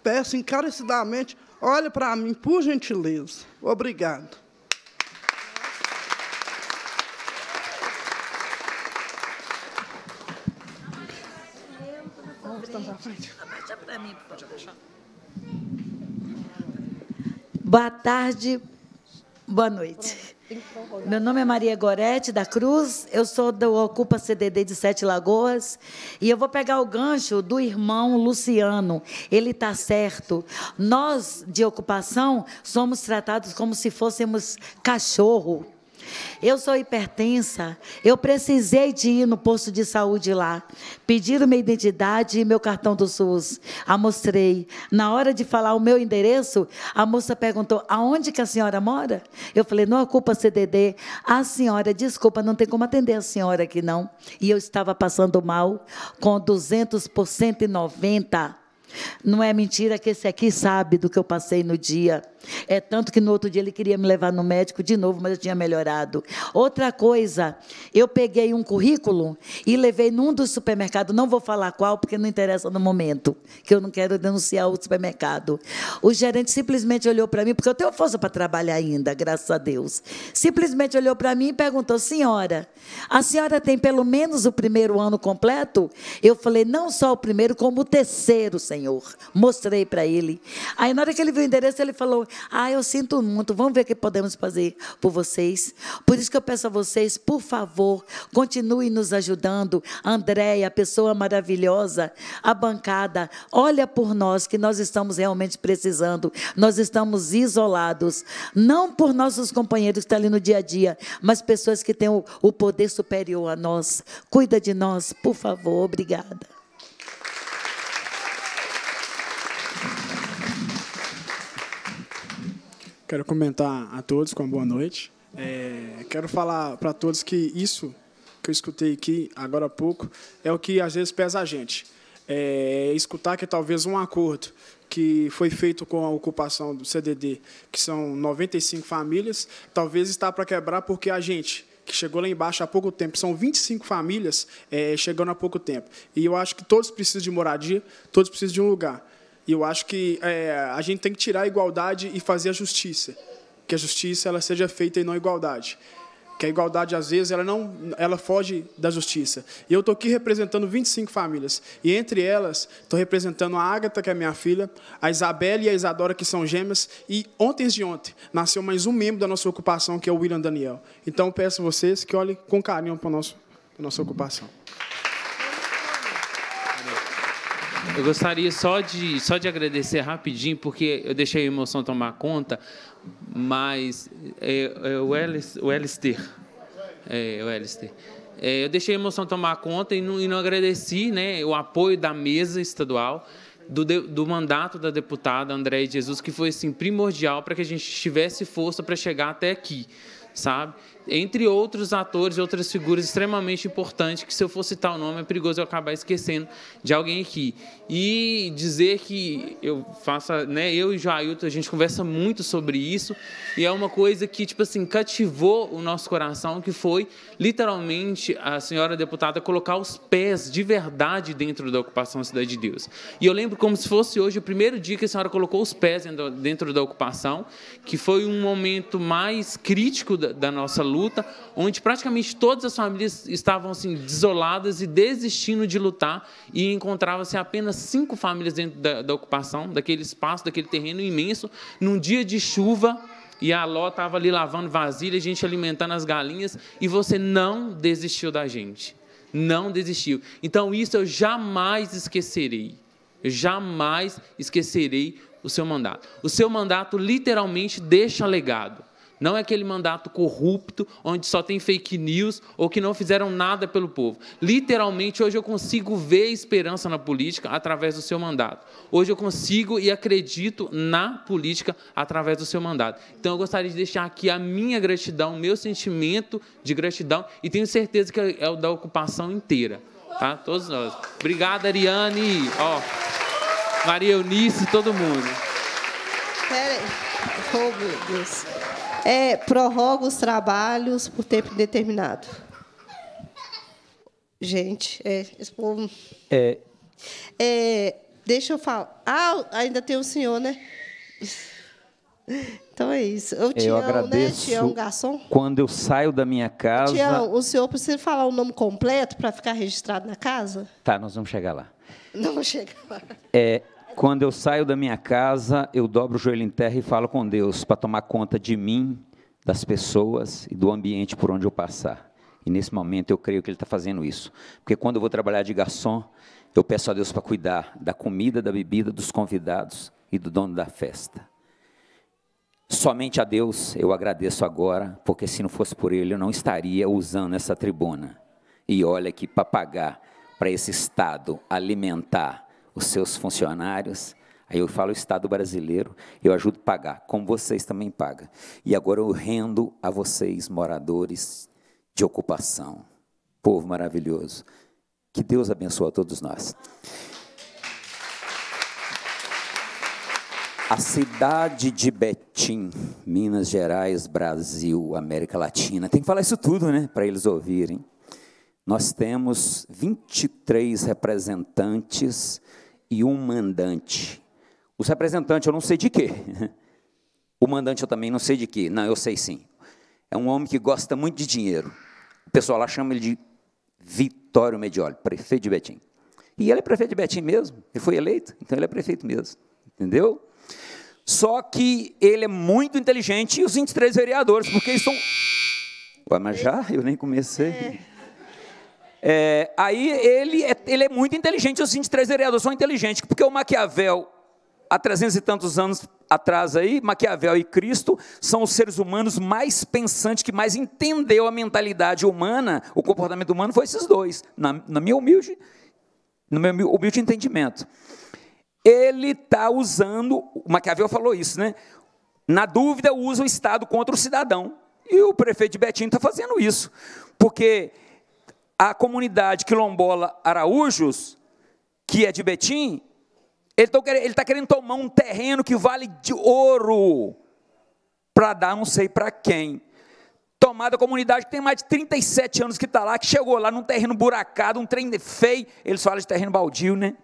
peço encarecidamente, olhe para mim, por gentileza. Obrigado. Boa tarde, boa noite. Meu nome é Maria Gorete da Cruz, eu sou do Ocupa CDD de Sete Lagoas e eu vou pegar o gancho do irmão Luciano. Ele está certo. Nós de ocupação somos tratados como se fôssemos cachorro. Eu sou hipertensa. Eu precisei de ir no posto de saúde lá. Pediram minha identidade e meu cartão do SUS. A mostrei. Na hora de falar o meu endereço, a moça perguntou: aonde que a senhora mora? Eu falei: não ocupa CDD. A senhora, desculpa, não tem como atender a senhora aqui não. E eu estava passando mal com 200 por 190. Não é mentira que esse aqui sabe do que eu passei no dia. É tanto que no outro dia ele queria me levar no médico de novo, mas eu tinha melhorado. Outra coisa, eu peguei um currículo e levei num dos supermercados, não vou falar qual, porque não interessa no momento, que eu não quero denunciar o supermercado. O gerente simplesmente olhou para mim, porque eu tenho força para trabalhar ainda, graças a Deus. Simplesmente olhou para mim e perguntou: senhora, a senhora tem pelo menos o primeiro ano completo? Eu falei: não só o primeiro, como o terceiro, senhor. Mostrei para ele. Aí, na hora que ele viu o endereço, ele falou: ah, eu sinto muito, vamos ver o que podemos fazer por vocês. Por isso que eu peço a vocês, por favor, continuem nos ajudando. Andréia, pessoa maravilhosa, a bancada, olha por nós que nós estamos realmente precisando. Nós estamos isolados, não por nossos companheiros que estão ali no dia a dia, mas pessoas que têm o, o poder superior a nós. Cuida de nós, por favor, obrigada. Quero comentar a todos com uma boa noite. É, quero falar para todos que isso que eu escutei aqui agora há pouco é o que às vezes pesa a gente. É, escutar que talvez um acordo que foi feito com a ocupação do CDD, que são 95 famílias, talvez está para quebrar porque a gente que chegou lá embaixo há pouco tempo. São 25 famílias é, chegando há pouco tempo. E eu acho que todos precisam de moradia, todos precisam de um lugar. E eu acho que é, a gente tem que tirar a igualdade e fazer a justiça. Que a justiça ela seja feita e não a igualdade. Que a igualdade, às vezes, ela, não, ela foge da justiça. E eu estou aqui representando 25 famílias. E entre elas, estou representando a Ágata, que é minha filha, a Isabela e a Isadora, que são gêmeas. E ontem de ontem, nasceu mais um membro da nossa ocupação, que é o William Daniel. Então, peço a vocês que olhem com carinho para a nossa, nossa ocupação. Eu gostaria só de, só de agradecer rapidinho, porque eu deixei a emoção tomar conta, mas é, é, o, Elis, o Elister. É, o Elister. É, eu deixei a emoção tomar conta e não, e não agradeci né, o apoio da mesa estadual. Do, do, mandato da deputada Andréia Jesus, que foi assim, primordial para que a gente tivesse força para chegar até aqui, sabe? entre outros atores e outras figuras extremamente importantes, que se eu fosse citar o nome é perigoso eu acabar esquecendo de alguém aqui. E dizer que eu faça, né, eu e Jailton, a gente conversa muito sobre isso, e é uma coisa que, tipo assim, cativou o nosso coração, que foi, literalmente, a senhora deputada colocar os pés de verdade dentro da ocupação Cidade de Deus. E eu lembro como se fosse hoje o primeiro dia que a senhora colocou os pés dentro da ocupação, que foi um momento mais crítico da, da nossa luta, luta, onde praticamente todas as famílias estavam assim desoladas e desistindo de lutar e encontrava-se apenas cinco famílias dentro da, da ocupação, daquele espaço, daquele terreno imenso, num dia de chuva e a Ló estava ali lavando vasilha, a gente alimentando as galinhas, e você não desistiu da gente. Não desistiu. Então, isso eu jamais esquecerei. Eu jamais esquecerei o seu mandato. O seu mandato literalmente deixa legado. Não é aquele mandato corrupto onde só tem fake news ou que não fizeram nada pelo povo. Literalmente, hoje eu consigo ver esperança na política através do seu mandato. Hoje eu consigo e acredito na política através do seu mandato. Então, eu gostaria de deixar aqui a minha gratidão, meu sentimento de gratidão e tenho certeza que é o da ocupação inteira. Tá? Todos nós. Obrigado, Ariane, ó, Maria Eunice, todo mundo. Pera aí. Oh, meu Deus. É, prorroga os trabalhos por tempo determinado. Gente, é, esse povo... É. é deixa eu falar. Ah, ainda tem o senhor, né? Então é isso. Eu, Tião, eu né? agradeço. Né? Tião Garçom. Quando eu saio da minha casa. Tião, o senhor precisa falar o nome completo para ficar registrado na casa? Tá, nós vamos chegar lá. Não vamos chegar lá. É, quando eu saio da minha casa, eu dobro o joelho em terra e falo com Deus para tomar conta de mim, das pessoas e do ambiente por onde eu passar. E nesse momento eu creio que Ele está fazendo isso. Porque quando eu vou trabalhar de garçom, eu peço a Deus para cuidar da comida, da bebida, dos convidados e do dono da festa. Somente a Deus eu agradeço agora, porque se não fosse por Ele, eu não estaria usando essa tribuna. E olha que para pagar para esse Estado alimentar os seus funcionários. Aí eu falo o Estado brasileiro, eu ajudo a pagar, como vocês também pagam. E agora eu rendo a vocês, moradores de ocupação. Povo maravilhoso. Que Deus abençoe a todos nós. A cidade de Betim, Minas Gerais, Brasil, América Latina. Tem que falar isso tudo, né? Para eles ouvirem. Nós temos 23 representantes e um mandante. Os representantes eu não sei de quê. O mandante eu também não sei de quê. Não, eu sei sim. É um homem que gosta muito de dinheiro. O pessoal lá chama ele de Vitório Medioli, prefeito de Betim. E ele é prefeito de Betim mesmo. Ele foi eleito, então ele é prefeito mesmo. Entendeu? Só que ele é muito inteligente e os 23 vereadores, porque eles são. mas já? Eu nem comecei. É. É, aí ele é, ele é muito inteligente, os 23 vereadores são inteligentes, porque o Maquiavel, há 300 e tantos anos atrás aí, Maquiavel e Cristo são os seres humanos mais pensantes, que mais entendeu a mentalidade humana, o comportamento humano, foi esses dois, na, na minha humilde, no meu humilde entendimento. Ele está usando, Maquiavel falou isso, né? Na dúvida, usa o Estado contra o cidadão. E o prefeito de Betim está fazendo isso, porque a comunidade quilombola Araújos, que é de Betim, ele está querendo tomar um terreno que vale de ouro para dar não sei para quem. Tomada a comunidade que tem mais de 37 anos que está lá, que chegou lá num terreno buracado, um trem feio. Eles falam de terreno baldio, né?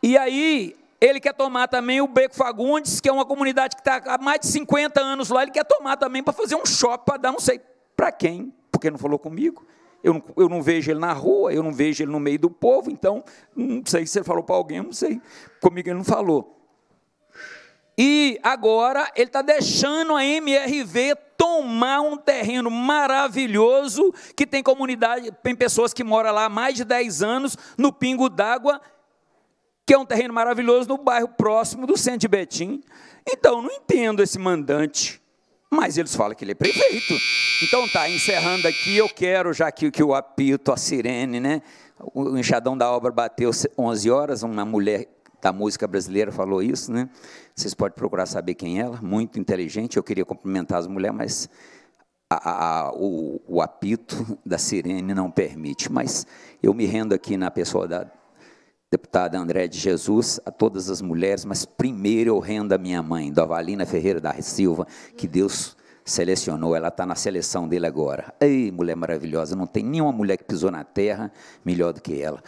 E aí, ele quer tomar também o Beco Fagundes, que é uma comunidade que está há mais de 50 anos lá. Ele quer tomar também para fazer um shopping para dar não sei para quem, porque não falou comigo eu não, eu não vejo ele na rua, eu não vejo ele no meio do povo, então, não sei se ele falou para alguém, não sei. Comigo ele não falou. E agora ele está deixando a MRV tomar um terreno maravilhoso que tem comunidade, tem pessoas que moram lá há mais de 10 anos, no Pingo d'Água, que é um terreno maravilhoso no bairro próximo do centro de Betim. Então, não entendo esse mandante. Mas eles falam que ele é prefeito. Então tá, encerrando aqui, eu quero, já que, que o apito, a sirene, né? O enxadão da obra bateu 11 horas, uma mulher da música brasileira falou isso, né? Vocês podem procurar saber quem é ela, muito inteligente. Eu queria cumprimentar as mulheres, mas a, a, o, o, apito da sirene não permite. Mas eu me rendo aqui na pessoa da, deputada André de Jesus, a todas as mulheres, mas primeiro eu rendo a minha mãe, Dovalina Ferreira da Silva, que Deus selecionou, ela está na seleção dele agora. Ei, mulher maravilhosa, não tem nenhuma mulher que pisou na terra melhor do que ela.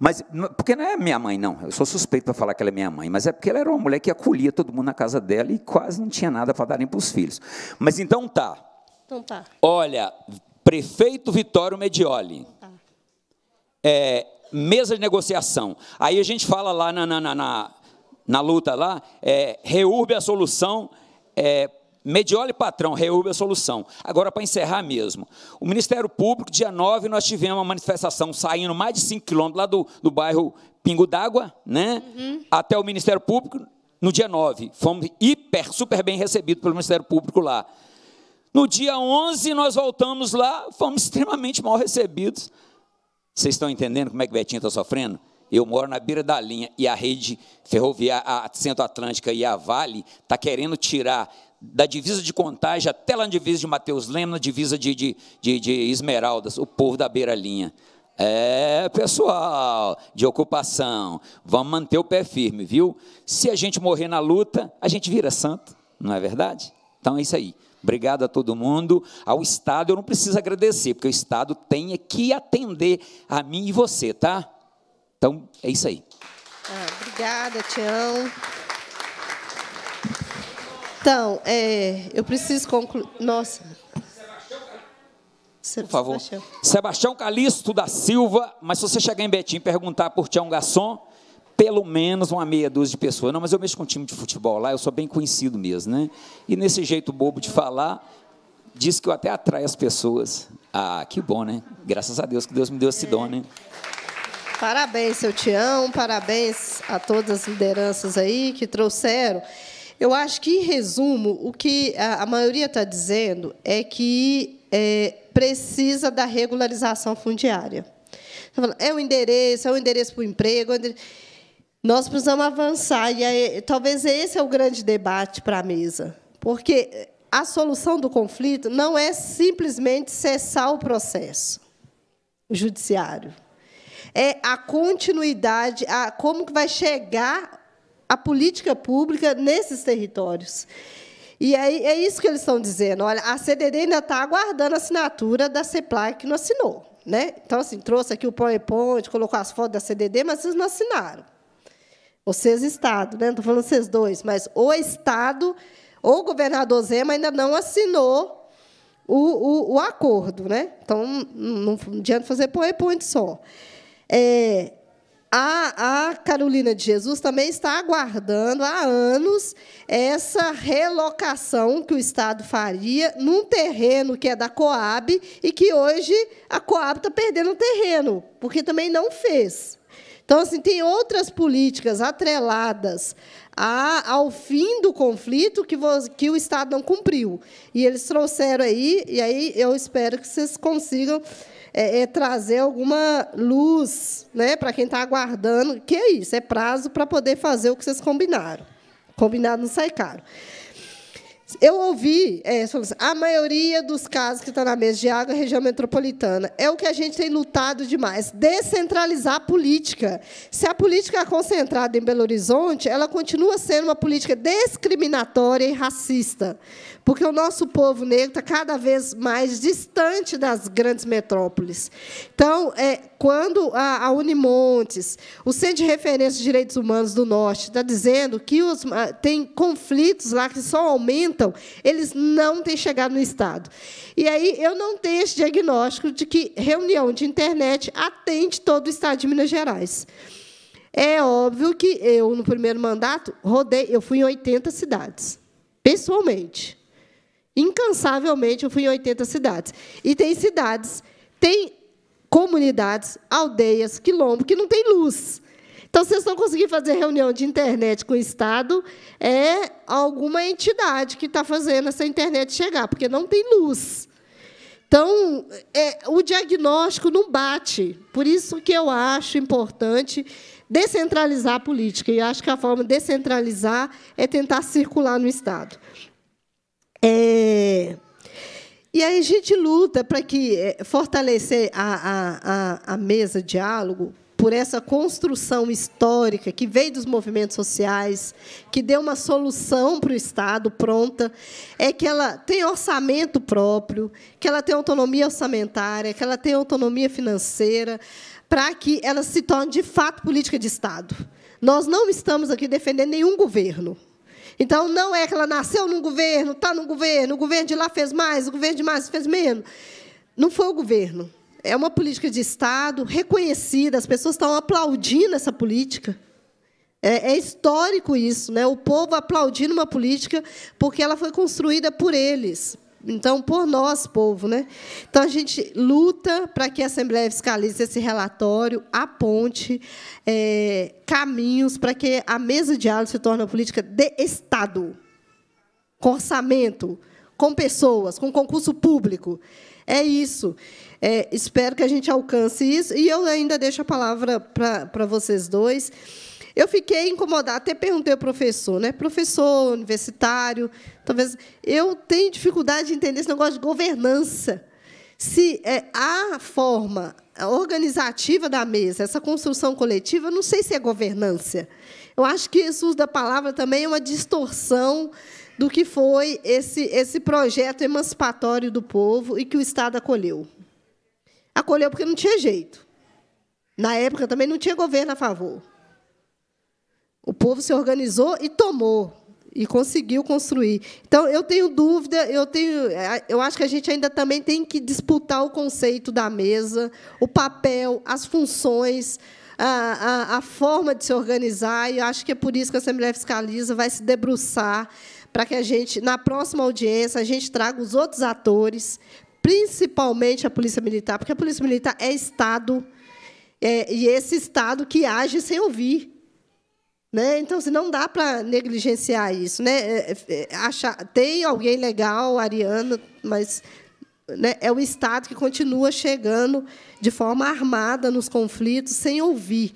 Mas, porque não é minha mãe, não, eu sou suspeito para falar que ela é minha mãe, mas é porque ela era uma mulher que acolhia todo mundo na casa dela e quase não tinha nada para dar nem para os filhos. Mas então tá. Então tá. Olha, prefeito Vitório Medioli. Então, tá. É, mesa de negociação. Aí a gente fala lá na, na, na, na luta lá, é, reúbe a solução, é, mediole patrão, reúbe a solução. Agora, para encerrar mesmo, o Ministério Público, dia 9, nós tivemos uma manifestação saindo mais de 5 quilômetros lá do, do bairro Pingo d'Água, né? Uhum. Até o Ministério Público, no dia 9. Fomos hiper, super bem recebidos pelo Ministério Público lá. No dia 11, nós voltamos lá, fomos extremamente mal recebidos. Vocês estão entendendo como é que Betinho está sofrendo? Eu moro na beira da linha e a rede ferroviária, a Centro-Atlântica e a Vale está querendo tirar da divisa de Contagem até lá na divisa de Mateus Lema, na divisa de, de, de, de Esmeraldas, o povo da beira-linha. É, pessoal, de ocupação, vamos manter o pé firme, viu? Se a gente morrer na luta, a gente vira santo, não é verdade? Então é isso aí. Obrigado a todo mundo. Ao Estado eu não preciso agradecer, porque o Estado tem que atender a mim e você, tá? Então, é isso aí. Ah, obrigada, Tião. Então, é, eu preciso concluir. Nossa. Por favor. Sebastião. Sebastião Calixto da Silva, mas se você chegar em Betim e perguntar por Tião Garçom, pelo menos uma meia dúzia de pessoas. Não, mas eu mexo com um time de futebol lá, eu sou bem conhecido mesmo, né? E nesse jeito bobo de falar, diz que eu até atraio as pessoas. Ah, que bom, né? Graças a Deus que Deus me deu esse dono. dom, né? Parabéns, seu Tião, parabéns a todas as lideranças aí que trouxeram. Eu acho que, em resumo, o que a maioria está dizendo é que é, precisa da regularização fundiária. É o endereço, é o endereço para o emprego. É o endereço... Nós precisamos avançar, e aí, talvez esse é o grande debate para a mesa, porque a solução do conflito não é simplesmente cessar o processo judiciário. É a continuidade, a como que vai chegar a política pública nesses territórios. E aí é isso que eles estão dizendo. Olha, a CDD ainda está aguardando a assinatura da CEPLAC que não assinou. Né? Então, assim, trouxe aqui o PowerPoint, colocou as fotos da CDD, mas eles não assinaram. Vocês, Estado, né? Não estou falando vocês dois, mas o Estado, ou o governador Zema, ainda não assinou o, o, o acordo. Né? Então, não, não adianta fazer PowerPoint só. É, a, a, Carolina de Jesus também está aguardando há anos essa relocação que o Estado faria num terreno que é da Coab e que hoje a Coab está perdendo o terreno, porque também não fez. Então, assim, tem outras políticas atreladas a, ao fim do conflito que, que o Estado não cumpriu. E eles trouxeram aí, e aí eu espero que vocês consigam é, é trazer alguma luz né, para quem está aguardando, que é isso, é prazo para poder fazer o que vocês combinaram. Combinado não sai caro. Eu ouvi, é, a maioria dos casos que está na mesa de água, é região metropolitana, é o que a gente tem lutado demais, descentralizar a política. Se a política é concentrada em Belo Horizonte, ela continua sendo uma política discriminatória e racista porque o nosso povo negro está cada vez mais distante das grandes metrópoles. Então, é, quando a, a Unimontes, o Centro de Referência de Direitos Humanos do Norte, está dizendo que os, ah, tem conflitos lá que só aumentam, eles não têm chegado no Estado. E aí eu não tenho esse diagnóstico de que reunião de internet atende todo o Estado de Minas Gerais. É óbvio que eu, no primeiro mandato, rodei, eu fui em 80 cidades, pessoalmente incansavelmente, eu fui em 80 cidades. E tem cidades, tem comunidades, aldeias, quilombo, que não tem luz. Então, vocês não conseguirem fazer reunião de internet com o Estado, é alguma entidade que está fazendo essa internet chegar, porque não tem luz. Então, é, o diagnóstico não bate. Por isso que eu acho importante descentralizar a política. E acho que a forma de descentralizar é tentar circular no Estado. É, e aí a gente luta para que é, fortalecer a, a, a, mesa diálogo por essa construção histórica que veio dos movimentos sociais, que deu uma solução para o Estado pronta, é que ela tem orçamento próprio, que ela tem autonomia orçamentária, que ela tem autonomia financeira, para que ela se torne, de fato, política de Estado. Nós não estamos aqui defendendo nenhum governo. Então, não é que ela nasceu num governo, está no governo, o governo de lá fez mais, o governo de mais fez menos. Não foi o governo. É uma política de Estado reconhecida, as pessoas estão aplaudindo essa política. É, é histórico isso, né? o povo aplaudindo uma política porque ela foi construída por eles então, por nós, povo. Né? Então, a gente luta para que a Assembleia fiscalize esse relatório, aponte é, caminhos para que a mesa de diálogo se torne uma política de Estado, com orçamento, com pessoas, com concurso público. É isso. É, espero que a gente alcance isso. E eu ainda deixo a palavra para vocês dois. Eu fiquei incomodada, até perguntei ao professor, né? professor universitário, Talvez eu tenho dificuldade de entender esse negócio de governança. Se é, a forma organizativa da mesa, essa construção coletiva, não sei se é governança. Eu acho que esse uso da palavra também é uma distorção do que foi esse, esse projeto emancipatório do povo e que o Estado acolheu. Acolheu porque não tinha jeito. Na época também não tinha governo a favor. O povo se organizou e tomou e conseguiu construir. Então, eu tenho dúvida, eu tenho, eu acho que a gente ainda também tem que disputar o conceito da mesa, o papel, as funções, a, a, a forma de se organizar, e acho que é por isso que a Assembleia Fiscaliza vai se debruçar para que a gente, na próxima audiência, a gente traga os outros atores, principalmente a Polícia Militar, porque a Polícia Militar é Estado, é, e esse Estado que age sem ouvir né? Então, assim, não dá para negligenciar isso. Né? É, é, é, tem alguém legal, ariano, mas né, é o Estado que continua chegando de forma armada nos conflitos, sem ouvir,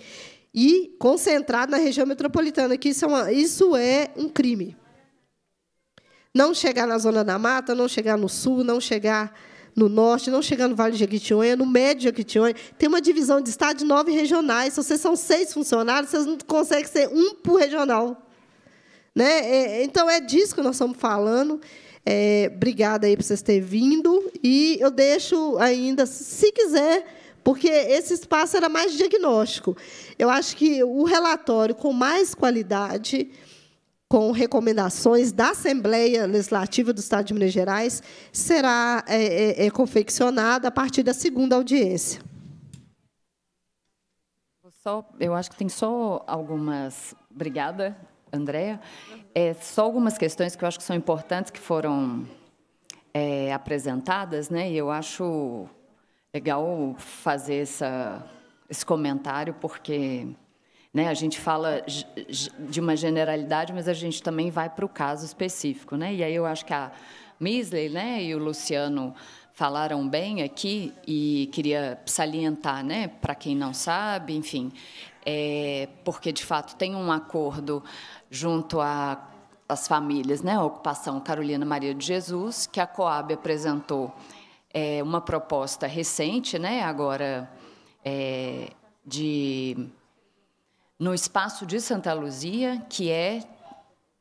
e concentrado na região metropolitana, que isso é, uma, isso é um crime. Não chegar na Zona da Mata, não chegar no Sul, não chegar no norte, não chegar no Vale de Jequitinhonha, no médio de Jequitinhonha. Tem uma divisão de estado de nove regionais. Se vocês são seis funcionários, vocês não conseguem ser um por regional. Né? É, é, então, é disso que nós estamos falando. É, obrigada aí por vocês terem vindo. E eu deixo ainda, se quiser, porque esse espaço era mais diagnóstico. Eu acho que o relatório com mais qualidade com recomendações da Assembleia Legislativa do Estado de Minas Gerais, será é, é, é confeccionada a partir da segunda audiência. Só, eu acho que tem só algumas. Obrigada, Andréa. É, só algumas questões que eu acho que são importantes que foram é, apresentadas, né? E eu acho legal fazer essa, esse comentário porque né? A gente fala de uma generalidade, mas a gente também vai para o caso específico. Né? E aí eu acho que a Misley né, e o Luciano falaram bem aqui e queria salientar, né, para quem não sabe, enfim, é, porque de fato tem um acordo junto a as famílias, né, a ocupação Carolina Maria de Jesus, que a Coab apresentou é, uma proposta recente, né, agora é, de no espaço de Santa Luzia, que é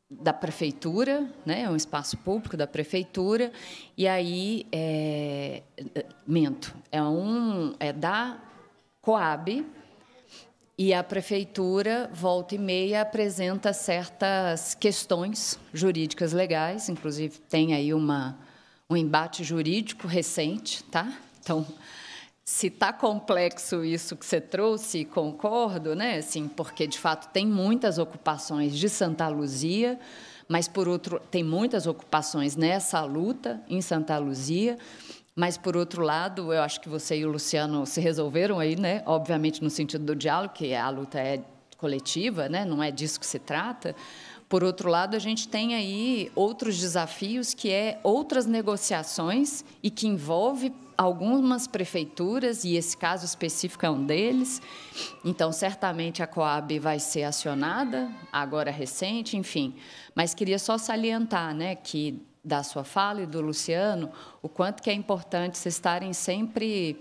da prefeitura, né? É um espaço público da prefeitura. E aí, é, minto, é um é da Coab e a prefeitura volta e meia apresenta certas questões jurídicas legais, inclusive tem aí uma um embate jurídico recente, tá? Então se tá complexo isso que você trouxe, concordo, né? Assim, porque de fato tem muitas ocupações de Santa Luzia, mas por outro tem muitas ocupações nessa luta em Santa Luzia. Mas, por outro lado, eu acho que você e o Luciano se resolveram aí, né? Obviamente, no sentido do diálogo, que a luta é coletiva, né? Não é disso que se trata. Por outro lado, a gente tem aí outros desafios que é outras negociações e que envolve algumas prefeituras e esse caso específico é um deles. Então, certamente a Coab vai ser acionada agora recente, enfim. Mas queria só salientar, né, que da sua fala e do Luciano, o quanto que é importante vocês estarem sempre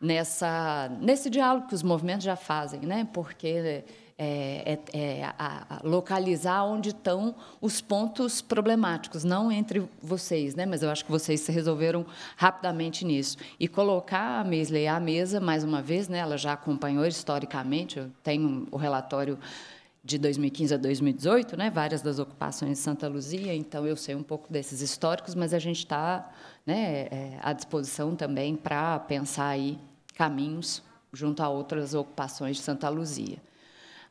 nessa nesse diálogo que os movimentos já fazem, né? Porque é, é, é a localizar onde estão os pontos problemáticos, não entre vocês, né? mas eu acho que vocês se resolveram rapidamente nisso. E colocar a Misley à mesa, mais uma vez, né? ela já acompanhou historicamente, eu tenho o relatório de 2015 a 2018, né, várias das ocupações de Santa Luzia, então eu sei um pouco desses históricos, mas a gente está né, é, à disposição também para pensar aí caminhos junto a outras ocupações de Santa Luzia.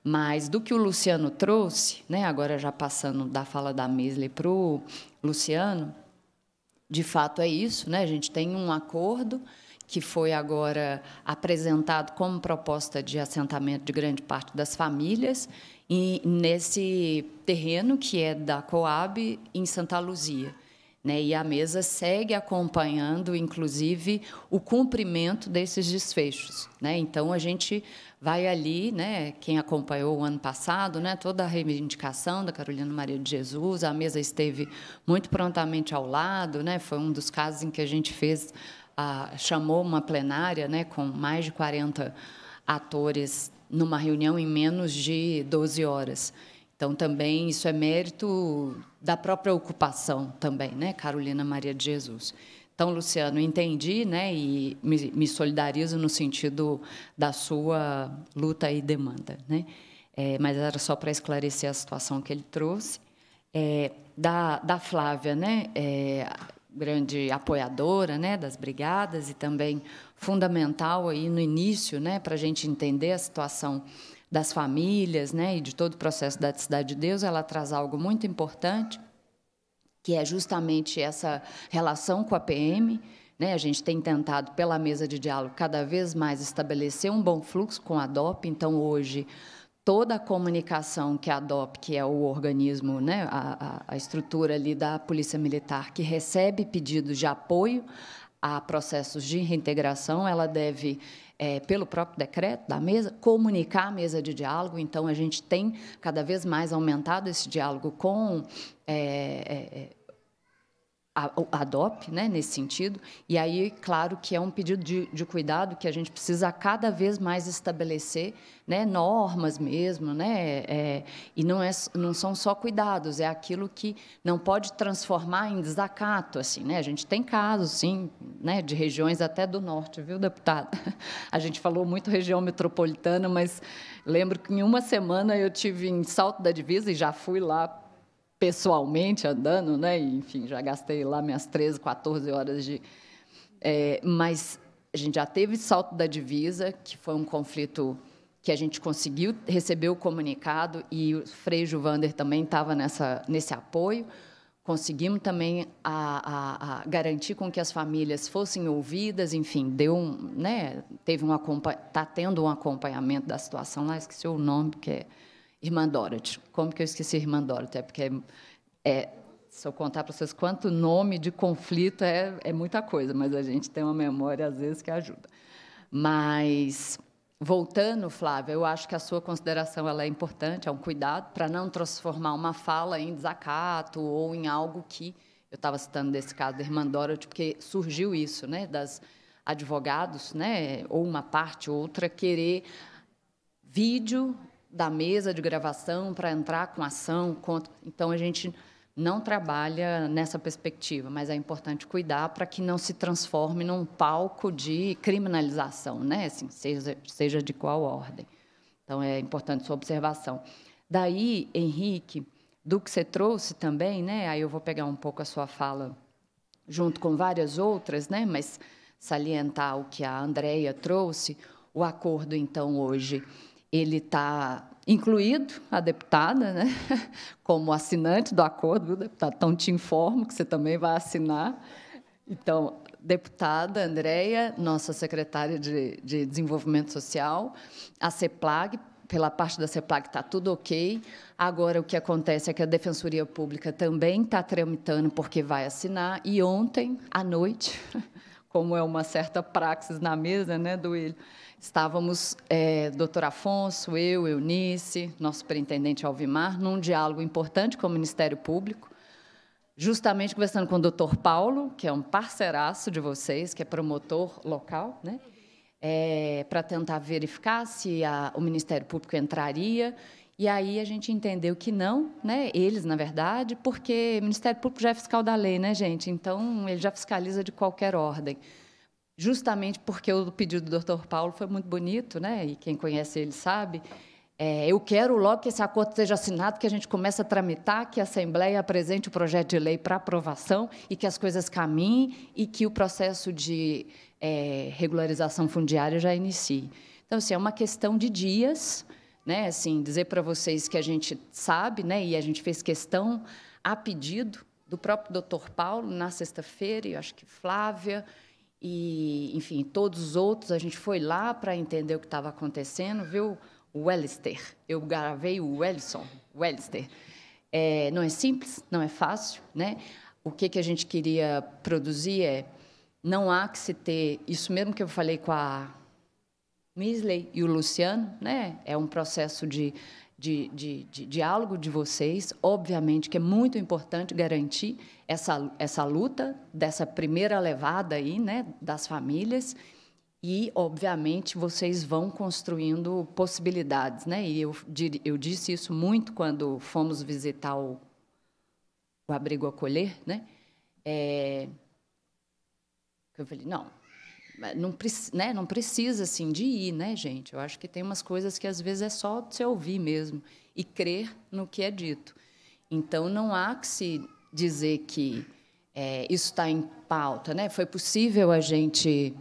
Mas do que o Luciano trouxe, né, agora já passando da fala da Mesley para o Luciano, de fato é isso, né? A gente tem um acordo que foi agora apresentado como proposta de assentamento de grande parte das famílias e nesse terreno que é da Coab em Santa Luzia. Né, e a mesa segue acompanhando, inclusive, o cumprimento desses desfechos. Né? Então, a gente vai ali, né, quem acompanhou o ano passado, né, toda a reivindicação da Carolina Maria de Jesus, a mesa esteve muito prontamente ao lado, né, foi um dos casos em que a gente fez, a, ah, chamou uma plenária, né, com mais de 40 atores numa reunião em menos de 12 horas. Então, também, isso é mérito da própria ocupação também, né, Carolina Maria de Jesus. Então, Luciano, entendi né, e me, me solidarizo no sentido da sua luta e demanda. Né? É, mas era só para esclarecer a situação que ele trouxe. É, da, da Flávia, né, é, grande apoiadora né, das brigadas e também fundamental aí no início né, para a gente entender a situação das famílias né, e de todo o processo da Cidade de Deus, ela traz algo muito importante – que é justamente essa relação com a PM. Né? A gente tem tentado, pela mesa de diálogo, cada vez mais estabelecer um bom fluxo com a DOP. Então, hoje, toda a comunicação que a DOP, que é o organismo, né? a, a, a estrutura ali da Polícia Militar, que recebe pedidos de apoio a processos de reintegração, ela deve é, pelo próprio decreto da mesa, comunicar a mesa de diálogo. Então, a gente tem cada vez mais aumentado esse diálogo com é, é, é a, DOP, né, nesse sentido. E aí, claro, que é um pedido de, de cuidado que a gente precisa cada vez mais estabelecer né, normas mesmo, né, é, e não, é, não são só cuidados, é aquilo que não pode transformar em desacato. Assim, né? A gente tem casos, sim, né, de regiões até do norte, viu, deputada? A gente falou muito região metropolitana, mas lembro que em uma semana eu tive em Salto da Divisa e já fui lá pessoalmente andando, né? Enfim, já gastei lá minhas 13, 14 horas de. É, mas a gente já teve salto da divisa, que foi um conflito que a gente conseguiu receber o comunicado e o Frei Vander também estava nessa nesse apoio. Conseguimos também a, a, a garantir com que as famílias fossem ouvidas, enfim, deu um, né, teve um está tendo um acompanhamento da situação lá, esqueci o nome, porque é Irmã Dorothy. Como que eu esqueci Irmã Dorothy? É porque é, é, se eu contar para vocês quanto nome de conflito é, é muita coisa, mas a gente tem uma memória, às vezes, que ajuda. Mas, voltando, Flávia, eu acho que a sua consideração ela é importante, é um cuidado para não transformar uma fala em desacato ou em algo que... Eu estava citando desse caso da Irmã Dorothy, porque surgiu isso, né, das advogados, né, ou uma parte ou outra, querer vídeo da mesa de gravação para entrar com ação. Contra... Então, a gente não trabalha nessa perspectiva, mas é importante cuidar para que não se transforme num palco de criminalização, né? assim, seja, seja de qual ordem. Então, é importante sua observação. Daí, Henrique, do que você trouxe também, né? aí eu vou pegar um pouco a sua fala junto com várias outras, né? mas salientar o que a Andrea trouxe, o acordo, então, hoje ele está incluído a deputada, né, como assinante do acordo, viu, deputado Então, te informo que você também vai assinar. Então, deputada Andréia, nossa secretária de, de Desenvolvimento Social, a CEPLAG, pela parte da CEPLAG está tudo ok. Agora, o que acontece é que a Defensoria Pública também está tramitando, porque vai assinar. E ontem, à noite, como é uma certa praxis na mesa, né, Duílio? Estávamos, é, doutor Afonso, eu, Eunice, nosso superintendente Alvimar, num diálogo importante com o Ministério Público, justamente conversando com o doutor Paulo, que é um parceiraço de vocês, que é promotor local, né? É, para tentar verificar se a, o Ministério Público entraria. E aí a gente entendeu que não, né? eles, na verdade, porque o Ministério Público já é fiscal da lei, né, gente? Então, ele já fiscaliza de qualquer ordem justamente porque o pedido do Dr. Paulo foi muito bonito, né? E quem conhece ele sabe. É, eu quero logo que esse acordo seja assinado, que a gente comece a tramitar, que a Assembleia apresente o projeto de lei para aprovação e que as coisas caminhem e que o processo de é, regularização fundiária já inicie. Então, assim, é uma questão de dias, né? Assim, dizer para vocês que a gente sabe, né? E a gente fez questão a pedido do próprio Dr. Paulo na sexta-feira, e acho que Flávia e, enfim, todos os outros, a gente foi lá para entender o que estava acontecendo, viu? O Wellister. Eu gravei o Wellison, Wellister. É, não é simples, não é fácil, né? O que, que a gente queria produzir é não há que se ter isso mesmo que eu falei com a Misley e o Luciano, né? É um processo de de, de, de, diálogo de vocês. Obviamente que é muito importante garantir essa, essa luta dessa primeira levada aí, né, das famílias. E, obviamente, vocês vão construindo possibilidades. Né? E eu, eu disse isso muito quando fomos visitar o, o abrigo acolher. Né? É, eu falei, não, não, né, não precisa assim de ir, né, gente? Eu acho que tem umas coisas que às vezes é só você ouvir mesmo e crer no que é dito. Então não há que se dizer que é, isso está em pauta, né? Foi possível a gente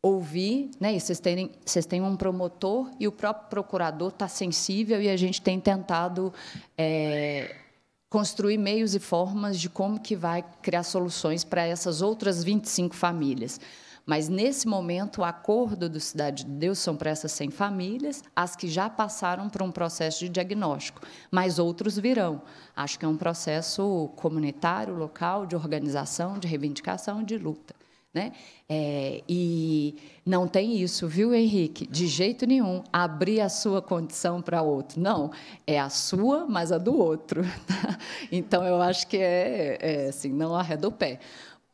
ouvir, né? E vocês têm, vocês têm um promotor e o próprio procurador está sensível e a gente tem tentado é, construir meios e formas de como que vai criar soluções para essas outras 25 famílias. Mas, nesse momento, o acordo do Cidade de Deus são para essas 100 famílias, as que já passaram por um processo de diagnóstico, mas outros virão. Acho que é um processo comunitário, local, de organização, de reivindicação, de luta. Né? É, e não tem isso, viu, Henrique? De jeito nenhum, abrir a sua condição para outro. Não, é a sua, mas a do outro. Tá? Então, eu acho que é, é assim, não arreda o pé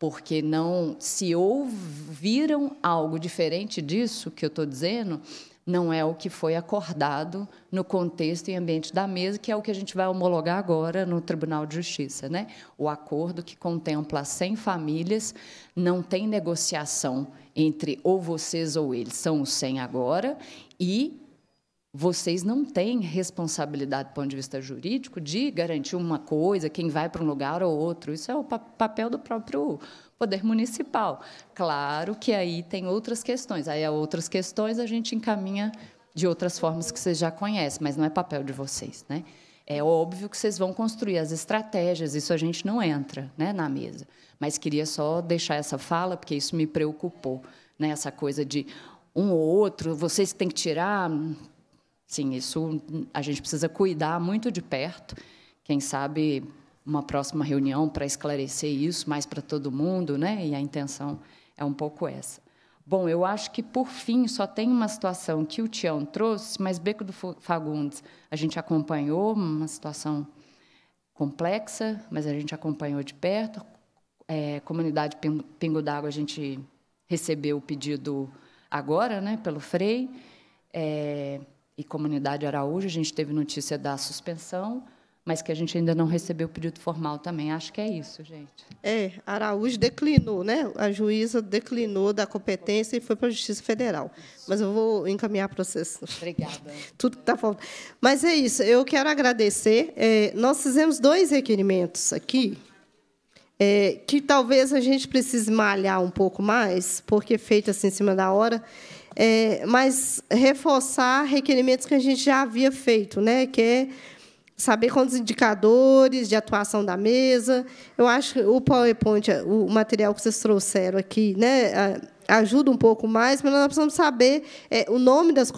porque não se ouviram algo diferente disso que eu estou dizendo, não é o que foi acordado no contexto e ambiente da mesa, que é o que a gente vai homologar agora no Tribunal de Justiça. Né? O acordo que contempla 100 famílias não tem negociação entre ou vocês ou eles, são os 100 agora, e vocês não têm responsabilidade do ponto de vista jurídico de garantir uma coisa, quem vai para um lugar ou outro. Isso é o papel do próprio poder municipal. Claro que aí tem outras questões. Aí há outras questões a gente encaminha de outras formas que vocês já conhecem, mas não é papel de vocês, né? É óbvio que vocês vão construir as estratégias, isso a gente não entra né, na mesa. Mas queria só deixar essa fala, porque isso me preocupou, né, essa coisa de um ou outro, vocês têm que tirar Sim, isso a gente precisa cuidar muito de perto. Quem sabe uma próxima reunião para esclarecer isso mais para todo mundo, né? E a intenção é um pouco essa. Bom, eu acho que por fim só tem uma situação que o Tião trouxe, mas Beco do Fagundes a gente acompanhou, uma situação complexa, mas a gente acompanhou de perto. É, comunidade Pingo d'Água a gente recebeu o pedido agora, né, pelo Frei. É, e Comunidade Araújo. A gente teve notícia da suspensão, mas que a gente ainda não recebeu o pedido formal também. Acho que é isso, gente. É, Araújo declinou, né? A juíza declinou da competência e foi para a Justiça Federal. Isso. Mas eu vou encaminhar o processo. Obrigada. Tudo que está faltando. Mas é isso, eu quero agradecer. É, nós fizemos dois requerimentos aqui, é, que talvez a gente precise malhar um pouco mais, porque feito assim em cima da hora é, mas reforçar requerimentos que a gente já havia feito, né? que é saber quantos indicadores de atuação da mesa. Eu acho que o PowerPoint, o material que vocês trouxeram aqui, né, ajuda um pouco mais, mas nós precisamos saber é, o nome das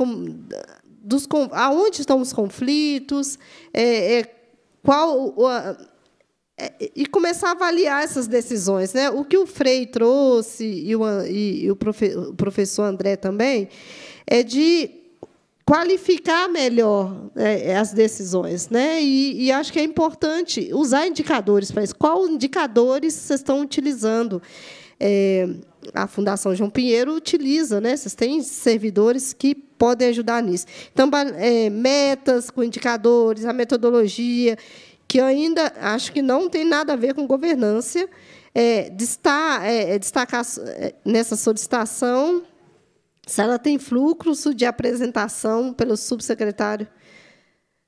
dos aonde estão os conflitos, é, é, qual a, é, e começar a avaliar essas decisões. Né? O que o Frei trouxe, e o, e, e o, profe, o professor André também, é de qualificar melhor né, as decisões. Né? E, e, acho que é importante usar indicadores para isso. Qual indicadores vocês estão utilizando? É, a Fundação João Pinheiro utiliza, né? vocês têm servidores que podem ajudar nisso. Então, é, metas com indicadores, a metodologia que ainda acho que não tem nada a ver com governança, é, é, é destacar é, nessa solicitação se ela tem fluxo de apresentação pelo subsecretário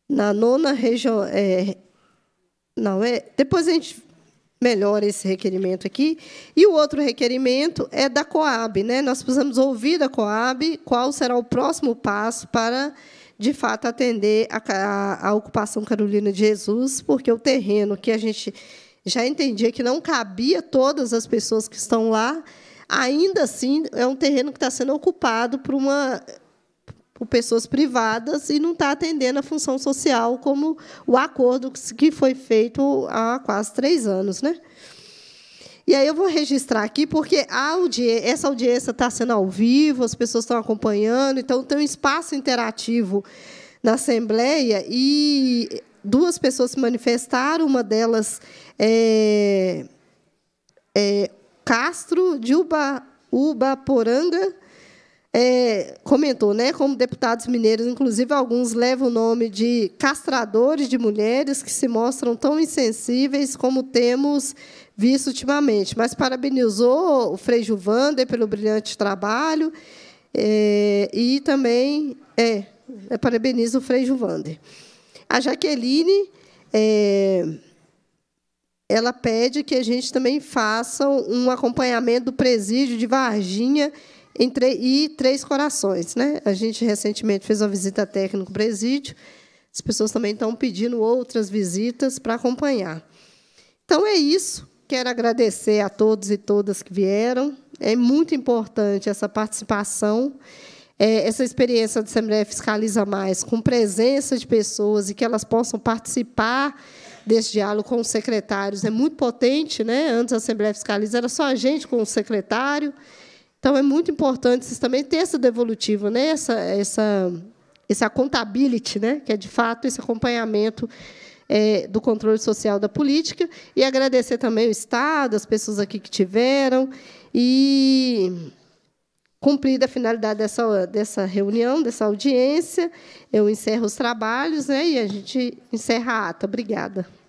na nona região. É, não, é, depois a gente melhora esse requerimento aqui. E o outro requerimento é da Coab. Né? Nós precisamos ouvir da Coab qual será o próximo passo para de fato, atender a, a, a ocupação Carolina de Jesus, porque o terreno que a gente já entendia que não cabia todas as pessoas que estão lá, ainda assim é um terreno que está sendo ocupado por uma por pessoas privadas e não está atendendo a função social como o acordo que foi feito há quase três anos, né? E aí eu vou registrar aqui, porque audi essa audiência está sendo ao vivo, as pessoas estão acompanhando, então tem um espaço interativo na Assembleia e duas pessoas se manifestaram, uma delas é, é Castro de Uba, Ubaporanga é, comentou, né, como deputados mineiros, inclusive alguns levam o nome de castradores de mulheres que se mostram tão insensíveis como temos visto ultimamente. Mas parabenizou o Frei Juvander pelo brilhante trabalho é, e também é, é, parabeniza o Frei Juvander. A Jaqueline é, ela pede que a gente também faça um acompanhamento do presídio de Varginha Entrei, e Três Corações. Né? A gente recentemente fez uma visita técnica no presídio. As pessoas também estão pedindo outras visitas para acompanhar. Então é isso. Quero agradecer a todos e todas que vieram. É muito importante essa participação, é, essa experiência da Assembleia Fiscaliza Mais, com presença de pessoas e que elas possam participar desse diálogo com os secretários. É muito potente, né? Antes a Assembleia Fiscaliza era só a gente com o secretário. Então, é muito importante vocês também ter essa devolutiva, né? essa, essa, essa accountability, né? que é, de fato, esse acompanhamento é, do controle social da política. E agradecer também o Estado, as pessoas aqui que tiveram. E cumprida a finalidade dessa, dessa reunião, dessa audiência, eu encerro os trabalhos né? e a gente encerra a ata. Obrigada.